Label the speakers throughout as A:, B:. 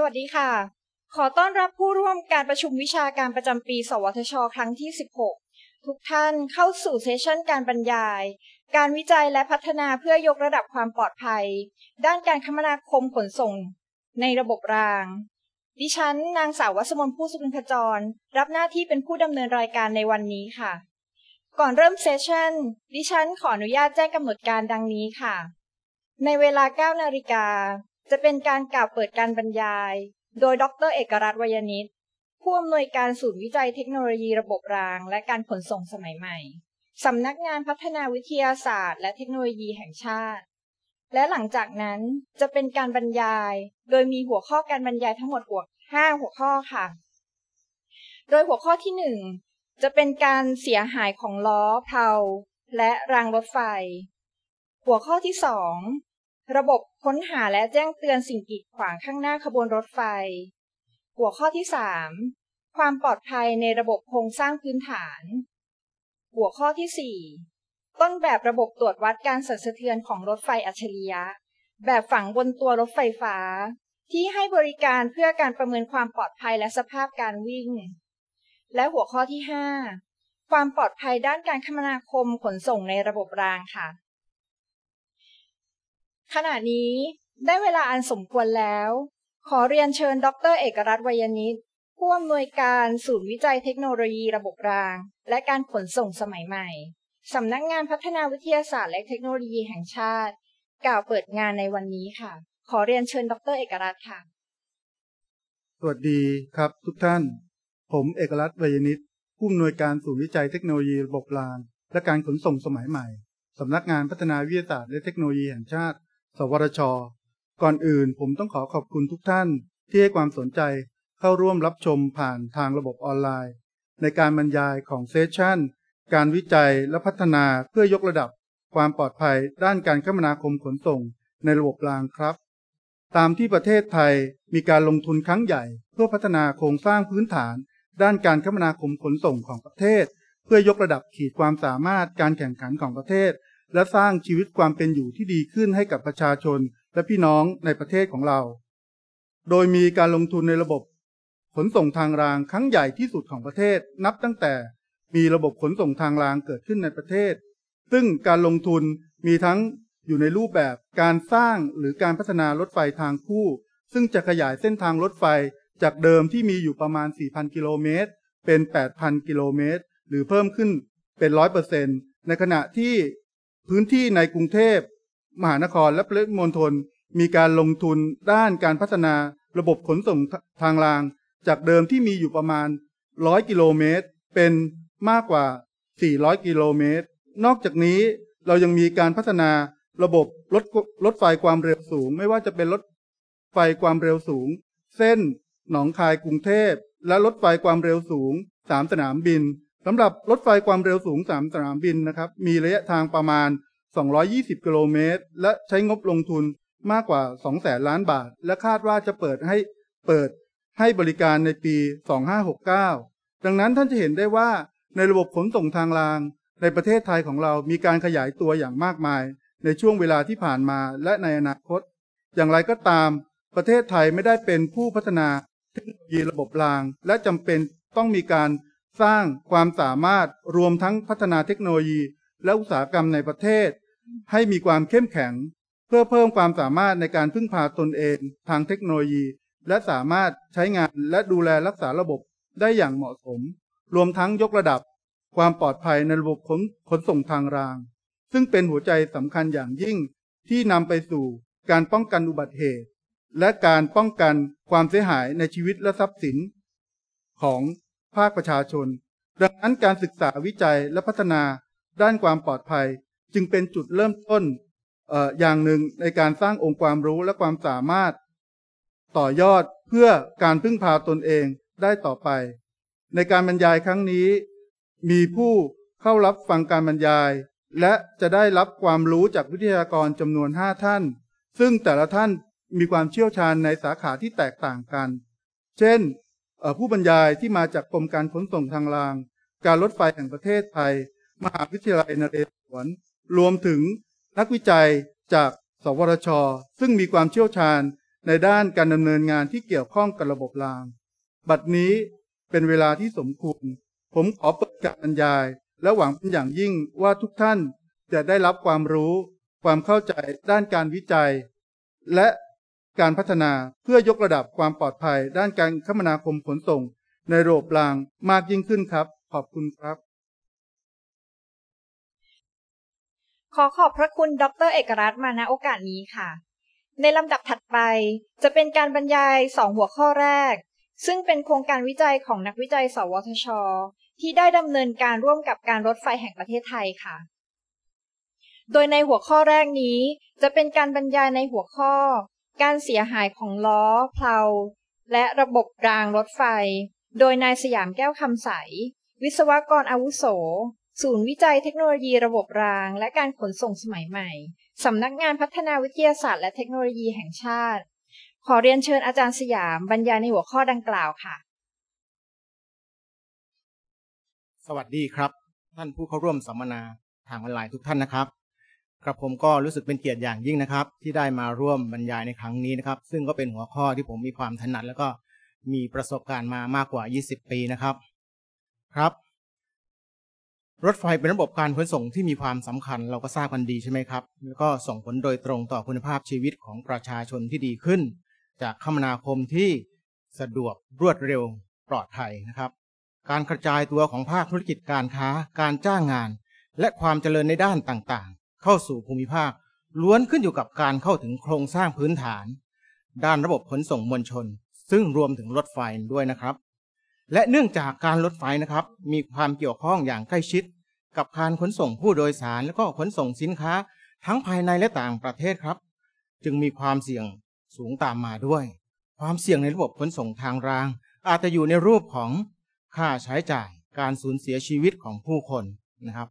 A: สวัสดีค่ะ ขอต้อนรับผู้ร่วมการประชุมวิชาการประจำปี สวทช ครั้งที่ 16 ทุกท่านเข้าสู่เซสชันการบรรยาย การวิจัยและพัฒนาเพื่อยกระดับความปลอดภัย ด้านการคมนาคมขนส่งในระบบราง ดิฉันนางสาววัสมนผู้สุขินขจร รับหน้าที่เป็นผู้ดำเนินรายการในวันนี้ค่ะ ก่อนเริ่มเซสชันดิฉัน ขออนุญาตแจ้งกำหนดการดังนี้ค่ะ ในเวลา 9 นาฬิกาจะเป็นการกล่าวเปิดการบรรยายโดยดร เอกรัตน์วยนิตผู้อำนวยการศูนย์วิจัยเทคโนโลยีระบบรางและการขนส่งสมัยใหม่สำนักงานพัฒนาวิทยาศาสตร์และเทคโนโลยีแห่งชาติ และหลังจากนั้นจะเป็นการบรรยายโดยมีหัวข้อการบรรยายทั้งหมดหัว5หัวข้อค่ะ โดยหัวข้อที่ 1 จะเป็นการเสียหายของล้อเพลาและรางรถไฟ หัวข้อที่ 2ระบบค้นหาและแจ้งเตือนสิ่งกีดขวางข้างหน้าขบวนรถไฟ หัวข้อที่ 3 ความปลอดภัยในระบบโครงสร้างพื้นฐาน หัวข้อที่ 4 ต้นแบบระบบตรวจวัดการสั่นสะเทือนของรถไฟอัจฉริยะแบบฝังบนตัวรถไฟฟ้า ที่ให้บริการเพื่อการประเมินความปลอดภัยและสภาพการวิ่ง และหัวข้อที่ 5 ความปลอดภัยด้านการคมนาคมขนส่งในระบบรางค่ะขณะนี้ ได้เวลาอันสมควรแล้ว ขอเรียนเชิญดร เอกรัตน์วยนิตผู้อำนวยการศูนย์วิจัยเทคโนโลยีระบบราง และการขนส่งสมัยใหม่สำนักงานพัฒนาวิทยาศาสตร์และเทคโนโลยีแห่งชาติ กล่าวเปิดงานในวันนี้ค่ะ ขอเรียนเชิญดรเอกรัตน์ค่ะ
B: สวัสดีครับ ทุกท่าน ผมเอกรัตน์วยนิตผู้อำนวยการศูนย์วิจัยเทคโนโลยีระบบราง และการขนส่งสมัยใหม่สำนักงานพัฒนาวิทยาศาสตร์และเทคโนโลยีแห่งชาติสวทชก่อนอื่นผมต้องขอขอบคุณทุกท่าน ที่ให้ความสนใจเข้าร่วมรับชมผ่านทางระบบออนไลน์ ในการบรรยายของเซสชันการวิจัยและพัฒนาเพื่อยกระดับความปลอดภัยด้านการคมนาคมขนส่งในระบบรางครับ ตามที่ประเทศไทยมีการลงทุนครั้งใหญ่ เพื่อพัฒนาโครงสร้างพื้นฐานด้านการคมนาคมขนส่งของประเทศ เพื่อยกระดับขีดความสามารถการแข่งขันของประเทศและสร้างชีวิตความเป็นอยู่ที่ดีขึ้นให้กับประชาชนและพี่น้องในประเทศของเรา โดยมีการลงทุนในระบบ ขนส่งทางรางครั้งใหญ่ที่สุดของประเทศนับตั้งแต่มีระบบขนส่งทางรางเกิดขึ้นในประเทศ ซึ่งการลงทุนมีทั้งอยู่ในรูปแบบ การสร้างหรือการพัฒนารถไฟทางคู่ ซึ่งจะขยายเส้นทางรถไฟจากเดิมที่มีอยู่ประมาณ 4,000กิโลเมตรเป็น 8,000กิโลเมตรหรือเพิ่มขึ้นเป็น100%ในขณะที่พื้นที่ในกรุงเทพมหานครและปริมณฑลมีการลงทุนด้านการพัฒนาระบบขนส่งทางราง จากเดิมที่มีอยู่ประมาณ 100กิโลเมตร เป็นมากกว่า 400กิโลเมตรนอกจากนี้ เรายังมีการพัฒนาระบบรถรถไฟความเร็วสูง ไม่ว่าจะเป็นรถไฟความเร็วสูง เส้นหนองคายกรุงเทพและรถไฟความเร็วสูง3สนามบินสำหรับรถไฟความเร็วสูงสามสนามบินนะครับ มีระยะทางประมาณ 220 กิโลเมตร และใช้งบลงทุนมากกว่า2แสนล้านบาท และคาดว่าจะเปิดให้เปิดให้บริการในปี 2569 ดังนั้นท่านจะเห็นได้ว่าในระบบขนส่งทางราง ในประเทศไทยของเรามีการขยายตัวอย่างมากมาย ในช่วงเวลาที่ผ่านมาและในอนาคต อย่างไรก็ตาม ประเทศไทยไม่ได้เป็นผู้พัฒนาเทคโนโลยีระบบรางและจำเป็นต้องมีการสร้างความสามารถรวมทั้งพัฒนาเทคโนโลยี และอุตสาหกรรมในประเทศ ให้มีความเข้มแข็งเพื่อเพิ่มความสามารถในการพึ่งพาตนเองทางเทคโนโลยี และสามารถใช้งานและดูแลรักษาระบบได้อย่างเหมาะสม รวมทั้งยกระดับความปลอดภัยในระบบขนขนส่งทางราง ซึ่งเป็นหัวใจสำคัญอย่างยิ่งที่นำไปสู่การป้องกันอุบัติเหตุ และการป้องกันความเสียหายในชีวิตและทรัพย์สิน ของภาคประชาชน ดังนั้นการศึกษาวิจัยและพัฒนาด้านความปลอดภัยจึงเป็นจุดเริ่มต้นอย่างหนึ่งในการสร้างองค์ความรู้และความสามารถ ต่อยอดเพื่อการพึ่งพาตนเองได้ต่อไป ในการบรรยายครั้งนี้ มีผู้เข้ารับฟังการบรรยาย และจะได้รับความรู้จากวิทยากรจำนวนห้าท่าน ซึ่งแต่ละท่านมีความเชี่ยวชาญในสาขาที่แตกต่างกัน เช่นผู้บรรยายที่มาจากกรมการขนส่งทางราง การรถไฟแห่งประเทศไทย มหาวิทยาลัยนเรศวร รวมถึงนักวิจัยจากสวทช ซึ่งมีความเชี่ยวชาญในด้านการดำเนินงานที่เกี่ยวข้องกับระบบราง บัดนี้เป็นเวลาที่สมควร ผมขอเปิดการบรรยาย และหวังเป็นอย่างยิ่งว่าทุกท่าน จะได้รับความรู้ ความเข้าใจด้านการวิจัย และการพัฒนาเพื่อยกระดับความปลอดภัยด้านการคมนาคมขนส่งในระบบรางมากยิ่งขึ้นครับ ขอบคุณครับ
A: ขอขอบพระคุณดรเอกรัตมาณโอกาสนี้ค่ะ ในลำดับถัดไปจะเป็นการบรรยายสองหัวข้อแรก ซึ่งเป็นโครงการวิจัยของนักวิจัย สวทช ที่ได้ดำเนินการร่วมกับการรถไฟแห่งประเทศไทยค่ะ โดยในหัวข้อแรกนี้จะเป็นการบรรยายในหัวข้อการเสียหายของล้อ เพลา และระบบรางรถไฟ โดยนายสยามแก้วคำใส วิศวกรอาวุโส ศูนย์วิจัยเทคโนโลยีระบบราง และการขนส่งสมัยใหม่สำนักงานพัฒนาวิทยาศาสตร์และเทคโนโลยีแห่งชาติ ขอเรียนเชิญอาจารย์สยามบรรยายในหัวข้อดังกล่าวค่ะ
C: สวัสดีครับ ท่านผู้เข้าร่วมสัมมนา ทางออนไลน์ทุกท่านนะครับครับผมก็รู้สึกเป็นเกียรติอย่างยิ่งนะครับที่ได้มาร่วมบรรยายในครั้งนี้นะครับ ซึ่งก็เป็นหัวข้อที่ผมมีความถนัด แล้วก็มีประสบการณ์มามากกว่า 20 ปีนะครับ ครับ รถไฟเป็นระบบการขนส่งที่มีความสำคัญเราก็ทราบกันดีใช่ไหมครับ แล้วก็ส่งผลโดยตรงต่อคุณภาพชีวิตของประชาชนที่ดีขึ้น จากคมนาคมที่สะดวกรวดเร็วปลอดภัยนะครับ การกระจายตัวของภาคธุรกิจการค้าการจ้างงาน และความเจริญในด้านต่างเข้าสู่ภูมิภาคล้วนขึ้นอยู่กับการเข้าถึงโครงสร้างพื้นฐาน ด้านระบบขนส่งมวลชน ซึ่งรวมถึงรถไฟด้วยนะครับ และเนื่องจากการรถไฟนะครับ มีความเกี่ยวข้องอย่างใกล้ชิด กับการขนส่งผู้โดยสาร และก็ขนส่งสินค้าทั้งภายในและต่างประเทศครับ จึงมีความเสี่ยงสูงตามมาด้วย ความเสี่ยงในระบบขนส่งทางราง อาจจะอยู่ในรูปของค่าใช้จ่ายการสูญเสียชีวิตของผู้คนนะครับ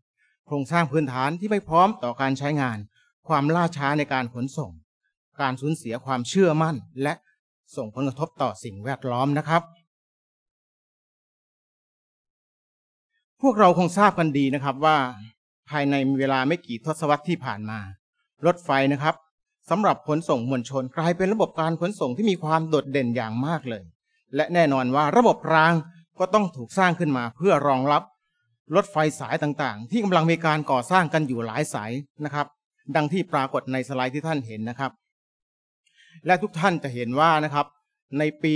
C: โครงสร้างพื้นฐานที่ไม่พร้อมต่อการใช้งานความล่าช้าในการขนส่ง การสูญเสียความเชื่อมั่นและส่งผลกระทบต่อสิ่งแวดล้อมนะครับ พวกเราคงทราบกันดีนะครับว่า ภายในเวลาไม่กี่ทศวรรษที่ผ่านมา รถไฟนะครับสำหรับขนส่งมวลชนกลายเป็นระบบการขนส่งที่มีความโดดเด่นอย่างมากเลย และแน่นอนว่าระบบรางก็ต้องถูกสร้างขึ้นมาเพื่อรองรับรถไฟสายต่างๆ ที่กำลังมีการก่อสร้างกันอยู่หลายสายนะครับ ดังที่ปรากฏในสไลด์ที่ท่านเห็นนะครับ และทุกท่านจะเห็นว่านะครับ ในปี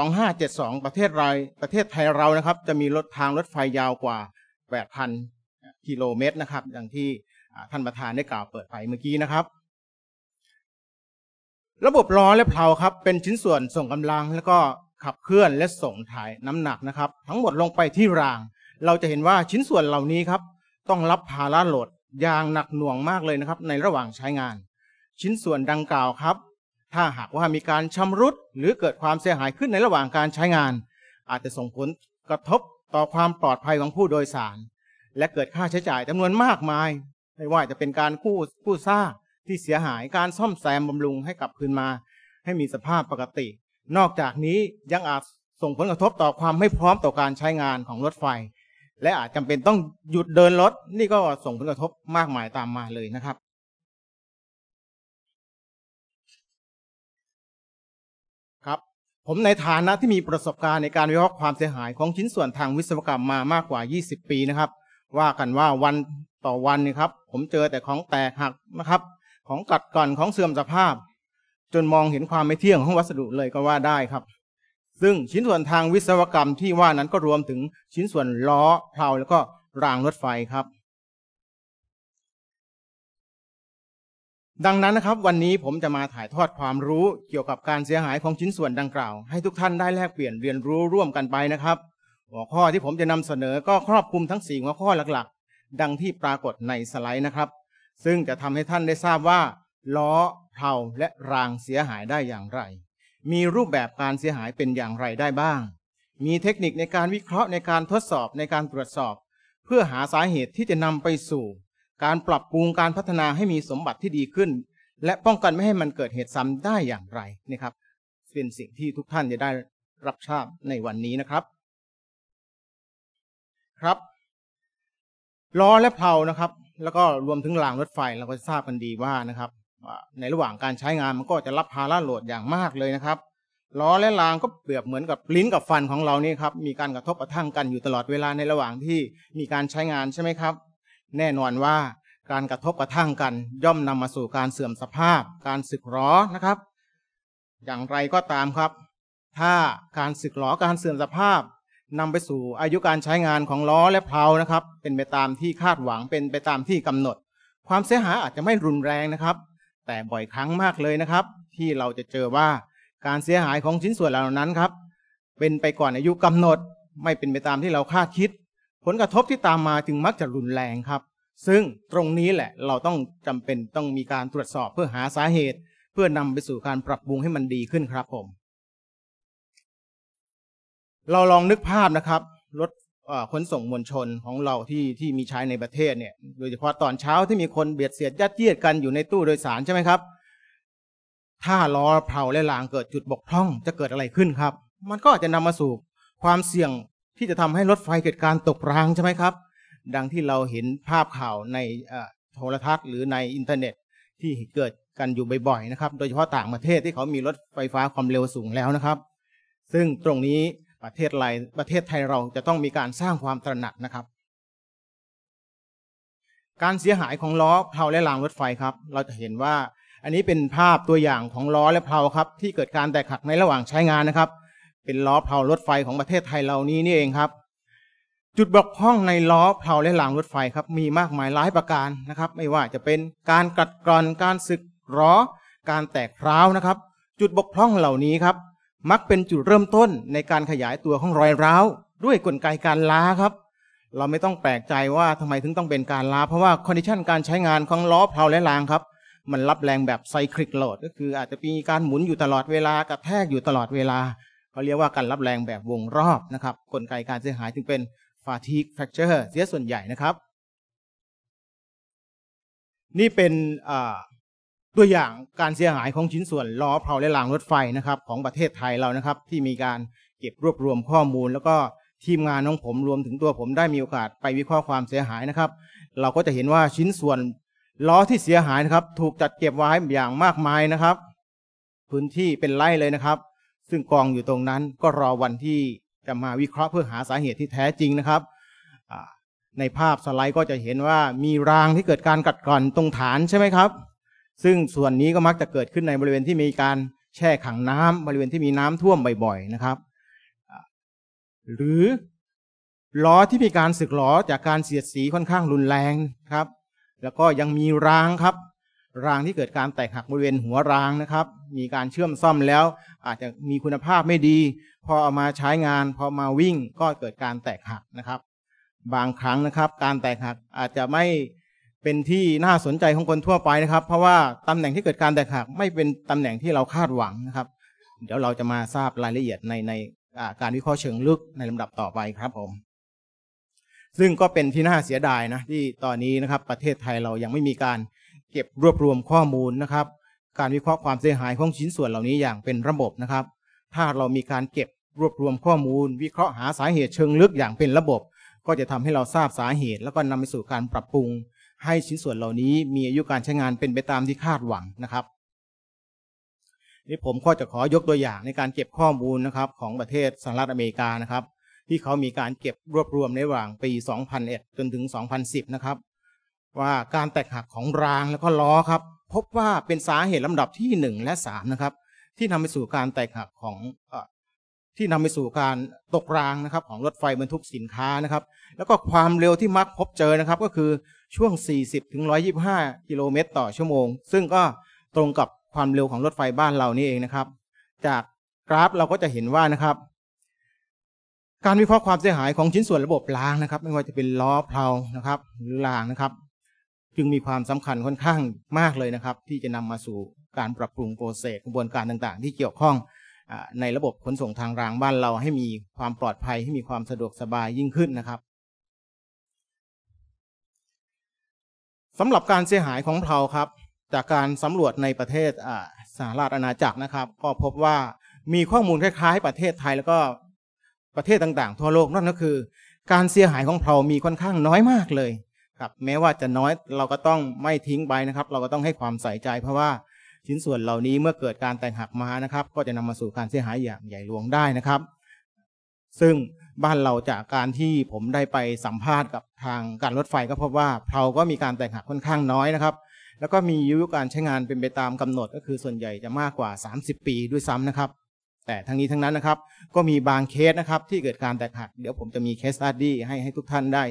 C: 2572 ประเทศราประเทศไทยเรานะครับ จะมีรถทางรถไฟยาวกว่า 8,000 กิโลเมตรนะครับดังที่ท่านประธานได้กล่าวเปิดไปเมื่อกี้นะครับ ระบบล้อและเพลาครับเป็นชิ้นส่วนส่งกำลังแล้วก็ขับเคลื่อนและส่งถ่ายน้ำหนักนะครับ ทั้งหมดลงไปที่รางเราจะเห็นว่าชิ้นส่วนเหล่านี้ครับต้องรับภาระโหลดอย่างหนักหน่วงมากเลยนะครับในระหว่างใช้งาน ชิ้นส่วนดังกล่าวครับ ถ้าหากว่ามีการชำรุดหรือเกิดความเสียหายขึ้นในระหว่างการใช้งาน อาจจะส่งผลกระทบต่อความปลอดภัยของผู้โดยสาร และเกิดค่าใช้จ่ายจำนวนมากมายไม่ว่าจะเป็นการกู้กู้ซาที่เสียหายการซ่อมแซมบำรุงให้กลับคืนมา ให้มีสภาพปกติ นอกจากนี้ยังอาจส่งผลกระทบต่อความไม่พร้อมต่อการใช้งานของรถไฟและอาจจำเป็นต้องหยุดเดินรถนี่ก็ส่งผลกระทบมากมายตามมาเลยนะครับ ครับ ผมในฐานะที่มีประสบการณ์ในการวิเคราะห์ความเสียหายของชิ้นส่วนทางวิศวกรรมมามากกว่า 20 ปีนะครับ ว่ากันว่าวันต่อวันนะครับ ผมเจอแต่ของแตกหักนะครับ ของกัดก่อนของเสื่อมสภาพ จนมองเห็นความไม่เที่ยงของวัสดุเลยก็ว่าได้ครับซึ่งชิ้นส่วนทางวิศวกรรมที่ว่านั้นก็รวมถึงชิ้นส่วนล้อ เพลาแล้วก็รางรถไฟครับ ดังนั้นนะครับ วันนี้ผมจะมาถ่ายทอดความรู้เกี่ยวกับการเสียหายของชิ้นส่วนดังกล่าว ให้ทุกท่านได้แลกเปลี่ยนเรียนรู้ร่วมกันไปนะครับ หัวข้อที่ผมจะนำเสนอก็ครอบคลุมทั้ง4หัวข้อหลักๆ ดังที่ปรากฏในสไลด์นะครับ ซึ่งจะทำให้ท่านได้ทราบว่าล้อเพลาและรางเสียหายได้อย่างไรมีรูปแบบการเสียหายเป็นอย่างไรได้บ้าง มีเทคนิคในการวิเคราะห์ในการทดสอบในการตรวจสอบ เพื่อหาสาเหตุที่จะนำไปสู่ การปรับปรุงการพัฒนาให้มีสมบัติที่ดีขึ้น และป้องกันไม่ให้มันเกิดเหตุซ้ำได้อย่างไรนะครับเป็นสิ่งที่ทุกท่านจะได้รับทราบในวันนี้นะครับ ครับล้อและเพลานะครับ แล้วก็รวมถึงรางรถไฟเราก็ทราบกันดีว่านะครับในระหว่างการใช้งานมันก็จะรับภาระโหลดอย่างมากเลยนะครับล้อและรางก็เปรียบเหมือนกับลิ้นกับฟันของเรานี่ครับมีการกระทบกระทั่งกันอยู่ตลอดเวลาในระหว่างที่มีการใช้งานใช่ไหมครับ แน่นอนว่าการกระทบกระทั่งกัน ย่อมนำมาสู่การเสื่อมสภาพ การสึกหรอนะครับ อย่างไรก็ตามครับ ถ้าการสึกหรอการเสื่อมสภาพ นำไปสู่อายุการใช้งานของล้อและเพลานะครับ เป็นไปตามที่คาดหวังเป็นไปตามที่กำหนด ความเสียหายอาจจะไม่รุนแรงนะครับแต่บ่อยครั้งมากเลยนะครับที่เราจะเจอว่าการเสียหายของชิ้นส่วนเหล่านั้นครับ เป็นไปก่อนอายุกำหนดไม่เป็นไปตามที่เราคาดคิด ผลกระทบที่ตามมาจึงมักจะรุนแรงครับ ซึ่งตรงนี้แหละเราต้องจำเป็นต้องมีการตรวจสอบเพื่อหาสาเหตุ เพื่อนำไปสู่การปรับปรุงให้มันดีขึ้นครับผม เราลองนึกภาพนะครับรถขนส่งมวลชนของเราที่ที่มีใช้ในประเทศเนี่ย โดยเฉพาะตอนเช้าที่มีคนเบียดเสียดยัดเยียดกันอยู่ในตู้โดยสารใช่ไหมครับ ถ้าล้อเผาและลางเกิดจุดบกพร่องจะเกิดอะไรขึ้นครับ มันก็อาจจะนำมาสู่ความเสี่ยงที่จะทำให้รถไฟเกิดการตกรางใช่ไหมครับ ดังที่เราเห็นภาพข่าวในโทรทัศน์หรือในอินเทอร์เน็ตที่เกิดกันอยู่บ่อยๆ นะครับ โดยเฉพาะต่างประเทศที่เขามีรถไฟฟ้าความเร็วสูงแล้วนะครับ ซึ่งตรงนี้ประเทศไทยประเทศไทยเราจะต้องมีการสร้างความตระหนักนะครับ การเสียหายของล้อเพลาและรางรถไฟครับ เราจะเห็นว่าอันนี้เป็นภาพตัวอย่างของล้อและเพลาครับที่เกิดการแตกหักในระหว่างใช้งานนะครับ เป็นล้อเพลารถไฟของประเทศไทยเรานี้นี่เองครับ จุดบกพร่องในล้อเพลาและรางรถไฟครับมีมากมายหลายประการนะครับ ไม่ว่าจะเป็นการกัดกร่อนการสึกร้อการแตกร้าวนะครับ จุดบกพร่องเหล่านี้ครับมักเป็นจุดเริ่มต้นในการขยายตัวของรอยร้าว ด้วยกลไกการล้าครับ เราไม่ต้องแปลกใจว่าทำไมถึงต้องเป็นการล้า เพราะว่าคอนดิชันการใช้งานของล้อเพลาและรางครับมันรับแรงแบบไซคลิกโหลด ก็คืออาจจะมีการหมุนอยู่ตลอดเวลากระแทกอยู่ตลอดเวลาเขาเรียกว่าการรับแรงแบบวงรอบนะครับ กลไกการเสียหายจึงเป็นฟาทีคแฟกเจอร์เสียส่วนใหญ่นะครับ นี่เป็นอ่าตัวอย่างการเสียหายของชิ้นส่วนล้อเพลาและรางรถไฟนะครับ ของประเทศไทยเรานะครับ ที่มีการเก็บรวบรวมข้อมูลแล้วก็ทีมงานของผมรวมถึงตัวผมได้มีโอกาสไปวิเคราะห์ความเสียหายนะครับ เราก็จะเห็นว่าชิ้นส่วนล้อที่เสียหายนะครับ ถูกจัดเก็บไว้อย่างมากมายนะครับ พื้นที่เป็นไร่เลยนะครับ ซึ่งกองอยู่ตรงนั้นก็รอวันที่จะมาวิเคราะห์เพื่อหาสาเหตุที่แท้จริงนะครับในภาพสไลด์ก็จะเห็นว่ามีรางที่เกิดการกัดกร่อนตรงฐานใช่ไหมครับซึ่งส่วนนี้ก็มักจะเกิดขึ้นในบริเวณที่มีการแช่ขังน้ำ บริเวณที่มีน้ำท่วมบ่อยๆนะครับ หรือล้อที่มีการสึกล้อจากการเสียดสีค่อนข้างรุนแรงครับ แล้วก็ยังมีรางครับ รางที่เกิดการแตกหักบริเวณหัวรางนะครับ มีการเชื่อมซ่อมแล้ว อาจจะมีคุณภาพไม่ดี พอเอามาใช้งานพอมาวิ่งก็เกิดการแตกหักนะครับ บางครั้งนะครับการแตกหักอาจจะไม่เป็นที่น่าสนใจของคนทั่วไปนะครับ เพราะว่าตำแหน่งที่เกิดการแตกหักไม่เป็นตำแหน่งที่เราคาดหวังนะครับ เดี๋ยวเราจะมาทราบรายละเอียดในในการวิเคราะห์เชิงลึกในลำดับต่อไปครับผมซึ่งก็เป็นที่น่าเสียดายนะที่ตอนนี้นะครับประเทศไทยเรายังไม่มีการเก็บรวบรวมข้อมูลนะครับ การวิเคราะห์ความเสียหายของชิ้นส่วนเหล่านี้อย่างเป็นระบบนะครับ ถ้าเรามีการเก็บรวบรวมข้อมูล วิเคราะห์หาสาเหตุเชิงลึกอย่างเป็นระบบ ก็จะทำให้เราทราบสาเหตุ แล้วก็นำไปสู่การปรับปรุงให้ชิ้นส่วนเหล่านี้มีอายุการใช้งานเป็นไปตามที่คาดหวังนะครับนี่ผมก็จะขอยกตัวอย่างในการเก็บข้อมูลนะครับ ของประเทศสหรัฐอเมริกานะครับ ที่เขามีการเก็บรวบรวม ในระหว่างปี 2001 จนถึง 2010 นะครับว่าการแตกหักของรางแล้วก็ล้อครับ พบว่าเป็นสาเหตุลำดับที่ 1 และ 3 นะครับ ที่นำไปสู่การแตกหักของที่นำไปสู่การตกรางนะครับของรถไฟบรรทุกสินค้านะครับ แล้วก็ความเร็วที่มักพบเจอนะครับก็คือช่วง 40 ถึง 125 กิโลเมตร ต่อชั่วโมง ซึ่งก็ตรงกับความเร็วของรถไฟบ้านเรานี่เองนะครับ จากกราฟเราก็จะเห็นว่านะครับ การวิเคราะห์ความเสียหายของชิ้นส่วนระบบรางนะครับ ไม่ว่าจะเป็นล้อเพลานะครับ หรือรางนะครับ จึงมีความสำคัญค่อนข้างมากเลยนะครับ ที่จะนำมาสู่การปรับปรุงโปรเซสกระบวนการต่างๆที่เกี่ยวข้องในระบบขนส่งทางรางบ้านเราให้มีความปลอดภัยให้มีความสะดวกสบายยิ่งขึ้นนะครับสำหรับการเสียหายของเพลาครับจากการสำรวจในประเทศสหราชอาณาจักรนะครับก็พบว่ามีข้อมูลคล้ายๆ ประเทศไทยแล้วก็ประเทศต่าง ๆ ทั่วโลกนั่นก็คือ การเสียหายของเพลามีค่อนข้างน้อยมากเลย ครับ แม้ว่าจะน้อยเราก็ต้องไม่ทิ้งไปนะครับ เราก็ต้องให้ความใส่ใจเพราะว่าชิ้นส่วนเหล่านี้เมื่อเกิดการแตกหักมานะครับ ก็จะนำมาสู่การเสียหายอย่างใหญ่หลวงได้นะครับ ซึ่งบ้านเราจากการที่ผมได้ไปสัมภาษณ์กับทางการรถไฟก็พบว่าเพราก็มีการแตกหักค่อนข้างน้อยนะครับ แล้วก็มีอายุการใช้งานเป็นไปตามกำหนดก็คือส่วนใหญ่จะมากกว่า 30 ปีด้วยซ้ำนะครับ แต่ทั้งนี้ทั้งนั้นนะครับ ก็มีบางเคสนะครับ ที่เกิดการแตกหัก เดี๋ยวผมจะมีเคสตัดดี้ให้ให้ทุกท่านได้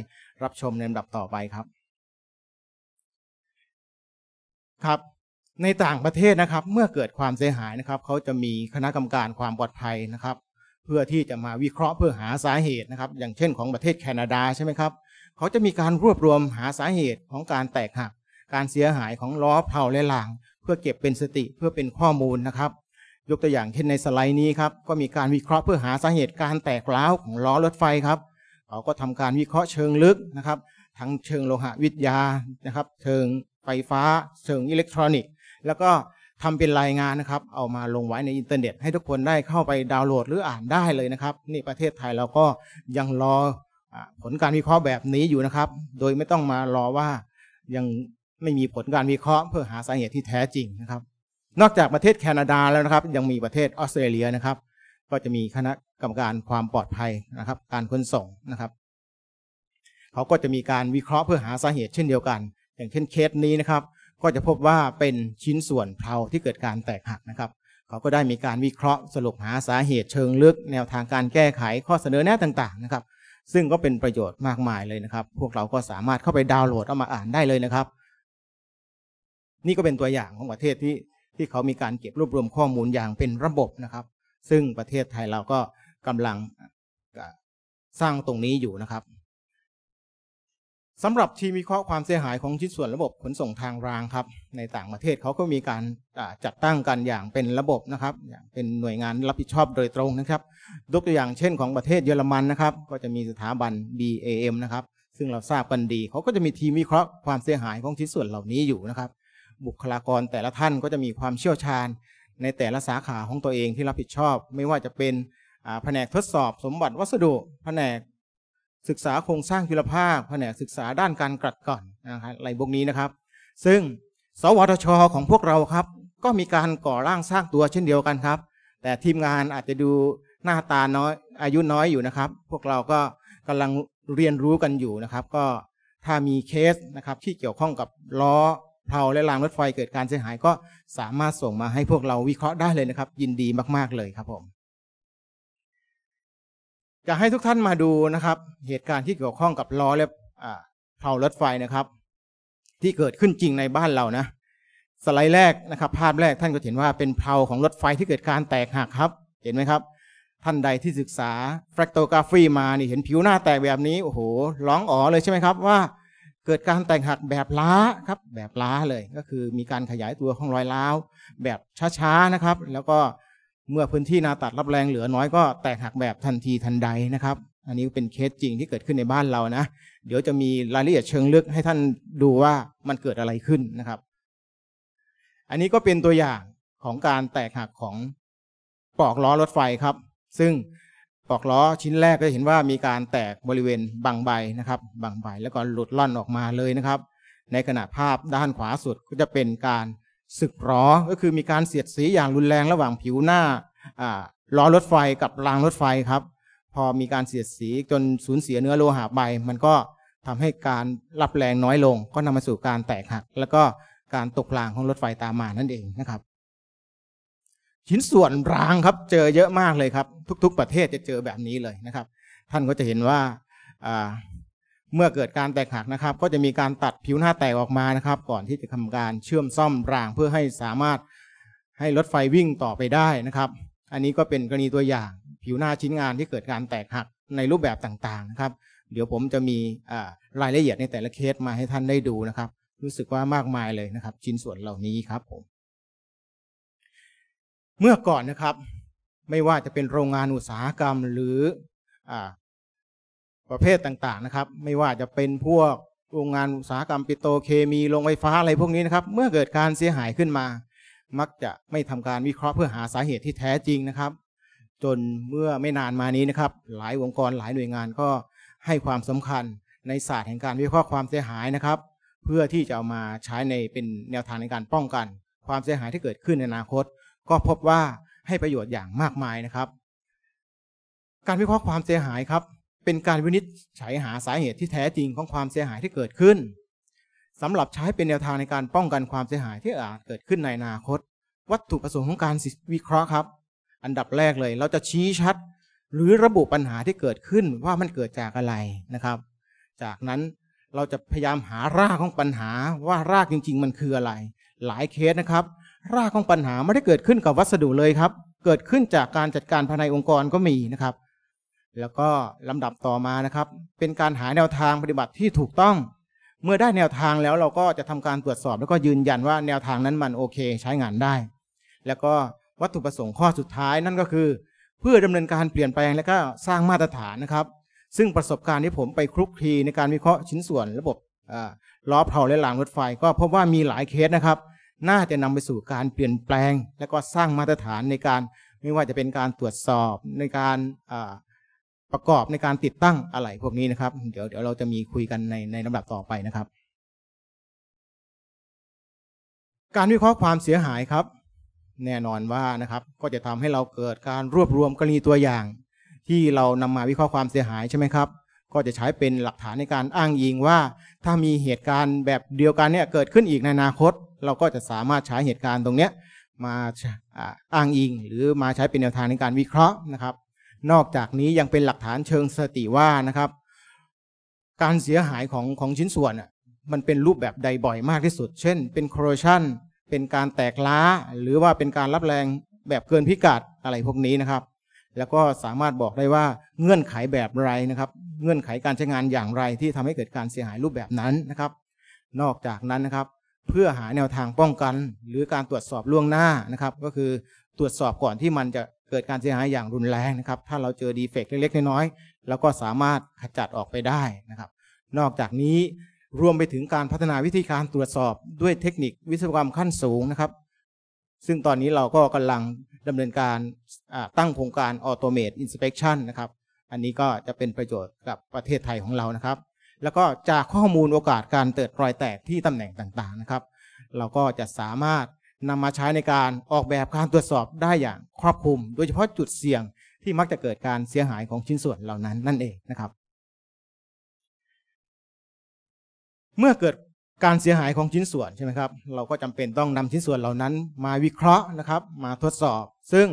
C: รับชมในลำดับต่อไปครับครับ ในต่างประเทศนะครับเมื่อเกิดความเสียหายนะครับ เขาจะมีคณะกรรมการความปลอดภัยนะครับเพื่อที่จะมาวิเคราะห์เพื่อหาสาเหตุนะครับ อย่างเช่นของประเทศแคนาดาใช่ไหมครับ เขาจะมีการรวบรวมหาสาเหตุของการแตกหักการเสียหายของล้อเผาและหลังเพื่อเก็บเป็นสติเพื่อเป็นข้อมูลนะครับ ยกตัวอย่างเช่นในสไลด์นี้ครับ ก็มีการวิเคราะห์เพื่อหาสาเหตุการแตกร้าวของล้อรถไฟครับเขาก็ทำการวิเคราะห์เชิงลึกนะครับ ทั้งเชิงโลหะวิทยานะครับเชิงไฟฟ้าเชิงอิเล็กทรอนิกส์ แล้วก็ทำเป็นรายงานนะครับ เอามาลงไว้ในอินเทอร์เน็ตให้ทุกคนได้เข้าไปดาวน์โหลดหรืออ่านได้เลยนะครับนี่ประเทศไทยเราก็ยังรอผลการวิเคราะห์แบบนี้อยู่นะครับ โดยไม่ต้องมารอว่ายังไม่มีผลการวิเคราะห์เพื่อหาสาเหตุที่แท้จริงนะครับ นอกจากประเทศแคนาดาแล้วนะครับ ยังมีประเทศออสเตรเลียนะครับ ก็จะมีคณะกรรมการความปลอดภัยนะครับ การขนส่งนะครับเขาก็จะมีการวิเคราะห์เพื่อหาสาเหตุ เช่นเดียวกัน อย่างเช่นเคสนี้นะครับก็จะพบว่าเป็นชิ้นส่วน เพลาที่เกิดการแตกหักนะครับ เขาก็ได้มีการวิเคราะห์ สรุปหาสาเหตุเชิงลึกแนวทางการแก้ไขข้อเสนอแนะต่างๆนะครับ ซึ่งก็เป็นประโยชน์มากมายเลยนะครับ พวกเราก็สามารถเข้าไปดาวน์โหลดเอามาอ่านได้เลยนะครับ นี่ก็เป็นตัวอย่างของประเทศที่ที่เขามีการเก็บรวบรวมข้อมูลอย่างเป็นระบบนะครับ ซึ่งประเทศไทยเราก็กำลังสร้างตรงนี้อยู่นะครับสำหรับทีมวิเคราะห์ความเสียหายของชิ้นส่วนระบบขนส่งทางรางครับในต่างประเทศเขาก็มีการจัดตั้งกันอย่างเป็นระบบนะครับอย่างเป็นหน่วยงานรับผิดชอบโดยตรงนะครับยกตัวอย่างเช่น ของประเทศเยอรมันนะครับ ก็จะมีสถาบัน BAM นะครับซึ่งเราทราบกันดีเขาก็จะมีทีมวิเคราะห์ความเสียหายของชิ้นส่วนเหล่านี้อยู่นะครับ บุคลากรแต่ละท่านก็จะมีความเชี่ยวชาญ ในแต่ละสาขาของตัวเองที่รับผิดชอบ ไม่ว่าจะเป็นแผนกทดสอบ สมบัติวัสดุแผนกศึกษาโครงสร้างจุลภาคแผนศึกษาด้านการกลัดก่อนนะครับอะไรพวกนี้นะครับ ซึ่ง สวทช ของพวกเราครับก็มีการก่อร่างสร้างตัวเช่นเดียวกันครับแต่ทีมงานอาจจะดูหน้าตาน้อยอายุน้อยอยู่นะครับพวกเราก็กำลังเรียนรู้กันอยู่นะครับ ก็ถ้ามีเคสนะครับที่เกี่ยวข้องกับล้อเลาและรางรถไฟเกิดการเสียหายก็สามารถส่งมาให้พวกเราวิเคราะห์ได้เลยนะครับ ยินดีมากๆเลยครับผมจะให้ทุกท่านมาดูนะครับ เหตุการณ์ที่เกี่ยวข้องกับล้อและเผารถไฟนะครับ ที่เกิดขึ้นจริงในบ้านเรานะสไลด์แรกนะครับ ภาพแรกท่านก็เห็นว่าเป็นเผาของรถไฟที่เกิดการแตกหักครับเห็นไหมครับท่านใดที่ศึกษาแฟกโตกราฟีมานี่เห็นผิวหน้าแตกแบบนี้ โอ้โหร้องอ๋อเลยใช่ไหมครับ ว่า เกิดการแตกหักแบบล้าครับ แบบล้าเลยก็คือ มีการขยายตัวของรอยร้าวแบบช้าๆนะครับ แล้วก็เมื่อพื้นที่นาตัดรับแรงเหลือน้อยก็แตกหักแบบทันทีทันใดนะครับ อันนี้เป็นเคสจริงที่เกิดขึ้นในบ้านเรานะ เดี๋ยวจะมีรายละเอียดเชิงลึกให้ท่านดูว่ามันเกิดอะไรขึ้นนะครับ อันนี้ก็เป็นตัวอย่างของการแตกหักของปลอกล้อรถไฟครับ ซึ่งปลอกล้อชิ้นแรกก็จะเห็นว่ามีการแตกบริเวณบางใบนะครับ บางใบแล้วก็หลุดล่อนออกมาเลยนะครับ ในขณะภาพด้านขวาสุดก็จะเป็นการศึกหรอก็คือมีการเสียดสีอย่างรุนแรงระหว่างผิวหน้าล้อรถไฟกับรางรถไฟครับ พอมีการเสียดสีจนสูญเสียเนื้อโลหะไป มันก็ทำให้การรับแรงน้อยลง ก็นำมาสู่การแตกหักแล้วก็การตกรางของรถไฟตามมานั่นเองนะครับ ชิ้นส่วนรางครับ เจอเยอะมากเลยครับทุก ๆ ประเทศจะเจอแบบนี้เลยนะครับ ท่านก็จะเห็นว่าเมื่อเกิดการแตกหักนะครับ ก็จะมีการตัดผิวหน้าแตกออกมานะครับ ก่อนที่จะทำการเชื่อมซ่อมรางเพื่อให้สามารถให้รถไฟวิ่งต่อไปได้นะครับ อันนี้ก็เป็นกรณีตัวอย่างผิวหน้าชิ้นงานที่เกิดการแตกหักในรูปแบบต่างๆ นะครับ เดี๋ยวผมจะมีรายละเอียดในแต่ละเคสมาให้ท่านได้ดูนะครับ รู้สึกว่ามากมายเลยนะครับ ชิ้นส่วนเหล่านี้ครับผม เมื่อก่อนนะครับ ไม่ว่าจะเป็นโรงงานอุตสาหกรรมหรือ อประเภทต่างๆนะครับ ไม่ว่าจะเป็นพวกโรงงานอุตสาหกรรมปิโตเคมีโรงไฟฟ้าอะไรพวกนี้นะครับ เมื่อเกิดการเสียหายขึ้นมา มักจะไม่ทำการวิเคราะห์เพื่อหาสาเหตุที่แท้จริงนะครับ จนเมื่อไม่นานมานี้นะครับ หลายองค์กรหลายหน่วยงานก็ให้ความสำคัญในศาสตร์แห่งการวิเคราะห์ความเสียหายนะครับ เพื่อที่จะเอามาใช้ในเป็นแนวทางในการป้องกัน ความเสียหายที่เกิดขึ้นในอนาคต ก็พบว่าให้ประโยชน์อย่างมากมายนะครับ การวิเคราะห์ความเสียหายครับเป็นการวินิจฉัยหาสาเหตุที่แท้จริงของความเสียหายที่เกิดขึ้นสำหรับใช้เป็นแนวทางในการป้องกันความเสียหายที่อาจเกิดขึ้นในอนาคต วัตถุประสงค์ของการวิเคราะห์ครับ อันดับแรกเลยเราจะชี้ชัด หรือระบุปัญหาที่เกิดขึ้นว่ามันเกิดจากอะไรนะครับ จากนั้นเราจะพยายามหารากของปัญหาว่ารากจริงๆมันคืออะไร หลายเคสนะครับ รากของปัญหาไม่ได้เกิดขึ้นกับวัสดุเลยครับ เกิดขึ้นจากการจัดการภายในองค์กรก็มีนะครับแล้วก็ลำดับต่อมานะครับ เป็นการหาแนวทางปฏิบัติที่ถูกต้อง เมื่อได้แนวทางแล้วเราก็จะทำการตรวจสอบ แล้วก็ยืน ยันว่าแนวทางนั้นมันโอเคใช้งานได้ แล้วก็วัตถุประสงค์ข้อสุดท้ายนั่นก็คือเพื่อดำเนินการเปลี่ยนแปลงและก็สร้างมาตรฐานนะครับ ซึ่งประสบการณ์ที่ผมไปคลุกคลีในการวิเคราะห์ชิ้นส่วนระบบล้อเผาและหลางรถไฟ ก็พบว่ามีหลายเคสนะครับ น่าจะนำไปสู่การเปลี่ยนแปลง และก็สร้างมาตรฐานในการไม่ว่าจะเป็นการตรวจสอบในการประกอบในการติดตั้งอะไรพวกนี้นะครับ เดี๋ยวเดี๋ยวเราจะมีคุยกันในในลำดับต่อไปนะครับ การวิเคราะห์ความเสียหายครับ แน่นอนว่านะครับ ก็จะทำให้เราเกิดการรวบรวมกรณีตัวอย่าง ที่เรานำมาวิเคราะห์ความเสียหายใช่ไหมครับ ก็จะใช้เป็นหลักฐานในการอ้างยิงว่า ถ้ามีเหตุการณ์แบบเดียวกันเนี่ยเกิดขึ้นอีกในอนาคต เราก็จะสามารถใช้เหตุการณ์ตรงเนี้ยมาอ้างอิงหรือมาใช้เป็นแนวทางในการวิเคราะห์นะครับนอกจากนี้ยังเป็นหลักฐานเชิงสติว่านะครับ การเสียหายของของชิ้นส่วนมันเป็นรูปแบบใดบ่อยมากที่สุด เช่นเป็นโครชั s i เป็นการแตกล้า หรือว่าเป็นการรับแรงแบบเกินพิกัดอะไรพวกนี้นะครับ แล้วก็สามารถบอกได้ว่าเงื่อนไขแบบไรนะครับ เงื่อนไขการใช้งานอย่างไรที่ทำให้เกิดการเสียหายรูปแบบนั้นนะครับ นอกจากนั้นนะครับ เพื่อหาแนวทางป้องกัน หรือการตรวจสอบล่วงหน้านะครับ ก็คือตรวจสอบก่อนที่มันจะเกิดการเสียหายอย่างรุนแรงนะครับ ถ้าเราเจอดีเฟกต์เล็กๆ น้อยๆแล้วก็สามารถขจัดออกไปได้นะครับ นอกจากนี้รวมไปถึงการพัฒนาวิธีการตรวจสอบด้วยเทคนิควิศวกรรมขั้นสูงนะครับ ซึ่งตอนนี้เราก็กำลังดำเนินการตั้งโครงการออโตเมตอินสเปกชันนะครับ อันนี้ก็จะเป็นประโยชน์กับประเทศไทยของเรานะครับ แล้วก็จากข้อมูลโอกาสการเติดรอยแตกที่ตำแหน่งต่างๆนะครับ เราก็จะสามารถนำมาใช้ในการออกแบบการตรวจสอบได้อย่างครอบคลุม โดยเฉพาะจุดเสี่ยงที่มักจะเกิดการเสียหายของชิ้นส่วนเหล่านั้นนั่นเองนะครับ เมื่อเกิดการเสียหายของชิ้นส่วนใช่ไหมครับ เราก็จำเป็นต้องนำชิ้นส่วนเหล่านั้นมาวิเคราะห์นะครับ มาทดสอบ ซึ่ง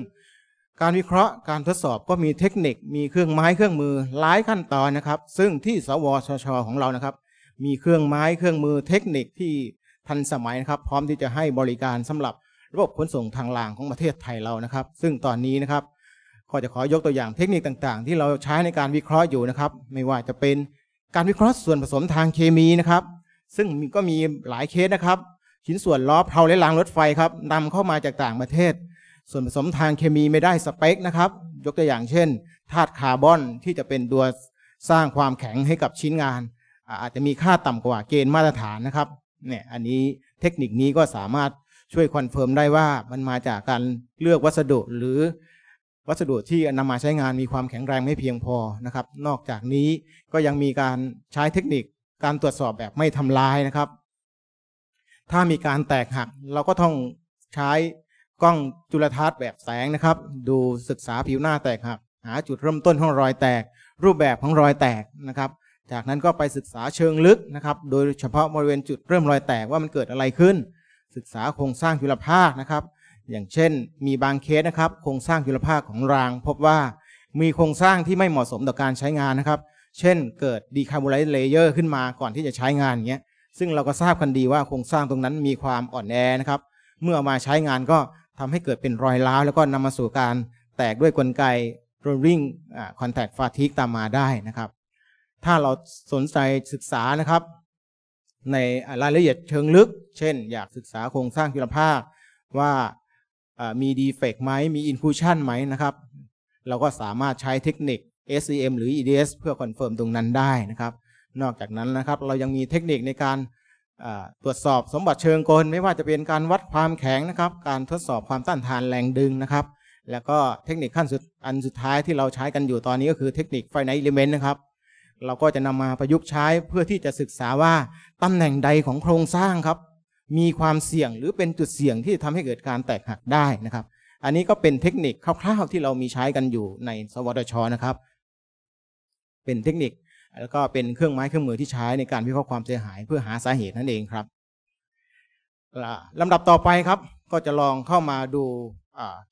C: การวิเคราะห์การทดสอบก็มีเทคนิค มีเครื่องไม้เครื่องมือหลายขั้นตอนนะครับ ซึ่งที่สวชชของเรานะครับ มีเครื่องไม้เครื่องมือเทคนิคที่ทันสมัยนะครับพร้อมที่จะให้บริการสำหรับระบบขนส่งทางรางของประเทศไทยเรานะครับ ซึ่งตอนนี้นะครับก็จะขอยกตัวอย่างเทคนิคต่างๆ ที่เราใช้ในการวิเคราะห์อยู่นะครับ ไม่ว่าจะเป็นการวิเคราะห์ส่วนผสมทางเคมีนะครับ ซึ่งก็มีหลายเคสนะครับ ชิ้นส่วนล้อเพลาและรางรถไฟครับนำเข้ามาจากต่างประเทศ ส่วนผสมทางเคมีไม่ได้สเปคนะครับ ยกตัวอย่างเช่นธาตุคาร์บอนที่จะเป็นตัวสร้างความแข็งให้กับชิ้นงาน อาจจะมีค่าต่ำกว่าเกณฑ์มาตรฐานนะครับเนี่ย อันนี้เทคนิคนี้ก็สามารถช่วยคอนเฟิร์มได้ว่ามันมาจากการเลือกวัสดุหรือวัสดุที่นำมาใช้งานมีความแข็งแรงไม่เพียงพอนะครับ นอกจากนี้ก็ยังมีการใช้เทคนิคการตรวจสอบแบบไม่ทำลายนะครับ ถ้ามีการแตกหักเราก็ต้องใช้กล้องจุลทรรศน์แบบแสงนะครับ ดูศึกษาผิวหน้าแตกหักหาจุดเริ่มต้นของรอยแตกรูปแบบของรอยแตกนะครับจากนั้นก็ไปศึกษาเชิงลึกนะครับ โดยเฉพาะบริเวณจุดเริ่มรอยแตกว่ามันเกิดอะไรขึ้น ศึกษาโครงสร้างจุลภาคนะครับ อย่างเช่นมีบางเคสนะครับ โครงสร้างจุลภาคของราง พบว่ามีโครงสร้างที่ไม่เหมาะสมต่อการใช้งานนะครับ เช่นเกิดดีคาร์บูไรต์เลเยอร์ขึ้นมาก่อนที่จะใช้งานเงี้ยซึ่งเราก็ทราบกันดีว่าโครงสร้างตรงนั้นมีความอ่อนแอนะครับเมื่อมาใช้งานก็ทำให้เกิดเป็นรอยร้าว แล้วก็นำมาสู่การแตกด้วยกลไกโรลลิ่งคอนแทคฟาทิกตามมาได้นะครับถ้าเราสนใจศึกษานะครับ ในรายละเอียดเชิงลึก เช่นอยากศึกษาโครงสร้างจุลภาคว่ามีดีเฟกไหมมีอินฟูชันไหมนะครับเราก็สามารถใช้เทคนิค SEM หรือ EDS เพื่อคอนเฟิร์มตรงนั้นได้นะครับ นอกจากนั้นนะครับเรายังมีเทคนิคในการตรวจสอบสมบัติเชิงกล ไม่ว่าจะเป็นการวัดความแข็งนะครับการทดสอบความต้านทานแรงดึงนะครับแล้วก็เทคนิคขั้นสุดอันสุดท้ายที่เราใช้กันอยู่ตอนนี้ก็คือเทคนิคไฟไนท์เอลิเมนต์นะครับเราก็จะนำมาประยุกต์ใช้เพื่อที่จะศึกษาว่าตำแหน่งใดของโครงสร้างครับ มีความเสี่ยงหรือเป็นจุดเสี่ยงที่ทำให้เกิดการแตกหักได้นะครับ อันนี้ก็เป็นเทคนิคคร่าวๆที่เรามีใช้กันอยู่ในสวทชนะครับ เป็นเทคนิคแล้วก็เป็นเครื่องไม้เครื่องมือที่ใช้ในการวิเคราะห์ความเสียหายเพื่อหาสาเหตุนั่นเองครับลำดับต่อไปครับ ก็จะลองเข้ามาดู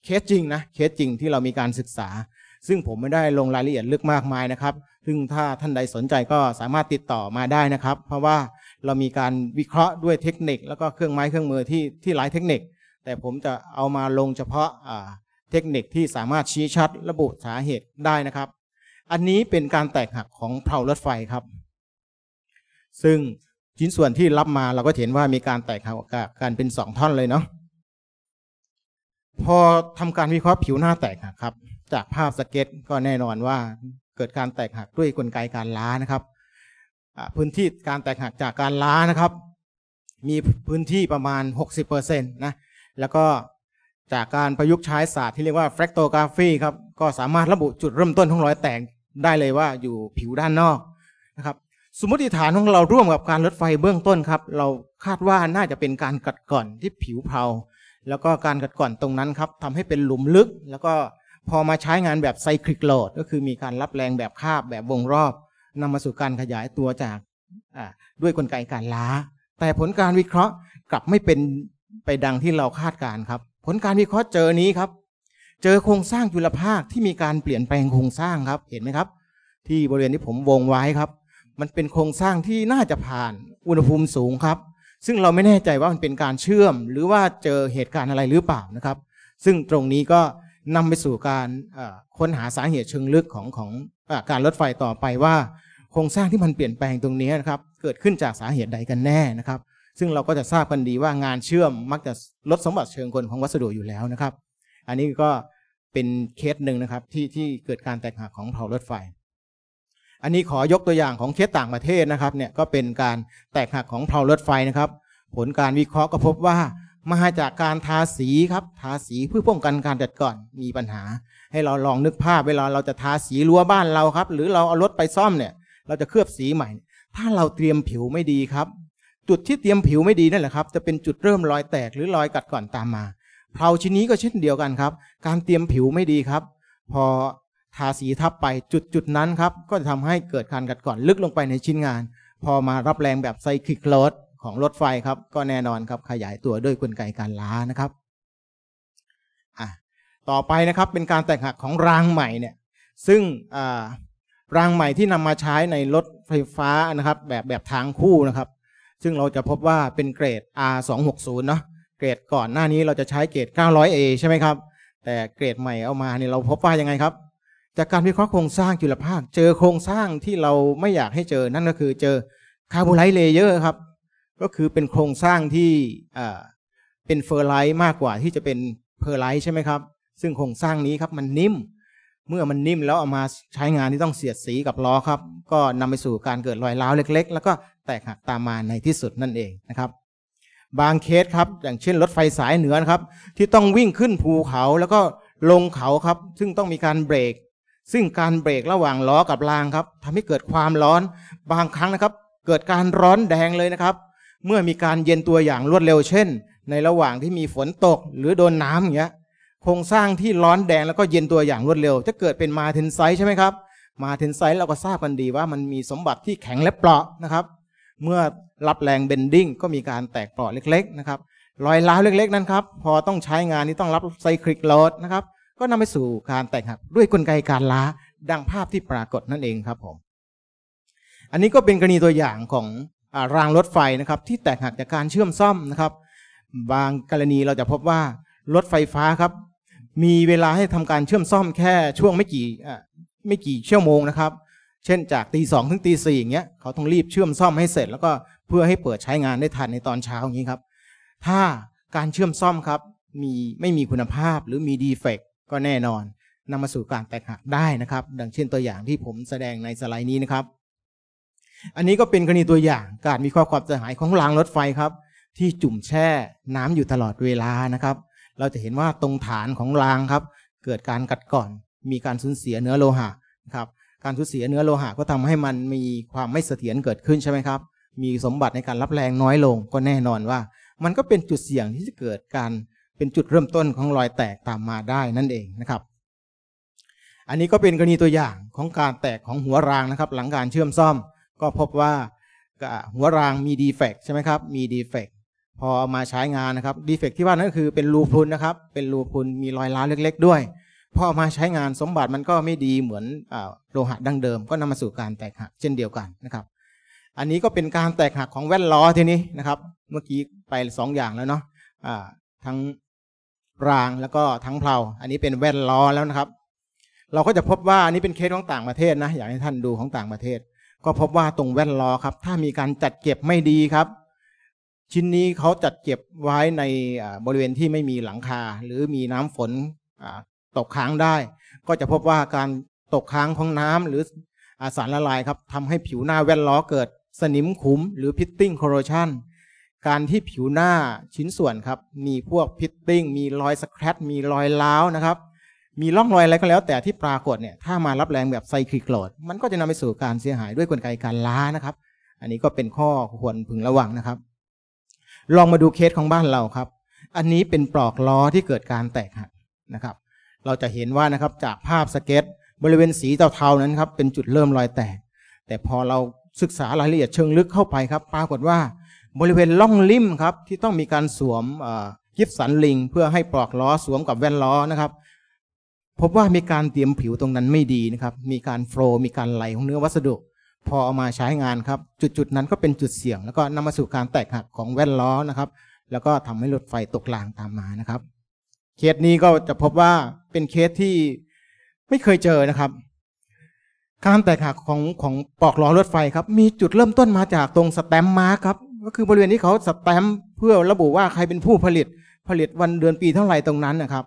C: เคสจริงนะเคสจริงที่เรามีการศึกษา ซึ่งผมไม่ได้ลงรายละเอียดลึกมากมายนะครับซึ่งถ้าท่านใดสนใจก็สามารถติดต่อมาได้นะครับ เพราะว่าเรามีการวิเคราะห์ด้วยเทคนิค แล้วก็เครื่องไม้เครื่องมือที่ที่หลายเทคนิค แต่ผมจะเอามาลงเฉพาะเทคนิคที่สามารถชี้ชัดระบุสาเหตุได้นะครับ อันนี้เป็นการแตกหักของเพลารถไฟครับ ซึ่งชิ้นส่วนที่รับมาเราก็เห็นว่ามีการแตกหักกันเป็นสองท่อนเลยเนาะพอทำการวิเคราะห์ผิวหน้าแตกหักครับจากภาพสเก็ตก็แน่นอนว่าเกิดการแตกหักด้วยกลไกการล้านะครับพื้นที่การแตกหักจากการล้านะครับ มีพื้นที่ประมาณ 60%นะ แล้วก็จากการประยุกต์ใช้ศาสตร์ที่เรียกว่าแฟกโตกราฟีครับก็สามารถระบุจุดเริ่มต้นของรอยแตกได้เลยว่าอยู่ผิวด้านนอกนะครับ สมมติฐานของเราร่วมกับการลดไฟเบื้องต้นครับ เราคาดว่าน่าจะเป็นการกัดก่อนที่ผิวเผาแล้วก็การกัดก่อนตรงนั้นครับทำให้เป็นหลุมลึก แล้วก็พอมาใช้งานแบบไซคลิกโหลดก็คือมีการรับแรงแบบคาบแบบวงรอบนำมาสู่การขยายตัวจากด้วยกลไกการล้า แต่ผลการวิเคราะห์กลับไม่เป็นไปดังที่เราคาดการครับ ผลการวิเคราะห์เจอนี้ครับ เจอโครงสร้างจุลภาคที่มีการเปลี่ยนแปลงโครงสร้างครับ เห็นไหมครับ ที่บริเวณที่ผมวงไว้ครับ มันเป็นโครงสร้างที่น่าจะผ่านอุณหภูมิสูงครับ ซึ่งเราไม่แน่ใจว่ามันเป็นการเชื่อม หรือว่าเจอเหตุการณ์อะไรหรือเปล่านะครับ ซึ่งตรงนี้ก็นำไปสู่การค้นหาสาเหตุเชิงลึกของของอการรถไฟต่อไปว่า โครงสร้างที่มันเปลี่ยนแปลงตรงนี้นะครับ เกิดขึ้นจากสาเหตุใดกันแน่นะครับ ซึ่งเราก็จะทราบกันดีว่างานเชื่อมมักจะลดสมบัติเชิงกลของวัสดุอยู่แล้วนะครับ อันนี้ก็เป็นเคสหนึ่งนะครับที่ที่เกิดการแตกหักของเผารถไฟ อันนี้ขอยกตัวอย่างของเคสต่างประเทศนะครับเนี่ยก็เป็นการแตกหักของเผารถไฟนะครับ ผลการวิเคราะห์ก็พบว่ามาจากการทาสีครับทาสีเพื่อป้องกันการแดดก่อนมีปัญหา ให้เราลองนึกภาพเวลาเราจะทาสีรั้วบ้านเราครับหรือเราเอารถไปซ่อมเนี่ยเราจะเคลือบสีใหม่ ถ้าเราเตรียมผิวไม่ดีครับ จุดที่เตรียมผิวไม่ดีนั่นแหละครับจะเป็นจุดเริ่มรอยแตกหรือรอยกัดก่อนตามมาเผลาชิ้นนี้ก็เช่นเดียวกันครับการเตรียมผิวไม่ดีครับ พอทาสีทับไปจุดจุดนั้นครับก็จะทำให้เกิดการกัดก่อนลึกลงไปในชิ้นงาน พอมารับแรงแบบไซคลิกโลดของรถไฟครับก็แน่นอนครับขยายตัวด้วยกลไกการล้านะครับอ่ะต่อไปนะครับเป็นการแตกหักของรางใหม่เนี่ยซึ่งรางใหม่ที่นำมาใช้ในรถไฟฟ้านะครับ แบบแบบทางคู่นะครับ ซึ่งเราจะพบว่าเป็นเกรด R 2 6 0เนาะเกรดก่อนหน้านี้เราจะใช้เกรด 900A ใช่ไหมครับแต่เกรดใหม่เอามาเนี่ยเราพบว่ายังไงครับจากการวิเคราะห์โครงสร้างจุลภาคเจอโครงสร้างที่เราไม่อยากให้เจอนั่นก็คือเจอคาร์บูไลเลเยอร์ครับก็คือเป็นโครงสร้างที่เป็นเฟอร์ไลท์มากกว่าที่จะเป็นเพอร์ไลท์ใช่ไหมครับ ซึ่งโครงสร้างนี้ครับมันนิ่ม เมื่อมันนิ่มแล้วเอามาใช้งานที่ต้องเสียดสีกับล้อครับก็นำไปสู่การเกิดรอยร้าวเล็กๆ แล้วก็แตกหักตามมาในที่สุดนั่นเองนะครับ บางเคสครับอย่างเช่นรถไฟสายเหนือนครับที่ต้องวิ่งขึ้นภูเขาแล้วก็ลงเขาครับ ซึ่งต้องมีการเบรก ซึ่งการเบรกระหว่างล้อกับรางครับทำให้เกิดความร้อนบางครั้งนะครับ เกิดการร้อนแดงเลยนะครับเมื่อมีการเย็นตัวอย่างรวดเร็วเช่น ในระหว่างที่มีฝนตกหรือโดนน้ำอย่างเงี้ยโครงสร้างที่ร้อนแดงแล้วก็เย็นตัวอย่างรวดเร็ว จะเกิดเป็นมาเทนไซใช่ไหมครับมาเทนไซเราก็ทราบกันดีว่ามันมีสมบัติที่แข็งและเปราะนะครับ เมื่อรับแรงเบนดิ้งก็มีการแตกเปราะเล็กๆ นะครับรอยร้าวเล็กๆ นั้นครับ พอต้องใช้งานนี่ต้องรับไซคลิกโหลดนะครับก็นำไปสู่การแตกหักด้วยกลไกการล้าดังภาพที่ปรากฏนั่นเองครับผมอันนี้ก็เป็นกรณีตัวอย่างของรางรถไฟนะครับที่แตกหักจากการเชื่อมซ่อมนะครับบางกรณีเราจะพบว่ารถไฟฟ้าครับ มีเวลาให้ทำการเชื่อมซ่อมแค่ช่วงไม่กี่ไม่กี่ชั่วโมงนะครับ เช่นจากตีสองถึงตีสี่อย่างเงี้ยเขาต้องรีบเชื่อมซ่อมให้เสร็จแล้วก็เพื่อให้เปิดใช้งานได้ทันในตอนเช้าอย่างนี้ครับ ถ้าการเชื่อมซ่อมครับ มีไม่มีคุณภาพหรือมีดีเฟกก็แน่นอนนำมาสู่การแตกหักได้นะครับ ดังเช่นตัวอย่างที่ผมแสดงในสไลด์นี้นะครับอันนี้ก็เป็นกรณีตัวอย่างการมีความความเสียหายของรางรถไฟครับที่จุ่มแช่น้ำอยู่ตลอดเวลานะครับ เราจะเห็นว่าตรงฐานของรางครับเกิดการกัดก่อนมีการสูญเสียเนื้อโลหะครับการสูญเสียเนื้อโลหะก็ทำให้มันมีความไม่เสถียรเกิดขึ้นใช่ไหมครับมีสมบัติในการรับแรงน้อยลงก็แน่นอนว่ามันก็เป็นจุดเสี่ยงที่จะเกิดการเป็นจุดเริ่มต้นของรอยแตกตามมาได้นั่นเองนะครับ อันนี้ก็เป็นกรณีตัวอย่างของการแตกของหัวรางนะครับหลังการเชื่อมซ่อมก็พบว่าหัวรางมีดีเฟกใช่ไหมครับ มีดีเฟกพอมาใช้งานนะครับดีเฟกที่ว่านั่นก็คือเป็นรูพุนนะครับ เป็นรูพุนมีรอยร้าวเล็กๆ ด้วยพอมาใช้งานสมบัติมันก็ไม่ดีเหมือนโลหะดั้งเดิม ก็นำมาสู่การแตกหักเช่นเดียวกันนะครับ อันนี้ก็เป็นการแตกหักของแว่นล้อทีนี้นะครับ เมื่อกี้ไป 2 อย่างแล้วเนาะะทั้งรางแล้วก็ทั้งเพลาอันนี้เป็นแว่นล้อแล้วนะครับ เราก็จะพบว่าอันนี้เป็นเคสของต่างประเทศนะอยากให้ท่านดูของต่างประเทศก็พบว่าตรงแว่นล้อครับ ถ้ามีการจัดเก็บไม่ดีครับ ชิ้นนี้เขาจัดเก็บไว้ในบริเวณที่ไม่มีหลังคา หรือมีน้ำฝนตกค้างได้ ก็จะพบว่าการตกค้างของน้ำ หรือสารละลายครับทำให้ผิวหน้าแว่นล้อเกิดสนิมขุมหรือพิตติ้งคอร์โรชันการที่ผิวหน้าชิ้นส่วนครับ มีพวกพิตติ้งมีรอยสแครตมีรอยล้าวนะครับมีร่องรอยอะไรก็แล้วแต่ที่ปรากฏเนี่ยถ้ามารับแรงแบบไซคลิกโหลดมันก็จะนำไปสู่การเสียหายด้วยกลไกการล้านะครับ อันนี้ก็เป็นข้อควรพึงระวังนะครับ ลองมาดูเคสของบ้านเราครับ อันนี้เป็นปลอกล้อที่เกิดการแตกหักนะครับ เราจะเห็นว่านะครับจากภาพสเก็ตบริเวณสีเทาๆนั้นครับเป็นจุดเริ่มรอยแตกแต่พอเราศึกษารายละเอียดเชิงลึกเข้าไปครับ ปรากฏว่าบริเวณล่องลิ่มครับที่ต้องมีการสวมกิฟสันลิงเพื่อให้ปลอกล้อสวมกับแว่นล้อนะครับพบว่ามีการเตรียมผิวตรงนั้นไม่ดีนะครับ มีการโฟล์มีการไหลของเนื้อวัสดุพอเอามาใช้งานครับ จุดๆนั้นก็เป็นจุดเสี่ยง แล้วก็นำมาสู่การแตกหักของแว่นล้อนะครับ แล้วก็ทำให้รถไฟตกรางตามมานะครับเคสนี้ก็จะพบว่าเป็นเคสที่ไม่เคยเจอนะครับการแตกหักของของปลอกล้อรถไฟครับ มีจุดเริ่มต้นมาจากตรงสแตมมาครับก็คือบริเวณที่เขาสแตมเพื่อระบุว่าใครเป็นผู้ผลิตผลิตวันเดือนปีเท่าไหร่ตรงนั้นนะครับ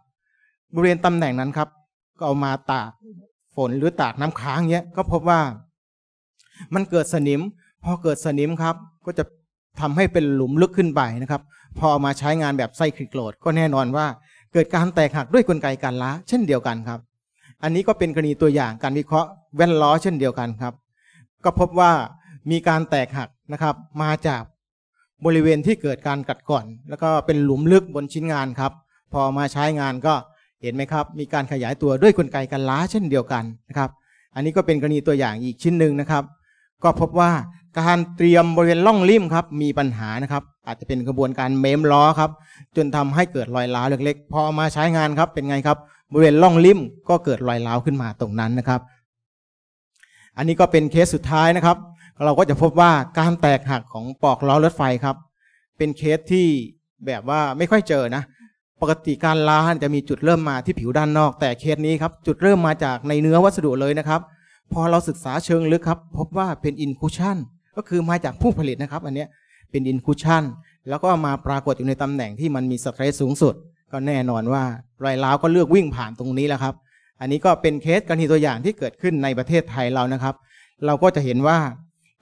C: บริเวณตำแหน่งนั้นครับก็เอามาตากฝนหรือตากน้ำค้างเนี้ยก็พบว่ามันเกิดสนิม พอเกิดสนิมครับ ก็จะทำให้เป็นหลุมลึกขึ้นไปนะครับ พอมาใช้งานแบบไส้คลิกโกรดก็แน่นอนว่า เกิดการแตกหักด้วยกลไกการล้า เช่นเดียวกันครับ อันนี้ก็เป็นกรณีตัวอย่างการวิเคราะห์แว่นล้อเช่นเดียวกันครับ ก็พบว่ามีการแตกหักนะครับ มาจากบริเวณที่เกิดการกัดก่อน แล้วก็เป็นหลุมลึกบนชิ้นงานครับ พอมาใช้งานก็เห็นไหมครับมีการขยายตัวด้วยกลไกการล้าเช่นเดียวกันนะครับ อันนี้ก็เป็นกรณีตัวอย่างอีกชิ้นหนึ่งนะครับ ก็พบว่า การเตรียมบริเวณล่องริมครับมีปัญหานะครับ อาจจะเป็นกระบวนการเมมล้อครับจนทำให้เกิดรอยล้าเล็กๆ พอมาใช้งานครับเป็นไงครับ บริเวณล่องริมก็เกิดรอยล้าขึ้นมาตรงนั้นนะครับ อันนี้ก็เป็นเคสสุดท้ายนะครับเราก็จะพบว่าการแตกหักของปอกล้อรถไฟครับ เป็นเคสที่แบบว่าไม่ค่อยเจอนะปกติการล้าจะมีจุดเริ่มมาที่ผิวด้านนอกแต่เคสนี้ครับ จุดเริ่มมาจากในเนื้อวัสดุเลยนะครับ พอเราศึกษาเชิงลึกครับ พบว่าเป็นอินคูชันก็คือมาจากผู้ผลิตนะครับอันนี้เป็นอินคูชันแล้วก็มาปรากฏอยู่ในตำแหน่งที่มันมีสเตรสสูงสุด ก็แน่นอนว่ารอยล้าวก็เลือกวิ่งผ่านตรงนี้แหละครับ อันนี้ก็เป็นเคสกรณีตัวอย่างที่เกิดขึ้นในประเทศไทยเรานะครับ เราก็จะเห็นว่า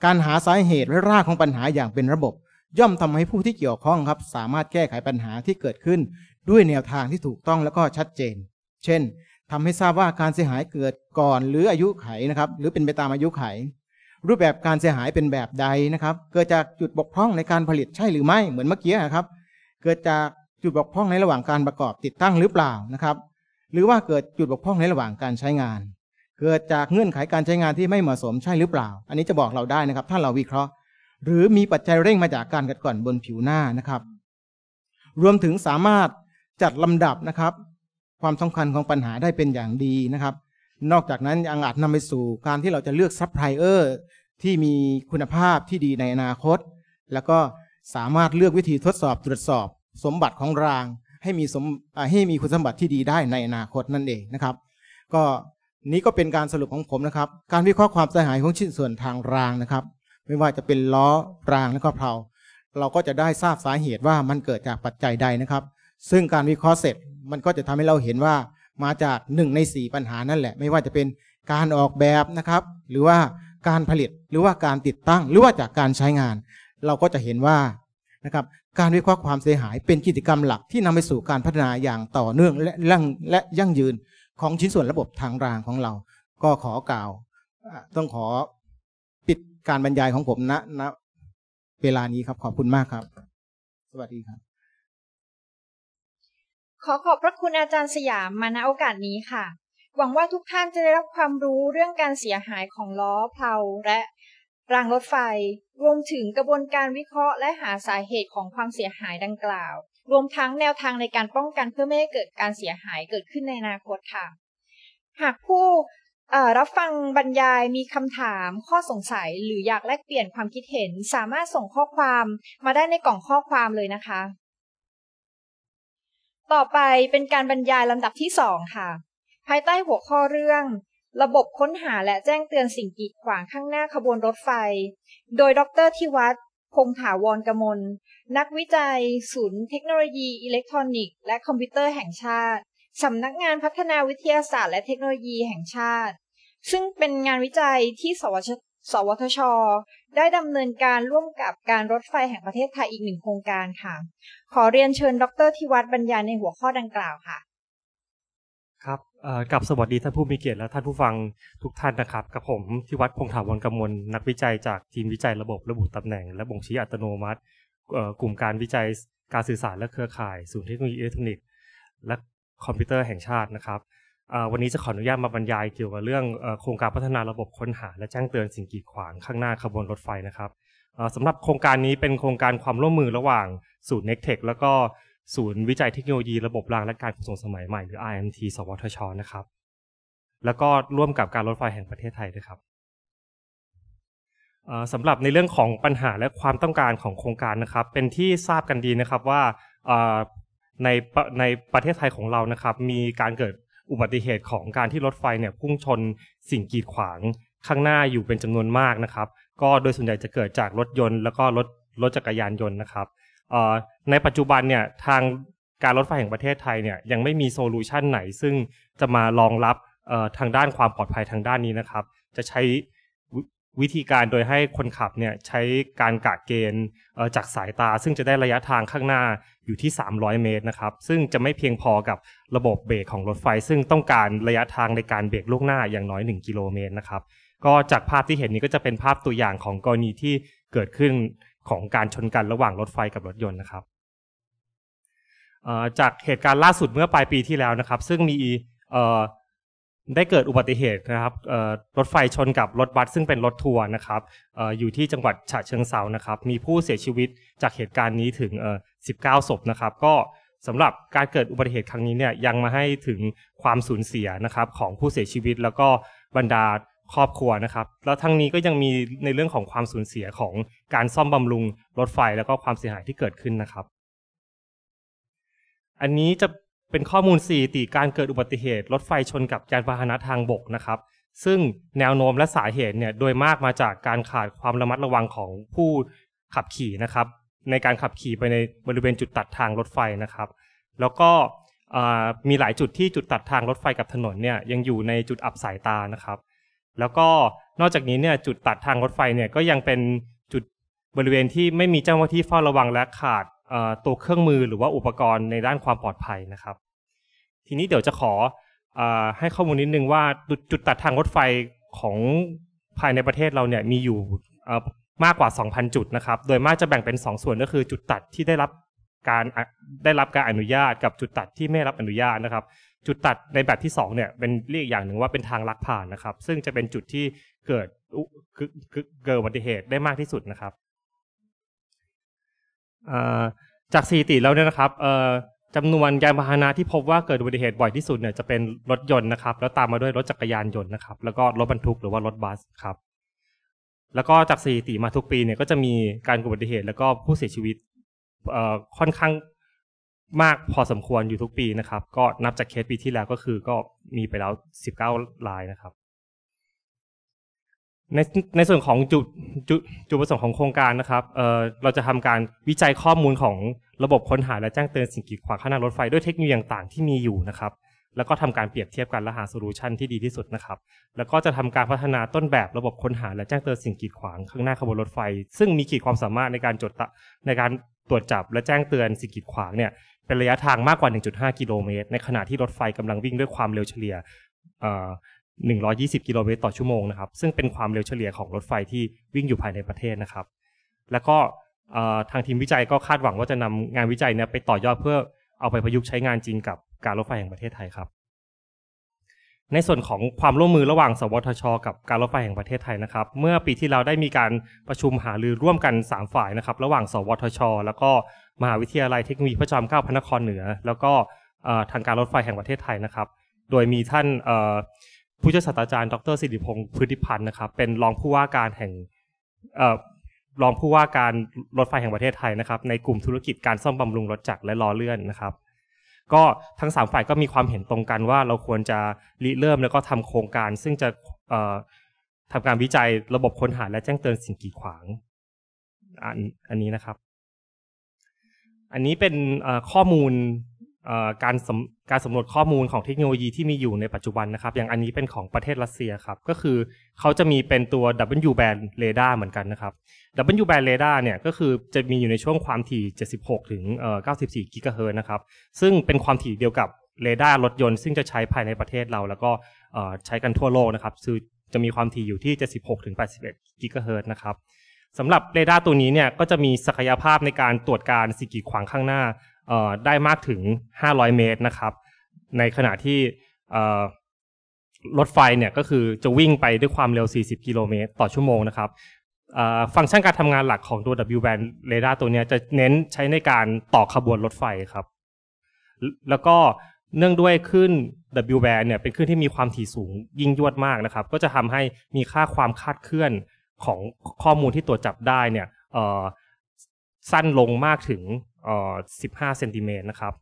C: การหาสาเหตุและรากของปัญหาอย่างเป็นระบบ ย่อมทำให้ผู้ที่เกี่ยวข้องครับสามารถแก้ไขปัญหาที่เกิดขึ้นด้วยแนวทางที่ถูกต้องแล้วก็ชัดเจน เช่น ทำให้ทราบว่าการเสียหายเกิดก่อนหรืออายุไขนะครับ หรือเป็นไปตามอายุไข รูปแบบการเสียหายเป็นแบบใดนะครับ เกิดจากจุดบกพร่องในการผลิตใช่หรือไม่ เหมือนเมื่อกี้นะครับ เกิดจากจุดบกพร่องในระหว่างการประกอบติดตั้งหรือเปล่านะครับ หรือว่าเกิดจุดบกพร่อง ในระหว่างการใช้งาน เกิดจากเงื่อนไขการใช้งานที่ไม่เหมาะสมใช่หรือเปล่า อันนี้จะบอกเราได้นะครับ ถ้าเราวิเคราะห์ หรือมีปัจจัยเร่งมาจากการกัดก่อนบนผิวหน้านะครับ รวมถึงสามารถจัดลำดับนะครับความสำคัญของปัญหาได้เป็นอย่างดีนะครับ นอกจากนั้นยังอาจนำไปสู่การที่เราจะเลือกซัพพลายเออร์ที่มีคุณภาพที่ดีในอนาคต แล้วก็สามารถเลือกวิธีทดสอบตรวจสอบ สมบัติของราง ให้มีสมให้มีคุณสมบัติที่ดีได้ในอนาคตนั่นเองนะครับ ก็นี้ก็เป็นการสรุปของผมนะครับการวิเคราะห์ความเสียหายของชิ้นส่วนทางรางนะครับ ไม่ว่าจะเป็นล้อรางและก็เพลาเราก็จะได้ทราบสาเหตุว่ามันเกิดจากปัจจัยใดนะครับซึ่งการวิเคราะห์เสร็จมันก็จะทำให้เราเห็นว่ามาจากหนึ่งใน4ปัญหานั่นแหละไม่ว่าจะเป็นการออกแบบนะครับ หรือว่าการผลิตหรือว่าการติดตั้ง หรือว่าจากการใช้งาน เราก็จะเห็นว่านะครับ การวิเคราะห์ความเสียหายเป็นกิจกรรมหลักที่นำไปสู่การพัฒนาอย่างต่อเนื่องและยั่งและยั่งยืนของชิ้นส่วนระบบทางรางของเรา ก็ขอกล่าวต้องขอปิดการบรรยายของผมณนะนะเวลานี้ครับขอบคุณมากครับ สวัสดีครับ
A: ขอขอบพระคุณอาจารย์สยามมาณโอกาสนี้ค่ะ หวังว่าทุกท่านจะได้รับความรู้เรื่องการเสียหายของล้อ เพลาและรางรถไฟ รวมถึงกระบวนการวิเคราะห์และหาสาเหตุของความเสียหายดังกล่าว รวมทั้งแนวทางในการป้องกันเพื่อไม่ให้เกิดการเสียหายเกิดขึ้นในอนาคตค่ะ หากผู้รับฟังบรรยายมีคำถาม ข้อสงสัย หรืออยากแลกเปลี่ยนความคิดเห็นสามารถส่งข้อความมาได้ในกล่องข้อความเลยนะคะต่อไปเป็นการบรรยายลำดับที่สองค่ะ ภายใต้หัวข้อเรื่อง ระบบค้นหาและแจ้งเตือนสิ่งกีดขวางข้างหน้าขบวนรถไฟ โดยดรทิวัตพงถาวรกมลนักวิจัย ศูนย์เทคโนโลยีอิเล็กทรอนิกส์และคอมพิวเตอร์แห่งชาติ สำนักงานพัฒนาวิทยาศาสตร์และเทคโนโลยีแห่งชาติ ซึ่งเป็นงานวิจัยที่สวชสวทช ได้ดำเนินการร่วมกับการรถไฟแห่งประเทศไทยอีกหนึ่งโครงการค่ะ ขอเรียนเชิญ ดรธิวัตบรรยายในหัวข้อดังกล่าวค่ะ
D: ครับกับสวัสดีท่านผู้มีเกียรติและท่านผู้ฟังทุกท่านนะครับ กับผมธิวัตพงถาวรกำมลนักวิจัยจากทีมวิจัยระบบระบุตำแหน่ง และบ่งชี้อัตโนมัติกลุ่มการวิจัยการสื่อสาร และเครือข่ายศูนย์เทคโนโลยีอิเล็กทรอนิกส์ และคอมพิวเตอร์แห่งชาตินะครับวันนี้จะขออนุญาตมาบรรยายเกี่ยวกับเรื่องโครงการพัฒนาระบบค้นหาและแจ้งเตือนสิ่งกีดขวางข้างหน้าขบวนรถไฟนะครับสำหรับโครงการนี้เป็นโครงการความร่วมมือระหว่าง ศูนย์ n e ็ t e c h แล้วก็ศูนย์วิจัยเทคโนโลยีระบบรางและการขนส่งสมัยใหม่ หรือ IMT สวทช นะครับ แล้วก็ร่วมกับการรถไฟแห่งประเทศไทยด้วยครับสำหรับในเรื่องของปัญหาและความต้องการของโครงการนะครับ เป็นที่ทราบกันดีนะครับว่าในในประเทศไทยของเรานะครับมีการเกิดอุบัติเหตุของการที่รถไฟเนี่ยพุ่งชนสิ่งกีดขวางข้างหน้าอยู่เป็นจำนวนมากนะครับก็โดยส่วนใหญ่จะเกิดจากรถยนต์แล้วก็รถรถจักรยานยนต์นะครับในปัจจุบันเนี่ยทางการรถไฟแห่งประเทศไทยเนี่ยยังไม่มีโซลูชันไหน ซึ่งจะมารองรับทางด้านความปลอดภัยทางด้านนี้นะครับ จะใช้วิธีการโดยให้คนขับเนี่ยใช้การกะเกณฑ์จากสายตา ซึ่งจะได้ระยะทางข้างหน้าอยู่ที่ 300 เมตร นะครับ ซึ่งจะไม่เพียงพอกับระบบเบรกของรถไฟ ซึ่งต้องการระยะทางในการเบรกล่วงหน้าอย่างน้อย 1 กิโลเมตร นะครับ ก็จากภาพที่เห็นนี้ก็จะเป็นภาพตัวอย่างของกรณีที่เกิดขึ้นของการชนกันระหว่างรถไฟกับรถยนต์ นะครับ จากเหตุการณ์ล่าสุดเมื่อปลายปีที่แล้ว นะครับ ซึ่งมีได้เกิดอุบัติเหตุนะครับรถไฟชนกับรถบัสซึ่งเป็นรถทัวร์ นะครับ อยู่ที่จังหวัดฉะเชิงเซานะครับ มีผู้เสียชีวิตจากเหตุการณ์นี้ถึง19 ศพนะครับ ก็สำหรับการเกิดอุบัติเหตุครั้งนี้เนี่ยยังมาให้ถึงความสูญเสียนะครับของผู้เสียชีวิตแล้วก็บรรดาครอบครัวนะครับ แล้วทั้งนี้ก็ยังมีในเรื่องของความสูญเสียของการซ่อมบำรุงรถไฟแล้วก็ความเสียหายที่เกิดขึ้นนะครับ อันนี้จะเป็นข้อมูลสี่ติการเกิดอุบัติเหตุรถไฟชนกับยานพาหนะทางบกนะครับ ซึ่งแนวโน้มและสาเหตุเนี่ยโดยมากมาจากการขาดความระมัดระวังของผู้ขับขี่นะครับในการขับขี่ไปในบริเวณจุดตัดทางรถไฟนะครับ แล้วก็มีหลายจุดที่จุดตัดทางรถไฟกับถนนเนี่ยยังอยู่ในจุดอับสายตานะครับ แล้วก็นอกจากนี้เนี่ยจุดตัดทางรถไฟเนี่ยก็ยังเป็นจุดบริเวณที่ไม่มีเจ้าหน้าที่เฝ้าระวัง และขาดตัวเครื่องมือหรือว่าอุปกรณ์ในด้านความปลอดภัยนะครับ ทีนี้เดี๋ยวจะขออให้ข้อมูลนิดนึงว่าจุดตัดทางรถไฟของภายในประเทศเราเนี่ยมีอยู่มากกว่า 2,000 จุดนะครับ โดยมากจะแบ่งเป็น 2 ส่วนก็คือจุดตัดที่ได้รับการได้รับการอนุญาตกับจุดตัดที่ไม่รับอนุญาตนะครับ จุดตัดในแบบที่2เนี่ยเป็นเรียกอย่างหนึ่งว่าเป็นทางลักผ่านนะครับ ซึ่งจะเป็นจุดที่เกิดเกิดอุบัติเหตุได้มากที่สุดนะครับจากสถิติแล้วเนี่ยนะครับจำนวนยานพาหนะที่พบว่าเกิดอุบัติเหตุบ่อยที่สุดเนี่ยจะเป็นรถยนต์นะครับแล้วตามมาด้วยรถจักรยานยนต์นะครับ แล้วก็รถบรรทุก หรือว่ารถบัสครับแล้วก็จากสถิติมาทุกปีเนี่ยก็จะมีการอุบัติเหตุ แล้วก็ผู้เสียชีวิตค่อนข้างมากพอสมควรอยู่ทุกปีนะครับ ก็นับจากเคสปีที่แล้วก็คือก็มีไปแล้ว 19รายนะครับในในส่วนของจุดจุดจุดประสงค์ของโครงการนะครับเเราจะทำการวิจัยข้อมูลของระบบค้นหาและแจ้งเตือนสิ่งกีดขวางขนาดรรถไฟ ด้วยเทคโนโลยีต่างๆที่มีอยู่นะครับแล้วก็ทำการเปรียบเทียบกันและหาโซลูชันที่ดีที่สุดนะครับ แล้วก็จะทำการพัฒนาต้นแบบระบบค้นหา และแจ้งเตือนสิ่งกีดขวาง ข้างหน้าขบวนรถไฟ ซึ่งมีขีดความสามารถในการจดในการตรวจจับ และแจ้งเตือนสิ่งกีดขวางเนี่ยเป็นระยะทางมากกว่า 1.5 กิโลเมตร ในขณะที่รถไฟกำลังวิ่งด้วยความเร็วเฉลี่ย 120 กิโลเมตรต่อชั่วโมงนะครับ ซึ่งเป็นความเร็วเฉลี่ยของรถไฟที่วิ่งอยู่ภายในประเทศนะครับ แล้วก็ทางทีมวิจัยก็คาดหวังว่าจะนำงานวิจัยเนี่ยไปต่อยอดเพื่อเอาไปประยุกต์ใช้งานจริงกับการรถไฟแห่งประเทศไทยครับ ในส่วนของความร่วมมือระหว่าง สวทช กับการรถไฟแห่งประเทศไทยนะครับ เมื่อปีที่เราได้มีการประชุมหารือร่วมกัน3ฝ่ายนะครับ ระหว่าง สวทช แล้วก็มหาวิทยาลัยเทคโนโลยีพระจอมเกล้าพระนครเหนือ แล้วก็ทางการรถไฟแห่งประเทศไทยนะครับ โดยมีท่านผู้ช่วยศาสตราจารย์ ดรสิริพงศ์พื้นธิพันธ์นะครับ เป็นรองผู้ว่าการแห่งรองผู้ว่าการรถไฟแห่งประเทศไทยนะครับ ในกลุ่มธุรกิจการซ่อมบำรุงรถจักรและล้อเลื่อนนะครับก็ทั้ง3ฝ่ายก็มีความเห็นตรงกันว่าเราควรจะริเริ่มแล้วก็ทำโครงการ ซึ่งจะทำการวิจัยระบบค้นหาและแจ้งเตือนสิ่งกีดขวางอันอันนี้นะครับ อันนี้เป็นข้อมูลการการสำรวจข้อมูลของเทคโนโลยีที่มีอยู่ในปัจจุบันนะครับอย่างอันนี้เป็นของประเทศรัสเซียครับ ก็คือเขาจะมีเป็นตัว W band radar เหมือนกันนะครับ W band radar เนี่ยก็คือจะมีอยู่ในช่วงความถี่ 76 ถึง94 กิกะเฮิร์นะครับซึ่งเป็นความถี่เดียวกับเรดาร์รถยนต์ซึ่งจะใช้ภายในประเทศเราแล้วก็ใช้กันทั่วโลกนะครับคือจะมีความถี่อยู่ที่ 76 ถึง 81 กิกะเฮิร์นะครับสำหรับเรดาร์ตัวนี้เนี่ยก็จะมีศักยภาพในการตรวจการสิ่งกีดขวางข้างหน้าได้มากถึง500เมตรนะครับ ในขณะที่รถไฟเนี่ยก็คือจะวิ่งไปด้วยความเร็ว40กิโลเมตรต่อชั่วโมงนะครับ ฟังก์ชันการทำงานหลักของตัว W-band radar ตัวนี้จะเน้นใช้ในการต่อขบวนรถไฟครับ แล้วก็เนื่องด้วยขึ้น W-band เนี่ย เป็นคึื่นที่มีความถี่สูงยิ่งยวดมากนะครับ ก็จะทำให้มีค่าความคาดเคลื่อนของข้อมูลที่ตรวจจับได้เนี่ยสั้นลงมากถึง15เซนติเมตรนะครับ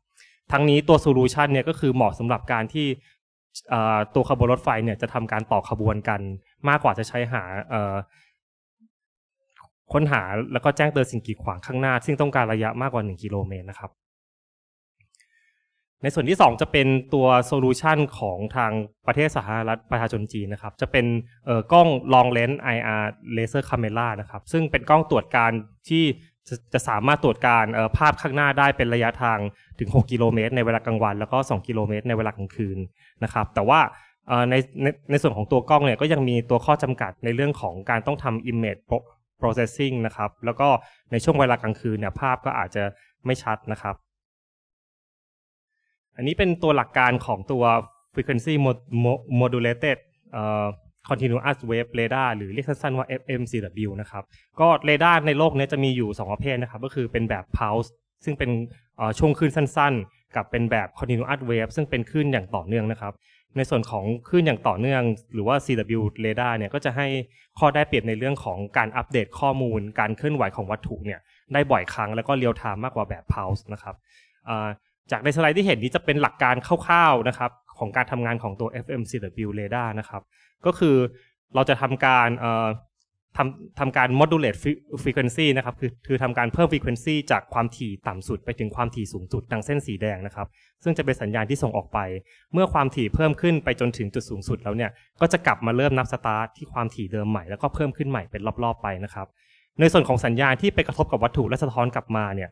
D: ทั้งนี้ตัวโซลูชันเนี่ยก็คือเหมาะสำหรับการที่ตัวขบวนรถไฟเนี่ยจะทำการต่อขบวนกันมากกว่าจะใช้หาค้นหาแล้วก็แจ้งเตือนสิ่งกีดขวางข้างหน้า ซึ่งต้องการระยะมากกว่า1กิโลเมตรนะครับ ในส่วนที่2จะเป็นตัวโซลูชันของทางประเทศสหรัฐประชาชนจีนนะครับจะเป็นกล้องลองเลนส์ IR laser camera นะครับซึ่งเป็นกล้องตรวจการที่จะจะสามารถตรวจการภาพข้างหน้าได้เป็นระยะทางถึง 6 กิโลเมตรในเวลากลางวัน แล้วก็2กิโลเมตรในเวลากลางคืนนะครับ แต่ว่าในในในส่วนของตัวกล้องเนี่ยก็ยังมีตัวข้อจำกัดในเรื่องของการต้องทำ image processing นะครับ แล้วก็ในช่วงเวลากลางคืนเนี่ยภาพก็อาจจะไม่ชัดนะครับ อันนี้เป็นตัวหลักการของตัว frequency modulated Continuous Wave Radar หรือเรียกสั้นๆว่า FMCW นะครับก็เรดาร์ในโลกนี้จะมีอยู่2ประเภทนะครับ ก็คือเป็นแบบ pulse ซึ่งเป็นช่วงคลื่นสั้น ๆ กับเป็นแบบ Continuous Wave ซึ่งเป็นคลื่นอย่างต่อเนื่องนะครับ ในส่วนของคลื่นอย่างต่อเนื่องหรือว่า CW radar เนี่ยก็จะให้ข้อได้เปรียบในเรื่องของการอัปเดตข้อมูล การเคลื่อนไหวของวัตถุเนี่ยได้บ่อยครั้งแล้วก็เรียลไทม์มากกว่าแบบ pulse นะครับจากในสไลด์ที่เห็นนี้จะเป็นหลักการคร่าวๆนะครับของการทำงานของตัว FMCW radar นะครับ ก็คือเราจะทำการทำทำการ modulate frequency นะครับ คือคือทำการเพิ่ม frequency จากความถี่ต่ำสุดไปถึงความถี่สูงสุด ดังเส้นสีแดงนะครับ ซึ่งจะเป็นสัญญาณที่ส่งออกไป เมื่อความถี่เพิ่มขึ้นไปจนถึงจุดสูงสุดแล้วเนี่ย ก็จะกลับมาเริ่มนับสตาร์ทที่ความถี่เดิมใหม่แล้วก็เพิ่มขึ้นใหม่เป็นรอบๆไปนะครับ ในส่วนของสัญญาณที่ไปกระทบกับวัตถุและสะท้อนกลับมาเนี่ย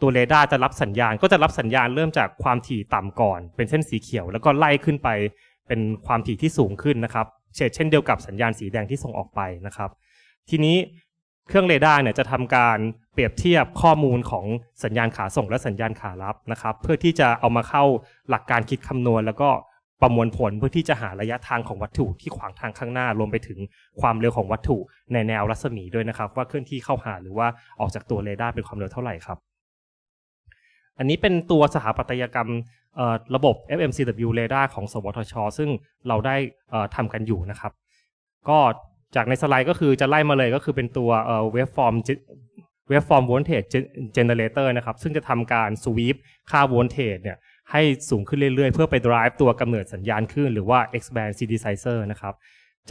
D: ตัวเรดาร์จะรับสัญญาณก็จะรับสัญญาณเริ่มจากความถี่ต่ำก่อน เป็นเส้นสีเขียว แล้วก็ไล่ขึ้นไปเป็นความถี่ที่สูงขึ้นนะครับเ่นเช่นเดียวกับสัญญาณสีแดงที่ส่งออกไปนะครับ ทีนี้เครื่องเรดาร์เนี่ยจะทำการเปรียบเทียบข้อมูลของสัญญาณขาส่ง และสัญญาณขารับนะครับ เพื่อที่จะเอามาเข้าหลักการคิดคำนวณแล้วก็ประมวลผลเพื่อที่จะหาระยะทางของวัตถุที่ขวางทางข้างหน้ารวมไปถึงความเร็วของวัตถุในแนวรัศมีด้วยนะครับว่าเคลื่อนที่เข้าหาหรือว่าออกจากตัวเรดาร์เป็นความเร็วเท่าไหร่ครับอันนี้เป็นตัวสถาปัตยกรรมระบบ FMCW เรดาร์ของสวทช ซึ่งเราได้ทำกันอยู่นะครับก็จากในสไลด์ก็คือจะไล่มาเลยก็คือเป็นตัวเวฟฟอร์มเวฟฟอร์มโวลเทจเจเนเรเตอร์นะครับซึ่งจะทำการสวีปค่าโวลเทจเนี่ยให้สูงขึ้นเรื่อยๆ เพื่อไป drive ตัวกำเนิดสัญญาณขึ้นหรือว่า expand synthesizer นะครับ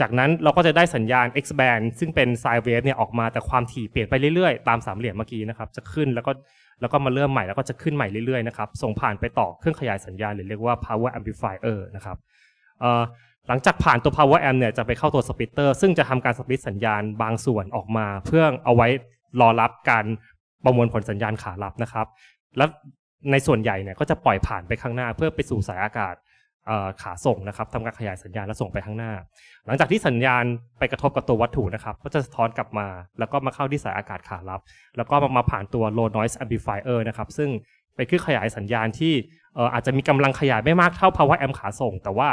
D: จากนั้นเราก็จะได้สัญญาณ expand ซึ่งเป็น sine wave เนี่ยออกมาแต่ความถี่เปลี่ยนไปเรื่อยๆตามสามเหลี่ยมเมื่อกี้นะครับจะขึ้นแล้วก็แล้วก็มาเริ่มใหม่แล้วก็จะขึ้นใหม่เรื่อยๆนะครับส่งผ่านไปต่อเครื่องขยายสัญญาณหรือเรียกว่า power amplifier นะครับหลังจากผ่านตัว power amp เนี่ยจะไปเข้าตัว splitter ซึ่งจะทำการสป l ิตสัญญาณบางส่วนออกมา เพื่อเอาไว้รอรับการประมวลผลสัญญาณขารับนะครับแลวในส่วนใหญ่เนี่ยก็จะปล่อยผ่านไปข้างหน้าเพื่อไปสู่สายอากาศขาส่งนะครับทำการขยายสัญญาณและส่งไปข้างหน้า หลังจากที่สัญญาณไปกระทบกับตัววัตถุนะครับก็จะสะท้อนกลับมาแล้วก็มาเข้าที่สายอากาศขารับ แล้วก็มาผ่านตัว low noise amplifier นะครับซึ่งเป็นเครื่องขยายสัญญาณที่อาจจะมีกำลังขยายไม่มากเท่าภาวะแอมขาส่ง แต่ว่า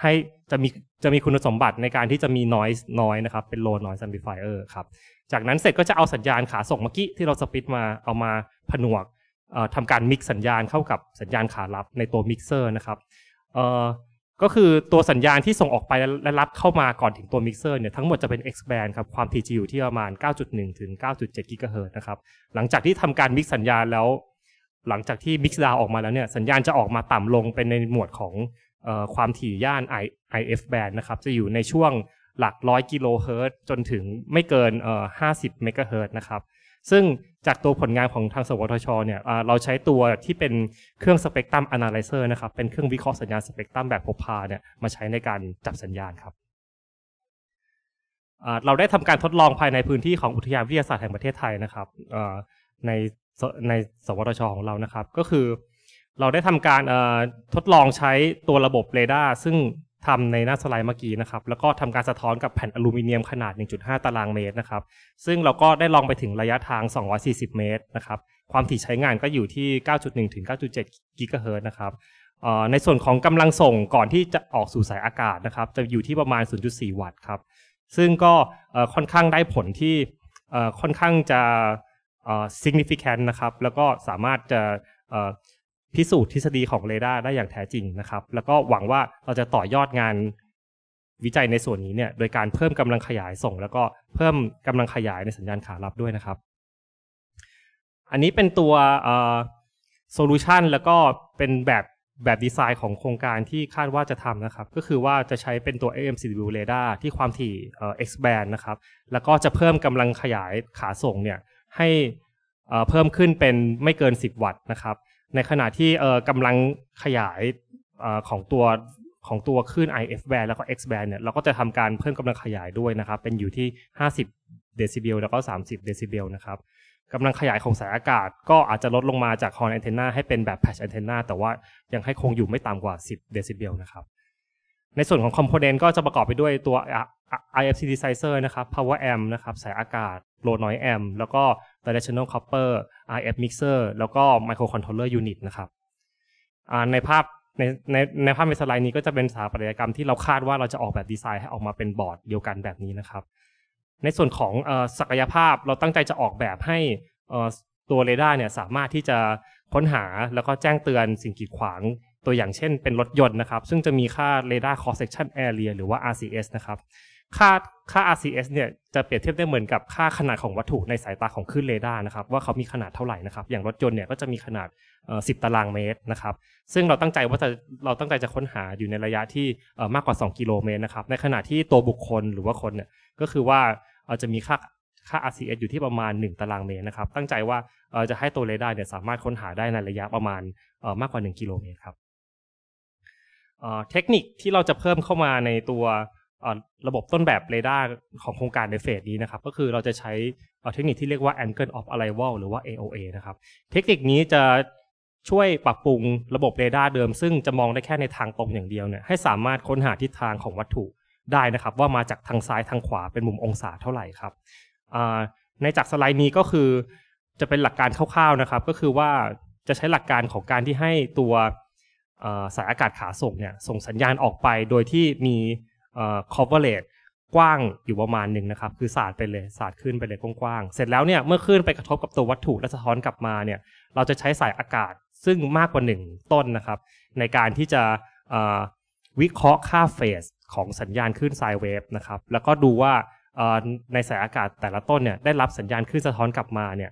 D: ให้จะมีจะมีคุณสมบัติในการที่จะมี noise น้อยนะครับเป็น low noise amplifier ครับจากนั้นเสร็จก็จะเอาสัญญาณขาส่งเมื่อกี้ที่เราสปิดมาเอามาผนวกทำการมิกสัญญาณเข้ากับสัญญาณขารับในตัวมิกเซอร์นะครับก็คือตัวสัญญาณที่ส่งออกไปและรับเข้ามาก่อนถึงตัวมิกเซอร์เนี่ยทั้งหมดจะเป็น X band ครับความถี่จะอยู่ที่ประมาณ 9.1 ถึง9.7 กิกะเฮิรตนะครับ หลังจากที่ทำการมิกสัญญาณแล้วหลังจากที่มิกซ์ดาวออกมาแล้วเนี่ยสัญญาณจะออกมาต่ำลงเป็นในหมวดของความถี่ย่าน IF band นะครับจะอยู่ในช่วงหลักร้อยกิโลเฮิรตจนถึงไม่เกิน 50 เมกะเฮิรตนะครับซึ่งจากตัวผลงานของทางสวทชเนี่ยเราใช้ตัวที่เป็นเครื่องสเปกตรัมอนาลิเซอร์นะครับเป็นเครื่องวิเคราะห์สัญญาณสเปกตรัมแบบพกพาเนี่ยมาใช้ในการจับสัญญาณครับเราได้ทำการทดลองภายในพื้นที่ของอุทยานวิทยาศาสตร์แห่งประเทศไทยนะครับในในสวทชของเรานะครับก็คือเราได้ทำการทดลองใช้ตัวระบบเรดาร์ซึ่งทำในหน้าสไลด์เมื่อกี้นะครับ แล้วก็ทำการสะท้อนกับแผ่นอลูมิเนียมขนาด 1.5 ตารางเมตรนะครับ ซึ่งเราก็ได้ลองไปถึงระยะทาง 240 เมตรนะครับ ความถี่ใช้งานก็อยู่ที่ 9.1 ถึง 9.7 กิกะเฮิร์นะครับในส่วนของกำลังส่งก่อนที่จะออกสู่สายอากาศนะครับ จะอยู่ที่ประมาณ 0.4 วัตต์ครับ ซึ่งก็ค่อนข้างได้ผลที่ค่อนข้างจะ significant นะครับ แล้วก็สามารถจะพิสูจน์ทฤษฎีของเรดาร์ได้อย่างแท้จริงนะครับ แล้วก็หวังว่าเราจะต่อยอดงานวิจัยในส่วนนี้เนี่ย โดยการเพิ่มกำลังขยายส่ง แล้วก็เพิ่มกำลังขยายในสัญญาณขารับด้วยนะครับ อันนี้เป็นตัวโซลูชันแล้วก็เป็นแบบแบบดีไซน์ของโครงการที่คาดว่าจะทำนะครับ ก็คือว่าจะใช้เป็นตัว AMCW radar ที่ความถี่ e x b a n d นะครับ แล้วก็จะเพิ่มกำลังขยายขาส่งเนี่ยให้เพิ่มขึ้นเป็นไม่เกิน 10 วัตต์นะครับในขณะที่เอ่อกำลังขยายของตัวของตัวคลื่น IF band แล้วก็ X band เนี่ยเราก็จะทำการเพิ่มกำลังขยายด้วยนะครับเป็นอยู่ที่ 50 เดซิเบลแล้วก็ 30 เดซิเบลนะครับกำลังขยายของสายอากาศ ก็อาจจะลดลงมาจากฮอร์นแอนเทนนาให้เป็นแบบแพชแอนเทนนาแต่ว่ายังให้คงอยู่ไม่ต่ำกว่า 10 เดซิเบลนะครับในส่วนของคอมโพเนนต์ก็จะประกอบไปด้วยตัว IFC synthesizer นะครับ power amp นะครับสายอากาศโลนอยแอมแล้วก็ Directional Copper RF Mixer แล้วก็ Microcontroller Unit นะครับในภาพในในในภาพในสไลด์นี้ก็จะเป็นสถาปัตยกรรมที่เราคาดว่าเราจะออกแบบดีไซน์ให้ออกมาเป็นบอร์ดเดียวกันแบบนี้นะครับ ในส่วนของศักยภาพเราตั้งใจจะออกแบบให้ตัวเรดาร์เนี่ยสามารถที่จะค้นหาแล้วก็แจ้งเตือนสิ่งกีดขวางตัวอย่างเช่น เป็นรถยนต์นะครับ ซึ่งจะมีค่าเรดาร์ Cross Section Area หรือว่า RCS นะครับค่าค่า RCS เนี่ยจะเปรียบเทียบได้เหมือนกับค่าขนาดของวัตถุในสายตาของคลื่นเรดาร์นะครับ ว่าเขามีขนาดเท่าไหร่นะครับ อย่างรถยนต์เนี่ยก็จะมีขนาด10 ตารางเมตรนะครับซึ่งเราตั้งใจว่าจะเราตั้งใจจะค้นหาอยู่ในระยะที่มากกว่า 2 กิโลเมตรนะครับในขณะที่ตัวบุคคลหรือว่าคนเนี่ยก็คือว่าจะมีค่าค่า RCS อยู่ที่ประมาณ 1 ตารางเมตรนะครับตั้งใจว่าจะให้ตัวเรดาร์เนี่ยสามารถค้นหาได้ในระยะประมาณมากกว่า1กิโลเมตรครับเทคนิคที่เราจะเพิ่มเข้ามาในตัวระบบต้นแบบเรดาร์ของโครงการในเฟสนี้นะครับก็คือเราจะใช้เทคนิคที่เรียกว่า Angle of Arrival หรือว่า AOA นะครับเทคนิคนี้จะช่วยปรับปรุงระบบเรดาร์เดิม ซึ่งจะมองได้แค่ในทางตรงอย่างเดียวเนี่ยให้สามารถค้นหาทิศทางของวัตถุได้นะครับ ว่ามาจากทางซ้ายทางขวาเป็นมุมองศาเท่าไหร่ครับในจากสไลด์นี้ก็คือจะเป็นหลักการคร่าวๆนะครับก็คือว่าจะใช้หลักการของการที่ให้ตัวสายอากาศขาส่งเนี่ยส่งสัญญาณออกไปโดยที่มี coverage กว้างอยู่ประมาณหนึ่งนะครับคือสาดไปเลยสาดขึ้นไปเลยกว้างๆเสร็จแล้วเนี่ยเมื่อขึ้นไปกระทบกับตัววัตถุและสะท้อนกลับมาเนี่ยเราจะใช้สายอากาศซึ่งมากกว่า 1 ต้นนะครับในการที่จะวิเคราะห์ค่าเฟสของสัญญาณคลื่นไซเวฟนะครับแล้วก็ดูว่าในสายอากาศแต่ละต้นเนี่ยได้รับสัญญาณคลื่นสะท้อนกลับมาเนี่ย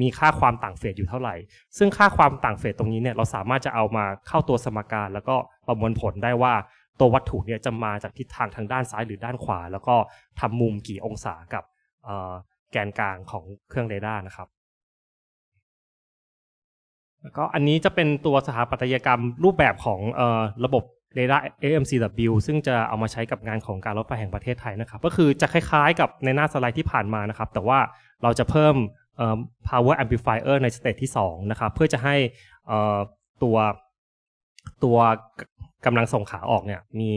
D: มีค่าความต่างเฟสอยู่เท่าไหร่ซึ่งค่าความต่างเฟสตรงนี้เนี่ยเราสามารถจะเอามาเข้าตัวสมการ แล้วก็ประมวลผลได้ว่าตัววัตถุเนี่ยจะมาจากทิศทางทางด้านซ้ายหรือด้านขวา แล้วก็ทำมุมกี่องศากับแกนกลางของเครื่องเรดาร์นะครับแล้วก็อันนี้จะเป็นตัวสถาปัตยกรรมรูปแบบของระบบเรดาร์ AMCW ซึ่งจะเอามาใช้กับงานของการรถไฟแห่งประเทศไทยนะครับ ก็คือจะคล้ายๆ กับในหน้าสไลด์ที่ผ่านมานะครับ แต่ว่าเราจะเพิ่ม power amplifier ในสเตจที่2นะครับเพื่อจะให้ตัวตัวกำลังส่งขาออกเนี่ยมี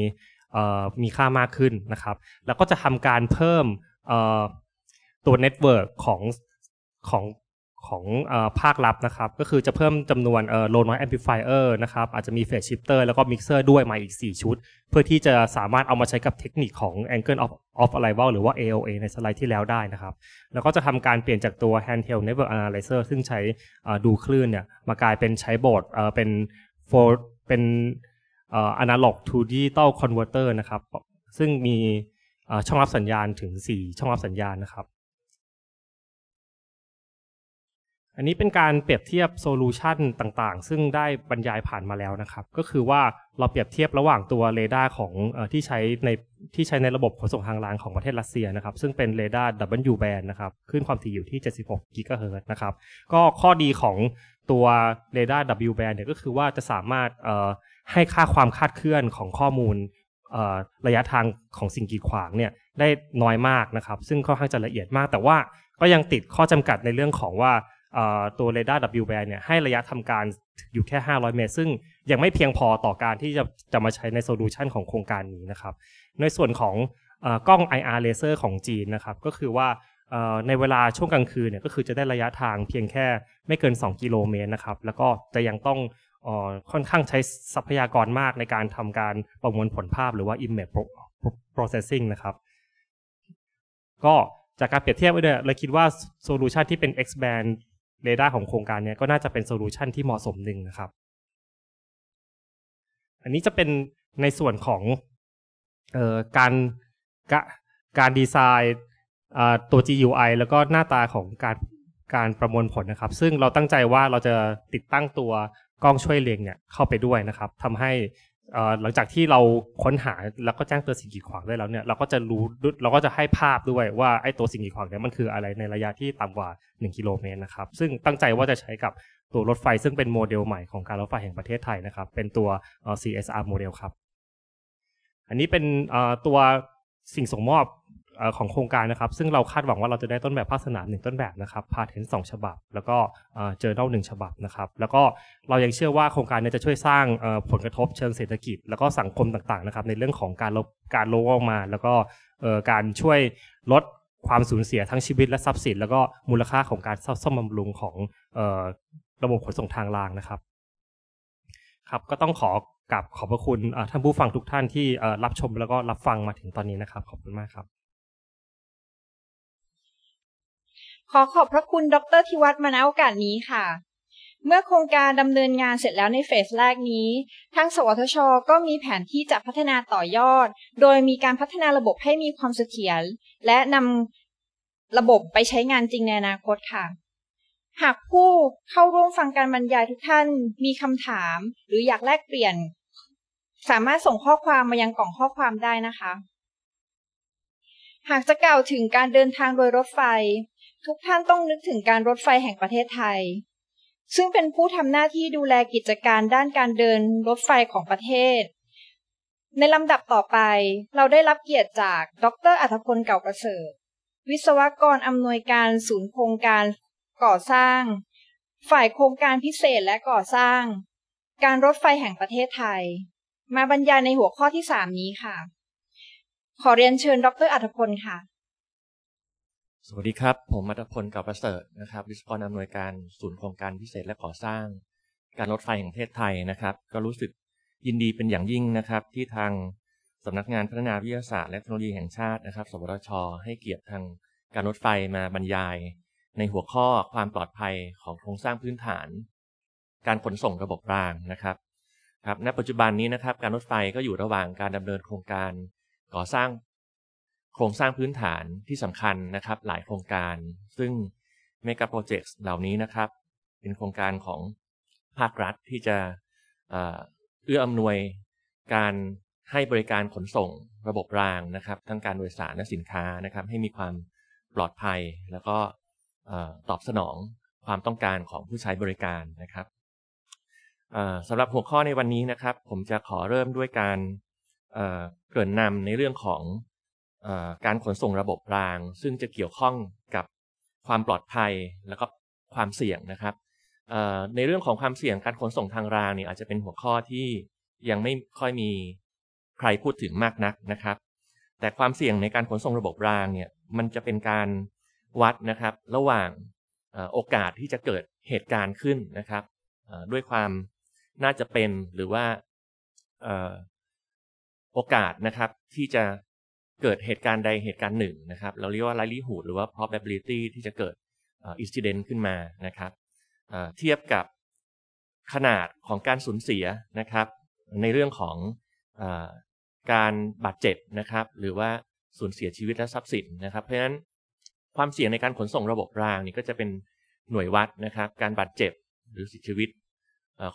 D: มีค่ามากขึ้นนะครับ แล้วก็จะทำการเพิ่มตัวเน็ตเวิร์กของของของภาคลับนะครับก็คือจะเพิ่มจำนวนโลนอยแอมพลิฟายเออร์นะครับ อาจจะมีเฟสชิปเตอร์แล้วก็มิกเซอร์ด้วยมาอีก 4 ชุด เพื่อที่จะสามารถเอามาใช้กับเทคนิคของ Angle of, of Arrival หรือว่า AOA ในสไลด์ที่แล้วได้นะครับ แล้วก็จะทำการเปลี่ยนจากตัว Handheld Network Analyzer ซึ่งใช้ดูคลื่นเนี่ยมากลายเป็นใช้บอร์ดเป็นโฟเป็นอนาล็อกทูดิจิตอลคอนเวอร์เตอร์นะครับ ซึ่งมีช่องรับสัญญาณถึง4ช่องรับสัญญาณนะครับ อันนี้เป็นการเปรียบเทียบโซลูชันต่างๆ ซึ่งได้บรรยายผ่านมาแล้วนะครับ ก็คือว่าเราเปรียบเทียบระหว่างตัวเรดาร์ของอที่ใช้ในที่ใช้ในระบบขนส่งทางรางของประเทศรัสเซียนะครับ ซึ่งเป็นเรดาร์ W band นะครับขึ้นความถี่อยู่ที่76กิกะเฮิรตซ์นะครับก็ข้อดีของตัวเรดาร์ W band เนี่ยก็คือว่าจะสามารถให้ค่าความคาดเคลื่อนของข้อมูลระยะทางของสิ่งกีดขวางเนี่ยได้น้อยมากนะครับซึ่งค่อนข้างจะละเอียดมาก แต่ว่าก็ยังติดข้อจำกัดในเรื่องของว่าตัวเรดาร์ W band เนี่ยให้ระยะทำการอยู่แค่ 500 เมตรซึ่งยังไม่เพียงพอต่อการที่จะจะมาใช้ในโซลูชันของโครงการนี้นะครับในส่วนของกล้อง IR เลเซอร์ของจีนนะครับก็คือว่าในเวลาช่วงกลางคืนเนี่ยก็คือ จะได้ระยะทางเพียงแค่ไม่เกิน 2 กิโลเมตรนะครับแล้วก็จะยังต้องค่อนข้างใช้ทรัพยากรมากในการทำการประมวลผลภาพหรือว่า image processing นะครับ ก็จากการเปรียบเทียบเนี่ยเราคิดว่าโซลูชันที่เป็น expand radar ของโครงการนี้ ก็น่าจะเป็นโซลูชันที่เหมาะสมหนึ่งนะครับ อันนี้จะเป็นในส่วนของออการการดีไซน์ตัว GUI แล้วก็หน้าตาของการการประมวลผลนะครับ ซึ่งเราตั้งใจว่าเราจะติดตั้งตัวกล้องช่วยเลงเนี่ยเข้าไปด้วยนะครับทำให้หลังจากที่เราค้นหาแล้วก็แจ้งเตือนสิ่งกีดขวางได้แล้วเนี่ยเราก็จะรู้เราก็จะให้ภาพด้วยว่าไอ้ตัวสิ่งกีดขวางเนี่ยมันคืออะไรในระยะที่ต่ำกว่า1กิโลเมตรนะครับซึ่งตั้งใจว่าจะใช้กับตัวรถไฟ ซึ่งเป็นโมเดลใหม่ของการรถไฟแห่งประเทศไทยนะครับเป็นตัว CSR โมเดลครับอันนี้เป็นตัวสิ่งส่งมอบของโครงการนะครับ ซึ่งเราคาดหวังว่าเราจะได้ต้นแบบภาคสนามหนึ่งต้นแบบนะครับพาเทนสองฉบับ แล้วก็เจอเน่าหนึ่งฉบับนะครับ แล้วก็เรายังเชื่อว่าโครงการนี้จะช่วยสร้างผลกระทบเชิงเศรษฐกิจ แล้วก็สังคมต่างๆนะครับ ในเรื่องของการลบการโลออกมา แล้วก็การช่วยลดความสูญเสียทั้งชีวิตและทรัพย์สินแล้วก็มูลค่าของการซ่อมบำรุงของระบบขนส่งทางรางนะครับ ครับก็ต้องขอกับขอบพระคุณท่านผู้ฟังทุกท่านที่รับชมแล้วก็รับฟังมาถึงตอนนี้นะครับ ขอบคุณมากครับ
A: ขอขอบพระคุณดรทิวัตมาณโอกาสนี้ค่ะ เมื่อโครงการดำเนินงานเสร็จแล้วในเฟสแรกนี้ทางสวทช ก็มีแผนที่จะพัฒนาต่อยอด โดยมีการพัฒนาระบบให้มีความเสถียร และนำระบบไปใช้งานจริงในอนาคตค่ะ หากผู้เข้าร่วมฟังการบรรยายทุกท่าน มีคำถามหรืออยากแลกเปลี่ยน สามารถส่งข้อความมายังกล่องข้อความได้นะคะ หากจะกล่าวถึงการเดินทางโดยรถไฟทุกท่านต้องนึกถึงการรถไฟแห่งประเทศไทย ซึ่งเป็นผู้ทำหน้าที่ดูแลกิจการด้านการเดินรถไฟของประเทศ ในลำดับต่อไป เราได้รับเกียรติจาก ดรอัธพลเก่าประเสริฐ วิศวกรอำนวยการศูนย์โครงการก่อสร้าง ฝ่ายโครงการพิเศษและก่อสร้าง การรถไฟแห่งประเทศไทย มาบรรยายในหัวข้อที่ 3 นี้ค่ะ ขอเรียนเชิญดรอัธพลค่ะ
E: สวัสดีครับ ผมมัตพลกับประเสริฐนะครับวิศวกรอำนวยการ ศูนย์โครงการพิเศษและก่อสร้าง การรถไฟแห่งประเทศไทยนะครับ ก็รู้สึกยินดีเป็นอย่างยิ่งนะครับ ที่ทางสำนักงานพัฒนาวิทยาศาสตร์ และเทคโนโลยีแห่งชาตินะครับสวทช ให้เกียรติทางการรถไฟมาบรรยาย ในหัวข้อความปลอดภัยของโครงสร้างพื้นฐาน การขนส่งระบบรางนะครับครับณปัจจุบันนี้นะครับ การรถไฟก็อยู่ระหว่างการดำเนินโครงการก่อสร้างโครงสร้างพื้นฐานที่สำคัญนะครับหลายโครงการ ซึ่งเมกะโปรเจกต์เหล่านี้นะครับ เป็นโครงการของภาครัฐที่จะเอื้ออำนวยการให้บริการขนส่งระบบรางนะครับ ทั้งการโดยสารและสินค้านะครับ ให้มีความปลอดภัย แล้วก็ตอบสนองความต้องการของผู้ใช้บริการนะครับสำหรับหัวข้อในวันนี้นะครับ ผมจะขอเริ่มด้วยการเกริ่นนำในเรื่องของการขนส่งระบบราง ซึ่งจะเกี่ยวข้องกับความปลอดภัยแล้วก็ความเสี่ยงนะครับในเรื่องของความเสี่ยงการขนส่งทางรางเนี่ยอาจจะเป็นหัวข้อที่ยังไม่ค่อยมีใครพูดถึงมากนักนะครับ แต่ความเสี่ยงในการขนส่งระบบรางเนี่ยมันจะเป็นการวัดนะครับ ระหว่างโอกาสที่จะเกิดเหตุการณ์ขึ้นนะครับด้วยความน่าจะเป็นหรือว่าโอกาสนะครับที่จะเกิดเหตุการณ์ใด เหตุการณ์หนึ่งนะครับ เราเรียกว่า likelihood หรือว่า probability ที่จะเกิด incident ขึ้นมานะครับเทียบกับขนาดของการสูญเสียนะครับ ในเรื่องของการบาดเจ็บนะครับ หรือว่าสูญเสียชีวิตและทรัพย์สินนะครับ เพราะฉะนั้นความเสี่ยงในการขนส่งระบบรางนี่ก็จะเป็นหน่วยวัดนะครับ การบาดเจ็บหรือิสธิชีวิต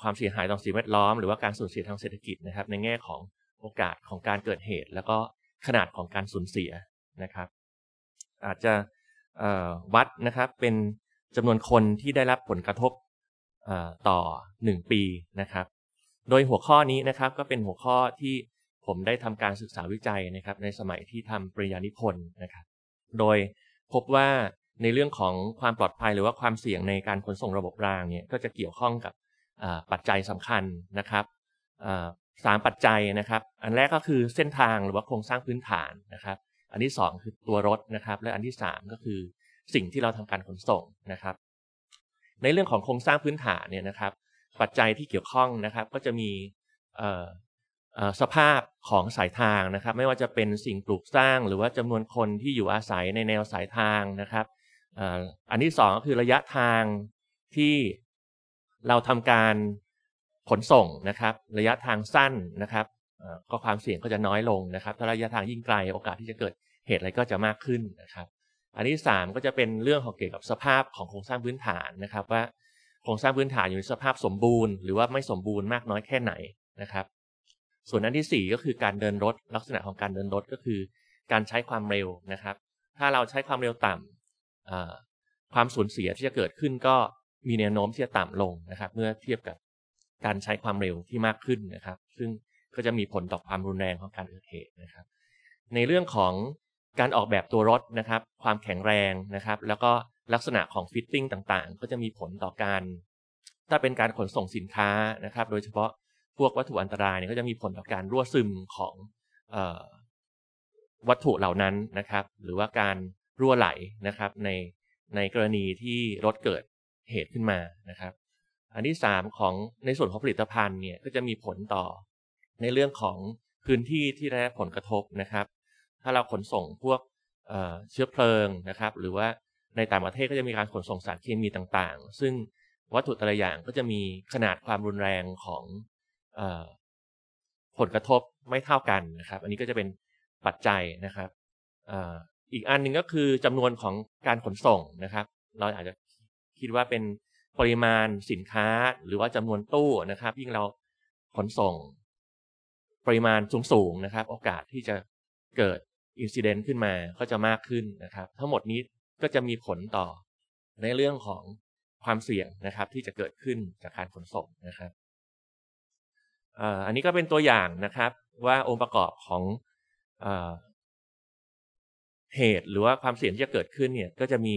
E: ความเสียหายต่อสิ่งแวดล้อมหรือว่าการสูญเสียทางเศรษฐกิจนะครับ ในแง่ของโอกาสของการเกิดเหตุแล้วก็ขนาดของการสูญเสียนะครับ อาจจะวัดนะครับเป็นจำนวนคนที่ได้รับผลกระทบต่อ 1 ปีนะครับ โดยหัวข้อนี้นะครับก็เป็นหัวข้อที่ผมได้ทำการศึกษาวิจัยนะครับ ในสมัยที่ทำปริญญานิพนธ์นะครับ โดยพบว่าในเรื่องของความปลอดภัยหรือว่าความเสี่ยงในการขนส่งระบบรางเนี่ยก็จะเกี่ยวข้องกับปัจจัยสำคัญนะครับ3ปัจจัยนะครับ อันแรกก็คือเส้นทางหรือว่าโครงสร้างพื้นฐานนะครับ อันที่2คือตัวรถนะครับ และอันที่3ก็คือสิ่งที่เราทำการขนส่งนะครับ ในเรื่องของโครงสร้างพื้นฐานเนี่ยนะครับ ปัจจัยที่เกี่ยวข้องนะครับก็จะมีสภาพของสายทางนะครับ ไม่ว่าจะเป็นสิ่งปลูกสร้างหรือว่าจำนวนคนที่อยู่อาศัยในแนวสายทางนะครับ อันที่2ก็คือระยะทางที่เราทำการขนส่งนะครับระยะทางสั้นนะครับก็ความเสี่ยงก็จะน้อยลงนะครับถ้าระยะทางยิ่งไกลโอกาสที่จะเกิดเหตุอะไรก็จะมากขึ้นนะครับ อันที่ 3 ก็จะเป็นเรื่องของเกี่ยวกับสภาพของโครงสร้างพื้นฐานนะครับ ว่าโครงสร้างพื้นฐานอยู่ในสภาพสมบูรณ์หรือว่าไม่สมบูรณ์มากน้อยแค่ไหนนะครับ ส่วนอันที่ 4 ก็คือการเดินรถลักษณะของการเดินรถก็คือ การใช้ความเร็วนะครับ ถ้าเราใช้ความเร็วต่ำความสูญเสียที่จะเกิดขึ้นก็มีแนวโน้มที่จะต่ำลงนะครับ เมื่อเทียบกับการใช้ความเร็วที่มากขึ้นนะครับ ซึ่งก็จะมีผลต่อความรุนแรงของการเกิดเหตุนะครับ ในเรื่องของการออกแบบตัวรถนะครับ ความแข็งแรงนะครับ แล้วก็ลักษณะของฟิตติ้งต่าง ๆ ก็จะมีผลต่อการ ถ้าเป็นการขนส่งสินค้านะครับ โดยเฉพาะพวกวัตถุอันตรายเนี่ย ก็จะมีผลต่อการรั่วซึมของวัตถุเหล่านั้นนะครับ หรือว่าการรั่วไหลนะครับ ในในกรณีที่รถเกิดเหตุขึ้นมานะครับอันที่3ของในส่วนของผลิตภัณฑ์เนี่ยก็จะมีผลต่อ ในเรื่องของพื้นที่ที่ได้ผลกระทบนะครับ ถ้าเราขนส่งพวกเเชื้อเพลิงนะครับ หรือว่าในต่างประเทศก็จะมีการขนส่งสารเคมีต่าง ๆ ซึ่งวัตถุแต่ละอย่างก็จะมีขนาดความรุนแรงของผลกระทบไม่เท่ากันนะครับ อันนี้ก็จะเป็นปัจจัยนะครับออีกอันหนึ่งก็คือ จำนวนของการขนส่งนะครับ เราอาจจะคิดว่าเป็นปริมาณสินค้าหรือว่าจำนวนตู้นะครับ ยิ่งเราขนส่ง ปริมาณสูงๆนะครับ โอกาสที่จะเกิดอินซิเดนต์ขึ้นมาก็จะมากขึ้นนะครับทั้งหมดนี้ก็จะมีผลต่อในเรื่องของความเสี่ยงนะครับ ที่จะเกิดขึ้นจากการขนส่งนะครับอันนี้ก็เป็นตัวอย่างนะครับ ว่าองค์ประกอบของเหตุหรือว่าความเสี่ยงที่จะเกิดขึ้นเนี่ยก็จะมี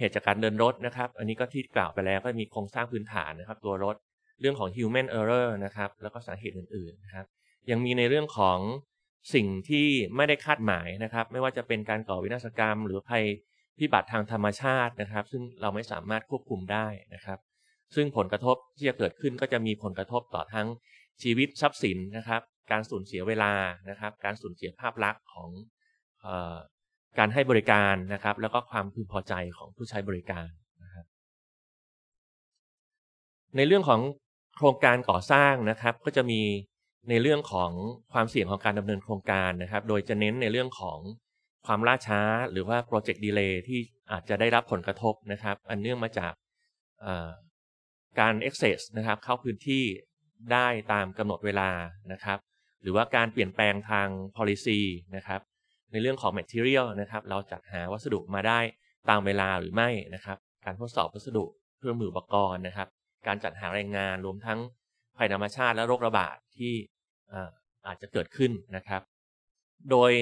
E: เหตุจากการเดินรถนะครับ อันนี้ก็ที่กล่าวไปแล้วก็มีโครงสร้างพื้นฐานนะครับตัวรถเรื่องของ human error นะครับแล้วก็สาเหตุอื่นๆนะครับ ยังมีในเรื่องของสิ่งที่ไม่ได้คาดหมายนะครับ ไม่ว่าจะเป็นการก่อวินาศกรรมหรือภัยพิบัติทางธรรมชาตินะครับ ซึ่งเราไม่สามารถควบคุมได้นะครับ ซึ่งผลกระทบที่จะเกิดขึ้นก็จะมีผลกระทบต่อทั้งชีวิตทรัพย์สินนะครับ การสูญเสียเวลานะครับ การสูญเสียภาพลักษณ์ของการให้บริการนะครับ แล้วก็ความพึงพอใจของผู้ใช้บริการนะครับ ในเรื่องของโครงการก่อสร้างนะครับ ก็จะมีในเรื่องของความเสี่ยงของการดำเนินโครงการนะครับ โดยจะเน้นในเรื่องของความล่าช้าหรือว่าโปรเจกต์ดีเลย์ที่อาจจะได้รับผลกระทบนะครับ อันเนื่องมาจากการ access นะครับ เข้าพื้นที่ได้ตามกำหนดเวลานะครับ หรือว่าการเปลี่ยนแปลงทาง policy นะครับในเรื่องของ material นะครับเราจัดหาวัสดุมาได้ตามเวลาหรือไม่นะครับ การทดสอบวัสดุเครื่องมืออุปกรณ์นะครับ การจัดหาแรงงานรวมทั้งภัยธรรมชาติและโรคระบาดที่อาจจะเกิดขึ้นนะครับ โดย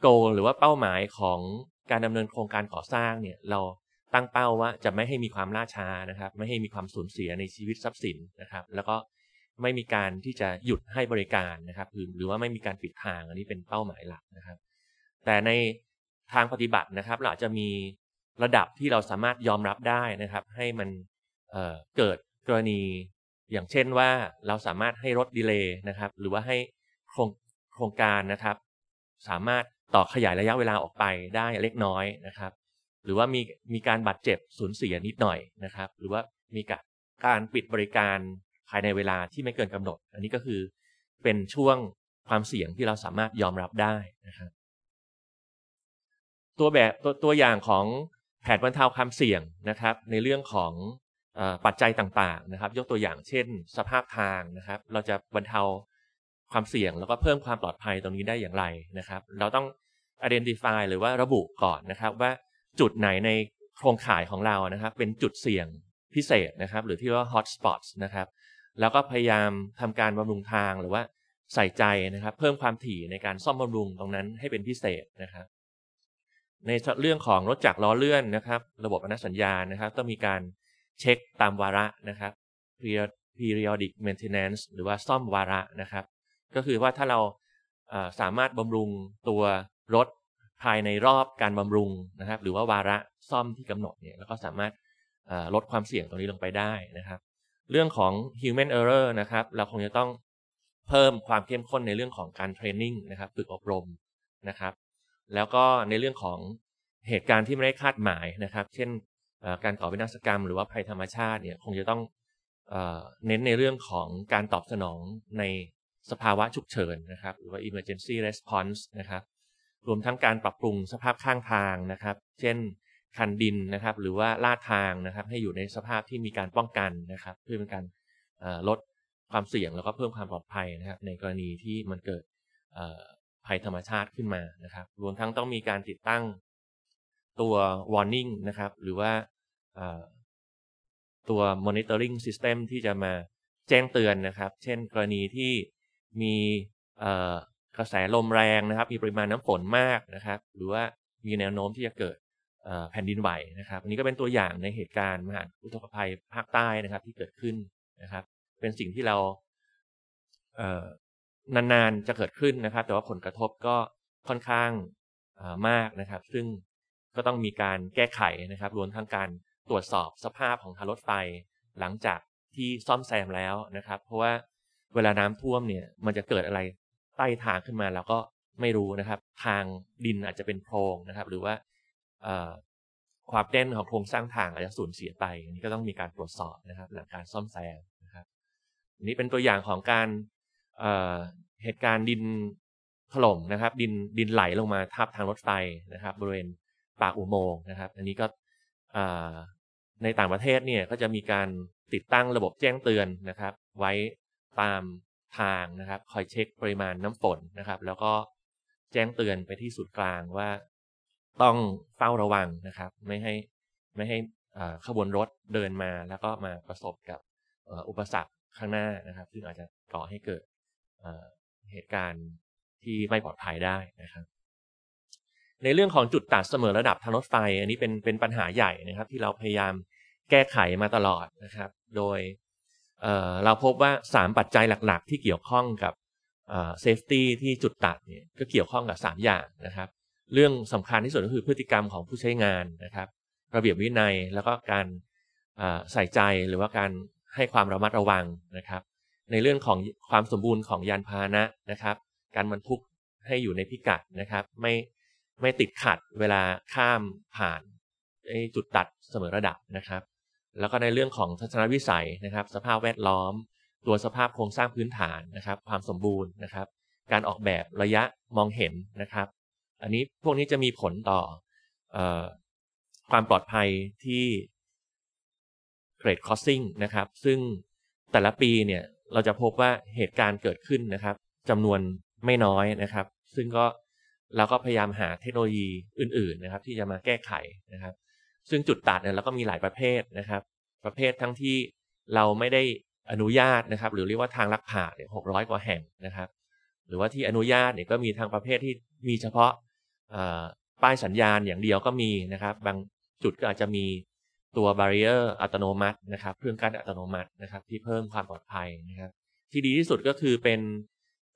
E: โกหรือว่าเป้าหมายของการดำเนินโครงการก่อสร้างเนี่ยเราตั้งเป้าว่าจะไม่ให้มีความล่าช้านะครับ ไม่ให้มีความสูญเสียในชีวิตทรัพย์สินนะครับแล้วก็ไม่มีการที่จะหยุดให้บริการนะครับหรือว่าไม่มีการปิดทางอันนี้เป็นเป้าหมายหลักนะครับแต่ในทางปฏิบัตินะครับ เราจะมีระดับที่เราสามารถยอมรับได้นะครับ ให้มันเเกิดกรณี อย่างเช่นว่าเราสามารถให้รถดีเลย์นะครับ หรือว่าให้โครงโครงการนะครับ สามารถต่อขยายระยะเวลาออกไปได้เล็กน้อยนะครับ หรือว่ามีมีการบาดเจ็บสูญเสียนิดหน่อยนะครับ หรือว่ามีการปิดบริการภายในเวลาที่ไม่เกินกำหนด อันนี้ก็คือเป็นช่วงความเสี่ยงที่เราสามารถยอมรับได้นะครับตัวแบบตตัวอย่างของแผนบรรเทาความเสี่ยงนะครับ ในเรื่องของปัจจัยต่างๆนะครับ ยกตัวอย่างเช่น สภาพทางนะครับ เราจะบรรเทาความเสี่ยงแล้วก็เพิ่มความปลอดภัยตรงนี้ได้อย่างไรนะครับเราต้อง identify หรือว่าระบุก่อนนะครับว่าจุดไหนในโครงข่ายของเรานะครับเป็นจุดเสี่ยงพิเศษนะครับ หรือที่ว่า hot spots นะครับแล้วก็พยายามทำการบำรุงทางหรือว่าใส่ใจนะครับ เพิ่มความถี่ในการซ่อมบำรุงตรงนั้นให้เป็นพิเศษนะครับในเรื่องของรถจักรล้อเลื่อนนะครับ ระบบอนุสัญญานะครับ ต้องมีการเช็คตามวาระนะครับ periodic maintenance หรือว่าซ่อมวาระนะครับ ก็คือว่าถ้าเราสามารถบำรุงตัวรถภายในรอบการบำรุงนะครับ หรือว่าวาระซ่อมที่กำหนดเนี่ย แล้วก็สามารถลดความเสี่ยงตรงนี้ลงไปได้นะครับ เรื่องของ human error นะครับ เราคงจะต้องเพิ่มความเข้มข้นในเรื่องของการเทรนนิ่งนะครับฝึกอบรมนะครับแล้วก็ในเรื่องของเหตุการณ์ที่ไม่ได้คาดหมายนะครับ เช่น การก่อวินาศกรรม หรือว่าภัยธรรมชาติเนี่ย คงจะต้องเน้นในเรื่องของการตอบสนองในสภาวะฉุกเฉินนะครับ หรือว่า emergency response นะครับ รวมทั้งการปรับปรุงสภาพข้างทางนะครับ เช่นคันดินนะครับ หรือว่าลาดทางนะครับ ให้อยู่ในสภาพที่มีการป้องกันนะครับ เพื่อเป็นการลดความเสี่ยงแล้วก็เพิ่มความปลอดภัยนะครับในกรณีที่มันเกิดภัยธรรมชาติขึ้นมานะครับ รวมทั้งต้องมีการติดตั้งตัว warning นะครับ หรือว่าตัว monitoring system ที่จะมาแจ้งเตือนนะครับ เช่นกรณีที่มีกระแสลมแรงนะครับ มีปริมาณน้ำฝนมากนะครับ หรือว่ามีแนวโน้มที่จะเกิดแผ่นดินไหวนะครับ อันนี้ก็เป็นตัวอย่างในเหตุการณ์มหาอุทกภัยภาคใต้นะครับที่เกิดขึ้นนะครับ เป็นสิ่งที่เรานานๆจะเกิดขึ้นนะครับ แต่ว่าผลกระทบก็ค่อนข้างมากนะครับ ซึ่งก็ต้องมีการแก้ไขนะครับ รวมทั้งการตรวจสอบสภาพของทางรถไฟหลังจากที่ซ่อมแซมแล้วนะครับ เพราะว่าเวลาน้ำท่วมเนี่ยมันจะเกิดอะไรใต้ทางขึ้นมาเราก็ไม่รู้นะครับ ทางดินอาจจะเป็นโพรงนะครับ หรือว่าความแน่นของโครงสร้างทางอาจจะสูญเสียไปอันนี้ก็ต้องมีการตรวจสอบนะครับ หลังการซ่อมแซมนะครับนนี้เป็นตัวอย่างของการเหตุการณ์ดินถล่มนะครับ ดินดินไหลลงมาทับทางรถไฟนะครับ บริเวณปากอุโมงค์นะครับ อันนี้ก็ในต่างประเทศเนี่ยก็จะมีการติดตั้งระบบแจ้งเตือนนะครับ ไว้ตามทางนะครับ คอยเช็คปริมาณน้ำฝนนะครับ แล้วก็แจ้งเตือนไปที่สุดกลางว่าต้องเฝ้าระวังนะครับ ไม่ให้ไม่ให้ขบวนรถเดินมา แล้วก็มาประสบกับอุปสรรคข้างหน้านะครับ ซึ่งอาจจะก่อให้เกิดเหตุการณ์ที่ไม่ปลอดภัยได้นะครับ ในเรื่องของจุดตัดเสมอระดับทางรถไฟ อันนี้เป็นเป็นปัญหาใหญ่นะครับ ที่เราพยายามแก้ไขมาตลอดนะครับ โดยเเราพบว่า 3 ปัจจัยหลักๆที่เกี่ยวข้องกับเซฟตี้ที่จุดตัดเนี่ยก็เกี่ยวข้องกับ 3 อย่างนะครับ เรื่องสำคัญที่สุดก็คือพฤติกรรมของผู้ใช้งานนะครับระเบียบวินัยแล้วก็การใส่ใจหรือว่าการให้ความระมัดระวังนะครับในเรื่องของความสมบูรณ์ของยานพาหนะนะครับ การบรรทุกให้อยู่ในพิกัดนะครับ ไม่ไม่ติดขัดเวลาข้ามผ่านจุดตัดเสมอระดับนะครับ แล้วก็ในเรื่องของทัศนวิสัยนะครับ สภาพแวดล้อมตัวสภาพโครงสร้างพื้นฐานนะครับ ความสมบูรณ์นะครับ การออกแบบระยะมองเห็นนะครับ อันนี้พวกนี้จะมีผลต่ออความปลอดภัยที่เกรดคอสซิ่งนะครับ ซึ่งแต่ละปีเนี่ยเราจะพบว่าเหตุการณ์เกิดขึ้นนะครับจำนวนไม่น้อยนะครับ ซึ่งก็เราก็พยายามหาเทคโนโลยีอื่นๆนะครับ ที่จะมาแก้ไขนะครับ ซึ่งจุดตัดเนี่ยเราก็มีหลายประเภทนะครับ ประเภททั้งที่เราไม่ได้อนุญาตนะครับ หรือเรียกว่าทางลักผ่านเนี่ยหกร้อยกว่าแห่งนะครับ หรือว่าที่อนุญาตเนี่ยก็มีทางประเภทที่มีเฉพาะป้ายสัญญาณอย่างเดียวก็มีนะครับ บางจุดก็อาจจะมีตัวบาริเออร์อัตโนมัตินะครับเครื่องกั้นอัตโนมัตินะครับที่เพิ่มความปลอดภัยนะครับ ที่ดีที่สุดก็คือเป็น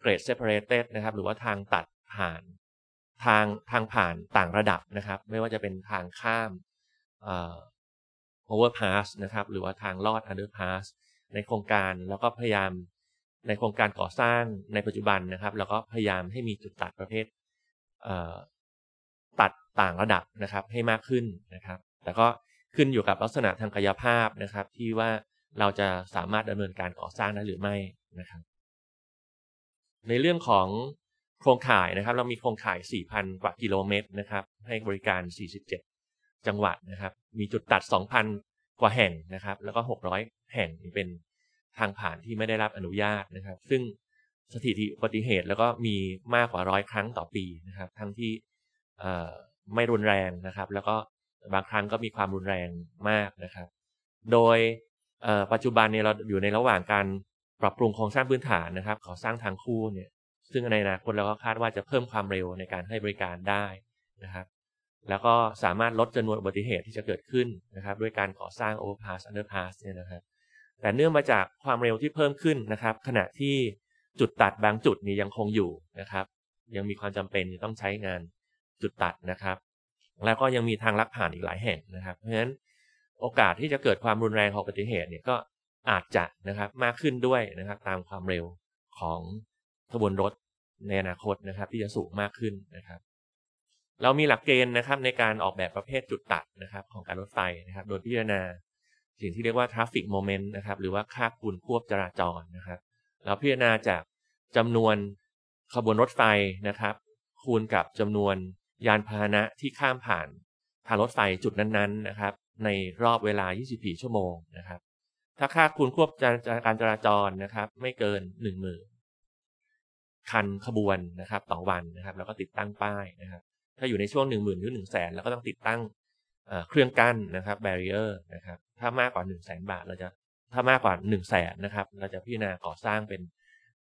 E: เกรดเซปเปอเรเตสนะครับ หรือว่าทางตัดผ่าน ทางทางผ่านต่างระดับนะครับ ไม่ว่าจะเป็นทางข้ามเอ่อโอเวอร์พาสนะครับหรือว่าทางลอดอันเดอร์พาสในโครงการแล้วก็พยายามในโครงการก่อสร้างในปัจจุบันนะครับ แล้วก็พยายามให้มีจุดตัดประเภทเออ่ตัดต่างระดับนะครับให้มากขึ้นนะครับแต่ก็ขึ้นอยู่กับลักษณะทางกายภาพนะครับ ที่ว่าเราจะสามารถดำเนินการก่อสร้างได้หรือไม่นะครับ ในเรื่องของโครงข่ายนะครับ เรามีโครงข่าย 4,000 กว่ากิโลเมตรนะครับ ให้บริการ 47 จังหวัดนะครับ มีจุดตัด 2,000 กว่าแห่งนะครับ แล้วก็ 600 แห่งเป็นทางผ่านที่ไม่ได้รับอนุญาตนะครับ ซึ่งสถิติอุบัติเหตุแล้วก็มีมากกว่าร้อยครั้งต่อปีนะครับ ทั้งที่ไม่รุนแรงนะครับ แล้วก็บางครั้งก็มีความรุนแรงมากนะครับ โดยปัจจุบันเนี่ยเราอยู่ในระหว่างการปรับปรุงโครงสร้างพื้นฐานนะครับ ขอสร้างทางคู่เนี่ยซึ่งในอนาคตเราก็คาดว่าจะเพิ่มความเร็วในการให้บริการได้นะครับ แล้วก็สามารถลดจำนวนอุบัติเหตุที่จะเกิดขึ้นนะครับ ด้วยการก่อสร้างโอเวอร์พาสอันเดอร์พาสเนี่ยนะครับ แต่เนื่องมาจากความเร็วที่เพิ่มขึ้นนะครับ ขณะที่จุดตัดบางจุดนี้ยังคงอยู่นะครับ ยังมีความจำเป็นต้องใช้งานจุดตัดนะครับแล้วก็ยังมีทางลักผ่านอีกหลายแห่งนะครับ เพราะฉะนั้น โอกาสที่จะเกิดความรุนแรงของอุบัติเหตุเนี่ยก็อาจจะนะครับมากขึ้นด้วยนะครับ ตามความเร็วของขบวนรถในอนาคตนะครับ ที่จะสูงมากขึ้นนะครับ เรามีหลักเกณฑ์นะครับในการออกแบบประเภทจุดตัดนะครับ ของการรถไฟนะครับ โดยพิจารณา สิ่งที่เรียกว่า traffic moment นะครับ หรือว่าค่าคูณควบจราจรนะครับ เราพิจารณาจากจำนวนขบวนรถไฟนะครับ คูณกับจำนวนยานพาหนะที่ข้ามผ่านทางรถไฟจุดนั้นๆนะครับ ในรอบเวลา 24 ชั่วโมงนะครับ ถ้าค่าคุณควบการจราจรนะครับ ไม่เกิน1นึ่งหมื่นคันขบวนนะครับ ต่อวันนะครับ แล้วก็ติดตั้งป้ายนะครับถ้าอยู่ในช่วง1 0,000ื่นหรือหนึ่งแสนเราก็ต้องติดตั้งเครื่องกั้นนะครับแบรียร์นะครับ ถ้ามากกว่า1นึ่งแสนบาทเราจะถ้ามากกว่า1นึ่งแสนนะครับ เราจะพิจารณาก่อสร้างเป็น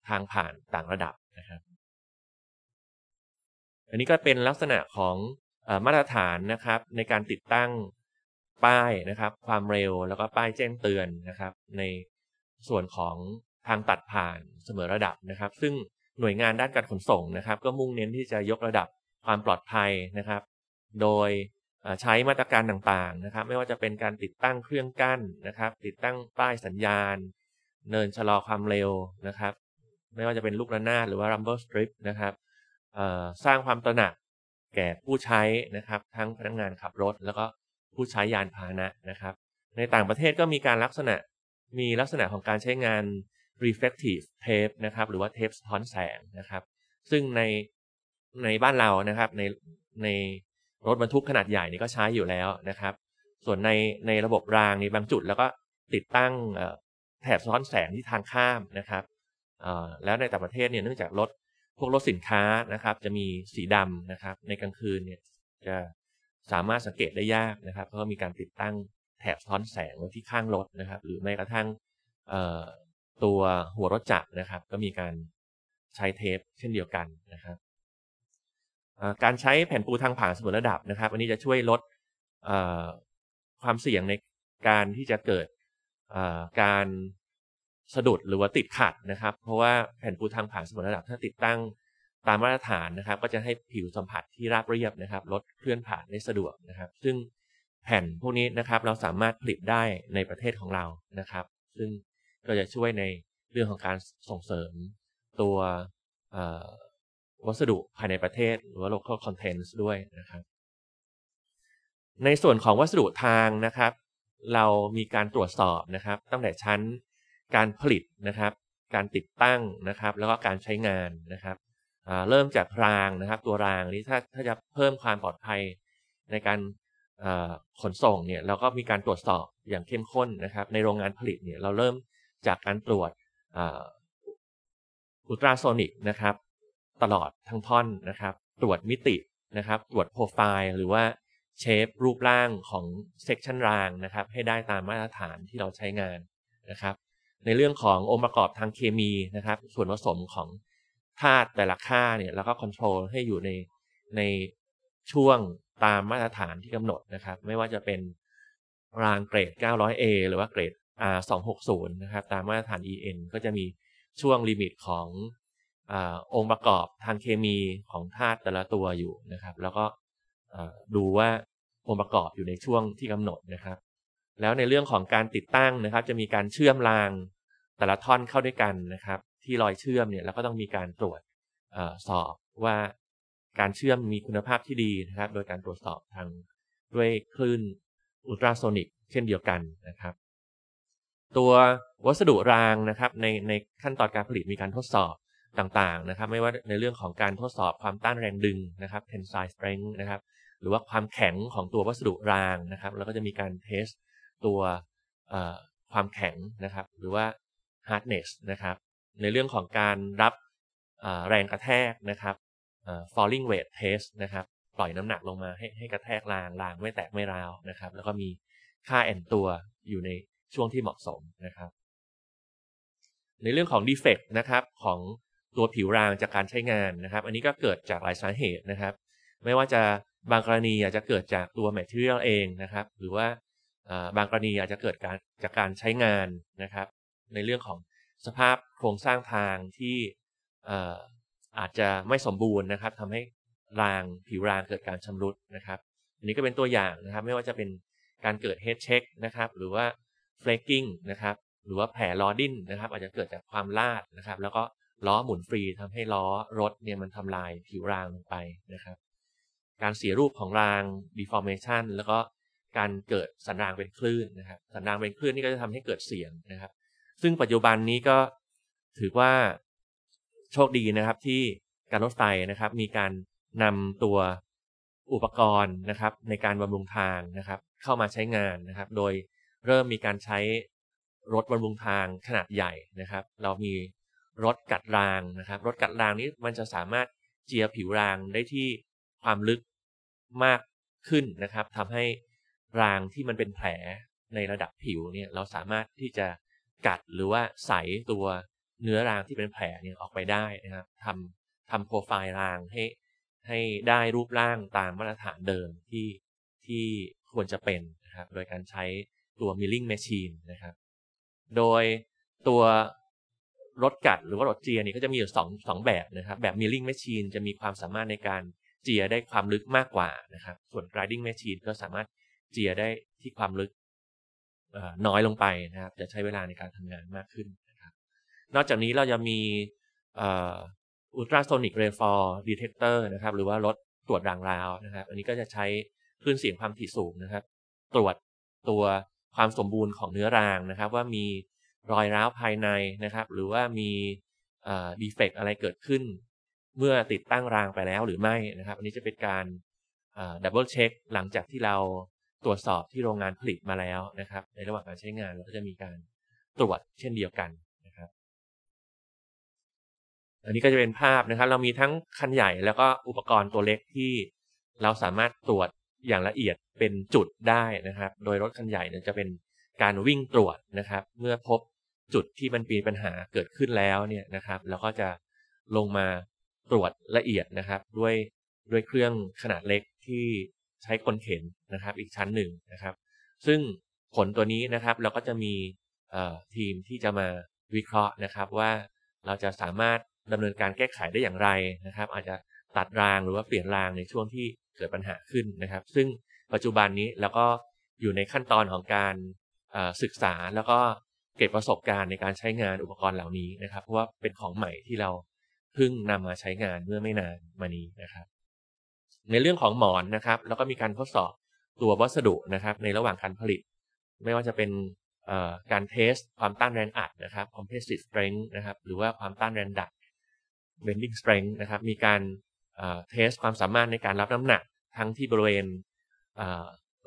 E: ทางผ่านต่างระดับนะครับันนี้ก็เป็นลักษณะของมาตรฐานนะครับ ในการติดตั้งป้ายนะครับ ความเร็วแล้วก็ป้ายแจ้งเตือนนะครับ ในส่วนของทางตัดผ่านเสมอระดับนะครับ ซึ่งหน่วยงานด้านการขนส่งนะครับ ก็มุ่งเน้นที่จะยกระดับความปลอดภัยนะครับ โดยใช้มาตรการต่างๆนะครับ ไม่ว่าจะเป็นการติดตั้งเครื่องกั้นนะครับ ติดตั้งป้ายสัญญาณ เนินชะลอความเร็วนะครับ ไม่ว่าจะเป็นลูกระนาดหรือว่า rumble strip นะครับสร้างความตระหนักแก่ผู้ใช้นะครับทั้งพนักงานขับรถ แล้วก็ผู้ใช้ยานพาหนะนะครับ ในต่างประเทศก็มีการลักษณะมีลักษณะของการใช้งาน reflective tape นะครับหรือว่าเทปสะท้อนแสงนะครับ ซึ่งในในบ้านเรานะครับในในรถบรรทุกขนาดใหญ่นี่ก็ใช้อยู่แล้วนะครับ ส่วนในในระบบรางในบางจุด แล้วก็ติดตั้งแถบสะท้อนแสงที่ทางข้ามนะครับแล้วในต่างประเทศเนี่ยเนื่องจากรถพวกรถสินค้านะครับจะมีสีดำนะครับ ในกลางคืนเนี่ยจะสามารถสังเกตได้ยากนะครับ เพราะมีการติดตั้งแถบท้อนแสงไว้ที่ข้างรถนะครับ หรือแม้กระทั่งตัวหัวรถจักรนะครับ ก็มีการใช้เทป เช่นเดียวกันนะครับการใช้แผ่นปูทางผ่านเสมอระดับนะครับ อันนี้จะช่วยลดความเสี่ยงในการที่จะเกิดการสะดุดหรือว่าติดขัดนะครับ เพราะว่าแผ่นปูทางผ่านสมรระดับถ้าติดตั้งตามมาตรฐานนะครับ ก็จะให้ผิวสัมผัสที่ราบเรียบนะครับลดเคลื่อนผ่านได้สะดวกนะครับ ซึ่งแผ่นพวกนี้นะครับเราสามารถผลิตได้ในประเทศของเรานะครับ ซึ่งก็จะช่วยในเรื่องของการส่งเสริมตัววัสดุภายในประเทศหรือว่า local contents ด้วยนะครับ ในส่วนของวัสดุทางนะครับ เรามีการตรวจสอบนะครับ ตั้งแต่ชั้นการผลิตนะครับ การติดตั้งนะครับ แล้วก็การใช้งานนะครับ เริ่มจากรางนะครับ ตัวรางนี้ถ้าถ้าจะเพิ่มความปลอดภัยในการขนส่งเนี่ย เราก็มีการตรวจสอบอย่างเข้มข้นนะครับ ในโรงงานผลิตเนี่ยเราเริ่มจากการตรวจอุตราโซนิกนะครับตลอดทั้งท่อนนะครับ ตรวจมิตินะครับ ตรวจโปรไฟล์หรือว่าเชฟรูปร่างของเซกชันรางนะครับ ให้ได้ตามมาตรฐานที่เราใช้งานนะครับในเรื่องขององค์ประกอบทางเคมีนะครับ ส่วนผสมของธาตุแต่ละค่าเนี่ยแล้วก็คอนโทรลให้อยู่ในในช่วงตามมาตรฐานที่กำหนดนะครับไม่ว่าจะเป็นรางเกรด 900A หรือว่าเกรด R 260นะครับตามมาตรฐาน EN ก็จะมีช่วงลิมิตของอองค์ประกอบทางเคมีของธาตุแต่ละตัวอยู่นะครับ แล้วก็ดูว่าองค์ประกอบอยู่ในช่วงที่กำหนดนะครับแล้วในเรื่องของการติดตั้งนะครับ จะมีการเชื่อมราง แต่ละท่อนเข้าด้วยกันนะครับ ที่รอยเชื่อมเนี่ยเราก็ต้องมีการตรวจอสอบว่าการเชื่อมมีคุณภาพที่ดีนะครับโดยการตรวจสอบทางด้วยคลื่นอุลตราโซนิกเช่นเดียวกันนะครับ ตัววัสดุรางนะครับในในขั้นตอนการผลิตมีการทดสอบต่างๆนะครับ ไม่ว่าในเรื่องของการทดสอบความต้านแรงดึงนะครับ tensile strength นะครับหรือว่าความแข็งของตัววัสดุรางนะครับแล้วก็จะมีการเทสตัวความแข็งนะครับ หรือว่า hardness นะครับ ในเรื่องของการรับแรงกระแทกนะครับ falling weight test นะครับปล่อยน้ำหนักลงมา ให้ให้กระแทกราง รางไม่แตกไม่ราวนะครับ แล้วก็มีค่าแอนตัวอยู่ในช่วงที่เหมาะสมนะครับ ในเรื่องของ defect นะครับ ของตัวผิวรางจากการใช้งานนะครับ อันนี้ก็เกิดจากหลายสาเหตุนะครับ ไม่ว่าจะบางกรณีอาจจะเกิดจากตัว material เองนะครับ หรือว่าบางกรณีอาจจะเกิดการจากการใช้งานนะครับ ในเรื่องของสภาพโครงสร้างทางที่อาจจะไม่สมบูรณ์นะครับทำให้รางผิวรางเกิดการชำรุดนะครับอันนี้ก็เป็นตัวอย่างนะครับไม่ว่าจะเป็นการเกิดเฮดเช็คนะครับหรือว่าเฟลกิ้งนะครับหรือว่าแผลล้อดิ้นนะครับ อาจจะเกิดจากความลาดนะครับ แล้วก็ล้อหมุนฟรีทำให้ล้อรถเนี่ยมันทำลายผิวรางลงไปนะครับ การเสียรูปของราง deformation แล้วก็การเกิดสันรางเป็นคลื่นนะครับ สันรางเป็นคลื่นนี่ก็จะทำให้เกิดเสียงนะครับ ซึ่งปัจจุบันนี้ก็ถือว่าโชคดีนะครับที่การรถไฟนะครับ มีการนำตัวอุปกรณ์นะครับ ในการบำรุงทางนะครับ เข้ามาใช้งานนะครับ โดยเริ่มมีการใช้รถบำรุงทางขนาดใหญ่นะครับ เรามีรถกัดรางนะครับ รถกัดรางนี้มันจะสามารถเจียผิวรางได้ที่ความลึกมากขึ้นนะครับทำให้รางที่มันเป็นแผลในระดับผิวเนี่ยเราสามารถที่จะกัดหรือว่าใสตัวเนื้อรางที่เป็นแผลเนี่ยออกไปได้นะครับทำทำโปรไฟล์รางให้ให้ได้รูปร่างตามมาตรฐานเดิมที่ที่ควรจะเป็นนะครับโดยการใช้ตัวมิลลิ่งแมชชีนนะครับโดยตัวรถกัด หรือว่ารถเจียนี่ก็จะมีอยู่สองสองแบบนะครับแบบมิลลิ่งแมชชีนจะมีความสามารถในการเจียได้ความลึกมากกว่านะครับส่วนกราดิ i งแมชชีน n ก็สามารถเจียได้ที่ความลึกน้อยลงไปนะครับ จะใช้เวลาในการทำงานมากขึ้นนะครับนอกจากนี้เราจะมีอุลตราโซนิกเรฟอร์ดีเทคเตอร์นะครับ หรือว่ารถตรวจรางราวนะครับอันนี้ก็จะใช้คลื่นเสียงความถี่สูงนะครับ ตรวจตัวความสมบูรณ์ของเนื้อรางนะครับ ว่ามีรอยร้าวภายในนะครับ หรือว่ามีดีเฟกอะไรเกิดขึ้นเมื่อติดตั้งรางไปแล้วหรือไม่นะครับ อันนี้จะเป็นการดับเบิลเช็คหลังจากที่เราตรวจสอบที่โรงงานผลิตมาแล้วนะครับ ในระหว่างการใช้งานเราก็จะมีการตรวจเช่นเดียวกันนะครับ อันนี้ก็จะเป็นภาพนะครับ เรามีทั้งคันใหญ่แล้วก็อุปกรณ์ตัวเล็กที่เราสามารถตรวจอย่างละเอียดเป็นจุดได้นะครับ โดยรถคันใหญ่จะเป็นการวิ่งตรวจนะครับ เมื่อพบจุดที่มันมีปัญหาเกิดขึ้นแล้วเนี่ยนะครับ เราก็จะลงมาตรวจละเอียดนะครับ ด้วยด้วยเครื่องขนาดเล็กที่ใช้คนเข็นนะครับ อีกชั้นหนึ่งนะครับ ซึ่งผลตัวนี้นะครับเราก็จะมีทีมที่จะมาวิเคราะห์นะครับ ว่าเราจะสามารถดำเนินการแก้ไขได้อย่างไรนะครับ อาจจะตัดรางหรือว่าเปลี่ยนรางในช่วงที่เกิดปัญหาขึ้นนะครับ ซึ่งปัจจุบันนี้เราก็อยู่ในขั้นตอนของการศึกษาแล้วก็เก็บประสบการณ์ในการใช้งานอุปกรณ์เหล่านี้นะครับ เพราะว่าเป็นของใหม่ที่เราเพิ่งนำมาใช้งานเมื่อไม่นานมานี้นะครับในเรื่องของหมอนนะครับแล้วก็มีการทดสอบตัววัสดุนะครับในระหว่างการผลิต ไม่ว่าจะเป็นการเทส ความต้านแรงอัดนะครับ compressive strength นะครับหรือว่าความต้านแรงดัด bending strength นะครับมีการเทสความสามารถในการรับน้ำหนักทั้งที่บริเวณ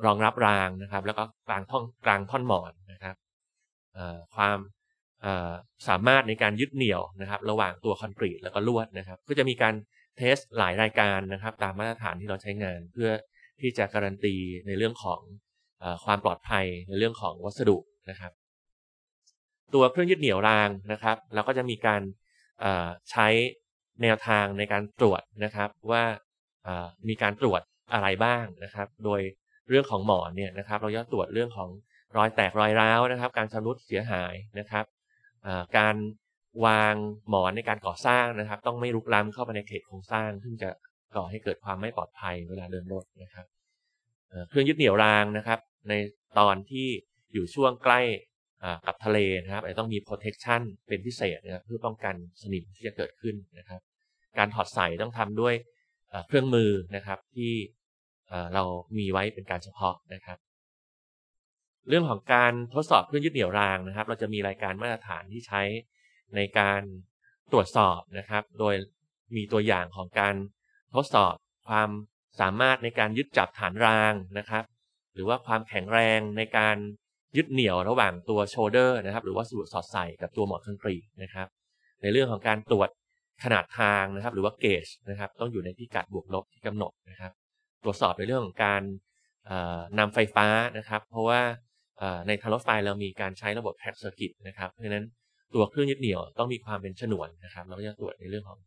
E: รองรับรางนะครับแล้วก็กลางท่อนกลางท่อนหมอนนะครับความสามารถในการยึดเหนี่ยวนะครับ ระหว่างตัวคอนกรีตแล้วก็ลวดนะครับ ก็จะมีการเทสหลายรายการนะครับตามมาตรฐานที่เราใช้งาน เพื่อที่จะการันตีในเรื่องของอความปลอดภัยในเรื่องของวัสดุนะครับ ตัวเครื่องยึดเหนี่ยวรางนะครับ เราก็จะมีการใช้แนวทางในการตรวจนะครับว่ามีการตรวจอะไรบ้างนะครับ โดยเรื่องของหมอนเนี่ยนะครับเราจะตรวจเรื่องของรอยแตกรอยร้าวนะครับการชำรุดเสียหายนะครับการวางหมอนในการก่อสร้างนะครับ ต้องไม่ลุกล้ำ เข้าไปในเขตโครงสร้าง ซึ่งจะก่อให้เกิดความไม่ปลอดภัยเวลาเดินรถนะครับเครื่องยึดเหนี่ยวรางนะครับ ในตอนที่อยู่ช่วงใกล้กับทะเลนะครับอาจจะต้องมี protection เป็นพิเศษนะครับเพื่อป้องกันสนิมที่จะเกิดขึ้นนะครับ การถอดใส่ต้องทำด้วยเครื่องมือนะครับที่เรามีไว้เป็นการเฉพาะนะครับ เรื่องของการทดสอบเครื่องยึดเหนี่ยวรางนะครับเราจะมีรายการมาตรฐานที่ใช้ในการตรวจสอบนะครับโดยมีตัวอย่างของการทดสอบความสามารถในการยึดจับฐานรางนะครับ หรือว่าความแข็งแรง ในการยึดเหนี่ยวระหว่างตัวโชเดอร์นะครับหรือว่าสูตรสอดใส่กับตัวหมอนคอนกรีตนะครับ ในเรื่องของการตรวจขนาดทางนะครับ หรือว่าเกจนะครับต้องอยู่ในพิกัดบวกลบที่กำหนดนะครับ ตรวจสอบในเรื่องของการนำไฟฟ้านะครับ เพราะว่าในทารถไฟเรามีการใช้ระบบแพ็กเซอร์กิตนะครับเพราะฉะนั้นตัวเครื่องยึดเหนี่ยวต้องมีความเป็นฉนวนนะครับ เราก็จะตรวจในเรื่องของ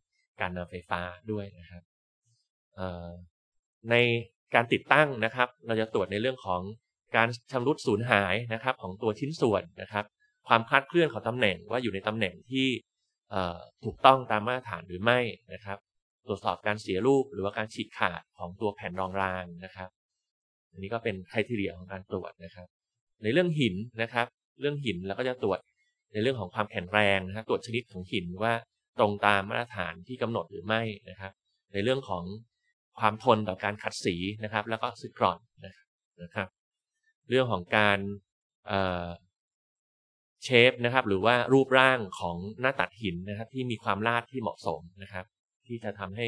E: การนำไฟฟ้าด้วยนะครับในการติดตั้งนะครับ เราจะตรวจในเรื่องของการชำรุดสูญหายนะครับ ของตัวชิ้นส่วนนะครับ ความคลาดเคลื่อนของตำแหน่งว่าอยู่ในตำแหน่งที่ถูกต้องตามมาตรฐานหรือไม่นะครับ ตรวจสอบการเสียรูปหรือว่าการฉีกขาดของตัวแผ่นรองรางนะครับอันนี้ก็เป็นคุเทีเรียของการตรวจนะครับ ในเรื่องหินนะครับ เรื่องหินเราก็จะตรวจในเรื่องของความแข็งแรงนะครับตรวจชนิดของหินว่าตรงตามมาตรฐานที่กำหนดหรือไม่นะครับ ในเรื่องของความทนต่อการขัดสีนะครับ แล้วก็สึกกร่อนนะครับ เรื่องของการเชฟนะครับ หรือว่ารูปร่างของหน้าตัดหินนะครับ ที่มีความลาดที่เหมาะสมนะครับ ที่จะทำให้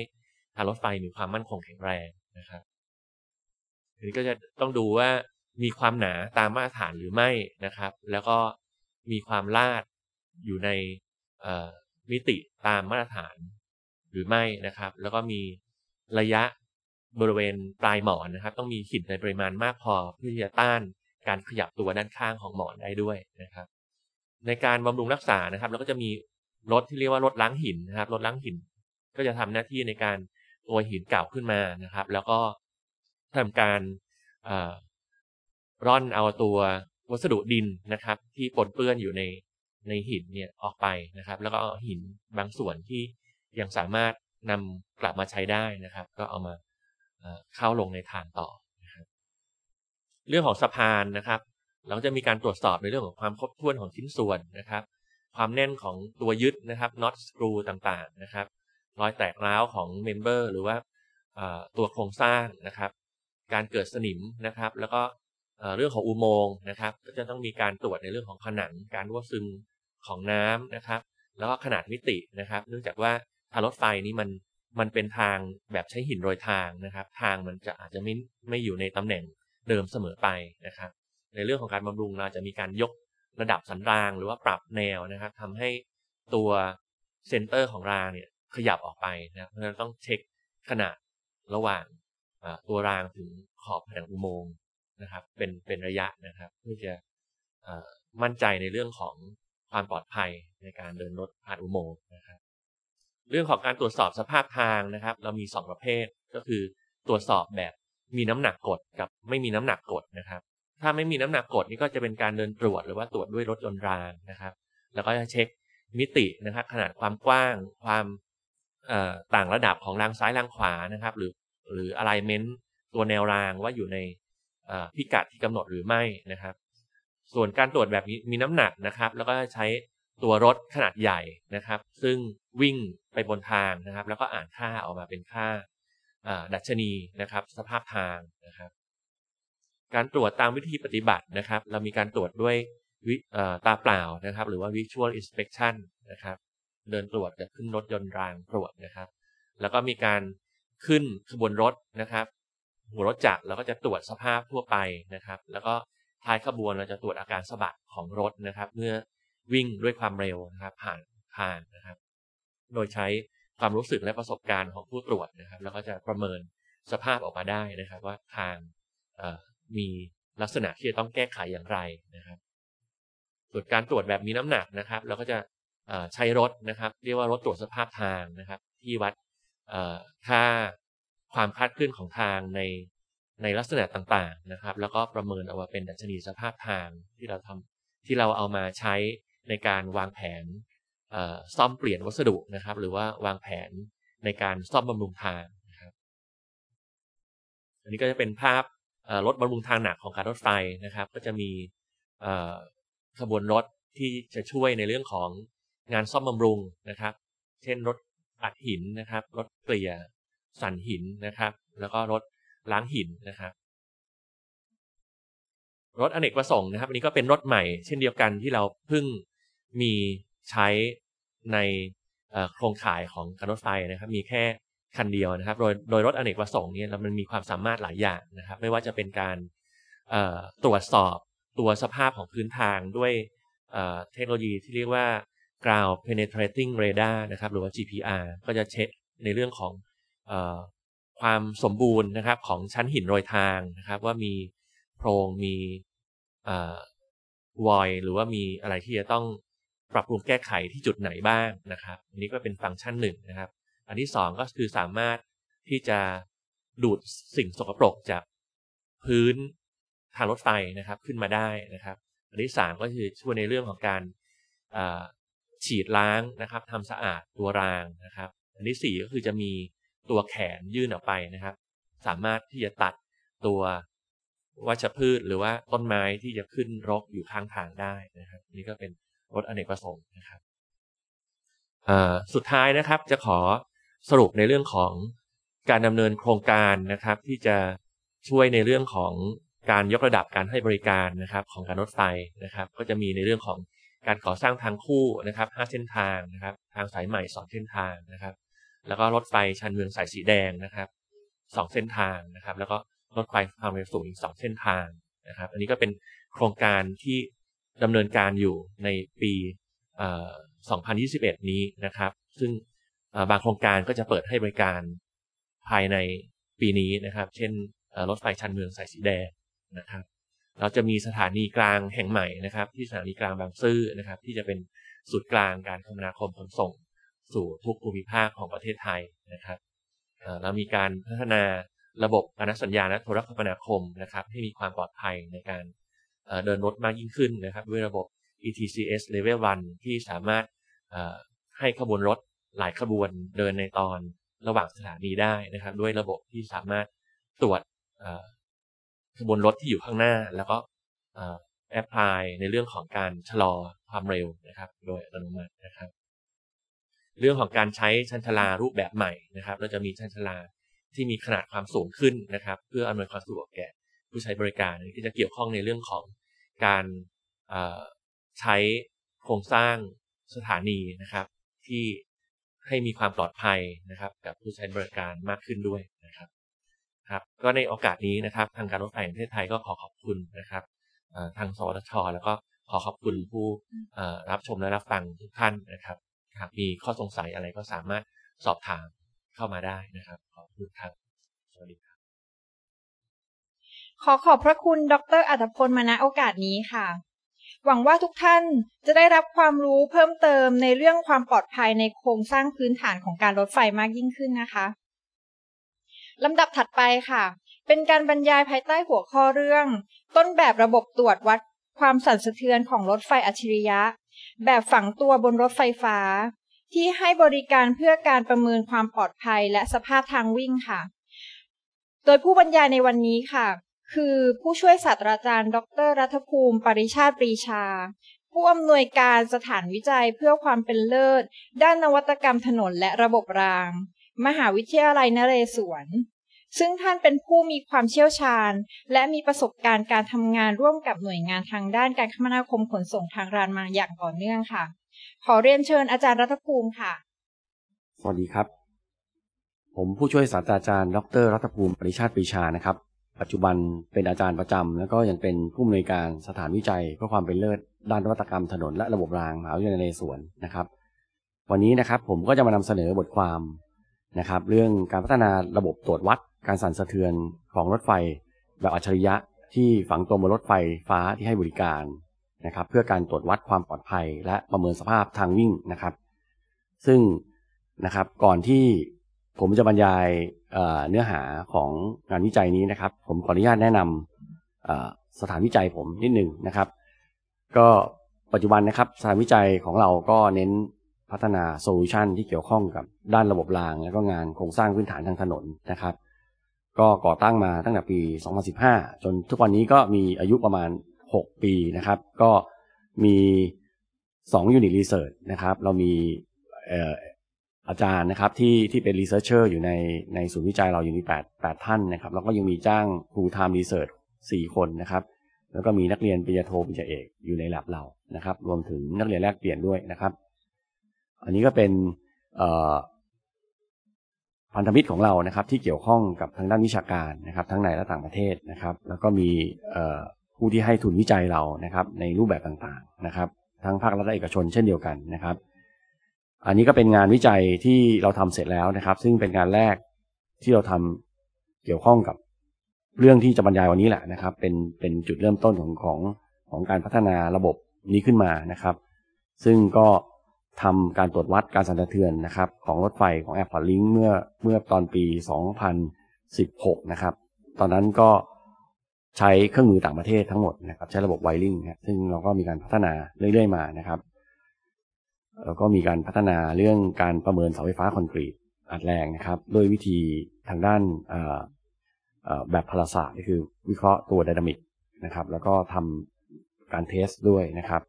E: ทางรถไฟมีความมั่นคงแข็งแรงนะครับทีนี้ก็จะต้องดูว่ามีความหนาตามมาตรฐานหรือไม่นะครับ แล้วก็มีความลาดอยู่ในมิติตามมาตรฐานหรือไม่นะครับ แล้วก็มีระยะบริเวณปลายหมอนนะครับ ต้องมีขินในปริมาณมากพอเพื่อที่จะต้านการขยับตัวด้านข้างของหมอนได้ด้วยนะครับ ในการบำรุงรักษานะครับเราก็จะมีรถที่เรียกว่ารถล้างหินนะครับรถล้างหินก็จะทำหน้าที่ในการตัวหินเก่าขึ้นมานะครับ แล้วก็ทำการร่อนเอาตัววัสดุดินนะครับที่ปนเปื้อนอยู่ในในหินเนี่ยออกไปนะครับ แล้วก็หินบางส่วนที่ยังสามารถนำกลับมาใช้ได้นะครับ ก็เอามาเข้าลงในฐานต่อนะครับเรื่องของสะพานนะครับ เราจะมีการตรวจสอบในเรื่องของความครบถ้วนของชิ้นส่วนนะครับ ความแน่นของตัวยึดนะครับน็อตสกรูต่างๆนะครับรอยแตกร้าวของเมมเบอร์หรือว่าตัวโครงสร้างนะครับ การเกิดสนิมนะครับ แล้วก็เรื่องของอุโมงค์นะครับก็จะต้องมีการตรวจในเรื่องของผนังการรั่วซึมของน้ำนะครับแล้วก็ขนาดมิตินะครับ เนื่องจากว่าทางรถไฟนี้มันมันเป็นทางแบบใช้หินโรยทางนะครับ ทางมันจะอาจจะไม่ไม่อยู่ในตำแหน่งเดิมเสมอไปนะครับ ในเรื่องของการบำรุงเราจะมีการยกระดับสันราง หรือว่าปรับแนวนะครับทำให้ตัวเซนเตอร์ของรางเนี่ยขยับออกไปนะเพราะฉะนั้นต้องเช็คขนาดระหว่างตัวรางถึงขอบผนังอุโมงค์ะครับเป็นเป็นระยะนะครับเพื่อจะมั่นใจในเรื่องของความปลอดภัยในการเดินรถผ่านอุโมงค์นะครับเรื่องของการตรวจสอบสภาพทางนะครับ เรามี 2 ประเภทก็คือตรวจสอบแบบมีน้ำหนักกดกับไม่มีน้ำหนักกดนะครับ ถ้าไม่มีน้ำหนักกดนี่ก็จะเป็นการเดินตรวจ หรือว่าตรวจด้วยรถยนต์รางนะครับ แล้วก็จะเช็คมิตินะครับขนาดความกว้างความต่างระดับของรางซ้ายรางขวานะครับ หรือหรืออะไลเมนต์ตัวแนวรางว่าอยู่ในพิกัดที่กำหนดหรือไม่นะครับ ส่วนการตรวจแบบนี้มีน้ำหนักนะครับ แล้วก็ใช้ตัวรถขนาดใหญ่นะครับ ซึ่งวิ่งไปบนทางนะครับ แล้วก็อ่านค่าออกมาเป็นค่าดัชนีนะครับ สภาพทางนะครับ การตรวจตามวิธีปฏิบัตินะครับ เรามีการตรวจด้วยตาเปล่านะครับ หรือว่า visual inspection นะครับ เดินตรวจจะขึ้นรถยนต์รางตรวจนะครับ แล้วก็มีการขึ้นขบวนรถนะครับหัวรถจักรเราก็จะตรวจสภาพทั่วไปนะครับ แล้วก็ท้ายขบวนเราจะตรวจอาการสะบัดของรถนะครับเมื่อวิ่งด้วยความเร็วนะครับผ่านผ่านนะครับ โดยใช้ความรู้สึกและประสบการณ์ของผู้ตรวจนะครับ แล้วก็จะประเมินสภาพออกมาได้นะครับ ว่าทางมีลักษณะที่จะต้องแก้ไขอย่างไรนะครับส่วนการตรวจแบบมีน้ำหนักนะครับเราก็จะใช้รถนะครับ เรียกว่ารถตรวจสภาพทางนะครับ ที่วัดค่าความคาดเคลื่อนของทางในในลักษณะต่างๆนะครับ แล้วก็ประเมินเอาว่าเป็นดัชนีสภาพทางที่เราทำที่เราเอามาใช้ในการวางแผนซ่อมเปลี่ยนวัสดุนะครับ หรือว่าวางแผนในการซ่อมบำรุงทางนะครับ อันนี้ก็จะเป็นภาพรถบำรุงทางหนักของการรถไฟนะครับ ก็จะมีขบวนรถที่จะช่วยในเรื่องของงานซ่อมบำรุงนะครับ เช่นรถอัดหินนะครับ รถเกลี่ยสันหินนะครับ แล้วก็รถล้างหินนะครับ รถอเนกประสงค์นะครับอันนี้ก็เป็นรถใหม่ เช่นเดียวกันที่เราเพิ่งมีใช้ในโครงข่ายของการรถไฟนะครับ มีแค่คันเดียวนะครับ โดยโดยรถอเนกประสงค์นี้ยมันมีความสามารถหลายอย่างนะครับ ไม่ว่าจะเป็นการตรวจสอบตัวสภาพของพื้นทางด้วยเทคโนโลยีที่เรียกว่า ground penetrating radar นะครับ หรือว่า GPR ก็จะเช็คในเรื่องของความสมบูรณ์นะครับ ของชั้นหินโรยทางนะครับ ว่ามีโพรงมีวอย หรือว่ามีอะไรที่จะต้องปรับปรุงแก้ไขที่จุดไหนบ้างนะครับอันนี้ก็เป็นฟังก์ชันหนึ่งนะครับอันที่สองก็คือสามารถที่จะดูดสิ่งสกปรกจากพื้นทางรถไฟนะครับขึ้นมาได้นะครับอันที่สามก็คือช่วยในเรื่องของการฉีดล้างนะครับทำสะอาดตัวรางนะครับ อันที่สี่ก็คือจะมีตัวแขนยื่นออกไปนะครับ สามารถที่จะตัดตัววัชพืชหรือว่าต้นไม้ที่จะขึ้นรกอยู่ข้างทางได้นะครับนี่ก็เป็นรถอเนกประสงค์นะครับสุดท้ายนะครับจะขอสรุปในเรื่องของการดำเนินโครงการนะครับ ที่จะช่วยในเรื่องของการยกระดับการให้บริการนะครับ ของการรถไฟนะครับ ก็จะมีในเรื่องของการก่อสร้างทางคู่นะครับ 5 เส้นทางนะครับ ทางสายใหม่2เส้นทางนะครับแล้วก็รถไฟชันเมืองสายสีแดงนะครับสองเส้นทางนะครับแล้วก็รถไฟความเร็วสูงอีกสองเส้นทางนะครับ อันนี้ก็เป็นโครงการที่ดำเนินการอยู่ในปี 2021 นี้นะครับ ซึ่งบางโครงการก็จะเปิดให้บริการภายในปีนี้นะครับ เช่น รถไฟชันเมืองสายสีแดงนะครับเราจะมีสถานีกลางแห่งใหม่นะครับ ที่สถานีกลางบางซื่อนะครับ ที่จะเป็นศูนย์กลางการคมนาคมขนส่งสู่ทุกภูมิภาคของประเทศไทยนะครับแล้วมีการพัฒนาระบบอนุสัญญาและโทรคมนาคมนะครับให้มีความปลอดภัยในการเดินรถมากยิ่งขึ้นนะครับ ด้วยระบบ ETCS Level 1 ที่สามารถให้ขบวนรถหลายขบวนเดินในตอนระหว่างสถานีได้นะครับ ด้วยระบบที่สามารถตรวจขบวนรถที่อยู่ข้างหน้า แล้วก็แอพพลายในเรื่องของการชะลอความเร็วนะครับโดยอัตโนมัตินะครับเรื่องของการใช้ชันชลารูปแบบใหม่นะครับเราจะมีชันชลาที่มีขนาดความสูงขึ้นนะครับ เพื่ออำนวยความสะดวกแก่ผู้ใช้บริการ ที่จะเกี่ยวข้องในเรื่องของการใช้โครงสร้างสถานีนะครับ ที่ให้มีความปลอดภัยนะครับ กับผู้ใช้บริการมากขึ้นด้วยนะครับครับก็ในโอกาสนี้นะครับทางการรถไฟแห่งประเทศไทยก็ขอขอบคุณนะครับทางสวทช แล้วก็ขอขอบคุณผู้รับชมและรับฟังทุกท่านนะครับหากมีข้อสงสัยอะไรก็สามารถสอบถามเข้ามาได้นะครับ ขอบคุณครับสวั
F: สดีครับ
A: ขอขอบพระคุณดรอัตพลมาณโอกาสนี้ค่ะ หวังว่าทุกท่านจะได้รับความรู้เพิ่มเติมในเรื่องความปลอดภัยในโครงสร้างพื้นฐานของการรถไฟมากยิ่งขึ้นนะคะลำดับถัดไปค่ะ เป็นการบรรยายภายใต้หัวข้อเรื่อง ต้นแบบระบบตรวจวัดความสั่นสะเทือนของรถไฟอัจฉริยะแบบฝังตัวบนรถไฟฟ้า ที่ให้บริการเพื่อการประเมินความปลอดภัยและสภาพทางวิ่งค่ะ โดยผู้บรรยายในวันนี้ค่ะ คือผู้ช่วยศาสตราจารย์ ดร รัฐภูมิ ปริชาติปรีชา ผู้อำนวยการสถานวิจัยเพื่อความเป็นเลิศ ด้านนวัตกรรมถนนและระบบราง มหาวิทยาลัยนเรศวรซึ่งท่านเป็นผู้มีความเชี่ยวชาญ และมีประสบการณ์การทำงานร่วมกับหน่วยงานทางด้านการคมนาคมขนส่งทางรางมาอย่างต่อเนื่องค่ะ ขอเรียนเชิญอาจารย์รัฐภูมิค่ะ
G: สวัสดีครับ ผมผู้ช่วยศาสตราจารย์ ดรรัฐภูมิปริชาติปรีชานะครับ ปัจจุบันเป็นอาจารย์ประจำแล้วก็ยังเป็นผู้อำนวยการสถานวิจัยเพื่อความเป็นเลิศด้านนวัตกรรมถนนและระบบรางมหาวิทยาลัยนวนนะครับ วันนี้นะครับ ผมก็จะมานำเสนอบทความนะครับ เรื่องการพัฒนาระบบตรวจวัดการสั่นสะเทือนของรถไฟแบบอัจฉริยะที่ฝังตัวบนรถไฟฟ้าที่ให้บริการนะครับ เพื่อการตรวจวัดความปลอดภัยและประเมินสภาพทางวิ่งนะครับ ซึ่งนะครับก่อนที่ผมจะบรรยายเนื้อหาของงานวิจัยนี้นะครับ ผมขออนุญาตแนะนำสถานวิจัยผมนิดหนึ่งนะครับ ก็ปัจจุบันนะครับสถานวิจัยของเราก็เน้นพัฒนาโซลูชันที่เกี่ยวข้องกับด้านระบบรางและก็งานโครงสร้างพื้นฐานทางถนนนะครับก็ก่อตั้งมาตั้งแต่ปี 2015จนทุกวันนี้ก็มีอายุประมาณ 6 ปีนะครับ ก็มี2ูนิตรีเสิร์ชนะครับ เรามีอาจารย์นะครับที่ที่เป็นรีเสิร์ชเชอร์อยู่ในในศูนย์วิจัยเราอยู่มี8 8 ท่านนะครับ แล้วก็ยังมีจ้างครูไทมรีเสิร์ช4คนนะครับ แล้วก็มีนักเรียนปริญญาโทปริญญาเอกอยู่ในหลับเรานะครับ รวมถึงนักเรียนแลกเปลี่ยนด้วยนะครับ อันนี้ก็เป็นพันธมิตรของเรานะครับ ที่เกี่ยวข้องกับทางด้านวิชาการนะครับ ทั้งในและต่างประเทศนะครับ แล้วก็มีผู้ที่ให้ทุนวิจัยเรานะครับ ในรูปแบบต่างๆ นะครับ ทั้งภาครัฐและเอกชน เช่นเดียวกันนะครับ อันนี้ก็เป็นงานวิจัยที่เราทำเสร็จแล้วนะครับซึ่งเป็นงานแรกที่เราทำเกี่ยวข้องกับเรื่องที่จะบรรยายวันนี้แหละนะครับเป็นเป็นจุดเริ่มต้นของของของการพัฒนาระบบนี้ขึ้นมานะครับ ซึ่งก็ทำการตรวจวัดการสั่นสะเทือนนะครับ ของรถไฟของแอปพอร์ตลิงเมื่อเมื่อตอนปี 2016 นะครับ ตอนนั้นก็ใช้เครื่องมือต่างประเทศทั้งหมดนะครับ ใช้ระบบไวริงครับซึ่งเราก็มีการพัฒนาเรื่อยๆ มานะครับแล้วก็มีการพัฒนาเรื่องการประเมินเสาไฟฟ้าคอนกรีตอัดแรงนะครับด้วยวิธีทางด้านแบบพลศาสตร์ก็คือ วิเคราะห์ตัวดินามิกนะครับ แล้วก็ทำการเทสด้วยนะครับ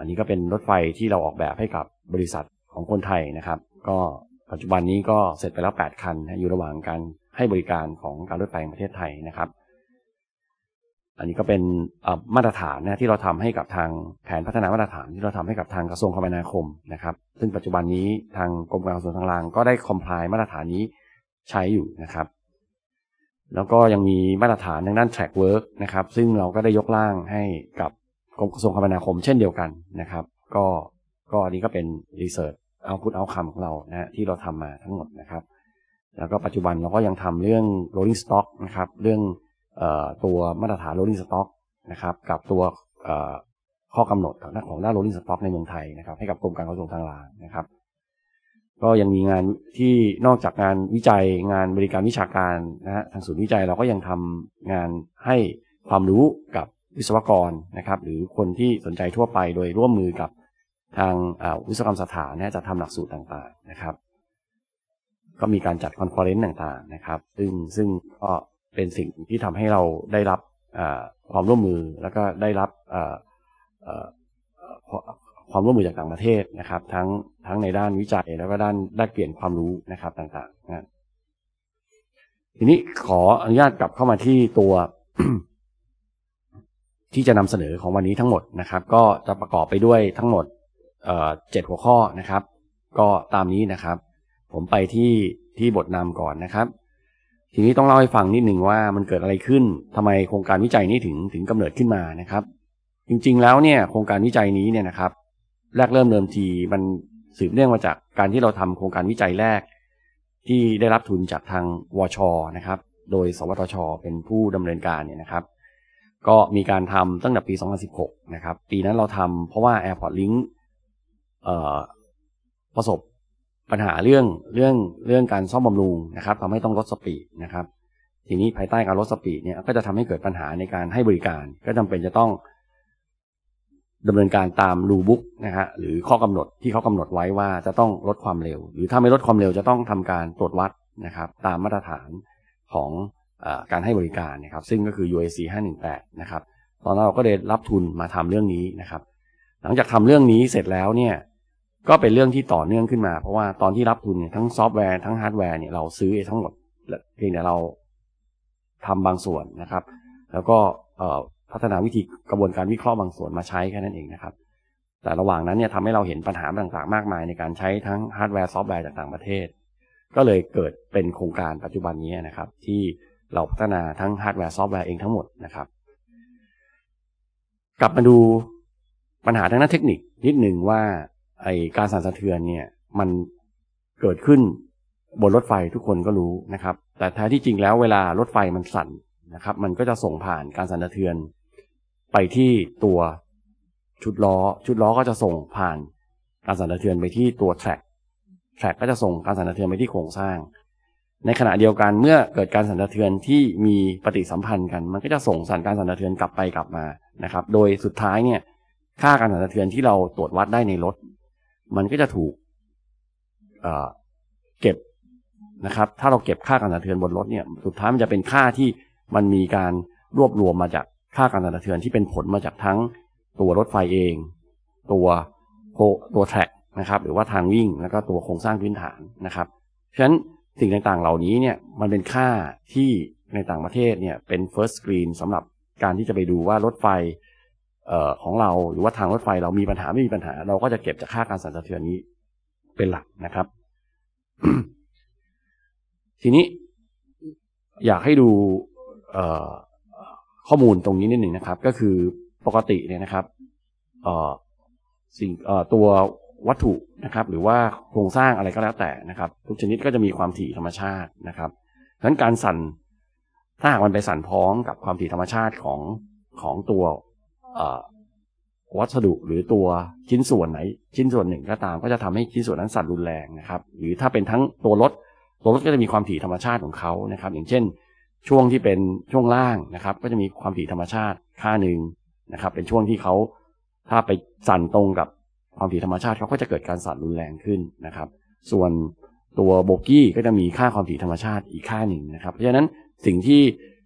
G: อันนี้ก็เป็นรถไฟที่เราออกแบบให้กับบริษัทของคนไทยนะครับ ก็ปัจจุบันนี้ก็เสร็จไปแล้ว8 คันอยู่ระหว่างการให้บริการของการรถไฟงประเทศไทยนะครับ อันนี้ก็เป็นมาตรฐานนะที่เราทำให้กับทางแผนพัฒนามาตรฐาน ที่เราทำให้กับทางกระทรวงคมนาคมนะครับ ซึ่งปัจจุบันนี้ทางกรมการขนส่งทางรางก็ได้คอมพลายมาตรฐานนี้ใช้อยู่นะครับ แล้วก็ยังมีมาตรฐานทางด้าน track work นะครับ ซึ่งเราก็ได้ยกล่างให้กับกระทรวงคมนาคมเช่นเดียวกันนะครับก็ก็อันนี้ก็เป็นรีเสิร์ชเอาพุทเอาคำของเรานะที่เราทำมาทั้งหมดนะครับ แล้วก็ปัจจุบันเราก็ยังทำเรื่อง rolling stock นะครับเรื่องตัวมาตรฐาน rolling stock นะครับกับตัวข้อกำหนดของด้าน rolling stock ในเมืองไทยนะครับให้กับกรมการขนส่งทางรางนะครับ ก็ยังมีงานที่นอกจากงานวิจัยงานบริการวิชาการนะฮะทางศูนย์วิจัยเราก็ยังทำงานให้ความรู้กับวิศวกรนะครับ หรือคนที่สนใจทั่วไปโดยร่วมมือกับทางวิศวกรรมสถานจะทำหลักสูตรต่าง ๆ นะครับ ก็มีการจัดคอนเฟอเรนซ์ต่าง ๆ นะครับ ซึ่งซึ่งก็เป็นสิ่งที่ทำให้เราได้รับความร่วมมือ แล้วก็ได้รับความร่วมมือจากต่างประเทศนะครับ ทั้งทั้งในด้านวิจัยแล้วก็ด้านแลกเปลี่ยนความรู้นะครับต่าง ๆ นะทีนี้ขออนุญาตกลับเข้ามาที่ตัวที่จะนำเสนอของวันนี้ทั้งหมดนะครับ ก็จะประกอบไปด้วยทั้งหมดเจ็ดหัวข้อนะครับ ก็ตามนี้นะครับ ผมไปที่ที่บทนำก่อนนะครับ ทีนี้ต้องเล่าให้ฟังนิดหนึ่งว่ามันเกิดอะไรขึ้นทำไมโครงการวิจัยนี้ถึงถึงกำเนิดขึ้นมานะครับ จริงๆแล้วเนี่ยโครงการวิจัยนี้เนี่ยนะครับ แรกเริ่มเดิมทีมันสืบเนื่องมาจากการที่เราทำโครงการวิจัยแรกที่ได้รับทุนจากทางวช นะครับ โดยสวทช เป็นผู้ดำเนินการเนี่ยนะครับก็มีการทำตั้งแต่ปี 2016 นะครับ ปีนั้นเราทำเพราะว่า a i r p o t Link ประสบปัญหาเรื่องเรื่องเรื่องการซ่อมบำรุงนะครับทำให้ต้องลดสปีดนะครับ ทีนี้ภายใต้การลดสปีดเนี่ยก็จะทำให้เกิดปัญหาในการให้บริการ ก็จำเป็นจะต้องดำเนินการตามรูบุ๊กนะฮะหรือข้อกำหนดที่เขากำหนดไว้ว่าจะต้องลดความเร็ว หรือถ้าไม่ลดความเร็วจะต้องทำการตรวจวัดนะครับ ตามมาตรฐานของการให้บริการนะครับ ซึ่งก็คือ UAC 518นะครับ ตอนนั้นเราก็ได้รับทุนมาทำเรื่องนี้นะครับ หลังจากทำเรื่องนี้เสร็จแล้วเนี่ยก็เป็นเรื่องที่ต่อเนื่องขึ้นมา เพราะว่าตอนที่รับทุนเนี่ยทั้งซอฟต์แวร์ทั้งฮาร์ดแวร์เนี่ยเราซื้อเองทั้งหมดเพียงแต่เราทำบางส่วนนะครับแล้วก็พัฒนาวิธีกระบวนการวิเคราะห์บางส่วนมาใช้แค่นั้นเองนะครับ แต่ระหว่างนั้นเนี่ยทำให้เราเห็นปัญหาต่างๆ มากมาย ในการใช้ทั้งฮาร์ดแวร์ซอฟต์แวร์จากต่างประเทศก็เลยเกิดเป็นโครงการปัจจุบันนี้นะครับที่เราพัฒนา ทั้งฮาร์ดแวร์ซอฟต์แวร์เองทั้งหมดนะครับกลับมาดูปัญหาทางด้านเทคนิคนิดหนึ่งว่าไอการสั่นสะเทือนเนี่ยมันเกิดขึ้นบนรถไฟทุกคนก็รู้นะครับ แต่แท้ที่จริงแล้วเวลารถไฟมันสั่นนะครับ มันก็จะส่งผ่านการสั่นสะเทือน ไปที่ตัวชุดล้อชุดล้อก็จะส่งผ่านการสั่นสะเทือนไปที่ตัวแทร็กแทร็กก็จะส่งการสั่นสะเทือนไปที่โครงสร้างในขณะเดียวกันเมื่อเกิดการสั่นสะเทือนที่มีปฏิสัมพันธ์กัน มันก็จะส่งสัญญาณสั่นสะเทือนกลับไปกลับมานะครับ โดยสุดท้ายเนี่ย ค่าการสั่นสะเทือนที่เราตรวจวัดได้ในรถ มันก็จะถูกเเก็บนะครับ ถ้าเราเก็บค่าการสั่นสะเทือนบนรถเนี่ย สุดท้ายมันจะเป็นค่าที่มันมีการรวบรวมมาจากค่าการสั่นสะเทือนที่เป็นผลมาจากทั้งตัวรถไฟเอง ตัวโตัวแทร็กนะครับ หรือว่าทางวิ่ง แล้วก็ตัวโครงสร้างพื้นฐานนะครับฉะนั้นสิ่งต่างๆ เหล่านี้เนี่ยมันเป็นค่าที่ในต่างประเทศเนี่ยเป็น first screen สำหรับการที่จะไปดูว่ารถไฟออของเรา หรือว่าทางรถไฟเรามีปัญหาไม่มีปัญหา เราก็จะเก็บจากค่าการสั่นสะเทือนนี้เป็นหลักนะครับ ทีนี้อยากให้ดูข้อมูลตรงนี้นิดหนึ่งนะครับ ก็คือปกติเนี่ยนะครับสิ่งตัววัตถุนะครับหรือว่าโครงสร้างอะไรก็แล้วแต่นะครับ ทุกชนิดก็จะมีความถี่ธรรมชาตินะครับดังนั้นการสั่นถ้าหากมันไปสั่นพ้องกับความถี่ธรรมชาติของของตัววัสดุหรือตัวชิ้นส่วนไหนชิ้นส่วนหนึ่งก็ตามก็จะทำให้ชิ้นส่วนนั้นสั่นรุนแรงนะครับ หรือถ้าเป็นทั้งตัวรถ ตัวรถก็จะมีความถี่ธรรมชาติของเขานะครับ อย่างเช่น ช่วงที่เป็นช่วงล่างนะครับ ก็จะมีความถี่ธรรมชาติค่าหนึ่งนะครับ เป็นช่วงที่เขาถ้าไปสั่นตรงกับความถี่ธรรมชาติเขาก็จะเกิดการสั่นรุนแรงขึ้นนะครับ ส่วนตัวโบกี้ก็จะมีค่าความถี่ธรรมชาติอีกค่าหนึ่งนะครับ เพราะฉะนั้นสิ่งที่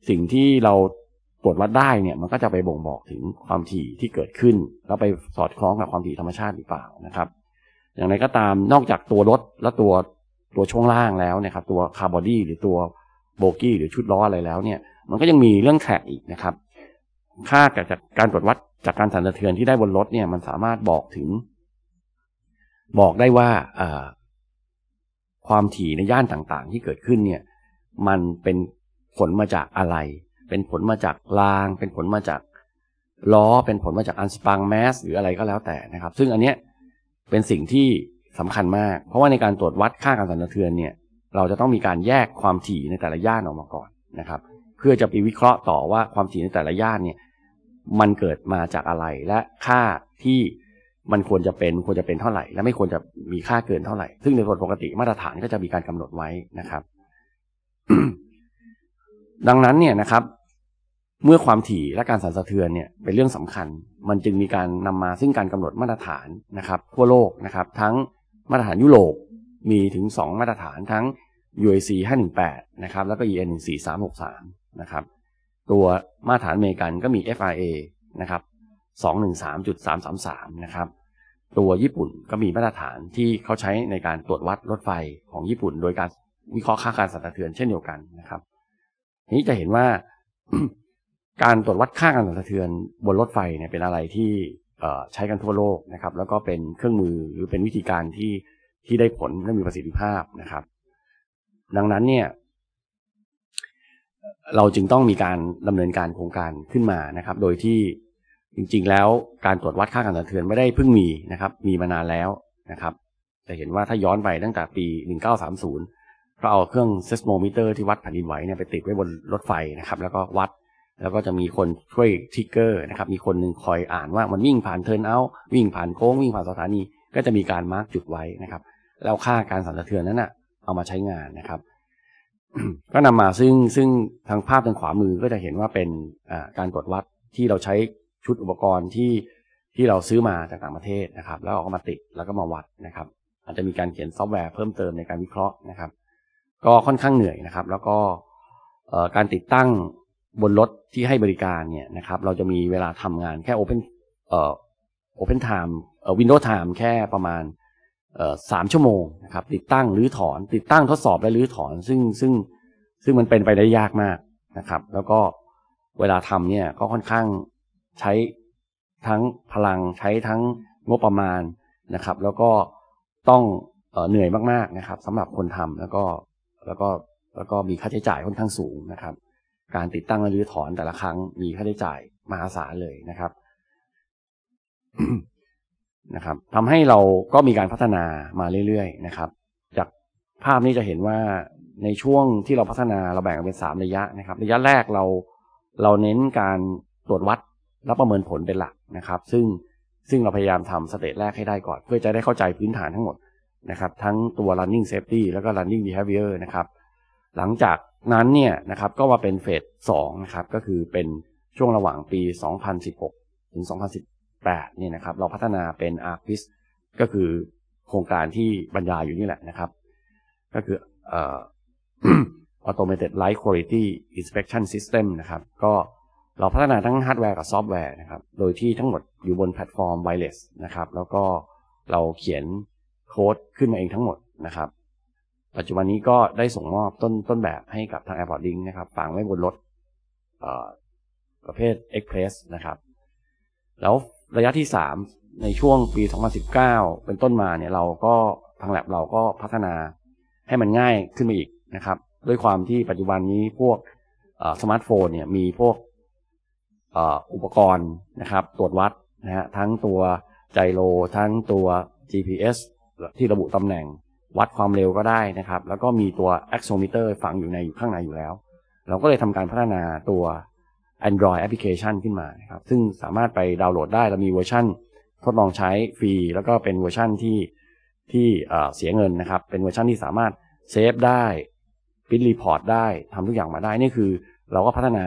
G: สิ่งที่เราตรวจวัดได้เนี่ยมันก็จะไปบ่งบอกถึงความถี่ที่เกิดขึ้น แล้วไปสอดคล้องกับความถี่ธรรมชาติหรือเปล่านะครับ อย่างไรก็ตามนอกจากตัวรถและตัวตัวช่วงล่างแล้วนะครับตัวคาร์บอดี้หรือตัวโบกี้หรือชุดล้ออะไรแล้วเนี่ยมันก็ยังมีเรื่องแท็กอีกนะครับ ค่าจากการตรวจวัดจากการสั่นสะเทือนที่ได้บนรถเนี่ยมันสามารถบอกถึงบอกได้ว่าความถี่ในย่านต่างๆที่เกิดขึ้นเนี่ย มันเป็นผลมาจากอะไร เป็นผลมาจากราง เป็นผลมาจากล้อ เป็นผลมาจากอันสปังแมสหรืออะไรก็แล้วแต่นะครับ ซึ่งอันเนี้ยเป็นสิ่งที่สำคัญมาก เพราะว่าในการตรวจวัดค่าการสั่นสะเทือนเนี่ย เราจะต้องมีการแยกความถี่ในแต่ละย่านออกมาก่อนนะครับ เพื่อจะไปวิเคราะห์ต่อว่าความถี่ในแต่ละย่านเนี่ย มันเกิดมาจากอะไรและค่าที่มันควรจะเป็นควรจะเป็นเท่าไหร่และไม่ควรจะมีค่าเกินเท่าไหร่ ซึ่งในกฎปกติมาตรฐานก็จะมีการกำหนดไว้นะครับ ดังนั้นเนี่ยนะครับ เมื่อความถี่และการสั่นสะเทือนเนี่ยเป็นเรื่องสำคัญ มันจึงมีการนำมาซึ่งการกำหนดมาตรฐานนะครับ ทั่วโลกนะครับ ทั้งมาตรฐานยุโรปมีถึง 2มาตรฐานทั้ง UAC 518นะครับ แล้วก็ EN 14363นะครับ ตัวมาตรฐานอเมริกันก็มี f i a นะครับ213.333 นะครับ ตัวญี่ปุ่นก็มีมาตรฐานที่เขาใช้ในการตรวจวัดรถไฟของญี่ปุ่น โดยการวิเคราะห์ค่าการสั่นสะเทือนเช่นเดียวกันนะครับนี้จะเห็นว่าการตรวจวัดค่าการสั่นสะเทือนบนรถไฟเนี่ยเป็นอะไรที่ใช้กันทั่วโลกนะครับ แล้วก็เป็นเครื่องมือหรือเป็นวิธีการที่ที่ได้ผลและมีประสิทธิภาพนะครับ ดังนั้นเนี่ยเราจึงต้องมีการดำเนินการโครงการขึ้นมานะครับ โดยที่จริงๆแล้วการตรวจวัดค่าการสั่นะเทือนไม่ได้เพิ่งมีนะครับ มีมานานแล้วนะครับแต่เห็นว่าถ้าย้อนไปตั้งแต่ปี1930เราเอาเครื่องเซสโมมิเตอร์ที่วัดแผ่นดินไหวเนี่ยไปติดไว้บนรถไฟนะครับ แล้วก็วัด แล้วก็จะมีคนช่วยทิกเกอร์นะครับ มีคนหนึ่งคอยอ่านว่ามันวิ่งผ่านเทิร์นเอา วิ่งผ่านโค้ง วิ่งผ่านสถานี ก็จะมีการมาร์กจุดไว้นะครับแล้วค่าการสั่นสะเทือนนั้นนะ่ะเอามาใช้งานนะครับ ก็นำมาซึ่ง ซึ่งทางภาพทางขวามือก็จะเห็นว่าเป็นการตรวจวัดที่เราใช้ชุดอุปกรณ์ที่ที่เราซื้อมาจากต่างประเทศนะครับ แล้วเอามาติดแล้วก็มาวัดนะครับ อาจจะมีการเขียนซอฟต์แวร์เพิ่มเติมในการวิเคราะห์นะครับ ก็ค่อนข้างเหนื่อยนะครับ แล้วก็การติดตั้งบนรถที่ให้บริการเนี่ยนะครับ เราจะมีเวลาทำงานแค่ Open เอ่อ Open Time เอ่อ w i n d o w ์ Time แค่ประมาณเอ่อสามชั่วโมงนะครับติดตั้งหรือถอน ติดตั้งทดสอบและรื้อถอนซึ่งซึ่งซึ่งมันเป็นไปได้ยากมากนะครับ แล้วก็เวลาทำเนี่ยก็ค่อนข้างใช้ทั้งพลังใช้ทั้งงบประมาณนะครับ แล้วก็ต้องเหนื่อยมากๆนะครับสำหรับคนทำแล้วก็แล้วก็แล้วก็มีค่าใช้จ่ายค่อนข้างสูงนะครับ การติดตั้งและรื้อถอนแต่ละครั้งมีค่าใช้จ่ายมหาศาลเลยนะครับนะครับทำให้เราก็มีการพัฒนามาเรื่อยๆ นะครับ จากภาพนี้จะเห็นว่าในช่วงที่เราพัฒนาเราแบ่งเป็นสามระยะนะครับระยะแรกเราเราเน้นการตรวจวัดแล้วประเมินผลเป็นหลักนะครับ ซึ่งซึ่งเราพยายามทำสเตจแรกให้ได้ก่อน เพื่อจะได้เข้าใจพื้นฐานทั้งหมดนะครับ ทั้งตัว running safety แล้วก็ running behavior นะครับหลังจากนั้นเนี่ยนะครับ ก็มาเป็นเฟส2นะครับ ก็คือเป็นช่วงระหว่างปี 2016 ถึง 2018 เนี่ยนะครับ เราพัฒนาเป็น ARPIS ก็คือโครงการที่บรรยายอยู่นี่แหละนะครับ ก็คือออ Automated Light Quality Inspection System นะครับ ก็เราพัฒนาทั้งฮาร์ดแวร์กับซอฟต์แวร์นะครับ โดยที่ทั้งหมดอยู่บนแพลตฟอร์มไวเลสนะครับ แล้วก็เราเขียนโค้ดขึ้นมาเองทั้งหมดนะครับ ปัจจุบันนี้ก็ได้ส่งมอบต้นต้นแบบให้กับทาง Airport Link นะครับฝังไว้บนรถประเภท Express นะครับ แล้วระยะที่ 3 ในช่วงปี 2019 เป็นต้นมาเนี่ยเราก็ทางแลบเราก็พัฒนาให้มันง่ายขึ้นมาอีกนะครับ ด้วยความที่ปัจจุบันนี้พวกสมาร์ทโฟนเนี่ยมีพวกอุปกรณ์ นะครับ ตรวจวัด นะฮะทั้งตัวไจโรทั้งตัว GPS ที่ระบุตำแหน่งวัดความเร็วก็ได้นะครับ แล้วก็มีตัว a c c e l มิ o m e t e r ฝังอยู่ในอยู่ข้างในอยู่แล้ว เราก็เลยทำการพัฒนาตัว Android application ขึ้นมานครับ ซึ่งสามารถไปดาวน์โหลดได้เรามีเวอร์ชันทดลองใช้ฟรีแล้วก็เป็นเวอร์ชันที่ที่เสียเงินนะครับ เป็นเวอร์ชันที่สามารถเซฟได้ปิดรีพอร์ตได้ทำทุกอย่างมาได้นี่คือ เราก็พัฒนา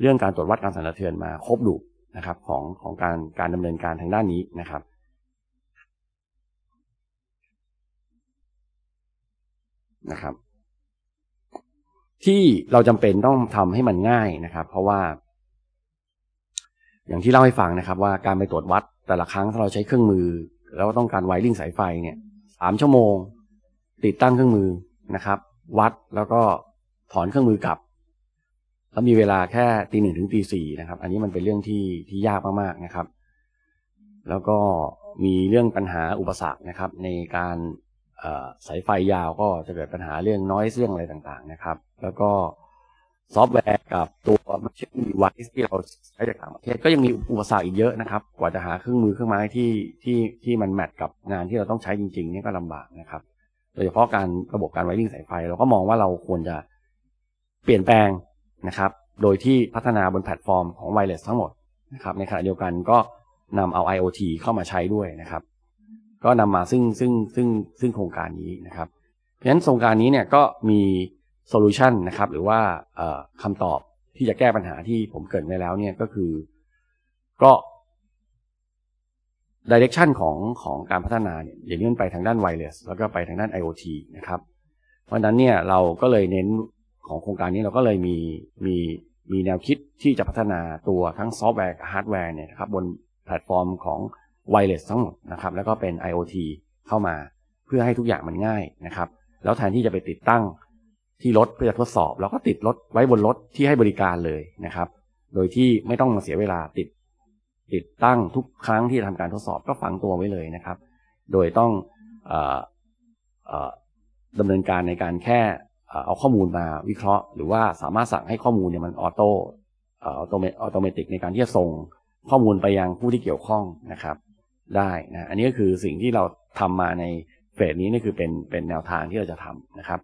G: เรื่องการตรวจวัดการสั่นสะเทือนมาครบดูนะครับ ของของการการดำเนินการทางด้านนี้นะครับนะครับ ที่เราจำเป็นต้องทำให้มันง่ายนะครับ เพราะว่า อย่างที่เล่าให้ฟังนะครับ ว่าการไปตรวจวัดแต่ละครั้งถ้าเราใช้เครื่องมือ แล้วต้องการไวริ่งสายไฟเนี่ยสามชั่วโมง ติดตั้งเครื่องมือนะครับ วัดแล้วก็ถอนเครื่องมือกลับแล้วมีเวลาแค่ตีหนึ่งถึงตีสี่นะครับ อันนี้มันเป็นเรื่องที่ที่ยากมากๆนะครับ แล้วก็มีเรื่องปัญหาอุปสรรคนะครับ ในการสายไฟยาวก็จะเกิดปัญหาเรื่องน้อยเรื่องอะไรต่าง ๆนะครับ แล้วก็ซอฟต์แวร์กับตัวมัชชีนวัสที่เราใช้จากต่างประเทศก็ยังมีอุปสรรคอีกเยอะนะครับ กว่าจะหาเครื่องมือเครื่องไม้ที่ที่ที่มันแมทกับงานที่เราต้องใช้จริงๆนี่ก็ลำบากนะครับ โดยเฉพาะการระบบการไวริ่งสายไฟเราก็มองว่าเราควรจะเปลี่ยนแปลงนะครับ โดยที่พัฒนาบนแพลตฟอร์มของไวเลสทั้งหมดนะครับ ในขณะเดียวกันก็นำเอา IoT เข้ามาใช้ด้วยนะครับ ก็นำมาซึ่งซึ่งซึ่งซึ่งโครงการนี้นะครับ เพราะฉะนั้นโครงการนี้เนี่ยก็มีโซลูชันนะครับหรือว่าคำตอบที่จะแก้ปัญหาที่ผมเกิดไป้แล้วเนี่ยก็คือ ก็ดิเรกชันของของการพัฒนาเนี่ยเดี๋ยวนี้มันไปทางด้านไวเลสแล้วก็ไปทางด้าน IoT นะครับ เพราะนั้นเนี่ยเราก็เลยเน้นของโครงการนี้เราก็เลยมีมีมีแนวคิดที่จะพัฒนาตัวทั้งซอฟต์แวร์ฮาร์ดแวร์เนี่ยครับบนแพลตฟอร์มของไวเลสทั้งหมดนะครับแล้วก็เป็น IoT เข้ามาเพื่อให้ทุกอย่างมันง่ายนะครับ แล้วแทนที่จะไปติดตั้งที่รถเพื่อทดสอบแล้วก็ติดรถไว้บนรถที่ให้บริการเลยนะครับ โดยที่ไม่ต้องมาเสียเวลาติด ติดตั้งทุกครั้งที่ทำการทดสอบก็ฝังตัวไว้เลยนะครับ โดยต้องออดดำเนินการในการแค่เอาข้อมูลมาวิเคราะห์ หรือว่าสามารถสั่งให้ข้อมูลเนี่ยมันออโต้ออโตเมออโตเมติกในการที่จะส่งข้อมูลไปยังผู้ที่เกี่ยวข้องนะครับ ได้นะ อันนี้ก็คือสิ่งที่เราทำมาในเฟสนี้นี่คือเป็นเป็นแนวทางที่เราจะทำนะครับ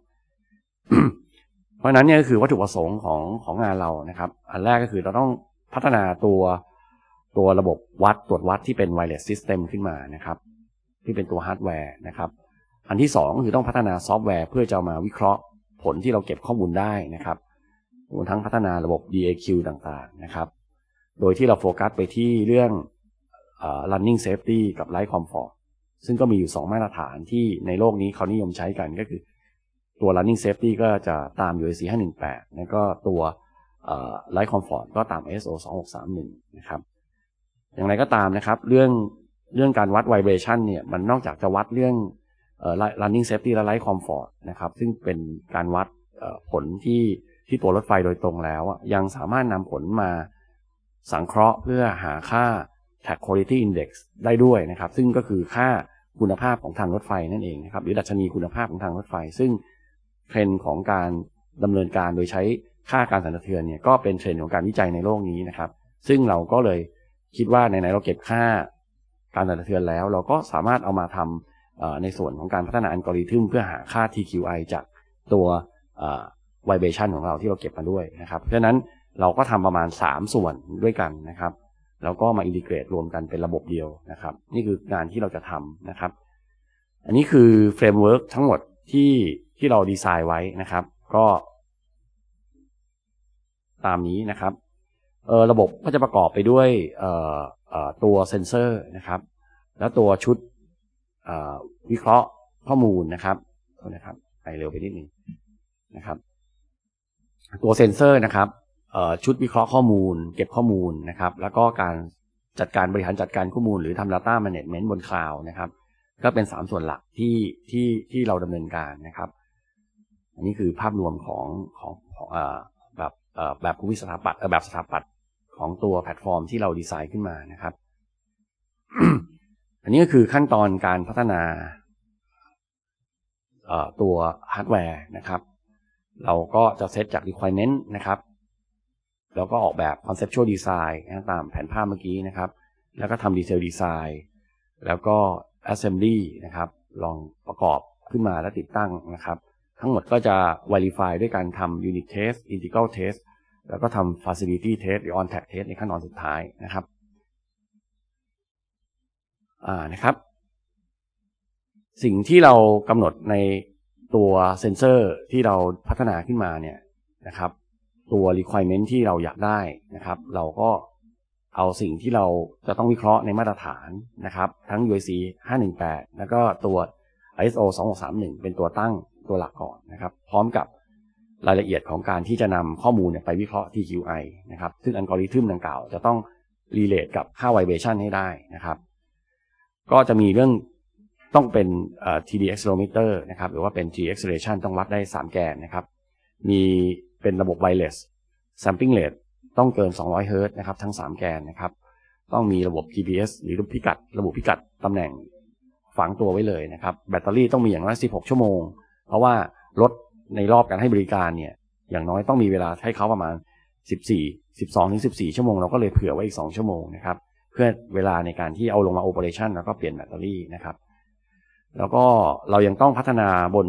G: เพราะนั้นเนี่ยก็คือวัตถุประสงค์ของของงานเรานะครับ อันแรกก็คือเราต้องพัฒนาตัวตัวระบบวัดตรวจวัดที่เป็นไวเลสซิสเต็มขึ้นมานะครับ ที่เป็นตัวฮาร์ดแวร์นะครับ อันที่2คือต้องพัฒนาซอฟต์แวร์เพื่อจะมาวิเคราะห์ผลที่เราเก็บข้อมูลได้นะครับรวมทั้งพัฒนาระบบ DAQ ต่างๆนะครับ โดยที่เราโฟกัสไปที่เรื่อง running safety กับ light comfort ซึ่งก็มีอยู่ 2 มาตรฐานที่ในโลกนี้เขานิยมใช้กันก็คือตัว running safety ก็จะตาม u s c 518 แล้วก็ตัว light comfort ก็ตาม ISO 2631 นะครับอย่างไรก็ตามนะครับ เรื่องเรื่องการวัด vibration เนี่ยมันนอกจากจะวัดเรื่อง running safety และ life comfort นะครับ ซึ่งเป็นการวัดผลที่ที่ตัวรถไฟโดยตรงแล้ว ยังสามารถนำผลมาสังเคราะห์เพื่อหาค่า tag quality index ได้ด้วยนะครับ ซึ่งก็คือค่าคุณภาพของทางรถไฟนั่นเองนะครับ หรือดัชนีคุณภาพของทางรถไฟ ซึ่งเทรนด์ของการดำเนินการโดยใช้ค่าการสั่นสะเทือนเนี่ยก็เป็นเทรนด์ของการวิจัยในโลกนี้นะครับ ซึ่งเราก็เลยคิดว่าไหนๆเราเก็บค่าการสั่นสะเทือนแล้ว เราก็สามารถเอามาทำในส่วนของการพัฒนาอัลกอริทึม เพื่อหาค่า TQI จากตัวว i b r a t i o n ของเราที่เราเก็บมาด้วยนะครับเพราะฉะนั้นเราก็ทำประมาณ 3 ส่วนด้วยกันนะครับ แล้วก็มาอินทิเกรตรวมกันเป็นระบบเดียวนะครับ นี่คืองานที่เราจะทำนะครับ อันนี้คือเฟรมเวิร์กทั้งหมดที่ที่เราดีไซน์ไว้นะครับ ก็ตามนี้นะครับเออระบบก็จะประกอบไปด้วยเออเอ่อตัวเซนเซอร์นะครับ แล้วตัวชุดวิเคราะห์ข้อมูลนะครับนะครับ ไปเร็วไปนิดนึงนะครับ ตัวเซ็นเซอร์นะครับ ชุดวิเคราะห์ข้อมูล เก็บข้อมูลนะครับ แล้วก็การจัดการบริหารจัดการข้อมูลหรือทำ Data Management บนคลาวนะครับ ก็เป็น 3 ส่วนหลักที่ที่ที่เราดำเนินการนะครับ อันนี้คือภาพรวมของของของแบบแบบภูมิสถาปัตย์แบบสถาปัตย์ของตัวแพลตฟอร์มที่เราดีไซน์ขึ้นมานะครับอันนี้ก็คือขั้นตอนการพัฒนาตัวฮาร์ดแวร์นะครับ เราก็จะเซตจาก requirement นะครับ แล้วก็ออกแบบ conceptual design นตามแผนภาพเมื่อกี้นะครับ แล้วก็ทำ detail design แล้วก็ assembly นะครับ ลองประกอบขึ้นมาและติดตั้งนะครับ ทั้งหมดก็จะ verify ด้วยการทำ unit test integral test แล้วก็ทำ facility test หรือ on tag test ในขั้นตอนสุดท้ายนะครับนะครับ สิ่งที่เรากำหนดในตัวเซนเซอร์ ที่เราพัฒนาขึ้นมาเนี่ยนะครับ ตัว requirement ที่เราอยากได้นะครับ เราก็เอาสิ่งที่เราจะต้องวิเคราะห์ในมาตรฐานนะครับ ทั้ง UIC 518 แล้วก็ตัว ISO 2631 เป็นตัวตั้งตัวหลักก่อนนะครับ พร้อมกับรายละเอียดของการที่จะนำข้อมูลไปวิเคราะห์ TQI นะครับซึ่งอัลกอริทึมดังกล่าว จะต้องรีเลทกับค่าไวเบชันให้ได้นะครับก็จะมีเรื่องต้องเป็น TD accelerometer นะครับหรือว่าเป็น t acceleration ต้องวัดได้ 3 แกนนะครับ มีเป็นระบบ wireless sampling rate ต้องเกิน 200 h z นะครับ ทั้ง 3 แกนนะครับ ต้องมีระบบ GPS หรือระบบพิกัดระบบพิกัดตำแหน่งฝังตัวไว้เลยนะครับ แบตเตอรี่ต้องมีอย่างน้อย 16 ชั่วโมง เพราะว่า รถในรอบการให้บริการเนี่ย อย่างน้อยต้องมีเวลาให้เขาประมาณ 14 12ถึง14ชั่วโมงเราก็เลยเผื่อไว้อีก2ชั่วโมงนะครับเพื่อเวลาในการที่เอาลงมาโอเปอเรชันแล้วก็เปลี่ยนแบตเตอรี่นะครับ แล้วก็เรายังต้องพัฒนาบน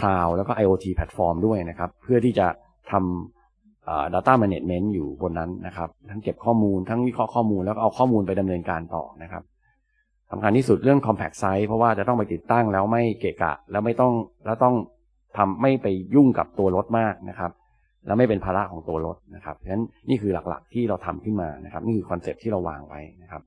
G: คลาวด์แล้วก็ IoT แพลตฟอร์มด้วยนะครับ เพื่อที่จะทำตต้า m มเนจเมนต์อยู่บนนั้นนะครับ ทั้งเก็บข้อมูลทั้งวิเคราะห์ข้อมูลแล้วก็เอาข้อมูลไปดำเนินการต่อนะครับสำคัญที่สุดเรื่อง compact size เพราะว่าจะต้องไปติดตั้งแล้วไม่เกะกะ แล้วไม่ต้องแล้วต้องทำไม่ไปยุ่งกับตัวรถมากนะครับแล้วไม่เป็นภาระของตัวรถนะครับเพราะฉะนั้นนี่คือหลักๆที่เราทำขึ้นมานะครับนี่คือคอนเซ็ปที่เราวางไว้นะครับ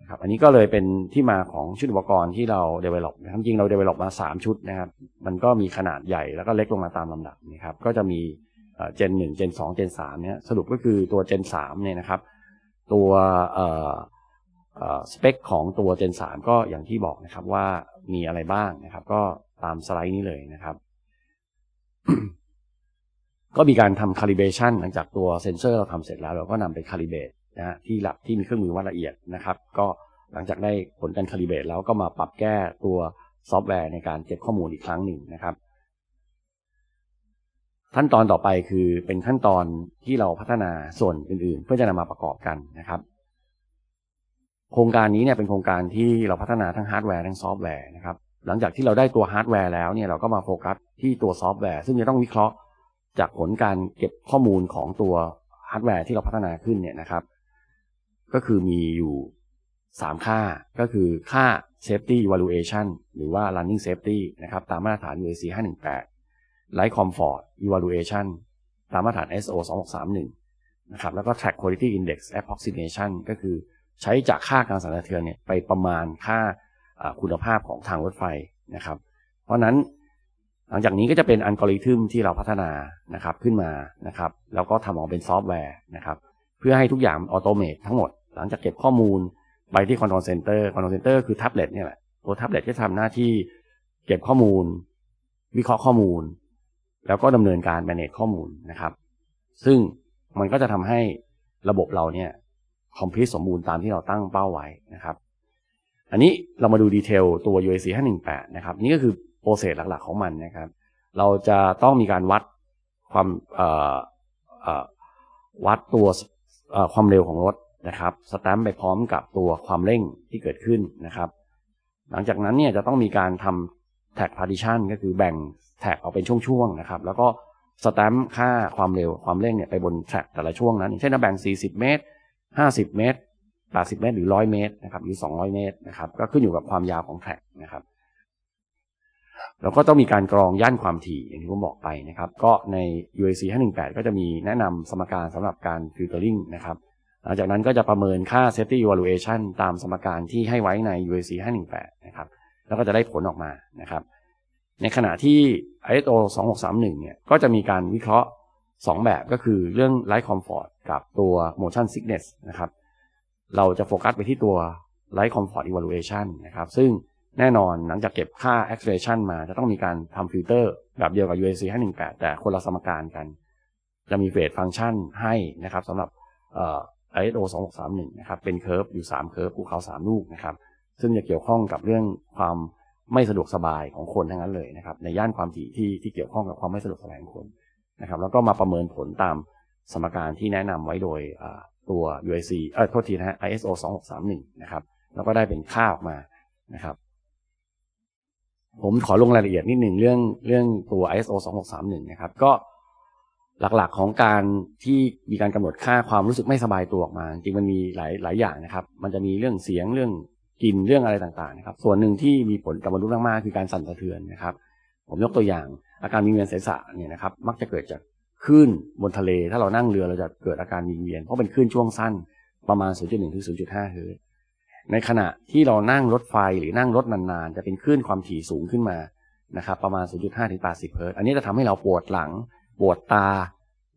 G: นะครับ อันนี้ก็เลยเป็นที่มาของชุดอุปกรณ์ที่เราเดเวล็อปนะครับจริงเราเดเวล็อปมา 3 ชุด นะครับ มันก็มีขนาดใหญ่แล้วก็เล็กลงมาตามลำดับนะครับ ก็จะมีเจนหนึ่งเจนสองเจนสามเนี่ยสรุปก็คือตัวเจนสามเนี่ยนะครับ ตัวเออ่สเปคของตัวเจนสามก็อย่างที่บอกนะครับว่ามีอะไรบ้างนะครับ ก็ตามสไลด์นี้เลยนะครับก็มีการทำคาลิเบชันหลังจากตัวเซนเซอร์เราทำเสร็จแล้วเราก็นำไปคาลิเบตนะฮะที่หลักที่มีเครื่องมือวัดละเอียดนะครับ ก็หลังจากได้ผลการคาลิเบตแล้วก็มาปรับแก้ตัวซอฟต์แวร์ ในการเก็บข้อมูลอีกครั้งหนึ่งนะครับ ขั้นตอนต่อไปคือเป็นขั้นตอนที่เราพัฒนาส่วนอื่น ๆ เพื่อจะนำมาประกอบกันนะครับ โครงการนี้เนี่ยเป็นโครงการที่เราพัฒนาทั้งฮาร์ดแวร์ทั้งซอฟต์แวร์นะครับหลังจากที่เราได้ตัวฮาร์ดแวร์แล้ว เนี่ยเราก็มาโฟกัสที่ตัวซอฟต์แวร์ ซึ่งจะต้องวิเคราะห์จากผลการเก็บข้อมูลของตัวฮาร์ดแวร์ที่เราพัฒนาขึ้นเนี่ยนะครับ ก็คือมีอยู่ 3 ค่าก็คือค่า safety evaluation หรือว่า running safety นะครับตามมาตรฐาน UAC 518 light comfort evaluation ตามมาตรฐาน ISO 2631นะครับแล้วก็ track quality index approximation ก็คือใช้จากค่าการสั่นสะเทือนเนี่ยไปประมาณค่าคุณภาพของทางรถไฟนะครับ เพราะนั้นหลังจากนี้ก็จะเป็นอัลกอริทึมที่เราพัฒนานะครับขึ้นมานะครับ แล้วก็ทำออกเป็นซอฟต์แวร์นะครับ เพื่อให้ทุกอย่างออโตเมตทั้งหมด หลังจากเก็บข้อมูล ไปที่คอนโทรลเซ็นเตอร์ คอนโทรลเซ็นเตอร์คือแท็บเล็ตเนี่ยแหละ ตัวแท็บเล็ตจะทำหน้าที่เก็บข้อมูล วิเคราะห์ข้อมูล แล้วก็ดำเนินการแมネจข้อมูลนะครับ ซึ่งมันก็จะทำให้ระบบเราเนี่ยคอมพลีทสมบูรณ์ตามที่เราตั้งเป้าไว้นะครับอันนี้เรามาดูดีเทลตัว UAC 518 นะครับ นี่ก็คือโปรเซสหลักๆของมันนะครับ เราจะต้องมีการวัดความวัดตัวความเร็วของรถนะครับ สแตมป์ไปพร้อมกับตัวความเร่งที่เกิดขึ้นนะครับ หลังจากนั้นเนี่ยจะต้องมีการทำแท็กพาร์ติชันก็คือแบ่งแท็กออกเป็นช่วงๆนะครับ แล้วก็สแตมป์ค่าความเร็วความเร่งเนี่ยไปบนแท็กแต่ละช่วงนั้น เช่นแบ่ง 40 เมตร 50 เมตร 80 เมตร หรือ 100 เมตรนะครับหรือ 200 เมตรนะครับ ก็ขึ้นอยู่กับความยาวของแท็กนะครับเราก็ต้องมีการกรองย่านความถี่ อย่างที่ผมบอกไปนะครับก็ใน UAC 518 ก็จะมีแนะนำสมการสำหรับการฟิลเตอร์ลิงนะครับหลังจากนั้นก็จะประเมินค่า safety evaluation ตามสมการที่ให้ไว้ใน UAC 518นะครับแล้วก็จะได้ผลออกมานะครับ ในขณะที่ ISO 2631เนี่ยก็จะมีการวิเคราะห์ 2 แบบก็คือเรื่อง light comfort กับตัว motion sickness นะครับ เราจะโฟกัสไปที่ตัว light comfort evaluation นะครับ ซึ่งแน่นอนหลังจากเก็บค่า acceleration มาจะต้องมีการทำฟิลเตอร์แบบเดียวกับ UAC 518 แต่คนละสมการกัน จะมีเฟสฟังก์ชันให้นะครับสำหรับ ISO 2631นะครับเป็นเคิร์ฟอยู่3เคิร์ฟภูเขา3ลูกนะครับ ซึ่งจะเกี่ยวข้องกับเรื่องความไม่สะดวกสบายของคนทั้งนั้นเลยนะครับ ในย่านความถี่ที่ที่เกี่ยวข้องกับความไม่สะดวกสบายของคนนะครับ แล้วก็มาประเมินผลตามสมการที่แนะนำไว้โดยตัว UIC เออโทษทีนะฮะ ISO 2631นะครับแล้วก็ได้เป็นค่าออกมานะครับผมขอลงรายละเอียดนิดหนึ่งเรื่องเรื่องตัว ISO 2631 นะครับก็หลักๆของการที่มีการกำหนดค่าความรู้สึกไม่สบายตัวออกมา จริงมันมีหลายหลายอย่างนะครับ มันจะมีเรื่องเสียงเรื่องกลิ่นเรื่องอะไรต่างๆ นะครับ ส่วนหนึ่งที่มีผลกับมนุษย์มากๆคือการสั่นสะเทือนนะครับ ผมยกตัวอย่างอาการมีเวียนศีรษะเนี่ยนะครับ มักจะเกิดจากคลื่นบนทะเล ถ้าเรานั่งเรือเราจะเกิดอาการมีเวียน เพราะเป็นคลื่นช่วงสั้นประมาณ 0.1 ถึง 0.5 เฮิร์ตในขณะที่เรานั่งรถไฟหรือนั่งรถนานๆ จะเป็นคลื่นความถี่สูงขึ้นมานะครับ ประมาณ0.5ถึง80เฮิร์ตอันนี้จะทำให้เราปวดหลังปวดตา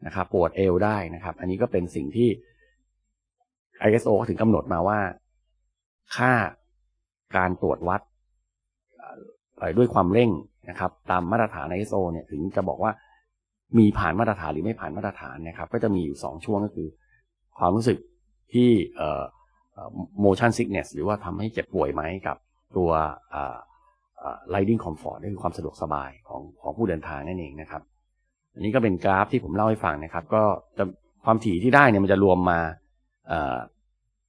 G: นะครับ ปวดเอวได้นะครับอันนี้ก็เป็นสิ่งที่ ISO ถึงกำหนดมาว่า ค่าการตรวจวัดด้วยความเร่งนะครับ ตามมาตรฐาน ISO เนี่ยถึงจะบอกว่า มีผ่านมาตรฐานหรือไม่ผ่านมาตรฐานนะครับ ก็จะมีอยู่ 2 ช่วงก็คือความรู้สึกที่เ motion sickness หรือว่าทำให้เจ็บป่วยไหมกับตัว riding comfort ก็คือความสะดวกสบายของของผู้เดินทางนั่นเองนะครับ อันนี้ก็เป็นกราฟที่ผมเล่าให้ฟังนะครับ ก็จะความถี่ที่ได้เนี่ยมันจะรวมมา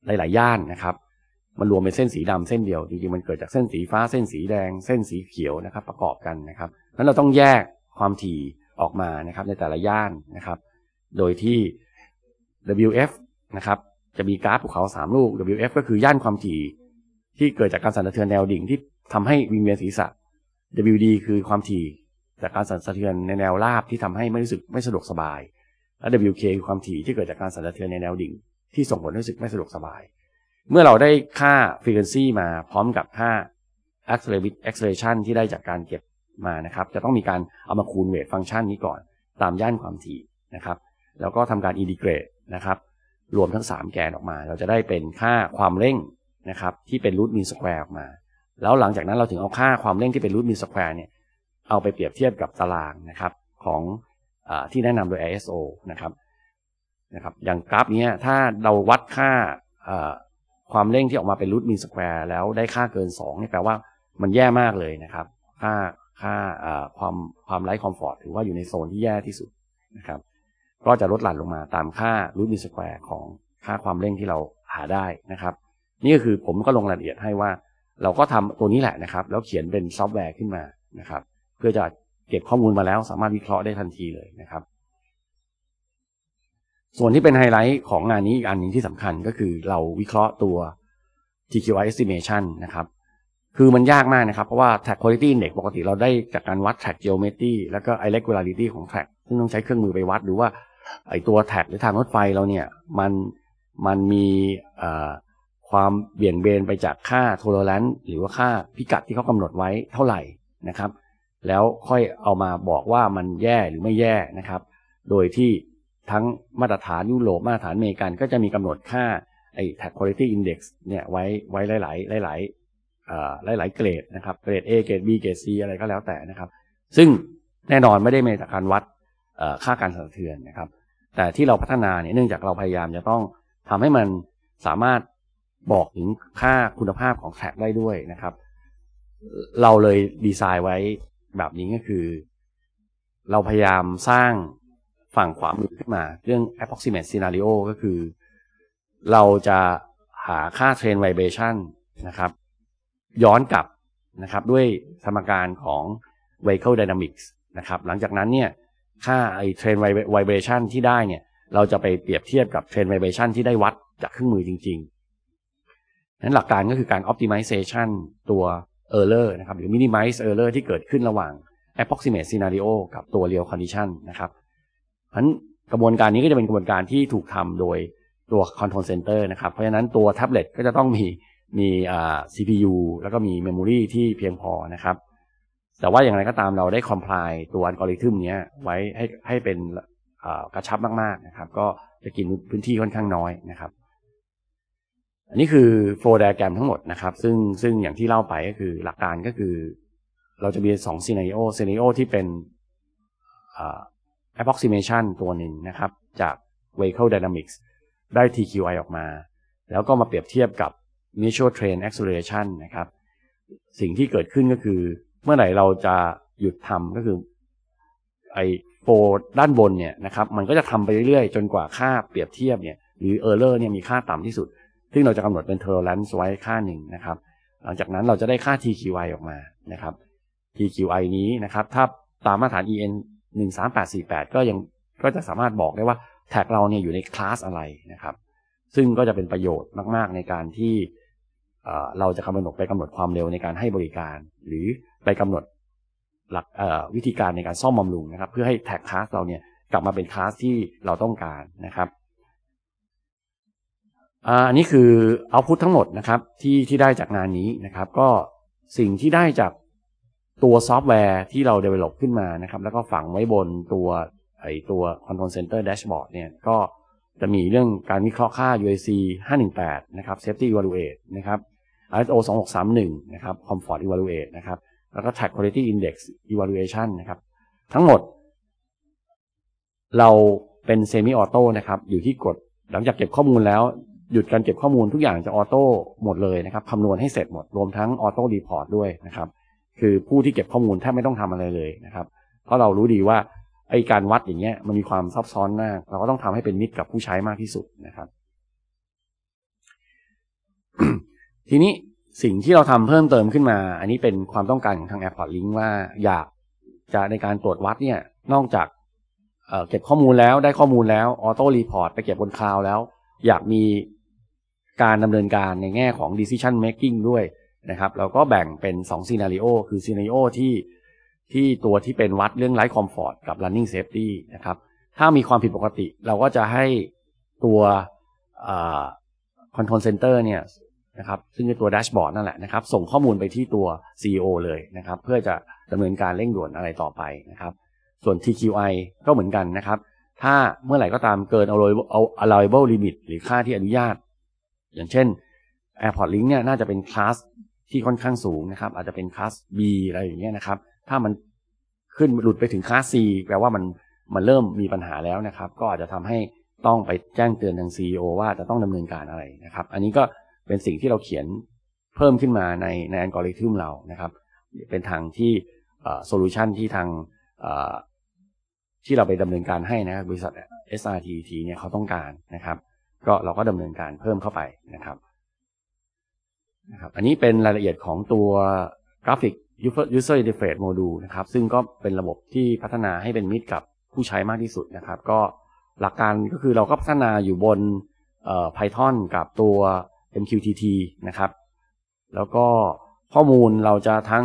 G: หลายยย่านนะครับ มันรวมเป็นเส้นสีดำเส้นเดียว จริงๆมันเกิดจากเส้นสีฟ้าเส้นสีแดงเส้นสีเขียวนะครับ ประกอบกันนะครับนั้นเราต้องแยกความถี่ออกมานะครับ ในแต่ละย่านนะครับ โดยที่ WF นะครับจะมีกราฟภูเขาสามลูก WF ก็คือย่านความถี่ ที่เกิดจากการสั่นสะเทือนแนวดิ่ง ที่ทำให้วิงเวียนศีรษะ WD คือความถี่จากการสั่นสะเทือนในแนวราบที่ทำให้ไม่รู้สึกไม่สะดวกสบาย และ WK คือความถี่ที่เกิดจากการสั่นสะเทือนในแนวดิ่งที่ส่งผลให้รู้สึกไม่สะดวกสบาย เมื่อเราได้ค่าฟรีเควนซีมาพร้อมกับค่า acceleration ที่ได้จากการเก็บมานะครับ จะต้องมีการเอามาคูณเวทฟังก์ชันนี้ก่อน ตามย่านความถี่นะครับ แล้วก็ทำการอินดิเกรตนะครับรวมทั้ง 3 แกนออกมา เราจะได้เป็นค่าความเร่งนะครับที่เป็นรูทมีนสแควร์ออกมาแล้วหลังจากนั้นเราถึงเอาค่าความเร่งที่เป็นรูทมีนสแควร์เนี่ยเอาไปเปรียบเทียบกับตารางนะครับของอที่แนะนำโดย ISO นะครับนะครับ อย่างกราฟนี้ถ้าเราวัดค่าความเร่งที่ออกมาเป็นรูทมีนสแควร์แล้วได้ค่าเกิน2นี่แปลว่ามันแย่มากเลยนะครับค่าค่าความความไร้คอมฟอร์ตถือว่าอยู่ในโซนที่แย่ที่สุดนะครับก็จะลดหลั่นลงมาตามค่ารูทมีสแควร์ของค่าความเร่งที่เราหาได้นะครับ นี่ก็คือผมก็ลงรายละเอียดให้ว่าเราก็ทำตัวนี้แหละนะครับ แล้วเขียนเป็นซอฟต์แวร์ขึ้นมานะครับ เพื่อจะเก็บข้อมูลมาแล้วสามารถวิเคราะห์ได้ทันทีเลยนะครับ ส่วนที่เป็นไฮไลท์ของงานนี้อีกอันหนึ่งที่สำคัญก็คือเราวิเคราะห์ตัว TQI estimation นะครับคือมันยากมากนะครับเพราะว่า track quality index ปกติเราได้จากการวัด track geometry แล้วก็ irregularity ของ track ซึ่งต้องใช้เครื่องมือไปวัดดูว่าไอตัวแท็กหรือทางรถไฟเราเนี่ยมันมันมีความเบี่ยงเบนไปจากค่าโทรแลนต์หรือว่าค่าพิกัดที่เขากำหนดไว้เท่าไหร่นะครับ แล้วค่อยเอามาบอกว่ามันแย่หรือไม่แย่นะครับ โดยที่ทั้งมาตรฐานยุโรปมาตรฐานอเมริกันก็จะมีกำหนดค่าไอ้แท็กคุณภาพอินเด็กซ์เนี่ยไว้ไว้หลายๆหลายหลายหลายเกรดนะครับเกรด A เกรด B เกรด C อะไรก็แล้วแต่นะครับ ซึ่งแน่นอนไม่ได้มาจากการวัดค่าการสั่นสะเทือนนะครับ แต่ที่เราพัฒนาเนี่ย เนื่องจากเราพยายามจะต้องทำให้มันสามารถบอกถึงค่าคุณภาพของแท็กได้ด้วยนะครับ เราเลยดีไซน์ไว้แบบนี้ก็คือ เราพยายามสร้างฝั่งขวามือขึ้นมา เรื่อง approximate scenario ก็คือ เราจะหาค่า train vibration นะครับ ย้อนกลับนะครับ ด้วยสมการของ vehicle dynamics นะครับ หลังจากนั้นเนี่ยค่าไอเทรนไวเบรชันที่ได้เนี่ยเราจะไปเปรียบเทียบกับเทรนไวเบรชันที่ได้วัดจากเครื่องมือจริงๆ นั้นหลักการก็คือการออปติมิเซชันตัวเออร์เลอร์นะครับหรือมิน m i สเออร์เลอร์ที่เกิดขึ้นระหว่าง approximate scenario กับตัว real condition นะครับเพราะฉะนั้นกระบวนการนี้ก็จะเป็นกระบวนการที่ถูกทำโดยตัว control center นะครับเพราะฉะนั้นตัวแท็บเล็ตก็จะต้องมีมีอ่า CPU แล้วก็มีเมมโมรีที่เพียงพอนะครับแต่ว่าอย่างไรก็ตามเราได้คอมพลายตัวอัลกอริทึมนี้ไว้ให้ให้เป็นกระชับมากๆนะครับ ก็จะกินพื้นที่ค่อนข้างน้อยนะครับอันนี้คือโฟล์ไดแกรมทั้งหมดนะครับ ซึ่งซึ่งอย่างที่เล่าไปก็คือหลักการก็คือ เราจะมีสองซีนาริโอซีนาริโอที่เป็นแอปพลิเคชันตัวหนึ่งนะครับ จาก vehicle dynamics ได้ TQI ออกมา แล้วก็มาเปรียบเทียบกับ initial train acceleration นะครับ สิ่งที่เกิดขึ้นก็คือเมื่อไหร่เราจะหยุดทำ ก็คือไอโฟด้านบนเนี่ยนะครับ มันก็จะทำไปเรื่อยๆ จนกว่าค่าเปรียบเทียบเนี่ย หรือเออร์เลอร์เนี่ยมีค่าต่ำที่สุดซึ่งเราจะกำหนดเป็นเทอร์เรนซ์ไว้ค่าหนึ่งนะครับ หลังจากนั้นเราจะได้ค่า TQI ออกมานะครับ TQI นี้นะครับถ้าตามมาตรฐาน EN 13848 ก็ยังก็จะสามารถบอกได้ว่าแท็กเราเนี่ยอยู่ในคลาสอะไรนะครับ ซึ่งก็จะเป็นประโยชน์มาก ๆในการที่เราจะกำหนดไปกำหนดความเร็วในการให้บริการหรือไปกำหนดหลักวิธีการในการซ่อมบำรุงนะครับเพื่อให้แท็กคลาสเราเนี่ยกลับมาเป็นคลาสที่เราต้องการนะครับอันนี้คือเอาพุททั้งหมดนะครับ ที่ที่ได้จากงานนี้นะครับ ก็สิ่งที่ได้จากตัวซอฟต์แวร์ที่เราเดเวล็อปขึ้นมานะครับ แล้วก็ฝังไว้บนตัวไอตัว control center dashboard เนี่ยก็จะมีเรื่องการวิเคราะห์ค่า UAC 518นะครับ safety evaluate นะครับ ISO 2631นะครับ comfort evaluate นะครับแล้วก็ tag quality index evaluation นะครับ ทั้งหมด เราเป็นเซมิออโต้นะครับ อยู่ที่กด หลังจากเก็บข้อมูลแล้ว หยุดการเก็บข้อมูลทุกอย่างจะออโต้หมดเลยนะครับคำนวณให้เสร็จหมดรวมทั้งออโต้รีพอร์ตด้วยนะครับ คือผู้ที่เก็บข้อมูลแทบไม่ต้องทำอะไรเลยนะครับ เพราะเรารู้ดีว่า ไอการวัดอย่างเงี้ยมันมีความซับซ้อนมากเราก็ต้องทำให้เป็นมิตรกับผู้ใช้มากที่สุดนะครับ ทีนี้สิ่งที่เราทำเพิ่มเติมขึ้นมา อันนี้เป็นความต้องการของทางแอปพ o ร์ Link ว่าอยากจะในการตรวจวัดเนี่ยนอกจากเเก็บข้อมูลแล้วได้ข้อมูลแล้วออโต้รีพอร์ตไปเก็บบนคลาวแล้ว อยากมีการดำเนินการในแง่ของ decision making ด้วยนะครับเราก็แบ่งเป็น2ซีนารีโอคือซีนารีโอที่ที่ตัวที่เป็นวัดเรื่องไลฟ์คอมฟอร์ตกับ running safety นะครับถ้ามีความผิดปกติเราก็จะให้ตัวคอนโทรลเซ็นเตอร์เนี่ยนะครับ ซึ่งนตัวแดชบอร์ดนั่นแหละนะครับ ส่งข้อมูลไปที่ตัว CEO เลยนะครับ เพื่อจะดำเนินการเร่งด่วนอะไรต่อไปนะครับ ส่วน TQI ก็เหมือนกันนะครับ ถ้าเมื่อไหร่ก็ตามเกิน allowable limit หรือค่าที่อนุญาต อย่างเช่น Airport Link เนี่ยน่าจะเป็นคลาสที่ค่อนข้างสูงนะครับ อาจจะเป็นคลาส B อะไรอย่างเงี้ยนะครับ ถ้ามันขึ้นหลุดไปถึงคลาส C แปลว่ามันมันเริ่มมีปัญหาแล้วนะครับ ก็อาจจะทำให้ต้องไปแจ้งเตือนทาง CEO ว่าจะต้องดำเนินการอะไรนะครับ อันนี้ก็เป็นสิ่งที่เราเขียนเพิ่มขึ้นมาในในอัลกอริทึมเรานะครับ เป็นทางที่โซลูชันที่ทางที่เราไปดำเนินการให้นะครับบริษัท SRTT เนี่ยเขาต้องการนะครับ ก็เราก็ดำเนินการเพิ่มเข้าไปนะครับนะครับ อันนี้เป็นรายละเอียดของตัวกราฟิก user interface module นะครับ ซึ่งก็เป็นระบบที่พัฒนาให้เป็นมิตรกับผู้ใช้มากที่สุดนะครับ ก็หลักการก็คือเราก็พัฒนาอยู่บน Python กับตัว MQTT นะครับ แล้วก็ข้อมูลเราจะทั้ง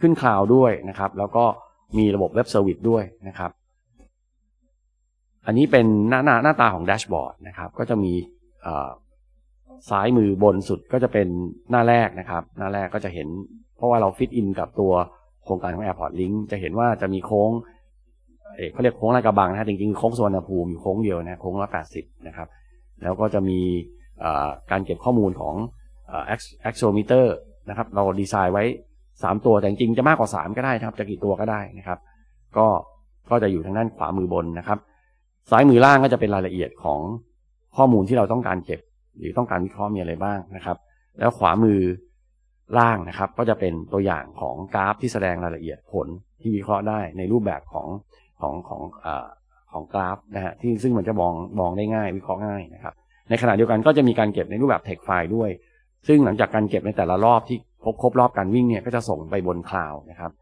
G: ขึ้นคลาวด้วยนะครับ แล้วก็มีระบบเว็บเซอร์วิสด้วยนะครับ อันนี้เป็นหน้าหน้าหน้าตาของแดชบอร์ดนะครับ ก็จะมีซ้ายมือบนสุดก็จะเป็นหน้าแรกนะครับ หน้าแรกก็จะเห็น เพราะว่าเราฟิตอินกับตัวโครงการของ Airport Link จะเห็นว่าจะมีโค้งเขาเรียกโค้งลาดกระบังนะจริงๆโค้งสวนภูมิ โค้งเดียวนะ โค้งละแปดสิบนะครับ แล้วก็จะมีการเก็บข้อมูลของแอคโซมิเตอร์นะครับเราดีไซน์ไว้ 3 ตัวแต่จริงจะมากกว่า 3 ก็ได้นะครับ จะกี่ตัวก็ได้นะครับ ก็ก็จะอยู่ทางด้านขวามือบนนะครับซ้ายมือล่างก็จะเป็นรายละเอียดของข้อมูลที่เราต้องการเก็บหรือต้องการวิเคราะห์มีอะไรบ้างนะครับ แล้วขวามือล่างนะครับ ก็จะเป็นตัวอย่างของกราฟที่แสดงรายละเอียดผลที่วิเคราะห์ได้ในรูปแบบของของของอของกราฟนะฮะที่ซึ่งมันจะมองมองได้ง่ายวิเคราะห์ง่ายนะครับในขณะเดียวกันก็จะมีการเก็บในรูปแบบเทคไฟล์ด้วย ซึ่งหลังจากการเก็บในแต่ละรอบที่ครบครบรอบการวิ่งเนี่ยก็จะส่งไปบนคลาวด์นะครับ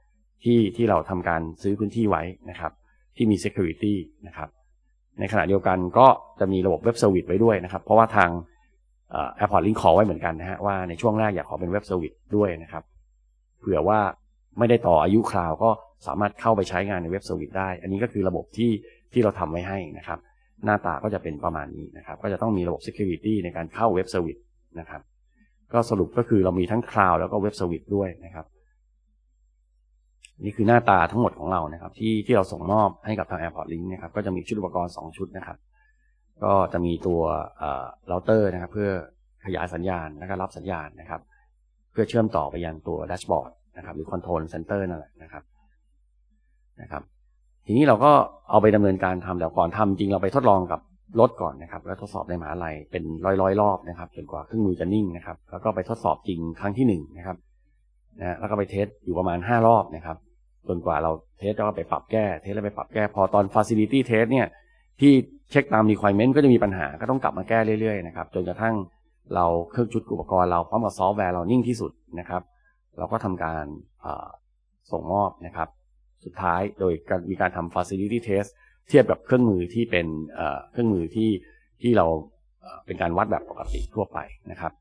G: ที่ที่เราทำการซื้อพื้นที่ไว้นะครับ ที่มี Security นะครับ ในขณะเดียวกันก็จะมีระบบเว็บเซอร์วิสไว้ด้วยนะครับ เพราะว่าทางแอร์พอร์ตลิงค์ขอไว้เหมือนกันนะฮะว่าในช่วงแรกอยากขอเป็นเว็บเซอร์วิสด้วยนะครับ เผื่อว่าไม่ได้ต่ออายุคลาวก็สามารถเข้าไปใช้งานในเว็บเซอร์วิสได้ อันนี้ก็คือระบบที่ที่เราทำไว้ให้นะครับหน้าตาก็จะเป็นประมาณนี้นะครับ ก็จะต้องมีระบบ Security ในการเข้าเว็บเซอร์วิสนะครับ ก็สรุปก็คือเรามีทั้งคลาวด์แล้วก็เว็บเซอร์วิสด้วยนะครับ นี่คือหน้าตาทั้งหมดของเรานะครับ ที่ที่เราส่งมอบให้กับทาง Airport Link นะครับ ก็จะมีชุดอุปกรณ์ 2 ชุดนะครับ ก็จะมีตัวเราเตอร์นะครับ เพื่อขยายสัญญาณ และก็รับสัญญาณนะครับ เพื่อเชื่อมต่อไปยังตัวแดชบอร์ดนะครับหรือคอนโทรลเซ็นเตอร์นั่นแหละนะครับ นะครับทีนี้เราก็เอาไปดำเนินการทำแต่ก่อนทำจริงเราไปทดลองกับรถก่อนนะครับ แล้วทดสอบในมหาลัยเป็นร้อยร้อยรอบนะครับจนกว่าเครื่องมือจะนิ่งนะครับ แล้วก็ไปทดสอบจริงครั้งที่หนึ่งนะครับนะแล้วก็ไปเทส อยู่ประมาณห้ารอบนะครับจนกว่าเราเทสแล้วก็ไปปรับแก้เทสแล้วไปปรับแก้พอตอนฟาซิลิตี้เทสเนี่ยที่เช็คตามรีควอร e m e n t ก็จะมีปัญหาก็ต้องกลับมาแก้เรื่อยๆนะครับจนกระทั่งเราเครื่องชุดอุปกรณ์เราพร้อมกับซอฟต์แวร์เรานิ่งที่สุดนะครับ เราก็ทำการส่งมอบนะครับสุดท้ายโดยการมีการทำ facility test เทียบกับเครื่องมือที่เป็นเครื่องมือที่ที่เราเป็นการวัดแบบปกติทั่วไปนะครับ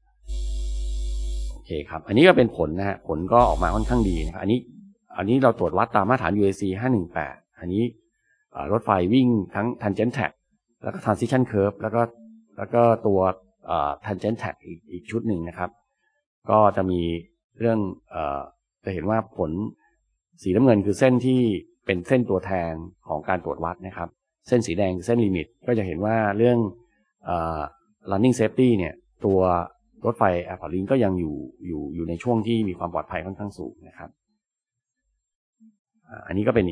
G: โอเคครับอันนี้ก็เป็นผลนะฮะผลก็ออกมาค่อนข้างดีนะครับอันนี้อันนี้เราตรวจวัดตามมาตรฐาน UAC 518 อันนี้รถไฟวิ่งทั้ง tangent track แล้วก็ transition curve แล้วก็แล้วก็ตัว tangent track อีกชุดหนึ่งนะครับ ก็จะมีเรื่องจะเห็นว่าผลสีน้ำเงินคือเส้นที่เป็นเส้นตัวแทนของการตรวจวัดนะครับ เส้นสีแดงเส้นลิมิต ก็จะเห็นว่าเรื่อง running safety เนี่ย ตัวรถไฟอร์พอร์ตลิงก็ยังอยู่อยู่อยู่ในช่วงที่มีความปลอดภัยค่อนข้างสูงนะครับ อันนี้ก็เป็น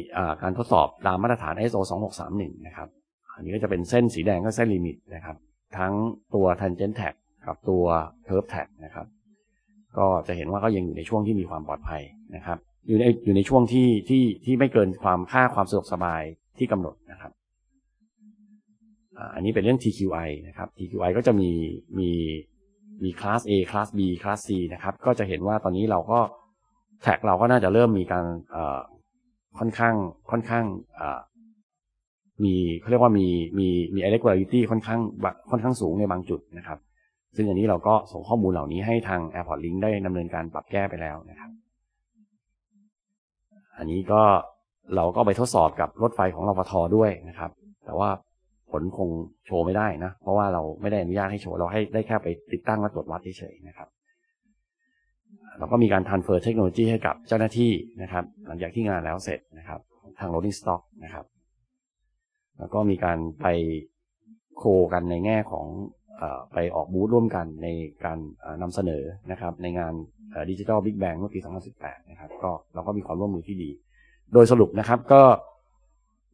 G: การทดสอบตามมาตรฐาน ISO 2631นะครับ อันนี้ก็จะเป็นเส้นสีแดงก็เส้นลิมิต นะครับ ทั้งตัว tangent tag กับตัว curve tag นะครับ ก็จะเห็นว่าก็ยังอยู่ในช่วงที่มีความปลอดภัยนะครับอยู่ในอยู่ในช่วงที่ที่ที่ไม่เกินความค่าความสะดวกสบายที่กำหนดนะครับ อันนี้เป็นเรื่อง TQI นะครับ TQI ก็จะมีมีมีคลาส A คลาส B คลาส C นะครับ ก็จะเห็นว่าตอนนี้เราก็แท็กเราก็น่าจะเริ่มมีการค่อนข้างค่อนข้างมีเขาเรียกว่ามีมีมีเล็ e ทรอนิ i t y ค่อนข้างค่อนข้างสูงในบางจุดนะครับ ซึ่งอันนี้เราก็ส่งข้อมูลเหล่านี้ให้ทาง Airport Link ได้ดำเนินการปรับแก้ไปแล้วนะครับอันนี้ก็เราก็ไปทดสอบกับรถไฟของรฟทด้วยนะครับ แต่ว่าผลคงโชว์ไม่ได้นะเพราะว่าเราไม่ได้อนุญาตให้โชว์เราให้ได้แค่ไปติดตั้งและตรวจวัดเฉยๆนะครับ เราก็มีการทันเฟอร์เทคโนโลยีให้กับเจ้าหน้าที่นะครับ หลังจากที่งานแล้วเสร็จนะครับทาง rolling stock นะครับแล้วก็มีการไปโคกันในแง่ของไปออกบูธร่วมกันในการนำเสนอนะครับ ในงานดิจิทัลบิ๊กแบงเมื่อปี2018นะครับก็เราก็มีความร่วมมือที่ดี โดยสรุปนะครับก็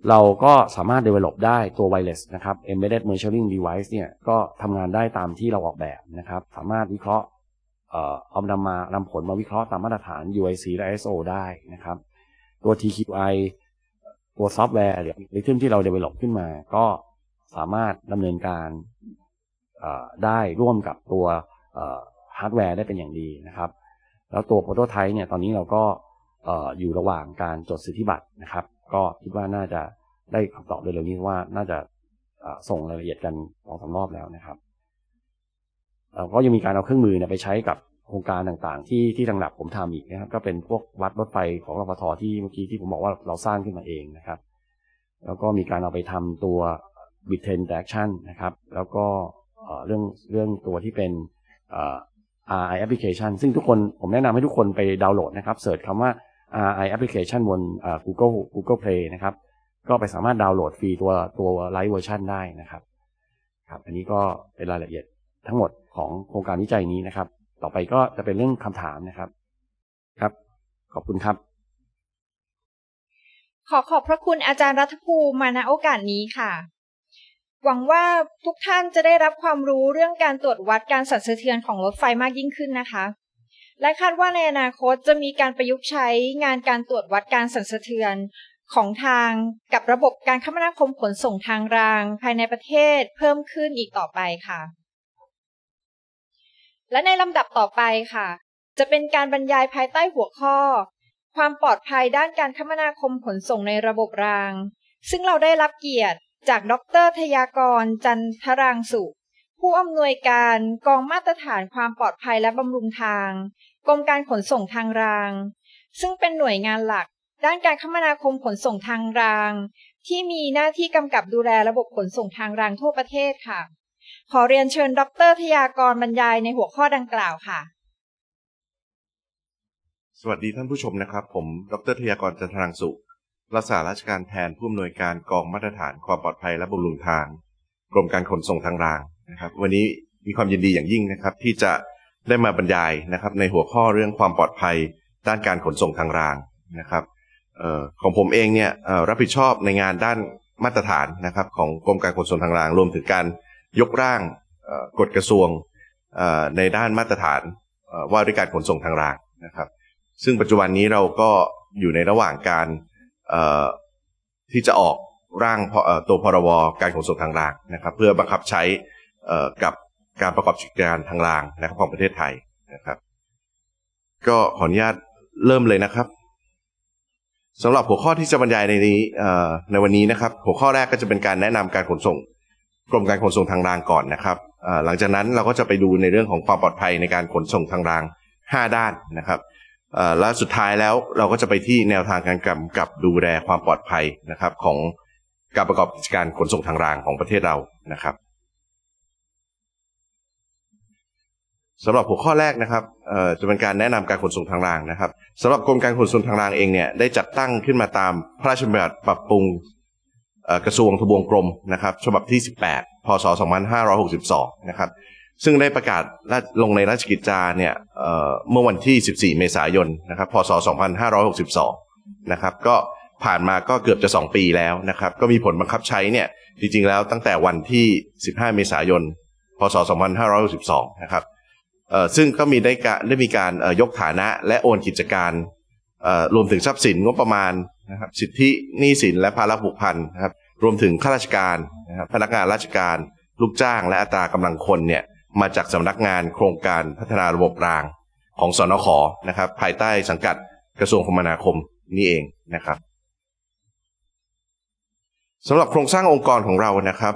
G: เราก็สามารถ develop ได้ตัวไวเลสนะครับ embedded measuring device เนี่ยก็ทำงานได้ตามที่เราออกแบบนะครับ สามารถวิเคราะห์เอานำมานำผลมาวิเคราะห์ตามมาตรฐาน UIC และ ISO ได้นะครับ ตัว TQI ตัวซอฟต์แวร์หรือริทึมที่เรา develop ขึ้นมา ก็สามารถดำเนินการได้ร่วมกับตัวฮาร์ดแวร์ได้เป็นอย่างดีนะครับ แล้วตัวโปรโตไทป์เนี่ยตอนนี้เราก็อยู่ระหว่างการจดสิทธิบัตรนะครับ ก็คิดว่าน่าจะได้คำตอบเร็วนี้ว่าน่าจะส่งรายละเอียดกันสองสารอบแล้วนะครับ เราก็ยังมีการเอาเครื่องมือเนี่ยไปใช้กับ โครงการต่างๆ ที่ที่ทางหลับผมทำอีกนะครับ ก็เป็นพวกวัดรถไฟของรพทที่เมื่อกี้ที่ผมบอกว่าเราสร้างขึ้นมาเองนะครับ แล้วก็มีการเอาไปทำตัวบิทเทนแอคชั่นนะครับ แล้วก็เรื่องเรื่องตัวที่เป็น RI application ซึ่งทุกคนผมแนะนำให้ทุกคนไปดาวน์โหลดนะครับ เสิร์ชคำว่า RI application บน Google Google Play นะครับ ก็ไปสามารถดาวน์โหลดฟรีตัวตัวไล t ์เวอร์ชันได้นะครับ ครับ อันนี้ก็เป็นรายละเอียดทั้งหมดของโครงการวิจัยนี้นะครับ ต่อไปก็จะเป็นเรื่องคำถามนะครับ ครับ ขอบคุณครับ
A: ขอขอบพระคุณอาจารย์รัฐภูมิมาณโอกาสนี้ค่ะหวังว่าทุกท่านจะได้รับความรู้เรื่องการตรวจวัดการสั่นสะเทือนของรถไฟมากยิ่งขึ้นนะคะ และคาดว่าในอนาคตจะมีการประยุกต์ใช้งานการตรวจวัดการสั่นสะเทือนของทางกับระบบการคมนาคมขนส่งทางรางภายในประเทศเพิ่มขึ้นอีกต่อไปค่ะ และในลำดับต่อไปค่ะ จะเป็นการบรรยายภายใต้หัวข้อ ความปลอดภัยด้านการคมนาคมขนส่งในระบบราง ซึ่งเราได้รับเกียรติจากดรทยากรจันทรังสุ ผู้อำนวยการกองมาตรฐานความปลอดภัยและบำรุงทาง กรมการขนส่งทางราง ซึ่งเป็นหน่วยงานหลักด้านการคมนาคมขนส่งทางราง ที่มีหน้าที่กำกับดูแลระบบขนส่งทางรางทั่วประเทศค่ะ ขอเรียนเชิญดรทยากรบรรยายในหัวข้อดังกล่าวค่ะ
B: สวัสดีท่านผ
H: ู้ชมนะครับ ผม ดรทยากรจันทรังสุขรักษาราชการแทนผู้อำนวยการกองมาตรฐานความปลอดภัยและบำรุงทางกรมการขนส่งทางรางนะครับ วันนี้มีความยินดีอย่างยิ่งนะครับที่จะได้มาบรรยายนะครับในหัวข้อเรื่องความปลอดภัย ด้านการขนส่งทางรางนะครับออของผมเองเนี่ยรับผิดชอบในงานด้านมาตรฐานนะครับ ของกรมการขนส่งทางรางรวมถึงการยกร่างกฎกระทรวงในด้านมาตรฐานว่าด้วยการขนส่งทางรางนะครับ ซึ่งปัจจุบันนี้เราก็อยู่ในระหว่างการที่จะออกร่างตัวพรบการขนส่งทางรางนะครับ เพื่อบังคับใช้กับการประกอบกิจการทางรางนะครับของประเทศไทยนะครับ ก็ขออนุญาตเริ่มเลยนะครับสำหรับหัวข้อที่จะบรรยายในนี้ในวันนี้นะครับ หัวข้อแรกก็จะเป็นการแนะนำการขนส่งกรมการขนส่งทางรางก่อนนะครับหลังจากนั้นเราก็จะไปดูในเรื่องของความปลอดภัยในการขนส่งทางราง 5 ด้านนะครับและสุดท้ายแล้วเราก็จะไปที่แนวทางการกำกับดูแลความปลอดภัยนะครับของการประกอบกิจการขนส่งทางรางของประเทศเรานะครับสำหรับหัวข้อแรกนะครับจะเป็นการแนะนำการขนส่งทางรางนะครับสำหรับกรมการขนส่งทางรางเองเนี่ยได้จัดตั้งขึ้นมาตามพระราชบัญญัติปรับปรุงกระทรวงทบวงกรมนะครับฉบับที่ 18 พศ 2562 นะครับซึ่งได้ประกาศลงในราชกิจจาเนี่ยเมื่อวันที่ 14 เมษายน นะครับ พศ 2562 นะครับ ก็ผ่านมาก็เกือบจะ 2 ปีแล้วนะครับ ก็มีผลบังคับใช้เนี่ย จริงๆ แล้วตั้งแต่วันที่ 15 เมษายน พศ 2562 นะครับซึ่งก็มีได้การได้มีการยกฐานะและโอนกิจการ รวมถึงทรัพย์สิน งบประมาณนะครับ สิทธิหนี้สิน และภาระผูกพันนะครับ รวมถึงข้าราชการนะครับพนักงานราชการ ลูกจ้างและอัตรากำลังคนเนี่ยมาจากสำนักงานโครงการพัฒนาระบบรางของสอนขอนะครับภายใต้สังกัดกระทรวงคมนาคมนี่เองนะครับสำหรับโครงสร้างองค์กรของเรานะครับ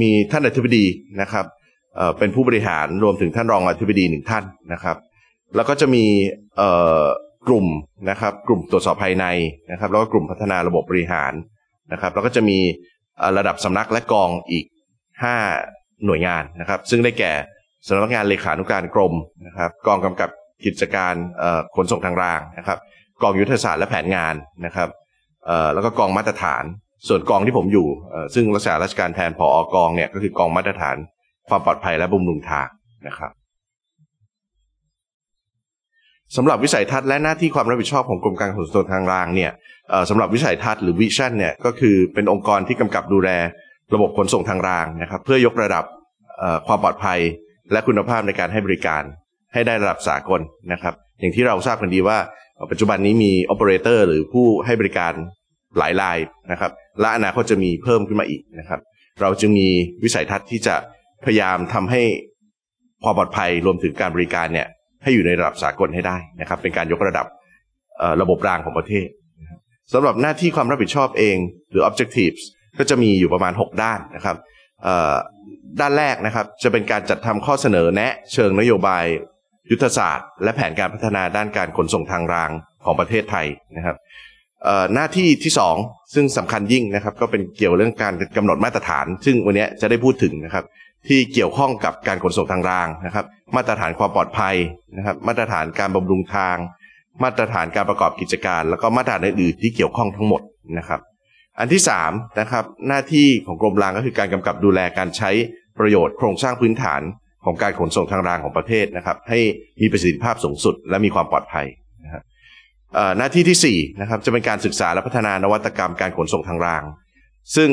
H: มีท่านอธิบดีนะครับเป็นผู้บริหารรวมถึงท่านรองอธิบดีหนึ่งท่านนะครับแล้วก็จะมีกลุ่มนะครับกลุ่มตรวจสอบภายในนะครับแล้วก็กลุ่มพัฒนาระบบบริหารนะครับแล้วก็จะมีระดับสำนักและกองอีก 5หน่วยงานนะครับซึ่งได้แก่สำนักงานเลขานุการกรมนะครับกองกำกับกิจการขนส่งทางรางนะครับกองยุทธศาสตร์และแผนงานนะครับแล้วก็กองมาตรฐานส่วนกองที่ผมอยู่ซึ่งรักษาราชการแทนผออกองเนี่ยก็คือกองมาตรฐานความปลอดภัยและบุมรุงทางนะครับสำหรับวิสัยทัศน์และหน้าที่ความรับผิดชอบของกรมการขนส่งทางรางเนี่ยสำหรับวิสัยทัศน์หรือวิชั่นเนี่ยก็คือเป็นองค์กรที่กำกับดูแลระบบขนส่งทางรางนะครับ เพื่อยกระดับความปลอดภัยและคุณภาพในการให้บริการให้ได้ระดับสากลนะครับ อย่างที่เราทราบกันดีว่า ปัจจุบันนี้มีโอเปอเรเตอร์หรือผู้ให้บริการหลายรายนะครับและอนาคตจะมีเพิ่มขึ้นมาอีกนะครับ เราจึงมีวิสัยทัศน์ที่จะพยายามทำให้ความปลอดภัยรวมถึงการบริการเนี่ยให้อยู่ในระดับสากลให้ได้นะครับ เป็นการยกระดับระบบรางของประเทศสำหรับหน้าที่ความรับผิดชอบเอง หรือ objectives ก็จะมีอยู่ประมาณ 6 ด้านนะครับด้านแรกนะครับจะเป็นการจัดทำข้อเสนอแนะเชิงนโยบายยุทธศาสตร์และแผนการพัฒนาด้านการขนส่งทางรางของประเทศไทยนะครับหน้าที่ที่ 2 ซึ่งสำคัญยิ่งนะครับ ก็เป็นเกี่ยวเรื่องการกำหนดมาตรฐาน ซึ่งวันนี้จะได้พูดถึงนะครับ ที่เกี่ยวข้องกับการขนส่งทางรางนะครับ มาตรฐานความปลอดภัยนะครับ มาตรฐานการบำรุงทาง มาตรฐานการประกอบกิจการ แล้วก็มาตรฐานอื่นๆที่เกี่ยวข้องทั้งหมดนะครับอันที่สามนะครับหน้าที่ของกรมรางก็คือการกำกับดูแลการใช้ประโยชน์ โครงสร้างพื้นฐานของการขนส่งทางรางของประเทศนะครับ ให้มีประสิทธิภาพสูงสุดและมีความปลอดภัยนะครับหน้าที่ที่4นะครับจะเป็นการศึกษาและพัฒนานวัตกรรมการขนส่งทางราง ซึ่ง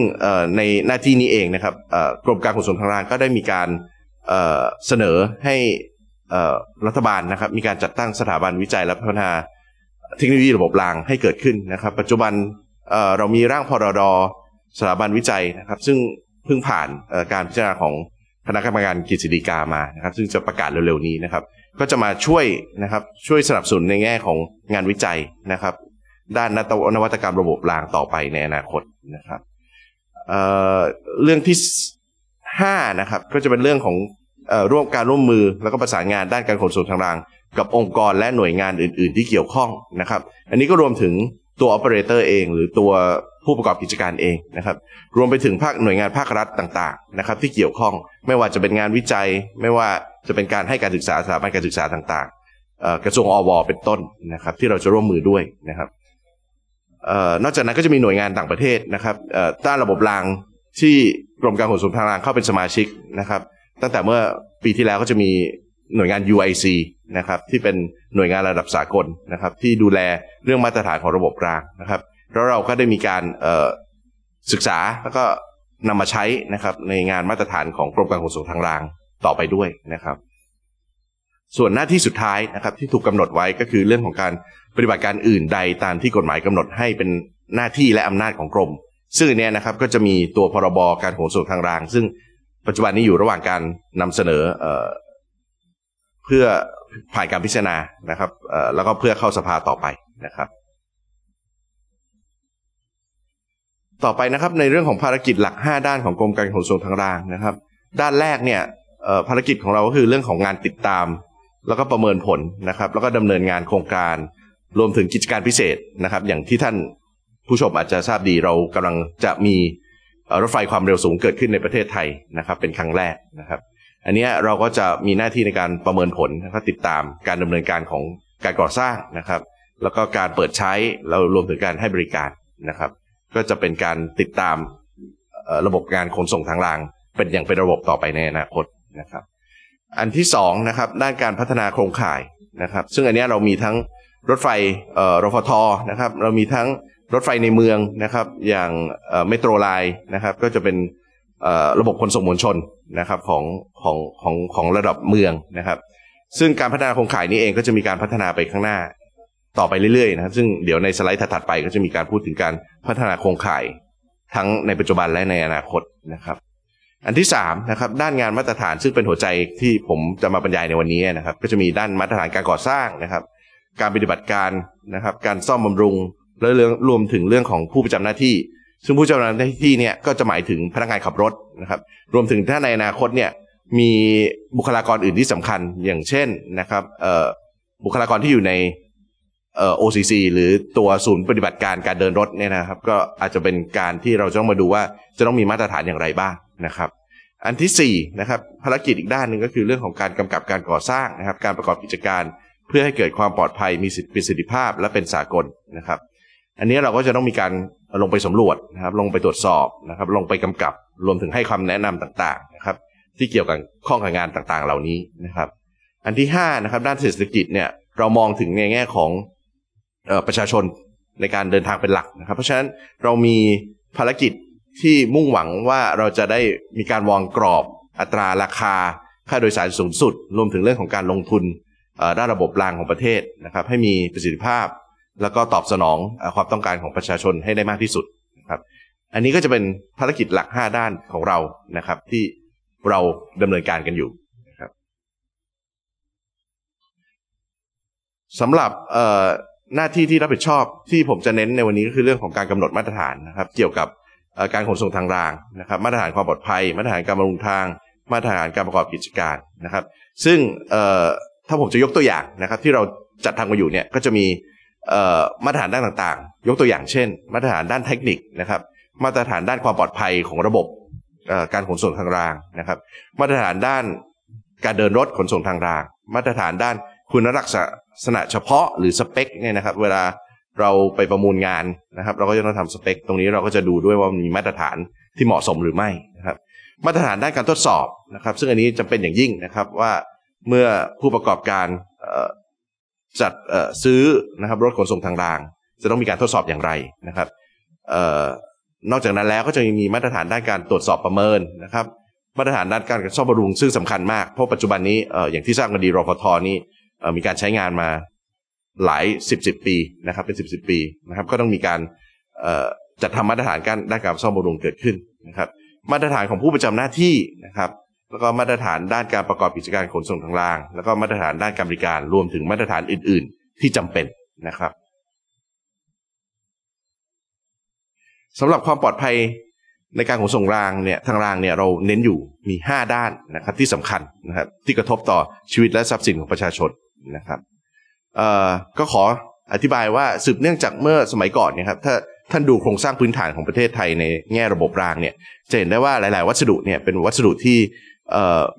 H: ในหน้าที่นี้เองนะครับกรมการขนส่งทางราง ก็ได้มีการเสนอให้รัฐบาลนะครับมีการจัดตั้งสถาบันวิจัยและพัฒนา เทคโนโลยีระบบรางให้เกิดขึ้นนะครับ ปัจจุบันเรามีร่างพรดสถาบันวิจัยนะครับ ซึ่งเพิ่งผ่านการพิจารณาของคณะกรรมการกิจสิกามานะครับซึ่งจะประกาศเร็วๆนี้นะครับก็จะมาช่วยนะครับช่วยสนับสนุนในแง่ของงานวิจัยนะครับ ด้านนวัตกรรมระบบราง ต่อไปในอนาคตนะครับเเรื่องที่ 5 นะครับ ก็จะเป็นเรื่องของร่วมการร่วมมือแล้วก็ประสานงานด้านการขนส่งทางราง กับองค์กรและหน่วยงานอื่น ๆ ที่เกี่ยวข้องนะครับ อันนี้ก็รวมถึงตัว operator เอง หรือตัวผู้ประกอบกิจการเองนะครับ รวมไปถึงภาคหน่วยงานภาครัฐต่างๆนะครับที่เกี่ยวข้องไม่ว่าจะเป็นงานวิจัย ไม่ว่าจะเป็นการให้การศึกษาสถาบันการศึกษาต่าง ๆ กระทรวงอวเป็นต้นนะครับ ที่เราจะร่วมมือด้วยนะครับนอกจากนั้นก็จะมีหน่วยงานต่างประเทศนะครับต้านระบบราง ที่กรมการขนส่งทางรางเข้าเป็นสมาชิกนะครับ ตั้งแต่เมื่อปีที่แล้วก็จะมีหน่วยงาน UIC นะครับ ที่เป็นหน่วยงานระดับสากลนะครับ ที่ดูแลเรื่องมาตรฐานของระบบรางนะครับแล้วเราก็ได้มีการศึกษาแล้วก็นำมาใช้นะครับในงานมาตรฐานของกรมการขนส่งทางรางต่อไปด้วยนะครับ ส่วนหน้าที่สุดท้ายนะครับที่ถูกกาหนดไว้ก็คือเรื่องของการปฏิบัติการอื่นใดตามที่กฎหมายกำหนดให้เป็นหน้าที่และอำนาจของกรม ซึ่งเนี่ยนะครับก็จะมีตัวพรบการขนส่งทางราง ซึ่งปัจจุบันนี้อยู่ระหว่างการนำเสนอเพื่อผ่านการพิจารณานะครับแล้วก็เพื่อเข้าสภาต่อไปนะครับ ต่อไปนะครับในเรื่องของภารกิจหลัก 5 ด้านของกรมการขนส่งทางรางนะครับ ด้านแรกเนี่ยภารกิจของเราก็คือเรื่องของงานติดตาม แล้วก็ประเมินผลนะครับ แล้วก็ดำเนินงานโครงการรวมถึงกิจการพิเศษนะครับ อย่างที่ท่านผู้ชมอาจจะทราบดีเรากำลังจะมีรถไฟความเร็วสูงเกิดขึ้นในประเทศไทยนะครับ เป็นครั้งแรกนะครับอันนี้เราก็จะมีหน้าที่ในการประเมินผลแล้วก็ติดตามการดำเนินการของการก่อสร้างนะครับ แล้วก็การเปิดใช้เรารวมถึงการให้บริการนะครับ ก็จะเป็นการติดตามระบบการขนส่งทางราง เป็นอย่างเป็นระบบต่อไปในอนาคตนะครับ อันที่2นะครับด้านการพัฒนาโครงข่ายนะครับ ซึ่งอันนี้เรามีทั้งรถไฟรฟทนะครับ เรามีทั้งรถไฟในเมืองนะครับ อย่างเมโทรไลน์นะครับก็จะเป็นระบบขนส่งมวลชนนะครับของของของของระดับเมืองนะครับ ซึ่งการพัฒนาโครงข่ายนี้เองก็จะมีการพัฒนาไปข้างหน้าต่อไปเรื่อยๆนะครับซึ่งเดี๋ยวในสไลด์ถัดไปก็จะมีการพูดถึงการพัฒนาโครงข่าย ทั้งในปัจจุบันและในอนาคตนะครับอันที่3นะครับด้านงานมาตรฐานซึ่งเป็นหัวใจที่ผมจะมาบรรยายในวันนี้นะครับก็จะมีด้านมาตรฐานการก่อสร้างนะครับ การปฏิบัติการนะครับการซ่อมบำรุงและเรื่องรวมถึงเรื่องของผู้ประจำหน้าที่ซึ่งผู้จำนายที่เนี่ยก็จะหมายถึงพนักงานขับรถนะครับ รวมถึงถ้าในอนาคตเนี่ยมีบุคลากรอื่นที่สำคัญอย่างเช่นนะครับบุคลากรที่อยู่ในเอ่อ OCC หรือตัวศูนย์ปฏิบัติการการเดินรถเนี่ยนะครับ ก็อาจจะเป็นการที่เราต้องมาดูว่าจะต้องมีมาตรฐานอย่างไรบ้างนะครับ อันที่4นะครับภารกิจอีกด้านหนึ่งก็คือเรื่องของการกำกับการก่อสร้างนะครับ การประกอบกิจการเพื่อให้เกิดความปลอดภัยมีประสิทธิภาพและเป็นสากลนะครับ อันนี้เราก็จะต้องมีการลงไปสำรวจนะครับลงไปตรวจสอบนะครับลงไปกำกับ รวมถึงให้คำแนะนำต่างๆนะครับที่เกี่ยวกับข้องกับงานต่างๆเหล่านี้นะครับอันที่5นะครับด้านเศรษฐกิจเนี่ยเรามองถึงในแง่ของประชาชนในการเดินทางเป็นหลักนะครับ เพราะฉะนั้นเรามีภารกิจที่มุ่งหวังว่าเราจะได้มีการวางกรอบอัตราราคา ค่าโดยสารสูงสุด รวมถึงเรื่องของการลงทุนด้านระบบรางของประเทศนะครับให้มีประสิทธิภาพแล้วก็ตอบสนองความต้องการของประชาชนให้ได้มากที่สุดนะครับ อันนี้ก็จะเป็นภารกิจหลัก5 ด้านของเรานะครับที่เราดำเนินการกันอยู่นะครับสำหรับหน้าที่ที่รับผิดชอบที่ผมจะเน้นในวันนี้ก็คือเรื่องของการกำหนดมาตรฐานนะครับเกี่ยวกับการขนส่งทางรางนะครับ มาตรฐานความปลอดภัย มาตรฐานการบำรุงทาง มาตรฐานการประกอบกิจการนะครับ ซึ่งถ้าผมจะยกตัวอย่างนะครับที่เราจัดทำกันอยู่เนี่ยก็จะมีมาตรฐานด้านต่างๆ ยกตัวอย่างเช่น มาตรฐานด้านเทคนิคนะครับ มาตรฐานด้านความปลอดภัยของระบบการขนส่งทางรางนะครับ มาตรฐานด้านการเดินรถขนส่งทางราง มาตรฐานด้านคุณลักษณะเฉพาะหรือสเปคเนี่ยนะครับ เวลาเราไปประมูลงานนะครับ เราก็จะต้องทำสเปค ตรงนี้เราก็จะดูด้วยว่ามีมาตรฐานที่เหมาะสมหรือไม่นะครับมาตรฐานด้านการทดสอบนะครับซึ่งอันนี้จำเป็นอย่างยิ่งนะครับว่าเมื่อผู้ประกอบการจัดซื้อนะครับรถขนส่งทางรางจะต้องมีการทดสอบอย่างไรนะครับนอกจากนั้นแล้วก็จะมีมาตรฐานด้านการตรวจสอบประเมินนะครับ มาตรฐานด้านการซ่อมบำรุงซึ่งสำคัญมากเพราะปัจจุบันนี้อย่างที่ทราบกันดีรฟทนี่มีการใช้งานมาหลายสิบสิบปีนะครับเป็นสิบสิบปีนะครับ ก็ต้องมีการจัดทำมาตรฐานการด้านการซ่อมบำรุงเกิดขึ้นนะครับ มาตรฐานของผู้ประจำหน้าที่นะครับแล้วก็มาตรฐานด้านการประกอบกิจการขนส่งทางราง แล้วก็มาตรฐานด้านการบริการรวมถึงมาตรฐานอื่น ๆที่จำเป็นนะครับสำหรับความปลอดภัยในการขนส่งรางเนี่ยทางรางเนี่ยเราเน้นอยู่มี 5 ด้านนะครับที่สำคัญนะครับที่กระทบต่อชีวิตและทรัพย์สินของประชาชนนะครับเอ่อก็ขออธิบายว่าสืบเนื่องจากเมื่อสมัยก่อนเนี่ยครับถ้าท่านดูโครงสร้างพื้นฐานของประเทศไทยในแง่ระบบรางเนี่ยจะเห็นได้ว่าหลายๆ วัสดุเนี่ยเป็นวัสดุที่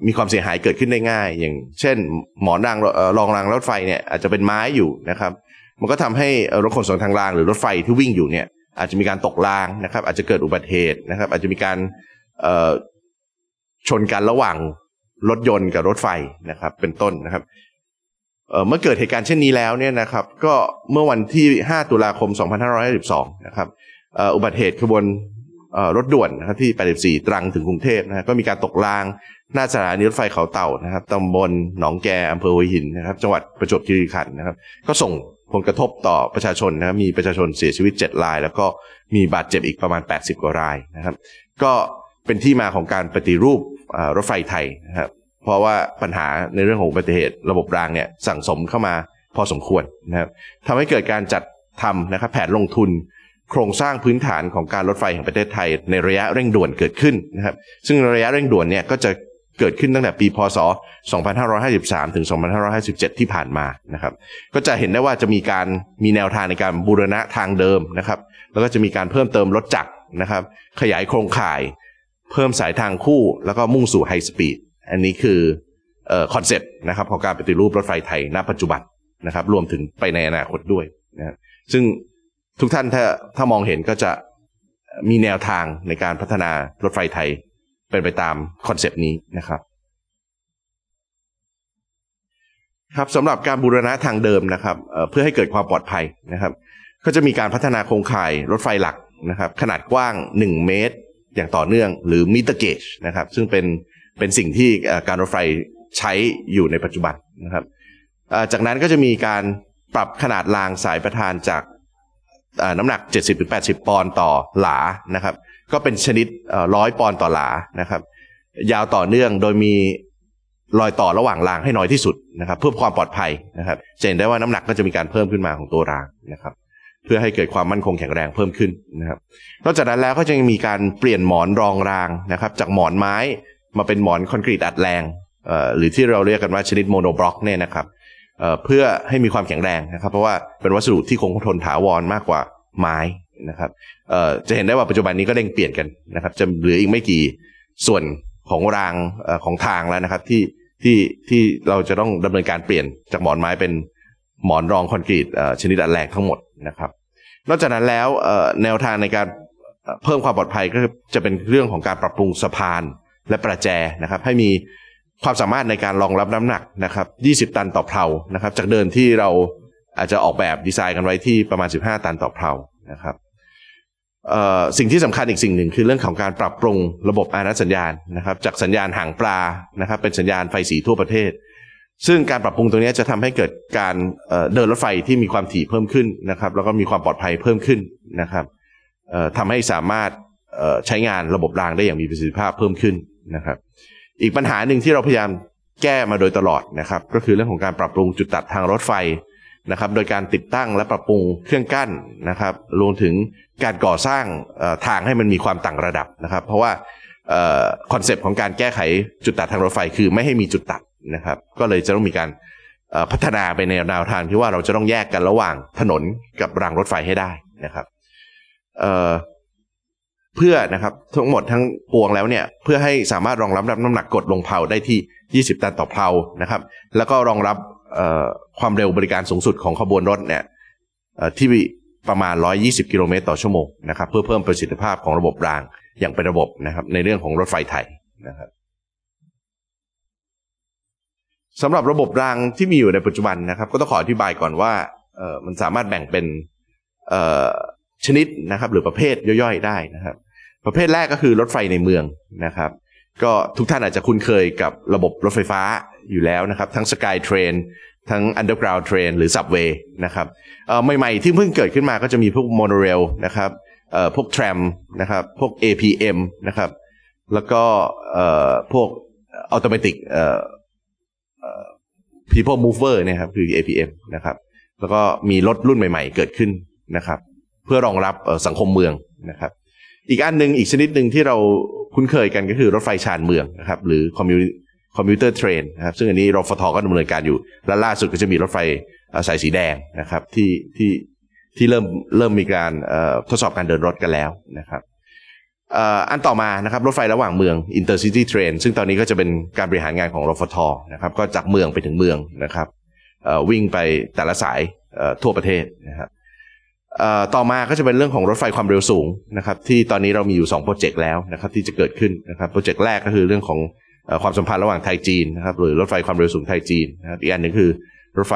H: มีความเสียหายเกิดขึ้นได้ง่ายอย่าง เช่น หมอนรางรองรางรถไฟเนี่ยอาจจะเป็นไม้อยู่นะครับมันก็ทำให้รถขนส่งทางรางหรือรถไฟที่วิ่งอยู่เนี่ยอาจจะมีการตกรางนะครับ อาจจะเกิดอุบัติเหตุนะครับ อาจจะมีการชนกันระหว่างรถยนต์กับรถไฟนะครับเป็นต้นนะครับเมื่อเกิดเหตุการณ์เช่นนี้แล้วเนี่ยนะครับ ก็เมื่อวันที่ 5 ตุลาคม 2552 นะครับอุบัติเหตุขบวนรถด่วนนะครับที่ 84 ตรังถึงกรุงเทพนะก็มีการตกรางหน้าสถานีรถไฟเขาเต่านะครับตำบลหนองแกอำเภอหัวหินนะครับ จังหวัดประจวบคีรีขันธ์นะครับ ก็ส่งผลกระทบต่อประชาชนนะครับมีประชาชนเสียชีวิต7ราย แล้วก็มีบาดเจ็บอีกประมาณ 80 กว่ารายนะครับ ก็เป็นที่มาของการปฏิรูปรถไฟไทยนะครับเพราะว่าปัญหาในเรื่องของอุบัติเหตุ ระบบรางเนี่ยสั่งสมเข้ามาพอสมควรนะครับทำให้เกิดการจัดทำนะครับ แผนลงทุนโครงสร้างพื้นฐานของการรถไฟแห่งประเทศไทยในระยะเร่งด่วนเกิดขึ้นนะครับ ซึ่งระยะเร่งด่วนเนี่ยก็จะเกิดขึ้นตั้งแต่ปีพศ 2553 ถึง 2557 ที่ผ่านมานะครับ ก็จะเห็นได้ว่าจะมีการมีแนวทางในการบูรณะทางเดิมนะครับแล้วก็จะมีการเพิ่มเติมรถจักรนะครับ ขยายโครงข่าย เพิ่มสายทางคู่ แล้วก็มุ่งสู่ไฮสปีดอันนี้คือคอนเซ็ปต์นะครับของการปฏิรูปรถไฟไทย ณปัจจุบันนะครับรวมถึงไปในอนาคตด้วยนะซึ่งทุกท่านถ้าถ้ามองเห็นก็จะมีแนวทางในการพัฒนารถไฟไทยเป็นไปตามคอนเซป t นี้นะครับครับสำหรับการบูรณะทางเดิมนะครับเพื่อให้เกิดความปลอดภัยนะครับ ก็จะมีการพัฒนาโครงข่ายรถไฟหลักนะครับ ขนาดกว้าง 1 เมตรอย่างต่อเนื่องหรือมิเตอร์เกจนะครับซึ่งเป็นเป็นสิ่งที่การรถไฟใช้อยู่ในปัจจุบันนะครับจากนั้นก็จะมีการปรับขนาดรางสายประธานจากน้ำหนัก70-80 ปอนด์ต่อหลานะครับ ก็เป็นชนิดร้อยปอนด์ต่อหลานะครับ ยาวต่อเนื่องโดยมีรอยต่อระหว่างรางให้น้อยที่สุดนะครับเพื่อความปลอดภัยนะครับจะเห็นได้ว่าน้ำหนักก็จะมีการเพิ่มขึ้นมาของตัวรางนะครับ เพื่อให้เกิดความมั่นคงแข็งแรงเพิ่มขึ้นนะครับนอกจากนั้นแล้วก็จะมีการเปลี่ยนหมอนรองรางนะครับจากหมอนไม้มาเป็นหมอนคอนกรีตอัดแรงหรือที่เราเรียกกันว่าชนิดโมโนบล็อกเนี่ยนะครับเพื่อให้มีความแข็งแรงนะครับ เพราะว่าเป็นวัสดุที่คงทนถาวรมากกว่าไม้นะครับจะเห็นได้ว่าปัจจุบันนี้ก็เร่งเปลี่ยนกันนะครับ จะเหลืออีกไม่กี่ส่วนของรางของทางแล้วนะครับที่ที่ที่เราจะต้องดำเนินการเปลี่ยนจากหมอนไม้เป็นหมอนรองคอนกรีตชนิดอันแรงทั้งหมดนะครับ นอกจากนั้นแล้วแนวทางในการเพิ่มความปลอดภัยก็จะเป็นเรื่องของการปรับปรุงสะพานและประแจนะครับให้มีความสามารถในการรองรับน้ำหนักนะครับ 20 ตันต่อเพลานะครับ จากเดิมที่เราอาจจะออกแบบดีไซน์กันไว้ที่ประมาณ 15 ตันต่อเพลานะครับ สิ่งที่สำคัญอีกสิ่งหนึ่งคือเรื่องของการปรับปรุงระบบอานัสัญญาณนะครับ จากสัญญาณหางปลานะครับเป็นสัญญาณไฟสีทั่วประเทศ ซึ่งการปรับปรุงตรงนี้จะทำให้เกิดการเดินรถไฟที่มีความถี่เพิ่มขึ้นนะครับ แล้วก็มีความปลอดภัยเพิ่มขึ้นนะครับทำให้สามารถใช้งานระบบรางได้อย่างมีประสิทธิภาพเพิ่มขึ้นนะครับอีกปัญหาหนึ่งที่เราพยายามแก้มาโดยตลอดนะครับ ก็คือเรื่องของการปรับปรุงจุดตัดทางรถไฟนะครับ โดยการติดตั้งและปรับปรุงเครื่องกั้นนะครับ รวมถึงการก่อสร้างทางให้มันมีความต่างระดับนะครับ เพราะว่าคอนเซปต์ของการแก้ไขจุดตัดทางรถไฟ คือไม่ให้มีจุดตัดนะครับ ก็เลยจะต้องมีการพัฒนาไปในแนวทางที่ว่าเราจะต้องแยกกันระหว่างถนนกับรางรถไฟให้ได้นะครับเพื่อนะครับทั้งหมดทั้งปวงแล้วเนี่ยเพื่อให้สามารถรองรับรับน้ำหนักกดลงเพลาได้ที่ 20 ตันต่อเพลานะครับ แล้วก็รองรับความเร็วบริการสูงสุดของขบวนรถเนี่ยที่ประมาณ 120กิโลเมตรต่อชั่วโมงนะครับเพื่อเพิ่มประสิทธิภาพของระบบรางอย่างเป็นระบบนะครับในเรื่องของรถไฟไทยนะครับสำหรับระบบรางที่มีอยู่ในปัจจุบันนะครับก็ต้องขออธิบายก่อนว่ามันสามารถแบ่งเป็นชนิดนะครับหรือประเภทย่อยๆได้นะครับประเภทแรกก็คือรถไฟในเมืองนะครับ ก็ทุกท่านอาจจะคุ้นเคยกับระบบรถไฟฟ้าอยู่แล้วนะครับ ทั้งสกายเทรนทั้งอนเดอร์กราวด์เทรนหรือับเวย์นะครับใหม่ๆที่เพิ่งเกิดขึ้นมาก็จะมีพวกโมโนเรลนะครับพวก Tram นะครับพวก APM นะครับแล้วก็พวกอัโนมัติ t ี c People เวอร์นะครับคือ APM นะครับแล้วก็มีรถรุ่นใหม่ๆเกิดขึ้นนะครับ เพื่อรองรับสังคมเมืองนะครับอีกอันหนึ่งอีกชนิดหนึ่งที่เราคุ้นเคยกันก็คือรถไฟชานเมืองนะครับ หรือคอมมิวคอมพิวเตอร์เทรนนะครับ ซึ่งอันนี้รฟทก็ดำเนินการอยู่และล่าสุดก็จะมีรถไฟสายสีแดงนะครับที่ที่ที่เริ่มเริ่มมีการทดสอบการเดินรถกันแล้วนะครับอันต่อมานะครับรถไฟระหว่างเมือง intercity train ซึ่งตอนนี้ก็จะเป็นการบริหารงานของรฟท นะครับ ก็จากเมืองไปถึงเมืองนะครับวิ่งไปแต่ละสายทั่วประเทศนะครับต่อมาก็จะเป็นเรื่องของรถไฟความเร็วสูงนะครับที่ตอนนี้เรามีอยู่2โปรเจกต์แล้วนะครับที่จะเกิดขึ้นนะครับโปรเจกต์แรกก็คือเรื่องของความสัมพันธ์ระหว่างไทยจีนนะครับหรือรถไฟความเร็วสูงไทยจีนนะครับอีกอันหนึ่งคือ รถไฟ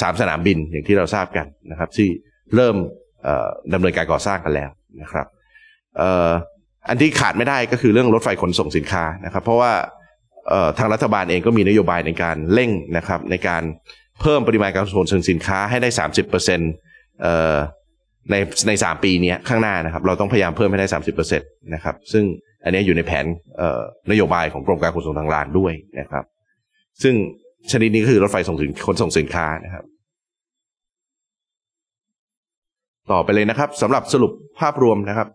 H: สามสนามบินอย่างที่เราทราบกันนะครับที่เริ่มดำเนินการก่อสร้างกันแล้วนะครับอันที่ขาดไม่ได้ก็คือเรื่องรถไฟขนส่งสินค้านะครับเพราะว่าทางรัฐบาลเองก็มีนโยบายในการเร่งนะครับในการเพิ่มปริมาณการขนส่งสินค้าให้ได้ 30%เในในสามปีนี้ข้างหน้านะครับเราต้องพยายามเพิ่มให้ได้สามสิบเปอร์เซ็นตนะครับ ซึ่งอันนี้อยู่ในแผนนโยบายของกรมการขนส่งทางรางด้วยนะครับ ซึ่งชนิดนี้คือรถไฟส่งถึงคนส่งสินค้านะครับ ต่อไปเลยนะครับสำหรับสรุปภาพรวมนะครับ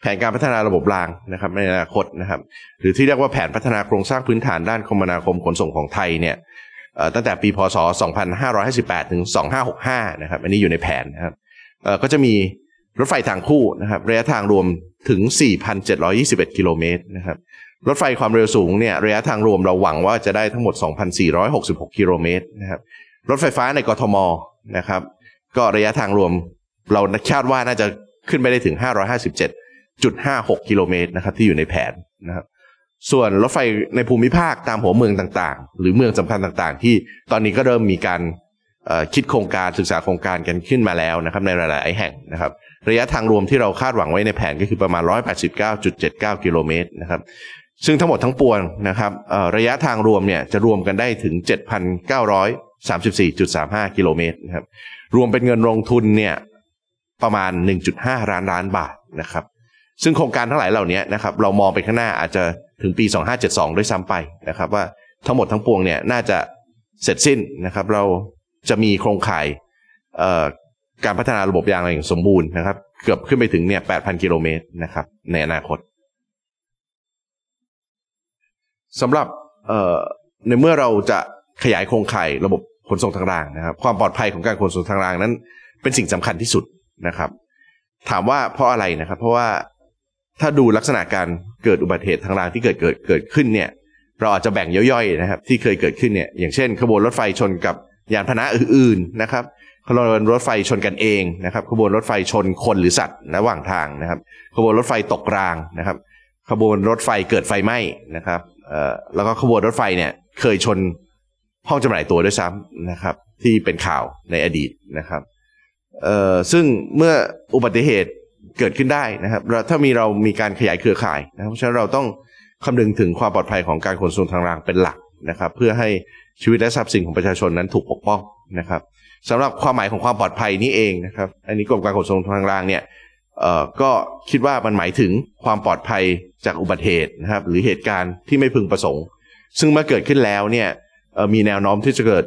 H: แผนการพัฒนาระบบรางนะครับ ในอนาคตนะครับ หรือที่เรียกว่าแผนพัฒนาโครงสร้างพื้นฐานด้านคมนาคมขนส่งของไทยเนี่ยตั้งแต่ปีพศ 2558 ถึง 2565 นะครับ อันนี้อยู่ในแผนนะครับก็จะมีรถไฟทางคู่นะครับ ระยะทางรวมถึง 4,721กิโลเมตรนะครับ รถไฟความเร็วสูงเนี่ยระยะทางรวมเราหวังว่าจะได้ทั้งหมด 2,466 กิโลเมตรนะครับ รถไฟฟ้าในกทมนะครับ ก็ระยะทางรวมเราคาดว่าน่าจะขึ้นไปได้ถึง 557.56 กิโลเมตรนะครับที่อยู่ในแผนนะครับส่วนรถไฟในภูมิภาคตามหัวเมืองต่างๆ หรือเมืองสำคัญต่างๆ ที่ตอนนี้ก็เริ่มมีการคิดโครงการศึกษาโครงการกันขึ้นมาแล้วนะครับในหลายๆ แห่งนะครับระยะทางรวมที่เราคาดหวังไว้ในแผนก็คือประมาณ 189.79กิโลเมตรนะครับซึ่งทั้งหมดทั้งปวงนะครับระยะทางรวมเนี่ยจะรวมกันได้ถึง 7,934.35กิโลเมตรนะครับรวมเป็นเงินลงทุนเนี่ยประมาณ 1.5ล้านล้านบาทนะครับซึ่งโครงการทั้งหลายเหล่านี้นะครับเรามองไปข้างหน้าอาจจะถึงปี 2572 ด้วยซ้ำไปนะครับว่าทั้งหมดทั้งปวงเนี่ยน่าจะเสร็จสิ้นนะครับเราจะมีโครงข่ายการพัฒนาระบบยางอย่างสมบูรณ์นะครับเกือบขึ้นไปถึงเนี่ย 8,000 กิโลเมตรนะครับในอนาคตสำหรับในเมื่อเราจะขยายโครงข่ายระบบขนส่งทางรางนะครับความปลอดภัยของการขนส่งทางรางนั้น เป็นสิ่งสำคัญที่สุดนะครับถามว่าเพราะอะไรนะครับเพราะว่าถ้าดูลักษณะการเกิดอุบัติเหตุทางรางที่เกิดเกิดเกิดขึ้นเนี่ยเราอาจจะแบ่งย่อยๆนะครับที่เคยเกิดขึ้นเนี่ยอย่างเช่นขบวนรถไฟชนกับยานพาหนะอื่นๆนะครับขบวนรถไฟชนกันเองนะครับขบวนรถไฟชนคนหรือสัตว์ระหว่างทางนะครับขบวนรถไฟตกรางนะครับ ขบวนรถไฟเกิดไฟไหม้นะครับแล้วก็ขบวนรถไฟเนี่ยเคยชนห้องจำหน่ายตัวด้วยซ้ำนะครับที่เป็นข่าวในอดีตนะครับซึ่งเมื่ออุบัติเหตุเกิดขึ้นได้นะครับถ้ามีเรามีการขยายเครือข่าย นะครับเพราะฉะนั้นเราต้องคำนึงถึงความปลอดภัยของการขนส่งทางรางเป็นหลักนะครับ เพื่อให้ชีวิตและทรัพย์สินของประชาชนนั้นถูกปกป้องนะครับสำหรับความหมายของความปลอดภัยนี่เองนะครับ อันนี้กรมการขนส่งทางรางเนี่ยก็คิดว่ามันหมายถึงความปลอดภัยจากอุบัติเหตุนะครับ หรือเหตุการณ์ที่ไม่พึงประสงค์ ซึ่งเมื่อเกิดขึ้นแล้วเนี่ยมีแนวโน้มที่จะเกิด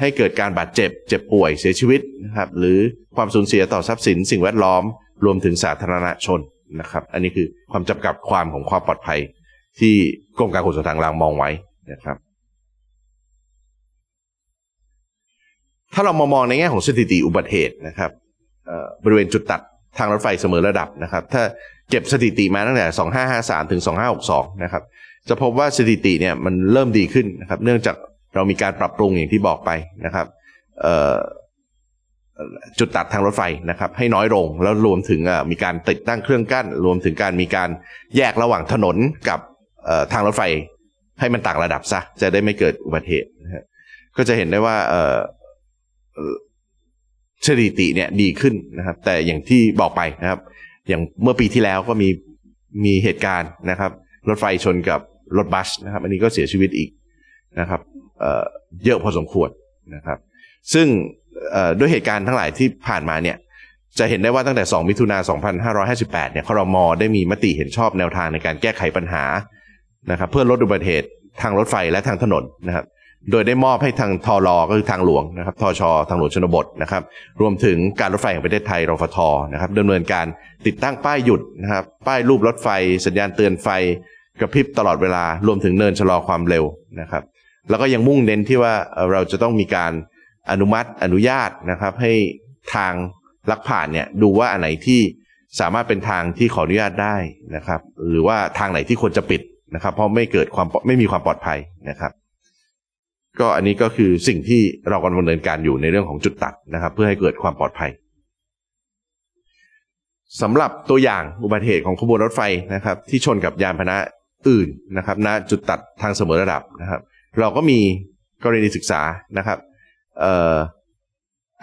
H: ให้เกิดการบาดเจ็บ เจ็บป่วย เสียชีวิตนะครับ หรือความสูญเสียต่อทรัพย์สิน สิ่งแวดล้อมรวมถึงสาธารณชนนะครับ อันนี้คือความจำกัดความของความปลอดภัยที่กรมการขนส่งทางรางมองไว้นะครับ ถ้าเรามามองในแง่ของสถิติอุบัติเหตุนะครับบริเวณจุดตัดทางรถไฟเสมอระดับนะครับ ถ้าเก็บสถิติมาตั้งแต่ 2553 ถึง 2562นะครับ จะพบว่าสถิติเนี่ยมันเริ่มดีขึ้นนะครับ เนื่องจากเรามีการปรับปรุงอย่างที่บอกไปนะครับจุดตัดทางรถไฟนะครับ ให้น้อยลงแล้วรวมถึงมีการติดตั้งเครื่องกั้นรวมถึงการมีการแยกระหว่างถนนกับทางรถไฟ ให้มันต่างระดับซะ จะได้ไม่เกิดอุบัติเหตุก็จะเห็นได้ว่าสถิติเนี่ยดีขึ้นนะครับ แต่อย่างที่บอกไปนะครับ อย่างเมื่อปีที่แล้วก็มีมีเหตุการณ์นะครับ รถไฟชนกับรถบัส นะครับ อันนี้ก็เสียชีวิตอีกนะครับเยอะพอสมควรนะครับ ซึ่งด้วยเหตุการณ์ทั้งหลายที่ผ่านมาเนี่ยจะเห็นได้ว่าตั้งแต่ 2 มิถุนา 2558 เนี่ยครมได้มีมติเห็นชอบแนวทางในการแก้ไขปัญหานะครับเพื่อลดอุบัติเหตุทางรถไฟและทางถนนนะครับโดยได้มอบให้ทางทอรอก็คือทางหลวงนะครับทอชอทางหลวงชนบทนะครับ รวมถึงการรถไฟแห่งประเทศไทยรฟทนะครับดำเนินการติดตั้งป้ายหยุดนะครับป้ายรูปรถไฟ สัญญาณเตือนไฟกระพริบตลอดเวลา รวมถึงเนินชะลอความเร็วนะครับแล้วก็ยังมุ่งเน้นที่ว่าเราจะต้องมีการอนุมัติอนุญาตนะครับ ให้ทางลักผ่านเนี่ยดูว่าอันไหนที่สามารถเป็นทางที่ขออนุญาตได้นะครับ หรือว่าทางไหนที่ควรจะปิดนะครับเพราะไม่เกิดความไม่มีความปลอดภัยนะครับ ก็อันนี้ก็คือสิ่งที่เรากำลังดำเนินการอยู่ในเรื่องของจุดตัดนะครับ เพื่อให้เกิดความปลอดภัยสำหรับตัวอย่างอุบัติเหตุของขบวนรถไฟนะครับ ที่ชนกับยานพาหนะอื่นนะครับ ณจุดตัดทางเสมอระดับนะครับ เราก็มีกรณีศึกษานะครับเอ่อ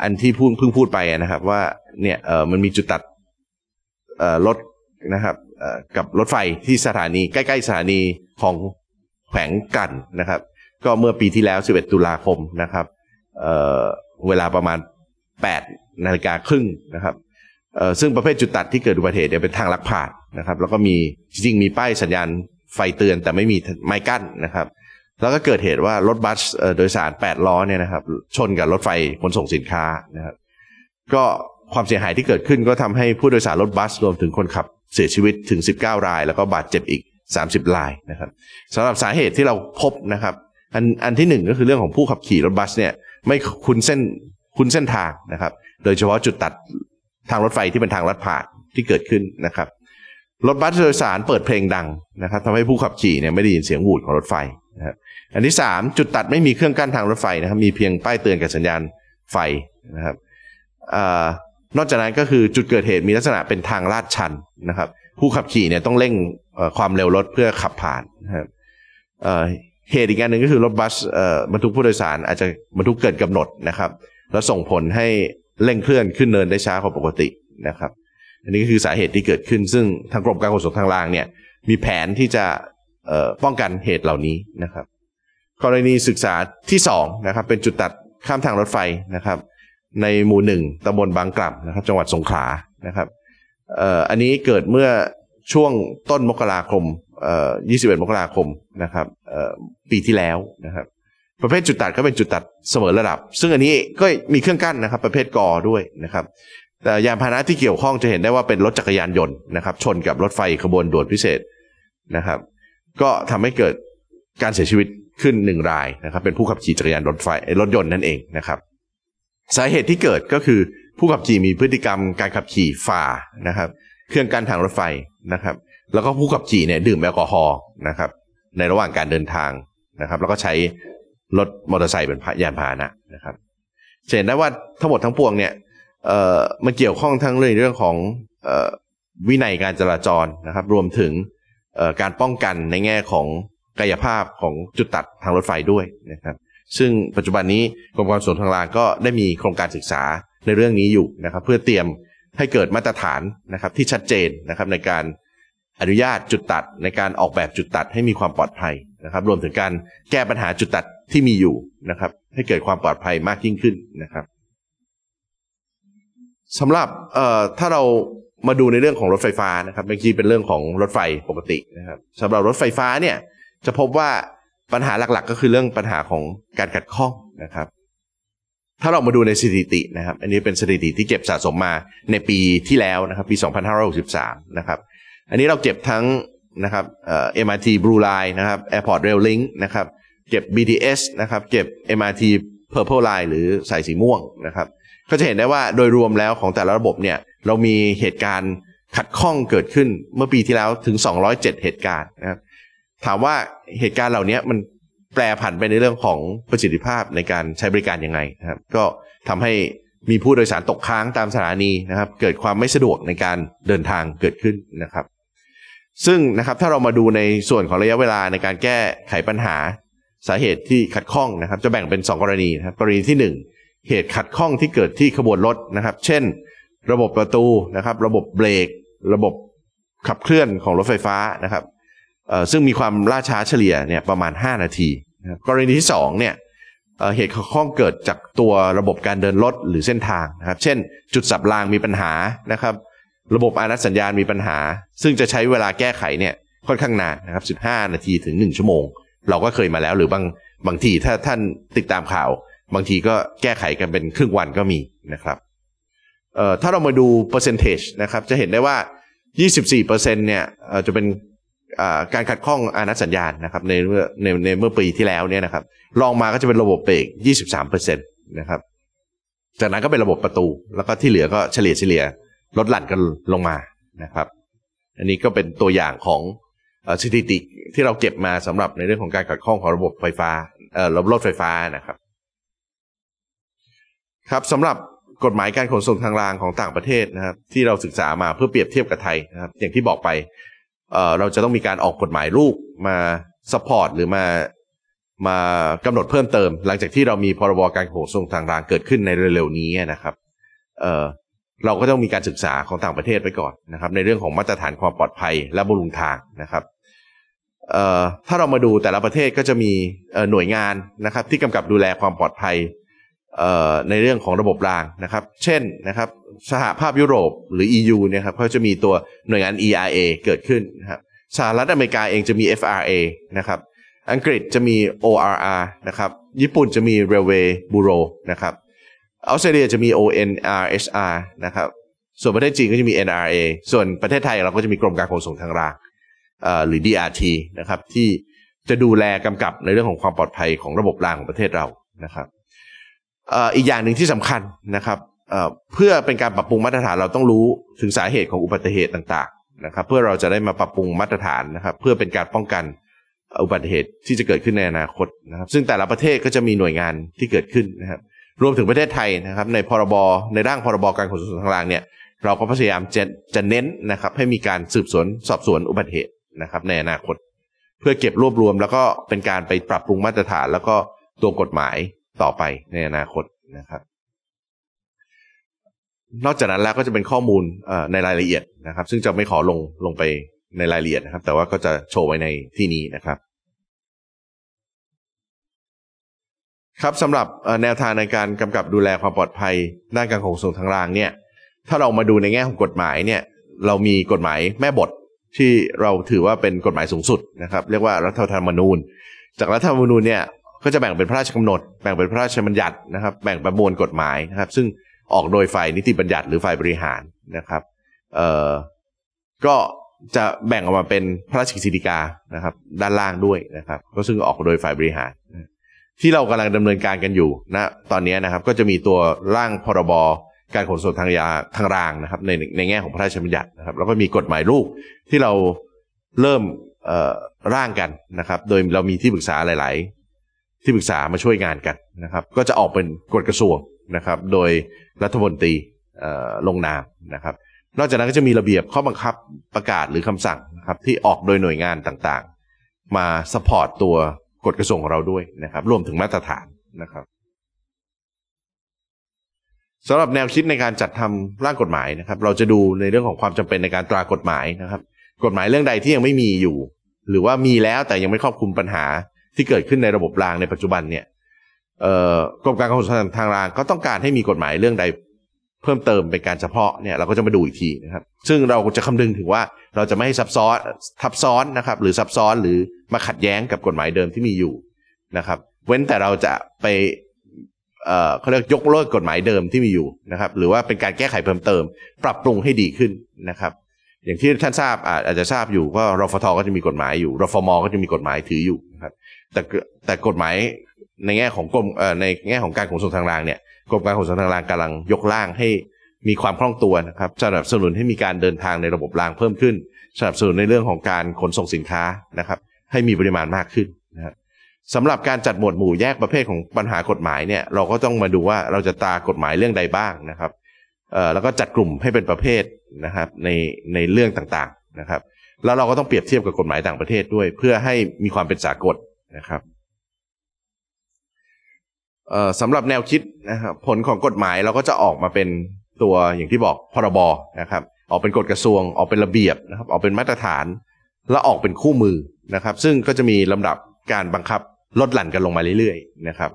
H: อันที่พูดเพิ่งพูดไปนะครับ ว่าเนี่ยเออมันมีจุดตัดเอ่อรถนะครับเอ่อกับรถไฟที่สถานี ใกล้ๆสถานีของแขวงกันนะครับ ก็เมื่อปีที่แล้ว 11 ตุลาคมนะครับ เอ่อเวลาประมาณ 8นาฬิกาครึ่งนะครับเอ่อซึ่งประเภทจุดตัดที่เกิดอุบัติเหตุเนี่ยเป็นทางลักผ่านนะครับแล้วก็มีจริงๆมีป้ายสัญญาณไฟเตือนแต่ไม่มีไม้กั้นนะครับแล้วก็เกิดเหตุว่ารถบัสโดยสาร 8 ล้อเนี่ยนะครับชนกับรถไฟขนส่งสินค้านะครับก็ความเสียหายที่เกิดขึ้นก็ทำให้ผู้โดยสารรถบัสรวมถึงคนขับเสียชีวิตถึง 19 ราย แล้วก็บาดเจ็บอีก 30 รายนะครับสำหรับสาเหตุที่เราพบนะครับอันอันที่หนึ่งก็คือเรื่องของผู้ขับขี่รถบัสเนี่ยไม่คุ้นเส้นคุ้นเส้นทางนะครับโดยเฉพาะจุดตัดทางรถไฟที่เป็นทางลัดผ่านที่เกิดขึ้นนะครับรถบัสโดยสารเปิดเพลงดังนะครับทำให้ผู้ขับขี่เนี่ยไม่ได้ยินเสียงหวูดของรถไฟนะครับอันที่ 3 จุดตัดไม่มีเครื่องกั้นทางรถไฟนะครับมีเพียงป้ายเตือนกับสัญญาณไฟนะครับอนอกจากนั้นก็คือจุดเกิดเหตุมีลักษณะเป็นทางลาดชันนะครับ ผู้ขับขี่เนี่ยต้องเร่งความเร็วรถเพื่อขับผ่านนะครับเหตุอีกอย่างหนึ่งก็คือรถบัสบรรทุกผู้โดยสารอาจจะบรรทุกเกินกำหนดนะครับ แล้วส่งผลให้เร่งเคลื่อนขึ้นเนินได้ช้ากว่าปกตินะครับ อันนี้ก็คือสาเหตุที่เกิดขึ้นซึ่ง ทางกรมการขนส่งทางรางเนี่ยมีแผนที่จะป้องกันเหตุเหล่านี้นะครับ กรณีศึกษาที่2นะครับเป็นจุดตัดข้ามทางรถไฟนะครับ ในหมู่หนึ่งตำบลบางกล่ำนะครับ จังหวัดสงขลานะครับอันนี้เกิดเมื่อช่วงต้นมกราคม 21 มกราคมนะครับปีที่แล้วนะครับ ประเภทจุดตัดก็เป็นจุดตัดเสมอระดับ ซึ่งอันนี้ก็มีเครื่องกั้นนะครับ ประเภทกอด้วยนะครับ แต่ยานพาหนะที่เกี่ยวข้องจะเห็นได้ว่าเป็นรถจักรยานยนต์นะครับ ชนกับรถไฟขบวนด่วนพิเศษนะครับก็ทำให้เกิดการเสียชีวิตขึ้นหนึ่งรายนะครับ เป็นผู้ขับขี่จักรยานรถไฟรถยนต์นั่นเองนะครับสาเหตุที่เกิดก็คือ ผู้ขับขี่มีพฤติกรรม การขับขี่ฝ่านะครับ เครื่องกั้นทางรถไฟนะครับแล้วก็ผู้ขับขี่เนี่ยดื่มแอลกอฮอล์นะครับในระหว่างการเดินทางนะครับแล้วก็ใช้รถมอเตอร์ไซค์เป็นยานพาหนะนะครับเห็นได้ว่าทั้งหมดทั้งปวงเนี่ยเอ่อมันเกี่ยวข้องทั้งเรื่องเรื่องของวินัยการจราจรนะครับ รวมถึงการป้องกันในแง่ของกายภาพของจุดตัดทางรถไฟด้วยนะครับ ซึ่งปัจจุบันนี้กรมการขนส่งทางรางก็ได้มีโครงการศึกษาในเรื่องนี้อยู่นะครับ เพื่อเตรียมให้เกิดมาตรฐานนะครับที่ชัดเจนนะครับ ในการอนุญาตจุดตัด ในการออกแบบจุดตัดให้มีความปลอดภัยนะครับ รวมถึงการแก้ปัญหาจุดตัดที่มีอยู่นะครับให้เกิดความปลอดภัยมากยิ่งขึ้นนะครับสำหรับถ้าเรามาดูในเรื่องของรถไฟฟ้านะครับเมื่อกี้เป็นเรื่องของรถไฟปกตินะครับสำหรับรถไฟฟ้าเนี่ยจะพบว่าปัญหาหลักๆ ก็คือเรื่องปัญหาของการขัดข้องนะครับ ถ้าเรามาดูในสถิตินะครับ อันนี้เป็นสถิติที่เก็บสะสมมาในปีที่แล้วนะครับ ปี 2563 นะครับอันนี้เราเก็บทั้งนะครับเอ็มอาร์ทีบลูไลน์นะครับแอร์พอร์ตเรลลิงนะครับเก็บ BTS นะครับ เก็บ MRT Purple Line หรือสายสีม่วงนะครับ ก็จะเห็นได้ว่าโดยรวมแล้วของแต่ละระบบเนี่ยเรามีเหตุการณ์ขัดข้องเกิดขึ้นเมื่อปีที่แล้วถึง 207 เหตุการณ์นะครับ ถามว่าเหตุการณ์เหล่านี้มันแปรผันไปในเรื่องของประสิทธิภาพในการใช้บริการยังไงนะครับ ก็ทำให้มีผู้โดยสารตกค้างตามสถานีนะครับเกิดความไม่สะดวกในการเดินทางเกิดขึ้นนะครับ ซึ่งนะครับถ้าเรามาดูในส่วนของระยะเวลาในการแก้ไขปัญหาสาเหตุที่ขัดข้องนะครับจะแบ่งเป็น 2 กรณีนะครับ กรณีที่ 1 เหตุขัดข้องที่เกิดที่ขบวนรถนะครับ เช่นระบบประตูนะครับ ระบบเบรก ระบบขับเคลื่อนของรถไฟฟ้านะครับซึ่งมีความล่าช้าเฉลี่ยเนี่ยประมาณ 5 นาทีกรณีที่ 2เนี่ยเหตุข้องเกิดจากตัวระบบการเดินรถหรือเส้นทางนะครับ เช่น จุดสับรางมีปัญหานะครับ ระบบอานัสัญญาณมีปัญหา ซึ่งจะใช้เวลาแก้ไขเนี่ยค่อนข้างนานนะครับ15 นาทีถึง 1 ชั่วโมง เราก็เคยมาแล้วหรือบางบางทีถ้าท่านติดตามข่าว บางทีก็แก้ไขกันเป็นครึ่งวันก็มีนะครับถ้าเรามาดูเปอร์เซนต์เทจนะครับจะเห็นได้ว่า 24%เนี่ยจะเป็นการขัดข้องอนัตสัญญาณนะครับในเมื่อในเมื่อปีที่แล้วเนี่ยนะครับลองมาก็จะเป็นระบบเบรก 23%นะครับจากนั้นก็เป็นระบบประตู แล้วก็ที่เหลือก็เฉลี่ยเฉลี่ยลดหลั่นกันลงมานะครับ อันนี้ก็เป็นตัวอย่างของสถิติที่เราเก็บมาสำหรับในเรื่องของการขัดข้องของระบบไฟฟ้าระบบรถไฟฟ้านะครับ ครับสำหรับกฎหมายการขนส่งทางรางของต่างประเทศนะครับที่เราศึกษามาเพื่อเปรียบเทียบกับไทยนะครับอย่างที่บอกไปเราจะต้องมีการออกกฎหมายลูกมาสปอร์ตหรือมามากำหนดเพิ่มเติม หลังจากที่เรามีพรบการขนส่งทางรางเกิดขึ้นในเร็วๆนี้นะครับเเราก็ต้องมีการศึกษาของต่างประเทศไปก่อนนะครับ ในเรื่องของมาตรฐานความปลอดภัยและบุรุงทางนะครับถ้าเรามาดูแต่ละประเทศก็จะมีหน่วยงานนะครับที่กำกับดูแลความปลอดภัยในเรื่องของระบบรางนะครับ เช่นนะครับสหภาพยุโรปหรือ EU เนี่ยครับเขาจะมีตัวหน่วยงาน ERA เกิดขึ้นนะครับสหรัฐอเมริกาเองจะมี FRA นะครับ อังกฤษจะมี ORR นะครับ ญี่ปุ่นจะมี Railway Bureau นะครับ ออสเตรเลียจะมี ONRHR นะครับ ส่วนประเทศจีนก็จะมี NRA ส่วนประเทศไทยเราก็จะมีกรมการขนส่งทางรางหรือ DRT นะครับที่จะดูแลกำกับในเรื่องของความปลอดภัยของระบบรางของประเทศเรานะครับอีกอย่างหนึ่งที่สำคัญนะครับเพื่อเป็นการปรับปรุงมาตรฐานเราต้องรู้ถึงสาเหตุของอุบัติเหตุต่างๆนะครับเพื่อเราจะได้มาปรับปรุงมาตรฐานนะครับเพื่อเป็นการป้องกันอุบัติเหตุที่จะเกิดขึ้นในอนาคตนะครับ ซึ่งแต่ละประเทศก็จะมีหน่วยงานที่เกิดขึ้นนะครับรวมถึงประเทศไทยนะครับ ในพรบในร่างพรบการขนส่งทางรางเนี่ยเราก็พยายามจะจะเน้นนะครับให้มีการสืบสวนสอบสวนอุบัติเหตุนะครับ ในอนาคต เพื่อเก็บรวบรวมแล้วก็เป็นการไปปรับปรุงมาตรฐาน แล้วก็ตัวกฎหมายต่อไปในอนาคตนะครับ นอกจากนั้นแล้วก็จะเป็นข้อมูลในรายละเอียดนะครับ ซึ่งจะไม่ขอลงลงไปในรายละเอียดนะครับ แต่ว่าก็จะโชว์ไว้ในที่นี้นะครับครับสำหรับแนวทางในการกำกับดูแลความปลอดภัยด้านการขนส่งทางรางเนี่ยถ้าเรามาดูในแง่ของกฎหมายเนี่ยเรามีกฎหมายแม่บทที่เราถือว่าเป็นกฎหมายสูงสุดนะครับเรียกว่ารัฐธรรมนูญ จากรัฐธรรมนูญเนี่ยก็จะแบ่งเป็นพระราชกำหนด แบ่งเป็นพระราชบัญญัตินะครับ แบ่งประมวลกฎหมายนะครับ ซึ่งออกโดยฝ่ายนิติบัญญัติหรือฝ่ายบริหารนะครับเอ่อก็จะแบ่งออกมาเป็นพระราชกิจธิกานะครับ ด้านล่างด้วยนะครับ ก็ซึ่งออกโดยฝ่ายบริหาร ที่เรากำลังดำเนินการกันอยู่นะตอนนี้นะครับ ก็จะมีตัวร่างพรบการขนส่งทางยาทางรางนะครับ ในในแง่ของพระราชบัญญัตินะครับ แล้วก็มีกฎหมายลูกที่เราเริ่มร่างกันนะครับ โดยเรามีที่ปรึกษาหลายที่ปรึกษามาช่วยงานกันนะครับก็จะออกเป็นกฎกระทรวงนะครับโดยรัฐมนตรีลงนามนะครับนอกจากนั้นก็จะมีระเบียบข้อบังคับประกาศหรือคำสั่งนะครับที่ออกโดยหน่วยงานต่างๆ มาสปอร์ตตัวกฎกระทรวงของเราด้วยนะครับรวมถึงมาตรฐานนะครับสำหรับแนวคิดในการจัดทำร่างกฎหมายนะครับ เราจะดูในเรื่องของความจำเป็นในการตรากฎหมายนะครับ กฎหมายเรื่องใดที่ยังไม่มีอยู่ หรือว่ามีแล้วแต่ยังไม่ครอบคลุมปัญหาที่เกิดขึ้นในระบบรางในปัจจุบันเนี่ยกรมการขนส่งทางรางก็ต้องการให้มีกฎหมายเรื่องใดเพิ่มเติมเป็นการเฉพาะเนี่ยเราก็จะมาดูอีกทีนะครับ ซึ่งเราจะคำนึงถึงว่าเราจะไม่ให้ซับซ้อนทับซ้อนนะครับหรือซับซ้อนหรือมาขัดแย้งกับกฎหมายเดิมที่มีอยู่นะครับ เว้นแต่เราจะไปเขาเรียกยกเลิกกฎหมายเดิมที่มีอยู่นะครับ หรือว่าเป็นการแก้ไขเพิ่มเติม ปรับปรุงให้ดีขึ้นนะครับ อย่างที่ท่านทราบอาจจะทราบอยู่ว่ารฟทก็จะมีกฎหมายอยู่รฟมก็จะมีกฎหมายถืออยู่นะครับแต่แต่กฎหมายในแง่ของกรมในแง่ของการขนส่งทางรางเนี่ย กรมการขนส่งทางรางกำลังยกร่างให้มีความคล่องตัวนะครับสนับสนุนให้มีการเดินทางในระบบรางเพิ่มขึ้นสนับสนุนในเรื่องของการขนส่งสินค้านะครับ ให้มีปริมาณมากขึ้นนะครับสำหรับการจัดหมวดหมู่แยกประเภทของปัญหากฎหมายเนี่ย เราก็ต้องมาดูว่าเราจะตากฎหมายเรื่องใดบ้างนะครับ แล้วก็จัดกลุ่มให้เป็นประเภทนะครับในในเรื่องต่างๆนะครับ แล้วเราก็ต้องเปรียบเทียบกับกฎหมายต่างประเทศด้วย เพื่อให้มีความเป็นสากลนะครับสำหรับแนวคิดนะครับผลของกฎหมายเราก็จะออกมาเป็นตัวอย่างที่บอกพรบนะครับออกเป็นกฎกระทรวง ออกเป็นระเบียบนะครับออกเป็นมาตรฐาน และออกเป็นคู่มือนะครับซึ่งก็จะมีลำดับการบังคับลดหลั่นกันลงมาเรื่อยๆนะครับ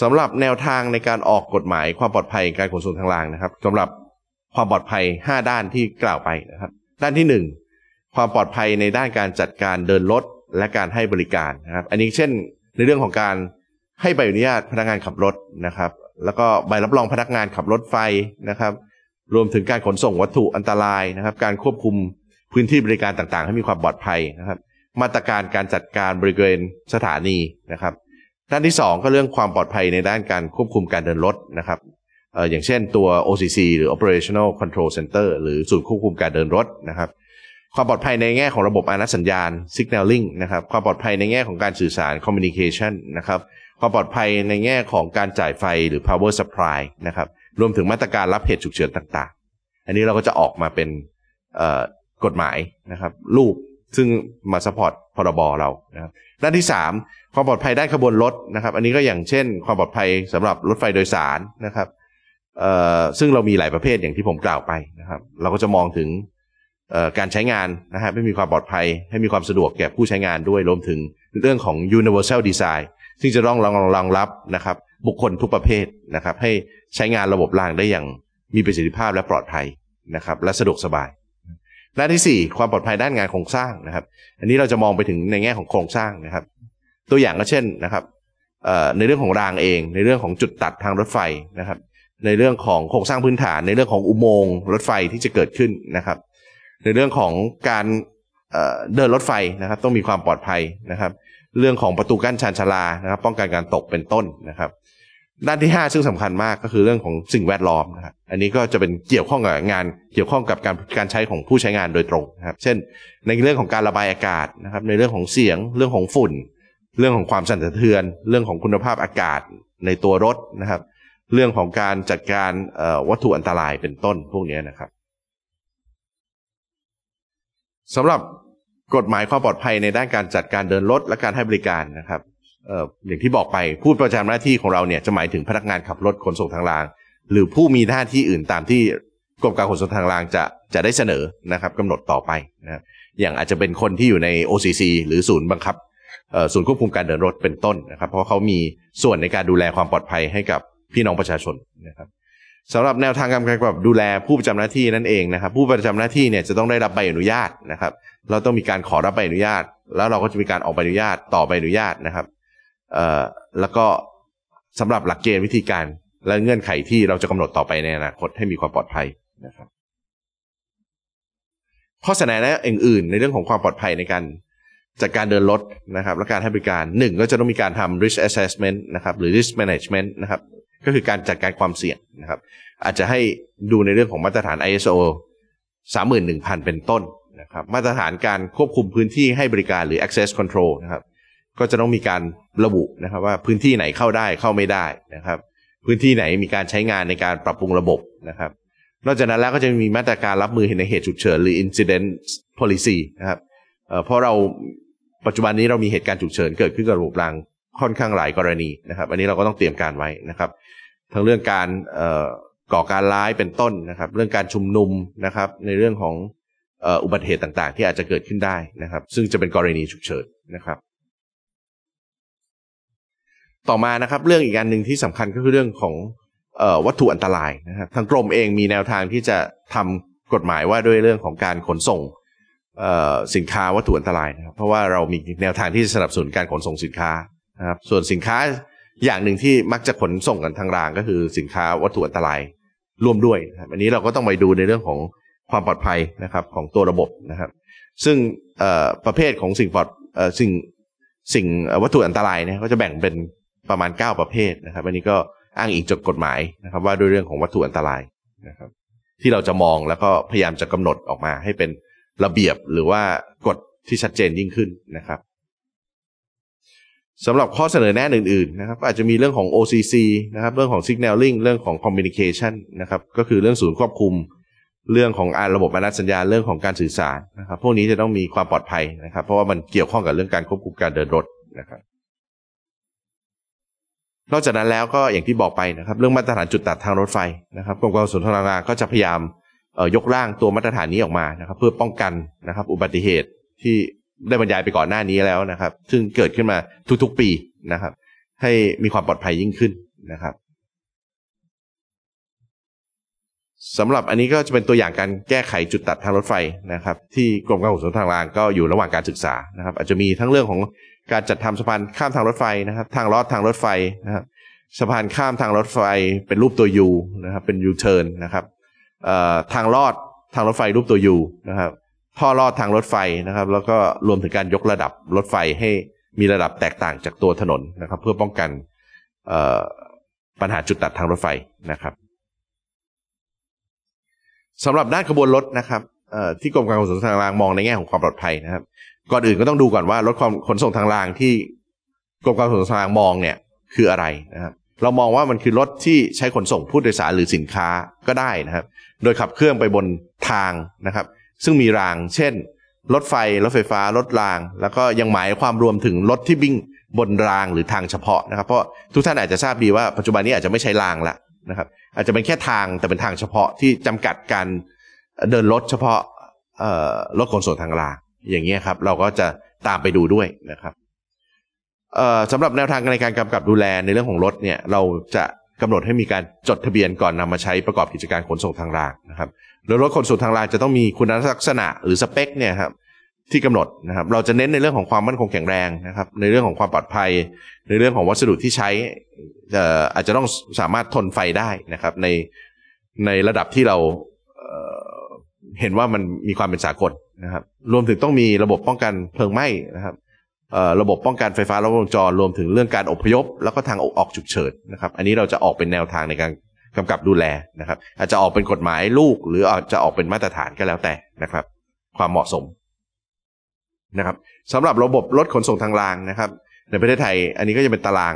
H: สำหรับแนวทางในการออกกฎหมาย ความปลอดภัยการขนส่งทางรางนะครับสำหรับความปลอดภัย 5 ด้านที่กล่าวไปนะครับด้านที่ 1ความปลอดภัยในด้านการจัดการเดินรถ และการให้บริการนะครับ อันนี้เช่น ในเรื่องของการให้ใบอนุญาตพนักงานขับรถนะครับ แล้วก็ใบรับรองพนักงานขับรถไฟนะครับ รวมถึงการขนส่งวัตถุอันตรายนะครับ การควบคุมพื้นที่บริการต่าง ๆ ให้มีความปลอดภัยนะครับ มาตรการการจัดการบริเวณสถานีนะครับด้านที่ 2 ก็เรื่องความปลอดภัยในด้านการควบคุมการเดินรถนะครับอย่างเช่นตัว OCC หรือ Operational Control Center หรือศูนย์ควบคุมการเดินรถนะครับความปลอดภัยในแง่ของระบบอานัสัญญาณ signaling นะครับความปลอดภัยในแง่ของการสื่อสาร communication นะครับความปลอดภัยในแง่ของการจ่ายไฟหรือ power supply นะครับรวมถึงมาตรการรับเหตุฉุกเฉินต่างๆ อันนี้เราก็จะออกมาเป็นกฎหมายนะครับรูปซึ่งมาสปอร์ตพรบรเรานะครับด้านที่ 3 ความปลอดภัยด้านขบวนรถนะครับอันนี้ก็อย่างเช่น ความปลอดภัยสำหรับรถไฟโดยสารนะครับซึ่งเรามีหลายประเภทอย่างที่ผมกล่าวไปนะครับเราก็จะมองถึงการใช้งานนะฮะให้มีความปลอดภัย ให้มีความสะดวกแก่ผู้ใช้งานด้วยรวมถึงเรื่องของ universal design ซึ่งจะต้องรองรองรับนะครับ บุคคลทุกประเภทนะครับ ให้ใช้งานระบบรางได้อย่างมีประสิทธิภาพและปลอดภัยนะครับ และสะดวกสบายด้าที่ 4 ความปลอดภัยด้านงานโครงสร้างนะครับ อันนี้เราจะมองไปถึงในแง่ของโครงสร้างนะครับ ตัวอย่างก็เช่นนะครับในเรื่องของรางเอง ในเรื่องของจุดตัดทางรถไฟนะครับ ในเรื่องของโครงสร้างพื้นฐาน ในเรื่องของอุโมงค์รถไฟที่จะเกิดขึ้นนะครับในเรื่องของการเดินรถไฟนะครับ ต้องมีความปลอดภัยนะครับ เรื่องของประตูกั้นชานชาลานะครับ ป้องกันการตกเป็นต้นนะครับด้านที่ 5 ซึ่งสำคัญมากก็คือเรื่องของสิ่งแวดล้อมนะครับอันนี้ก็จะเป็นเกี่ยวข้องกับงาน เกี่ยวข้องกับการการใช้ของผู้ใช้งานโดยตรงนะครับ เช่น ในเรื่องของการระบายอากาศนะครับ ในเรื่องของเสียง เรื่องของฝุ่น เรื่องของความสั่นสะเทือน เรื่องของคุณภาพอากาศในตัวรถนะครับ เรื่องของการจัดการวัตถุอันตรายเป็นต้น พวกนี้นะครับสำหรับกฎหมายความปลอดภัยในด้านการจัดการเดินรถและการให้บริการนะครับออย่างที่บอกไปผู้ประจำหน้าที่ของเราเนี่ยจะหมายถึงพนักงานขับรถขนส่งทางราง หรือผู้มีหน้าที่อื่นตามที่กรมการขนส่งทางรางจะจะได้เสนอนะครับกำหนดต่อไปนะอย่างอาจจะเป็นคนที่อยู่ใน OCC หรือศูนย์บังคับศูนย์ควบคุมการเดินรถเป็นต้นนะครับ เพราะเขามีส่วนในการดูแลความปลอดภัยให้กับพี่น้องประชาชนนะครับสำหรับแนวทางการกำกับดูแลผู้ประจำหน้าที่นั่นเองนะครับ ผู้ประจำหน้าที่เนี่ยจะต้องได้รับใบอนุญาตนะครับ เราต้องมีการขอรับใบอนุญาต แล้วเราก็จะมีการออกใบอนุญาตต่อใบอนุญาตนะครับแล้วก็สำหรับหลักเกณฑ์วิธีการและเงื่อนไขที่เราจะกำหนดต่อไปในอนาคตให้มีความปลอดภัยนะครับข้อเสนอแนะอื่น ๆ ในเรื่องของความปลอดภัยในการจากการเดินรถนะครับและการให้บริการหนึ่งก็จะต้องมีการทำ risk assessment นะครับ หรือ risk management นะครับก็คือการจัดการความเสี่ยงนะครับ อาจจะให้ดูในเรื่องของมาตรฐาน ISO 31,000 เป็นต้นนะครับ มาตรฐานการควบคุมพื้นที่ให้บริการหรือ access control นะครับ ก็จะต้องมีการระบุนะครับว่าพื้นที่ไหนเข้าได้เข้าไม่ได้นะครับ พื้นที่ไหนมีการใช้งานในการปรับปรุงระบบนะครับนอกจากนั้นแล้วก็จะมีมาตรการรับมือในเหตุฉุกเฉินหรือ incident policy นะครับเพราะเราปัจจุบันนี้เรามีเหตุการณ์ฉุกเฉินเกิดขึ้นกับระบบรางค่อนข้างหลายกรณีนะครับ อันนี้เราก็ต้องเตรียมการไว้นะครับทั้งเรื่องการก่อการร้ายเป็นต้นนะครับ เรื่องการชุมนุมนะครับ ในเรื่องของอุบัติเหตุต่าง ๆ ที่อาจจะเกิดขึ้นได้นะครับ ซึ่งจะเป็นกรณีฉุกเฉินนะครับ ต่อมานะครับ เรื่องอีกอันหนึ่งที่สำคัญก็คือเรื่องของวัตถุอันตรายนะครับทางกรมเองมีแนวทางที่จะทำกฎหมายว่าด้วยเรื่องของการขนส่งสินค้าวัตถุอันตรายนะครับ เพราะว่าเรามีแนวทางที่จะสนับสนุนการขนส่งสินค้านะครับส่วนสินค้าอย่างหนึ่งที่มักจะขนส่งกันทางราง ก็คือสินค้าวัตถุอันตรายร่วมด้วยอันนี้เราก็ต้องไปดูในเรื่องของความปลอดภัยนะครับของตัวระบบนะครับ ซึ่งประเภทของสิ่งปลอดสิ่งสิ่งวัตถุอันตรายเนี่ยก็จะแบ่งเป็นประมาณ 9 ประเภทนะครับอันนี้ก็อ้างอิงจากกฎหมายนะครับ ว่าด้วยเรื่องของวัตถุอันตรายนะครับ ที่เราจะมองแล้วก็พยายามจะกำหนดออกมา ให้เป็นระเบียบหรือว่ากฎที่ชัดเจนยิ่งขึ้นนะครับสำหรับข้อเสนอแนะอื่นๆนะครับอาจจะมีเรื่องของ OCC นะครับเรื่องของ Signaling เรื่องของ Communication นะครับก็คือเรื่องศูนย์ควบคุมเรื่องของระบบอนัสัญญาเรื่องของการสื่อสารนะครับพวกนี้จะต้องมีความปลอดภัยนะครับ เพราะว่ามันเกี่ยวข้องกับเรื่องการควบคุมการเดินรถนะครับ นอกจากนั้นแล้วก็อย่างที่บอกไปนะครับ เรื่องมาตรฐานจุดตัดทางรถไฟนะครับกรมการขนส่งทางราก็จะพยายามยกร่างตัวมาตรฐานนี้ออกมานะครับเพื่อป้องกันนะครับอุบัติเหตุที่ได้บรรยายไปก่อนหน้านี้แล้วนะครับ ซึ่งเกิดขึ้นมาทุกๆปีนะครับ ให้มีความปลอดภัยยิ่งขึ้นนะครับสำหรับอันนี้ก็จะเป็นตัวอย่างการแก้ไขจุดตัดทางรถไฟนะครับ ที่กรมการขนส่งทางรางก็อยู่ระหว่างการศึกษานะครับ อาจจะมีทั้งเรื่องของการจัดทำสะพานข้ามทางรถไฟนะครับ ทางลอดทางรถไฟนะครับสะพานข้ามทางรถไฟเป็นรูปตัวยูนะครับ เป็นยูเทิร์นนะครับ ทางลอดทางรถไฟรูปตัวยูนะครับท่อลอดทางรถไฟนะครับ แล้วก็รวมถึงการยกระดับรถไฟให้ มีระดับแตกต่างจากตัวถนนนะครับ เพื่อป้องกันปัญหาจุดตัดทางรถไฟนะครับสำหรับด้านขบวนรถนะครับที่กรมการขนส่งทางรางมองในแง่ของความปลอดภัยนะครับก่อนอื่นก็ต้องดูก่อนว่ารถความขนส่งทางรางที่กรมการขนส่งทางรางมองเนี่ยคืออะไรนะครับเรามองว่ามันคือรถที่ใช้ขนส่งผู้โดยสารหรือสินค้าก็ได้นะครับ โดยขับเคลื่อนไปบนทางนะครับซึ่งมีราง เช่น รถไฟ รถไฟฟ้า รถราง แล้วก็ยังหมายความรวมถึงรถที่วิ่งบนรางหรือทางเฉพาะนะครับ เพราะ ทุกท่านอาจจะทราบดีว่าปัจจุบันนี้อาจจะไม่ใช้รางละนะครับอาจจะเป็นแค่ทางแต่เป็นทางเฉพาะที่จำกัดการเดินรถเฉพาะรถขนส่งทางราง อย่างเงี้ยครับเราก็จะตามไปดูด้วยนะครับสำหรับแนวทางในการกำกับดูแลในเรื่องของรถเนี่ยเราจะกำหนดให้มีการจดทะเบียนก่อนนำมาใช้ประกอบกิจการขนส่งทางรางนะครับแล้วรถขนส่งทางรางจะต้องมีคุณลักษณะหรือสเปคเนี่ยครับที่กำหนดนะครับเราจะเน้นในเรื่องของความมั่นคงแข็งแรงนะครับ ในเรื่องของความปลอดภัย ในเรื่องของวัสดุที่ใช้อาจจะต้องสามารถทนไฟได้นะครับในในระดับที่เราเห็นว่ามันมีความเป็นสากลนะครับรวมถึงต้องมีระบบป้องกันเพลิงไหม้นะครับระบบป้องกันไฟฟ้าลบบวงจรรวมถึงเรื่องการอพยพ แล้วก็ทางออกฉุกเฉินนะครับอันนี้เราจะออกเป็นแนวทางในการกำกับดูแลนะครับ อาจจะออกเป็นกฎหมายลูก หรืออาจจะออกเป็นมาตรฐานก็แล้วแต่นะครับ ความเหมาะสมนะครับสำหรับระบบรถขนส่งทางรางนะครับ ในประเทศไทยอันนี้ก็จะเป็นตาราง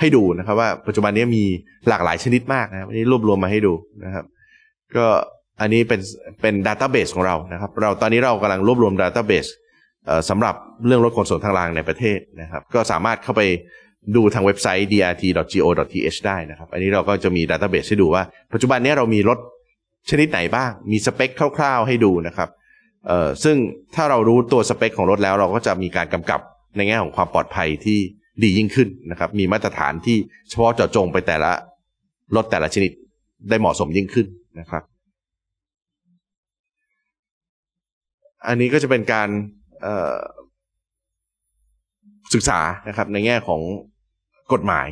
H: ให้ดูนะครับว่าปัจจุบันนี้มีหลากหลายชนิดมากนะครับนี้รวบรวมมาให้ดูนะครับ ก็อันนี้เป็นเป็นดัตต้าเบสของเรานะครับ เราตอนนี้เรากำลังรวบรวมดัตต้าเบสสำหรับเรื่องรถขนส่งทางรางในประเทศนะครับ ก็สามารถเข้าไปดูทางเว็บไซต์ drt.go.th ได้นะครับ อันนี้เราก็จะมีดัตเตอร์เบสให้ดูว่าปัจจุบันนี้เรามีรถ ชนิดไหนบ้าง มีสเปคคร่าว ๆ ให้ดูนะครับเอ่อซึ่งถ้าเรารู้ตัวสเปคของรถแล้ว เราก็จะมีการกำกับในแง่ของความปลอดภัยที่ดียิ่งขึ้นนะครับ มีมาตรฐานที่เฉพาะเจาะจงไปแต่ละ รถแต่ละชนิดได้เหมาะสมยิ่งขึ้นนะครับ อันนี้ก็จะเป็นการศึกษานะครับในแง่ของกฎหมาย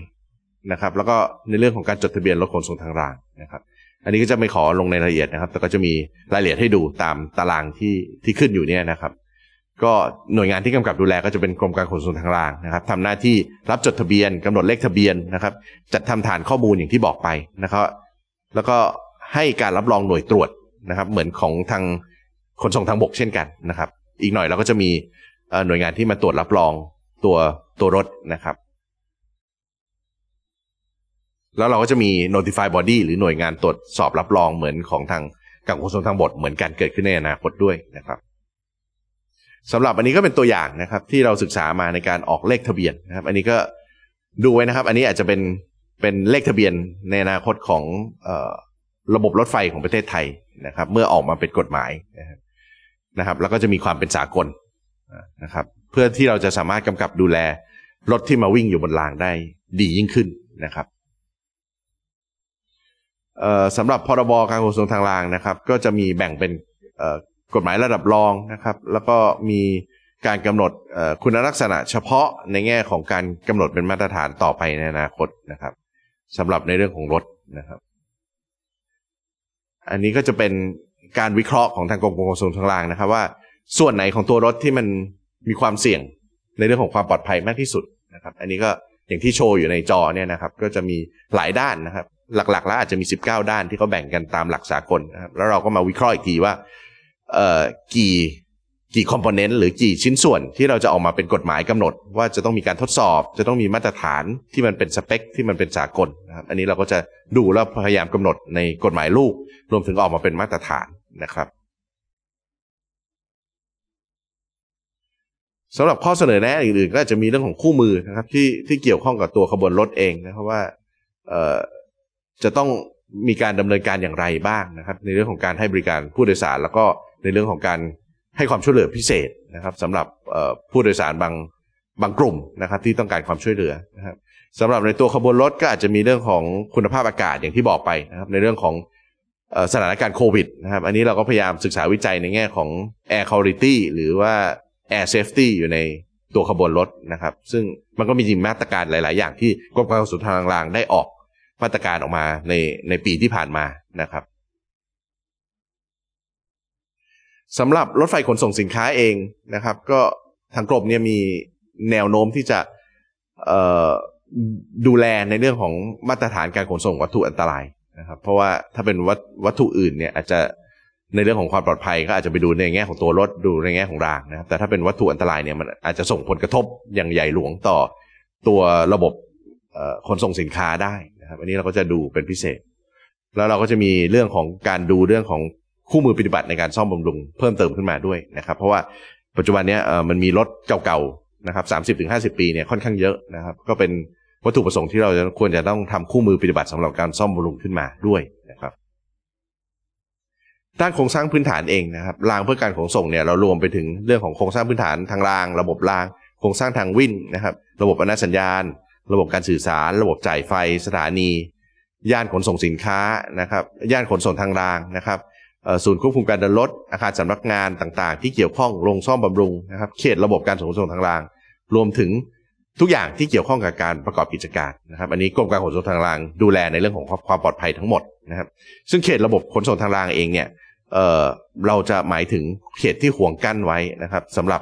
H: นะครับ แล้วก็ในเรื่องของการจดทะเบียนรถขนส่งทางรางนะครับ อันนี้ก็จะไม่ขอลงในรายละเอียดนะครับแต่ก็จะมีรายละเอียดให้ดูตามตารางที่ที่ขึ้นอยู่เนี่ยนะครับ ก็หน่วยงานที่กำกับดูแลก็จะเป็นกรมการขนส่งทางรางนะครับทำหน้าที่รับจดทะเบียน กำหนดเลขทะเบียนนะครับ จัดทำฐานข้อมูลอย่างที่บอกไปนะครับ แล้วก็ให้การรับรองหน่วยตรวจนะครับ เหมือนของทางขนส่งทางบกเช่นกันนะครับ อีกหน่อยเราก็จะมีหน่วยงานที่มาตรวจรับรองตัวตัวรถนะครับแล้วเราก็จะมี notify body หรือหน่วยงานตรวจสอบรับรองเหมือนของทางกางขนส่งทางบกเหมือนกันเกิดขึ้นในอนาคตด้วยนะครับสำหรับอันนี้ก็เป็นตัวอย่างนะครับที่เราศึกษามาในการออกเลขทะเบียนนะครับ อันนี้ก็ดูไว้นะครับอันนี้อาจจะเป็นเป็นเลขทะเบียนในอนาคตของออระบบรถไฟของประเทศไทยนะครับ เมื่อออกมาเป็นกฎหมายนะครับ แล้วก็จะมีความเป็นสากลนะครับ เพื่อที่เราจะสามารถกำกับดูแลรถที่มาวิ่งอยู่บนรางได้ดียิ่งขึ้นนะครับสำหรับพรบการขนส่งทางรางนะครับ ก็จะมีแบ่งเป็นกฎหมายระดับรองนะครับ แล้วก็มีการกำหนดคุณลักษณะเฉพาะในแง่ของการกำหนดเป็นมาตรฐานต่อไปในอนาคตนะครับ สำหรับในเรื่องของรถนะครับ อันนี้ก็จะเป็นการวิเคราะห์ของทางกรมขนส่งทางรางนะครับ ว่าส่วนไหนของตัวรถที่มันมีความเสี่ยงในเรื่องของความปลอดภัยมากที่สุดนะครับ อันนี้ก็อย่างที่โชว์อยู่ในจอเนี่ยนะครับ ก็จะมีหลายด้านนะครับหลักๆ แล้วอาจจะมี 19 ด้านที่เขาแบ่งกันตามหลักสากลนะครับแล้วเราก็มาวิเคราะห์อีกทีว่าเอ่อกี่กี่คอมโพเนนต์หรือกี่ชิ้นส่วนที่เราจะออกมาเป็นกฎหมายกำหนด ว่าจะต้องมีการทดสอบจะต้องมีมาตรฐานที่มันเป็นสเปค ที่มันเป็นสากลนะครับอันนี้เราก็จะดูแล้วพยายามกำหนดในกฎหมายลูกรวมถึงออกมาเป็นมาตรฐานนะครับสำหรับข้อเสนอแนะอื่นๆก็จะมีเรื่องของคู่มือนะครับที่ที่เกี่ยวข้องกับตัวขบวนรถเองนะครับว่าจะต้องมีการดำเนินการอย่างไรบ้างนะครับในเรื่องของการให้บริการผู้โดยสารแล้วก็ในเรื่องของการให้ความช่วยเหลือพิเศษนะครับสำหรับผู้โดยสารบางบางกลุ่มนะครับที่ต้องการความช่วยเหลือนะครับสำหรับในตัวขบวนรถก็อาจจะมีเรื่องของคุณภาพอากาศอย่างที่บอกไปนะครับในเรื่องของสถานการณ์โควิดนะครับอันนี้เราก็พยายามศึกษาวิจัยในแง่ของ air quality หรือว่า air safety อยู่ในตัวขบวนรถนะครับซึ่งมันก็มีจริงมาตรการหลาย ๆ อย่างที่กรมการขนส่งทางรางได้ออกมาตรการออกมาในในปีที่ผ่านมานะครับสำหรับรถไฟขนส่งสินค้าเองนะครับก็ทางกรมเนี่ยมีแนวโน้มที่จะดูแลในเรื่องของมาตรฐานการขนส่งวัตถุอันตรายนะครับ เพราะว่าถ้าเป็นวัตวตถุอื่นเนี่ยอาจจะในเรื่องของความปลอดภัยก็อาจจะไปดูในแง่ของตัวรถดูในแง่ของรางนะครับแต่ถ้าเป็นวัตถุอันตรายเนี่ยมันอาจจะส่งผลกระทบอย่างใหญ่หลวงต่อตัวระบบขนส่งสินค้าได้ครับอันนี้เราก็จะดูเป็นพิเศษ แล้วเราก็จะมีเรื่องของการดูเรื่องของคู่มือปฏิบัติในการซ่อมบำรุงเพิ่มเติมขึ้นมาด้วยนะครับ เพราะว่าปัจจุบันนี้มันมีรถเก่าๆนะครับสามสิบถึงห้าสิบปีเนี่ยค่อนข้างเยอะนะครับก็เป็นวัตถุประสงค์ที่เราควรจะต้องทำคู่มือปฏิบัติสำหรับการซ่อมบำรุงขึ้นมาด้วยนะครับด้านโครงสร้างพื้นฐานเองนะครับรางเพื่อการขนส่งเนี่ยเรารวมไปถึงเรื่องของโครงสร้างพื้นฐานทางราง ระบบรางโครงสร้างทางวิ่งนะครับระบบอนาสัญญาณระบบการสื่อสาร ระบบจ่ายไฟ สถานี ย่านขนส่งสินค้านะครับ ย่านขนส่งทางรางนะครับศูนย์ควบคุมการเดินรถอาคารสำนักงานต่างๆ ที่เกี่ยวข้องโรงซ่อมบำรุงนะครับ เขตระบบการขนส่งทางราง รวมถึงทุกอย่างที่เกี่ยวข้องกับการประกอบกิจการนะครับ อันนี้กรมการขนส่งทางราง ดูแลในเรื่องของความปลอดภัยทั้งหมดนะครับ ซึ่งเขตระบบขนส่งทางรางเองเนี่ยเเราจะหมายถึงเขตที่ห่วงกั้นไว้นะครับ สำหรับ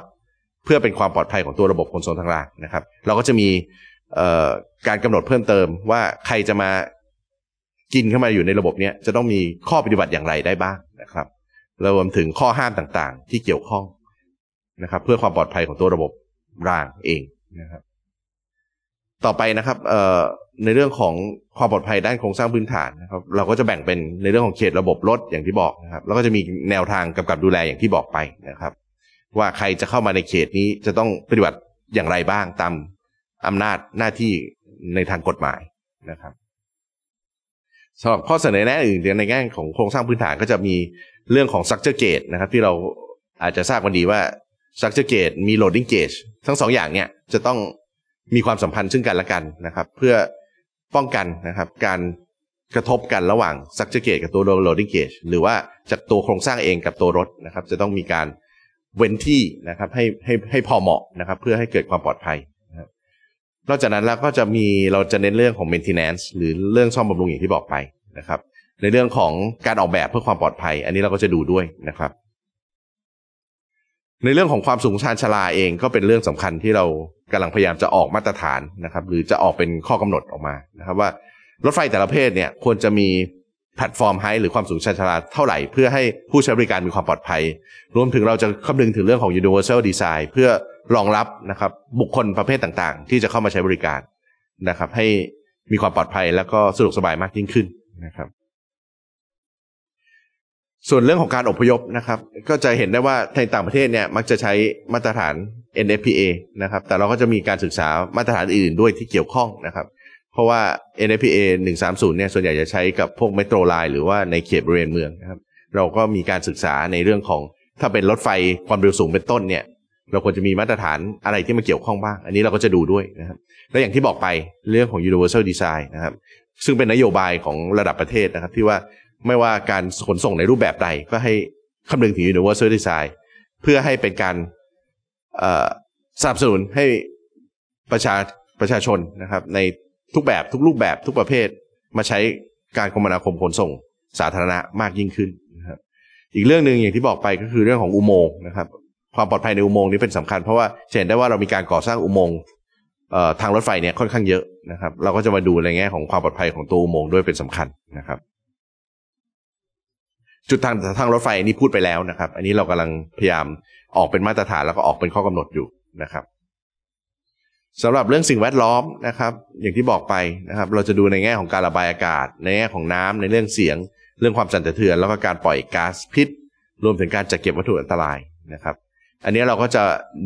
H: เพื่อเป็นความปลอดภัยของตัวระบบขนส่งทางรางนะครับ เราก็จะมีการกำหนดเพิ่มเติมว่าใครจะมากินเข้ามาอยู่ในระบบเนี้ยจะต้องมีข้อปฏิบัติอย่างไรได้บ้างนะครับรวมถึงข้อห้ามต่างๆ ที่เกี่ยวข้องนะครับ เพื่อความปลอดภัยของตัวระบบรางเองนะครับ ต่อไปนะครับในเรื่องของความปลอดภัยด้านโครงสร้างพื้นฐานนะครับ เราก็จะแบ่งเป็นในเรื่องของเขตระบบรถอย่างที่บอกนะครับแล้วก็จะมีแนวทางกำกับดูแลอย่างที่บอกไปนะครับ ว่าใครจะเข้ามาในเขตนี้จะต้องปฏิบัติอย่างไรบ้างตามอำนาจหน้าที่ในทางกฎหมายนะครับสำหรับข้อเสนอแนะอื่นในแง่ของโครงสร้างพื้นฐานก็จะมีเรื่องของ structure gate นะครับที่เราอาจจะทราบกันดีว่า structure gate มี loading gate ทั้งสองอย่างเนี่ยจะต้องมีความสัมพันธ์ซึ่งกันและกันนะครับ เพื่อป้องกันนะครับการกระทบกันระหว่าง structure gate กับตัว loading gate หรือว่าจากตัวโครงสร้างเองกับตัวรถนะครับ จะต้องมีการเว้นที่นะครับให้ให้ให้พอเหมาะนะครับเพื่อให้เกิดความปลอดภัยนอกจากนั้นแล้วก็จะมีเราจะเน้นเรื่องของ maintenance หรือเรื่องซ่อมบำรุงอย่างที่บอกไปนะครับ ในเรื่องของการออกแบบเพื่อความปลอดภัย อันนี้เราก็จะดูด้วยนะครับ ในเรื่องของความสูงชันชลาเองก็เป็นเรื่องสำคัญที่เรากำลังพยายามจะออกมาตรฐานนะครับ หรือจะออกเป็นข้อกำหนดออกมานะครับ ว่ารถไฟแต่ละเภทเนี่ยควรจะมีแพลตฟอร์มไฮหรือความสูงชันชลาเท่าไหร่ เพื่อให้ผู้ใช้บริการมีความปลอดภัย รวมถึงเราจะคำนึงถึงเรื่องของ universal design เพื่อรองรับนะครับบุคคลประเภทต่างๆ ที่จะเข้ามาใช้บริการนะครับ ให้มีความปลอดภัยแล้วก็สะดวกสบายมากยิ่งขึ้นนะครับ ส่วนเรื่องของการอพยพนะครับ ก็จะเห็นได้ว่าในต่างประเทศเนี่ยมักจะใช้มาตรฐาน NFPA นะครับ แต่เราก็จะมีการศึกษามาตรฐานอื่นๆ ด้วยที่เกี่ยวข้องนะครับ เพราะว่า NFPA 130เนี่ยส่วนใหญ่จะใช้กับพวกเมโทรไลน์หรือว่าในเขตบริเวณเมืองนะครับ เราก็มีการศึกษาในเรื่องของถ้าเป็นรถไฟความเร็วสูงเป็นต้นเนี่ยเราควรจะมีมาตรฐานอะไรที่มาเกี่ยวข้องบ้าง อันนี้เราก็จะดูด้วยนะครับและอย่างที่บอกไปเรื่องของ universal design นะครับ ซึ่งเป็นนโยบายของระดับประเทศนะครับ ที่ว่าไม่ว่าการขนส่งในรูปแบบใด ก็ให้คำนึงถึง universal design เพื่อให้เป็นการสนับสนุนให้ประชาประชาชนนะครับ ในทุกแบบทุกรูปแบบ ทุกประเภท มาใช้การคมนาคมขนส่งสาธารณะมากยิ่งขึ้นนะครับอีกเรื่องหนึ่งอย่างที่บอกไปก็คือเรื่องของอุโมงค์นะครับความปลอดภัยในอุโมงค์นี้เป็นสำคัญเพราะว่าเห็นได้ว่าเรามีการก่อสร้างอุโมงค์ทางรถไฟเนี่ยค่อนข้างเยอะนะครับ เราก็จะมาดูในแง่ของความปลอดภัยของตัวอุโมงค์ด้วยเป็นสำคัญนะครับ จุดทางทางรถไฟนี้พูดไปแล้วนะครับ อันนี้เรากำลังพยายามออกเป็นมาตรฐานแล้วก็ออกเป็นข้อกำหนดอยู่นะครับสำหรับเรื่องสิ่งแวดล้อมนะครับ อย่างที่บอกไปนะครับ เราจะดูในแง่ของการระบายอากาศในแง่ของน้ำ ในเรื่องเสียง เรื่องความสั่นสะเทือนแล้วก็การปล่อยก๊าซพิษรวมถึงการจัดเก็บวัตถุอันตรายนะครับอันนี้เราก็จะ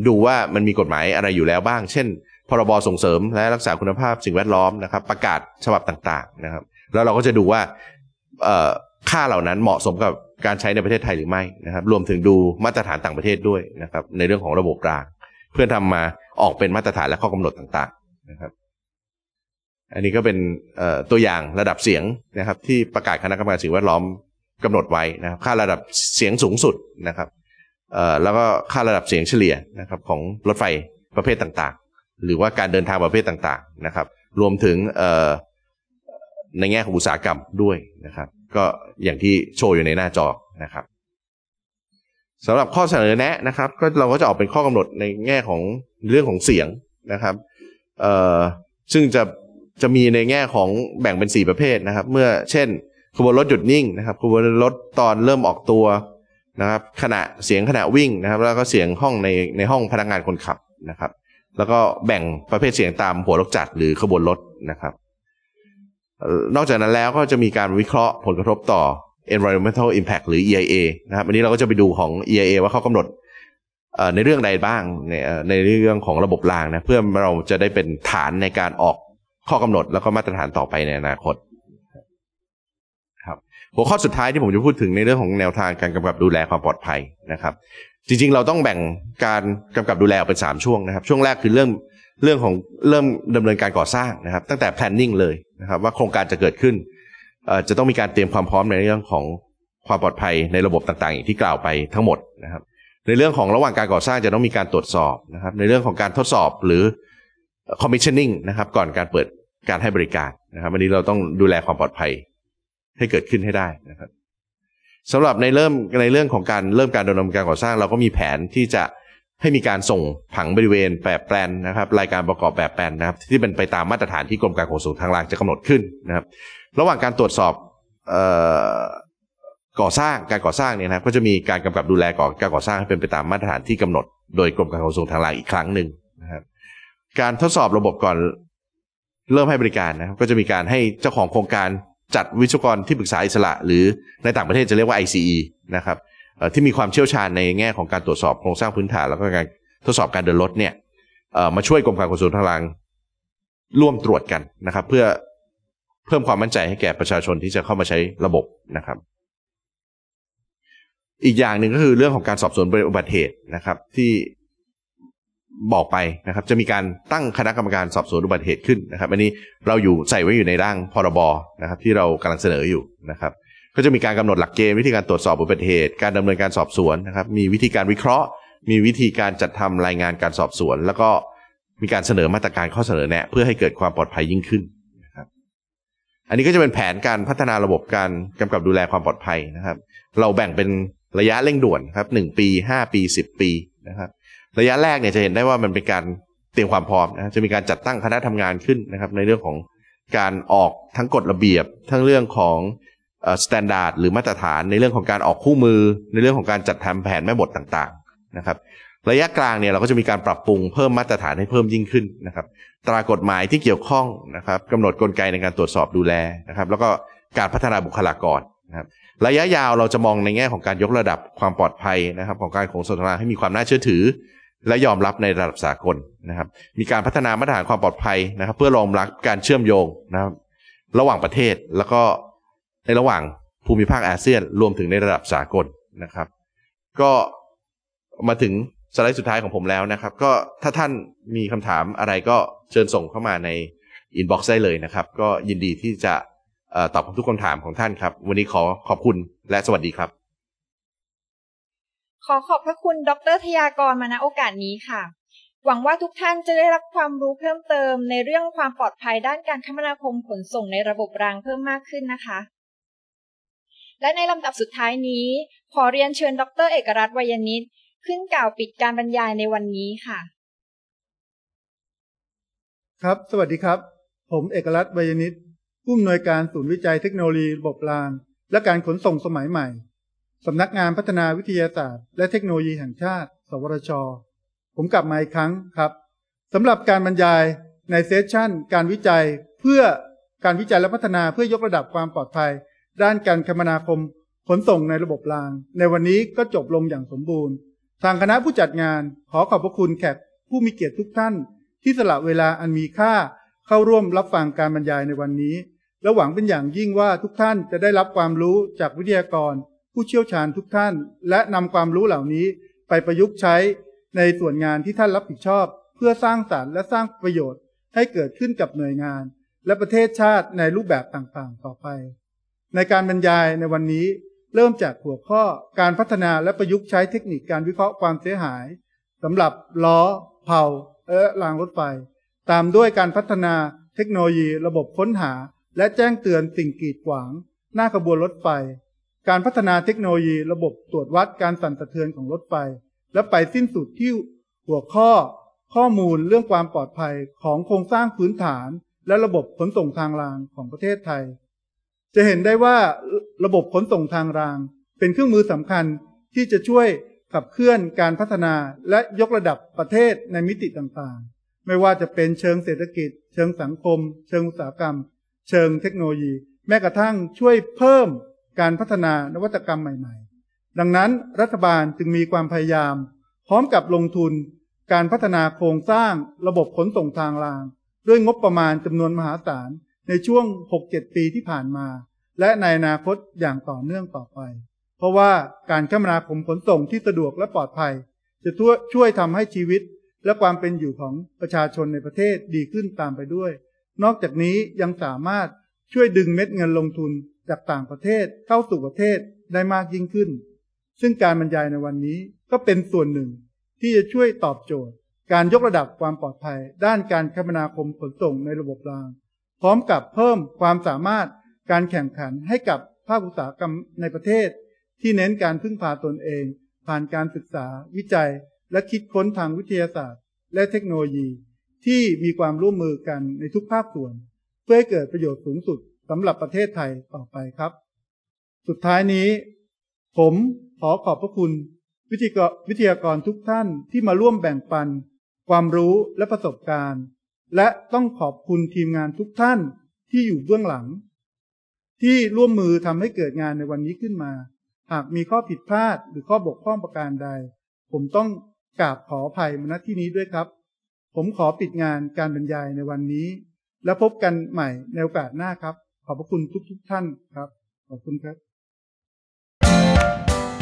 H: ดูว่ามันมีกฎหมายอะไรอยู่แล้วบ้าง เช่น พรบส่งเสริมและรักษาคุณภาพสิ่งแวดล้อมนะครับ ประกาศฉบับต่างๆนะครับ แล้วเราก็จะดูว่าค่าเหล่านั้นเหมาะสมกับการใช้ในประเทศไทยหรือไม่นะครับ รวมถึงดูมาตรฐานต่างประเทศด้วยนะครับ ในเรื่องของระบบราง เพื่อทำมาออกเป็นมาตรฐานและข้อกำหนดต่าง ๆนะครับ อันนี้ก็เป็นตัวอย่างระดับเสียงนะครับ ที่ประกาศคณะกรรมการสิ่งแวดล้อมกำหนดไว้นะครับ ค่าระดับเสียงสูงสุดนะครับแล้วก็ค่าระดับเสียงเฉลี่ยนะครับของรถไฟประเภทต่างๆ หรือว่าการเดินทางประเภทต่างๆนะครับ รวมถึงในแง่ของอุตสาหกรรมด้วยนะครับ ก็อย่างที่โชว์อยู่ในหน้าจอนะครับสำหรับข้อเสนอแนะนะครับ ก็เราก็จะออกเป็นข้อกำหนดในแง่ของเรื่องของเสียงนะครับซึ่งจะจะมีในแง่ของแบ่งเป็น 4 ประเภทนะครับ เมื่อเช่นขบวนรถหยุดนิ่งนะครับขบวนรถตอนเริ่มออกตัวนะครับขณะเสียงขณะวิ่งนะครับ แล้วก็เสียงห้องในในห้องพนักงานคนขับนะครับ แล้วก็แบ่งประเภทเสียงตามหัวรถจักรหรือขบวนรถนะครับนอกจากนั้นแล้วก็จะมีการวิเคราะห์ผลกระทบต่อ environmental impact หรือ EIA นะครับอันนี้เราก็จะไปดูของ EIA ว่าเขากำหนดในเรื่องใดบ้างในในเรื่องของระบบรางนะเพื่อเราจะได้เป็นฐานในการออกข้อกำหนดแล้วก็มาตรฐานต่อไปในอนาคตหัวข้อสุดท้ายที่ผมจะพูดถึงในเรื่องของแนวทางการกำกับดูแลความปลอดภัยนะครับจริงๆเราต้องแบ่งการกำกับดูแลออกเป็น 3 ช่วงนะครับ ช่วงแรกคือเรื่องเรื่องของเริ่มดำเนินการก่อสร้างนะครับตั้งแต่ planning เลยนะครับว่าโครงการจะเกิดขึ้น จะต้องมีการเตรียมความพร้อมในเรื่องของความปลอดภัยในระบบต่างๆอย่างที่กล่าวไปทั้งหมดนะครับในเรื่องของระหว่างการก่อสร้างจะต้องมีการตรวจสอบนะครับในเรื่องของการทดสอบหรือ commissioning นะครับก่อนการเปิดการให้บริการนะครับ วันนี้เราต้องดูแลความปลอดภัยให้เกิดขึ้นให้ได้นะครับสำหรับในเริ่มในเรื่องของการเริ่มการดำเนินการก่อสร้างเราก็มีแผนที่จะให้มีการส่งผังบริเวณแบบแปลนนะครับรายการประกอบแบบแปลนนะครับที่เป็นไปตามมาตรฐานที่กรมการขนส่งทางรางจะกำหนดขึ้นนะครับระหว่างการตรวจสอบก่อสร้างการก่อสร้างเนี่ยนะครับก็จะมีการกำกับดูแลก่อการก่อสร้างให้เป็นไปตามมาตรฐานที่กำหนดโดยกรมการขนส่งทางรางอีกครั้งหนึ่งนะครับการทดสอบระบบก่อนเริ่มให้บริการนะครับก็จะมีการให้เจ้าของโครงการจัดวิศวกรที่ปรึกษาอิสระหรือในต่างประเทศจะเรียกว่า ICE นะครับที่มีความเชี่ยวชาญในแง่ของการตรวจสอบโครงสร้างพื้นฐานแล้วก็การทดสอบการเดินรถเนี่ยมาช่วยกรมการขนส่งทางรางร่วมตรวจกันนะครับ เพื่อเพิ่มความมั่นใจให้แก่ประชาชนที่จะเข้ามาใช้ระบบนะครับ อีกอย่างหนึ่งก็คือเรื่องของการสอบสวนอุบัติเหตุนะครับที่บอกไปนะครับจะมีการตั้งคณะกรรมการสอบสวนอุบัติเหตุขึ้นนะครับอันนี้เราอยู่ใส่ไว้อยู่ในร่างพรบนะครับ ที่เรากำลังเสนออยู่นะครับ ก็จะมีการกำหนดหลักเกณฑ์วิธีการตรวจสอบอุบัติเหตุการดำเนินการสอบสวนนะครับ มีวิธีการวิเคราะห์ มีวิธีการจัดทำรายงานการสอบสวน แล้วก็มีการเสนอมาตรการข้อเสนอแนะเพื่อให้เกิดความปลอดภัยยิ่งขึ้นนะครับ อันนี้ก็จะเป็นแผนการพัฒนาระบบการกำกับดูแลความปลอดภัยนะครับ เราแบ่งเป็นระยะเร่งด่วนครับหนึ่งปีห้าปีสิบปีนะครับระยะแรกเนี่ยจะเห็นได้ว่ามันเป็นการเตรียมความพร้อมนะจะมีการจัดตั้งคณะทำงานขึ้นนะครับ ในเรื่องของการออกทั้งกฎระเบียบทั้งเรื่องของสแตนดาร์ดหรือมาตรฐานในเรื่องของการออกคู่มือ ในเรื่องของการจัดทำแผนแม่บทต่างๆนะครับระยะกลางเนี่ยเราก็จะมีการปรับปรุงเพิ่มมาตรฐานให้เพิ่มยิ่งขึ้นนะครับตรากฎหมายที่เกี่ยวข้องนะครับกำหนดกลไกในการตรวจสอบดูแลนะครับ แล้วก็การพัฒนาบุคลากรนะครับระยะยาวเราจะมองในแง่ของการยกระดับความปลอดภัยนะครับ ของการขนส่งสาธารณะให้มีความน่าเชื่อถือและยอมรับในระดับสากลนะครับ มีการพัฒนามาตรฐานความปลอดภัยนะครับ เพื่อรองรับการเชื่อมโยงนะครับ ระหว่างประเทศแล้วก็ในระหว่างภูมิภาคอาเซียนรวมถึงในระดับสากลนะครับ ก็มาถึงสไลด์สุดท้ายของผมแล้วนะครับก็ถ้าท่านมีคำถามอะไรก็เชิญส่งเข้ามาในอินบ็อกซ์ได้เลยนะครับก็ยินดีที่จะตอบทุกคำถามของท่านครับวันนี้ขอขอบคุณและสวัสดีครับ
A: ขอขอบพระคุณดรธยากรมาณโอกาสนี้ค่ะ หวังว่าทุกท่านจะได้รับความรู้เพิ่มเติม ในเรื่องความปลอดภัยด้านการคมนาคมขนส่งในระบบรางเพิ่มมากขึ้นนะคะ และในลำดับสุดท้ายนี้ ขอเรียนเชิญ ดรเอกรัตน์วยนิตขึ้นกล่าวปิดการบรรยายในวันนี้ค่ะ
B: ครับสวัสดีครับ ผมเอกรัตน์วยนิตผู้อำนวยการศูนย์วิจัยเทคโนโลยีระบบราง และการขนส่งสมัยใหม่สำนักงานพัฒนาวิทยาศาสตร์ และเทคโนโลยีแห่งชาติ สวทชผมกลับมาอีกครั้งครับสำหรับการบรรยายในเซสชันการวิจัย เพื่อการวิจัยและพัฒนาเพื่อยกระดับความปลอดภัย ด้านการคมนาคมขนส่งในระบบราง ในวันนี้ก็จบลงอย่างสมบูรณ์ ทางคณะผู้จัดงานขอขอบพระคุณแขกผู้มีเกียรติทุกท่าน ที่สละเวลาอันมีค่า เข้าร่วมรับฟังการบรรยายในวันนี้และหวังเป็นอย่างยิ่งว่าทุกท่านจะได้รับความรู้จากวิทยากรผู้เชี่ยวชาญทุกท่านและนำความรู้เหล่านี้ไปประยุกต์ใช้ในส่วนงานที่ท่านรับผิดชอบ เพื่อสร้างสารรค์และสร้างประโยชน์ให้เกิดขึ้นกับหน่วยงาน และประเทศชาติในรูปแบบต่างๆ ต่อไป ในการบรรยายในวันนี้ เริ่มจากหัวข้อการพัฒนาและประยุกต์ใช้เทคนิคการวิเคราะห์ความเสียหายสำหรับล้อเผาและรางรถไฟตามด้วยการพัฒนา เทคโนโลยี ระบบค้นหา และแจ้งเตือนสิ่งกีดขวางหน้าขบวนรถไฟการพัฒนาเทคโนโลยีระบบตรวจวัดการสั่นสะเทือนของรถไฟและไปสิ้นสุดที่หัวข้อ ข้อมูลเรื่องความปลอดภัยของโครงสร้างพื้นฐาน และระบบขนส่งทางรางของประเทศไทย จะเห็นได้ว่าระบบขนส่งทางราง เป็นเครื่องมือสำคัญที่จะช่วยขับเคลื่อนการพัฒนาและยกระดับประเทศในมิติต่างๆ ไม่ว่าจะเป็นเชิงเศรษฐกิจ เชิงสังคม เชิงอุตสาหกรรม เชิงเทคโนโลยี แม้กระทั่งช่วยเพิ่มการพัฒนานวัตกรรมใหม่ๆ ดังนั้นรัฐบาลจึงมีความพยายาม พร้อมกับลงทุน การพัฒนาโครงสร้างระบบขนส่งทางราง ด้วยงบประมาณจำนวนมหาศาลในช่วง 6-7 ปีที่ผ่านมา และในอนาคตอย่างต่อเนื่องต่อไป เพราะว่าการคมนาคมขนส่งที่สะดวกและปลอดภัย จะช่วยทำให้ชีวิต และความเป็นอยู่ของประชาชนในประเทศดีขึ้นตามไปด้วย นอกจากนี้ยังสามารถช่วยดึงเม็ดเงินลงทุนจากต่างประเทศเข้าสู่ประเทศได้มากยิ่งขึ้น ซึ่งการบรรยายในวันนี้ก็เป็นส่วนหนึ่งที่จะช่วยตอบโจทย์ การยกระดับความปลอดภัยด้านการคมนาคมขนส่งในระบบราง พร้อมกับเพิ่มความสามารถการแข่งขันให้กับภาคอุตสาหกรรมในประเทศ ที่เน้นการพึ่งพาตนเองผ่านการศึกษา วิจัยและคิดค้นทางวิทยาศาสตร์ และเทคโนโลยี ที่มีความร่วมมือกันในทุกภาคส่วน เพื่อให้เกิดประโยชน์สูงสุดสำหรับประเทศไทยต่อไปครับ สุดท้ายนี้ ผมขอขอบพระคุณ วิทยกรทากรทุกท่านที่มาร่วมแบ่งปัน ความรู้และประสบการณ์ และต้องขอบคุณทีมงานทุกท่านที่อยู่เบื้องหลัง ที่ร่วมมือทำให้เกิดงานในวันนี้ขึ้นมา หากมีข้อผิดพลาดหรือข้อบกพร่องประการใด ผมต้องกราบขออภัยมาณที่นี้ด้วยครับ ผมขอปิดงานการบรรยายในวันนี้ และพบกันใหม่ในโอกาสหน้าครับขอบพระคุณทุกๆทท่านครับ ขอบคุณครับ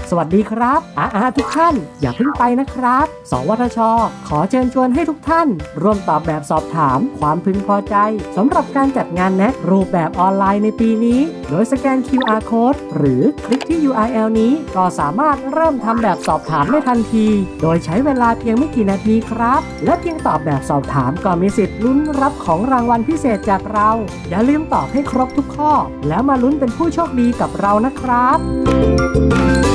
A: สวัสดีครับ อาอาทุกท่าน อย่าเพิ่งไปนะครับ สวทช ขอเชิญชวนให้ทุกท่าน ร่วมตอบแบบสอบถามความพึงพอใจสำหรับการจัดงานแนะรูปแบบออนไลน์ในปีนี้ โดยสแกน QR code หรือคลิกที่ URL นี้ก็สามารถเริ่มทำแบบสอบถาม ได้ทันที โดยใช้เวลาเพียงไม่กี่นาทีครับ และเพียงตอบแบบสอบถามก็มีสิทธิ์ลุ้นรับของรางวัลพิเศษจากเรา อย่าลืมตอบให้ครบทุกข้อ แล้วมาลุ้นเป็นผู้โชคดีกับเรานะครับ thank you